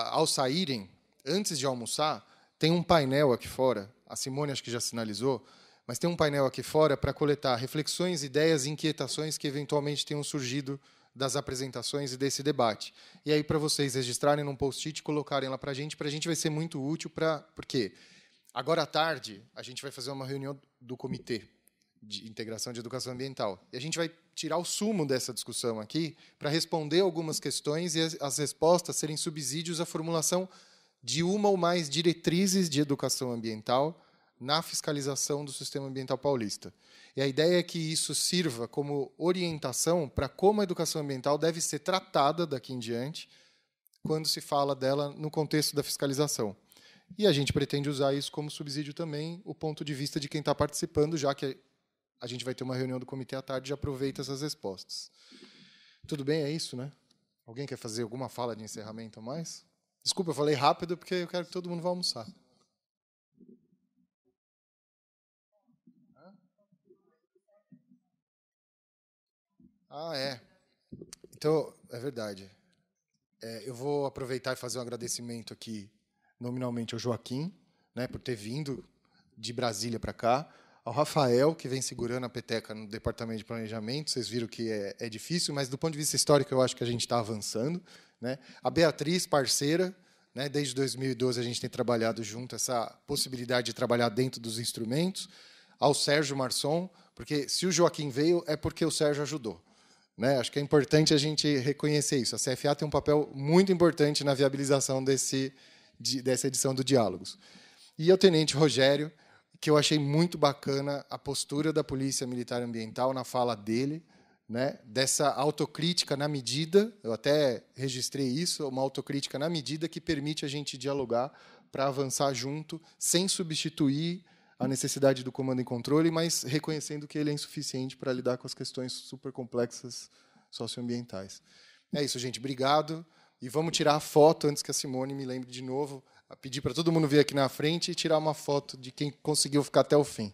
ao saírem, antes de almoçar, tem um painel aqui fora, a Simone acho que já sinalizou, mas tem um painel aqui fora para coletar reflexões, ideias e inquietações que eventualmente tenham surgido das apresentações e desse debate. E aí, para vocês registrarem num post-it e colocarem lá para a gente, para a gente vai ser muito útil, para porque agora à tarde a gente vai fazer uma reunião do Comitê de Integração de Educação Ambiental. E a gente vai tirar o sumo dessa discussão aqui para responder algumas questões e as, as respostas serem subsídios à formulação de uma ou mais diretrizes de educação ambiental na fiscalização do sistema ambiental paulista. E a ideia é que isso sirva como orientação para como a educação ambiental deve ser tratada daqui em diante, quando se fala dela no contexto da fiscalização. E a gente pretende usar isso como subsídio também, o ponto de vista de quem está participando, já que a gente vai ter uma reunião do comitê à tarde e aproveita essas respostas. Tudo bem, é isso, né? Alguém quer fazer alguma fala de encerramento a mais? Desculpa, eu falei rápido porque eu quero que todo mundo vá almoçar. Ah, é. Então, é verdade. É, eu vou aproveitar e fazer um agradecimento aqui, nominalmente, ao Joaquim, né, por ter vindo de Brasília para cá ao Rafael, que vem segurando a peteca no Departamento de Planejamento. Vocês viram que é, é difícil, mas do ponto de vista histórico, eu acho que a gente está avançando. Né? A Beatriz, parceira, né? desde 2012 a gente tem trabalhado junto essa possibilidade de trabalhar dentro dos instrumentos. Ao Sérgio Marçom, porque se o Joaquim veio, é porque o Sérgio ajudou. Né? Acho que é importante a gente reconhecer isso. A CFA tem um papel muito importante na viabilização desse, de, dessa edição do Diálogos. E ao Tenente Rogério, que eu achei muito bacana a postura da Polícia Militar Ambiental na fala dele, né, dessa autocrítica na medida, eu até registrei isso, uma autocrítica na medida que permite a gente dialogar para avançar junto, sem substituir a necessidade do comando e controle, mas reconhecendo que ele é insuficiente para lidar com as questões super complexas socioambientais. É isso, gente. Obrigado. E vamos tirar a foto antes que a Simone me lembre de novo a pedir para todo mundo vir aqui na frente e tirar uma foto de quem conseguiu ficar até o fim.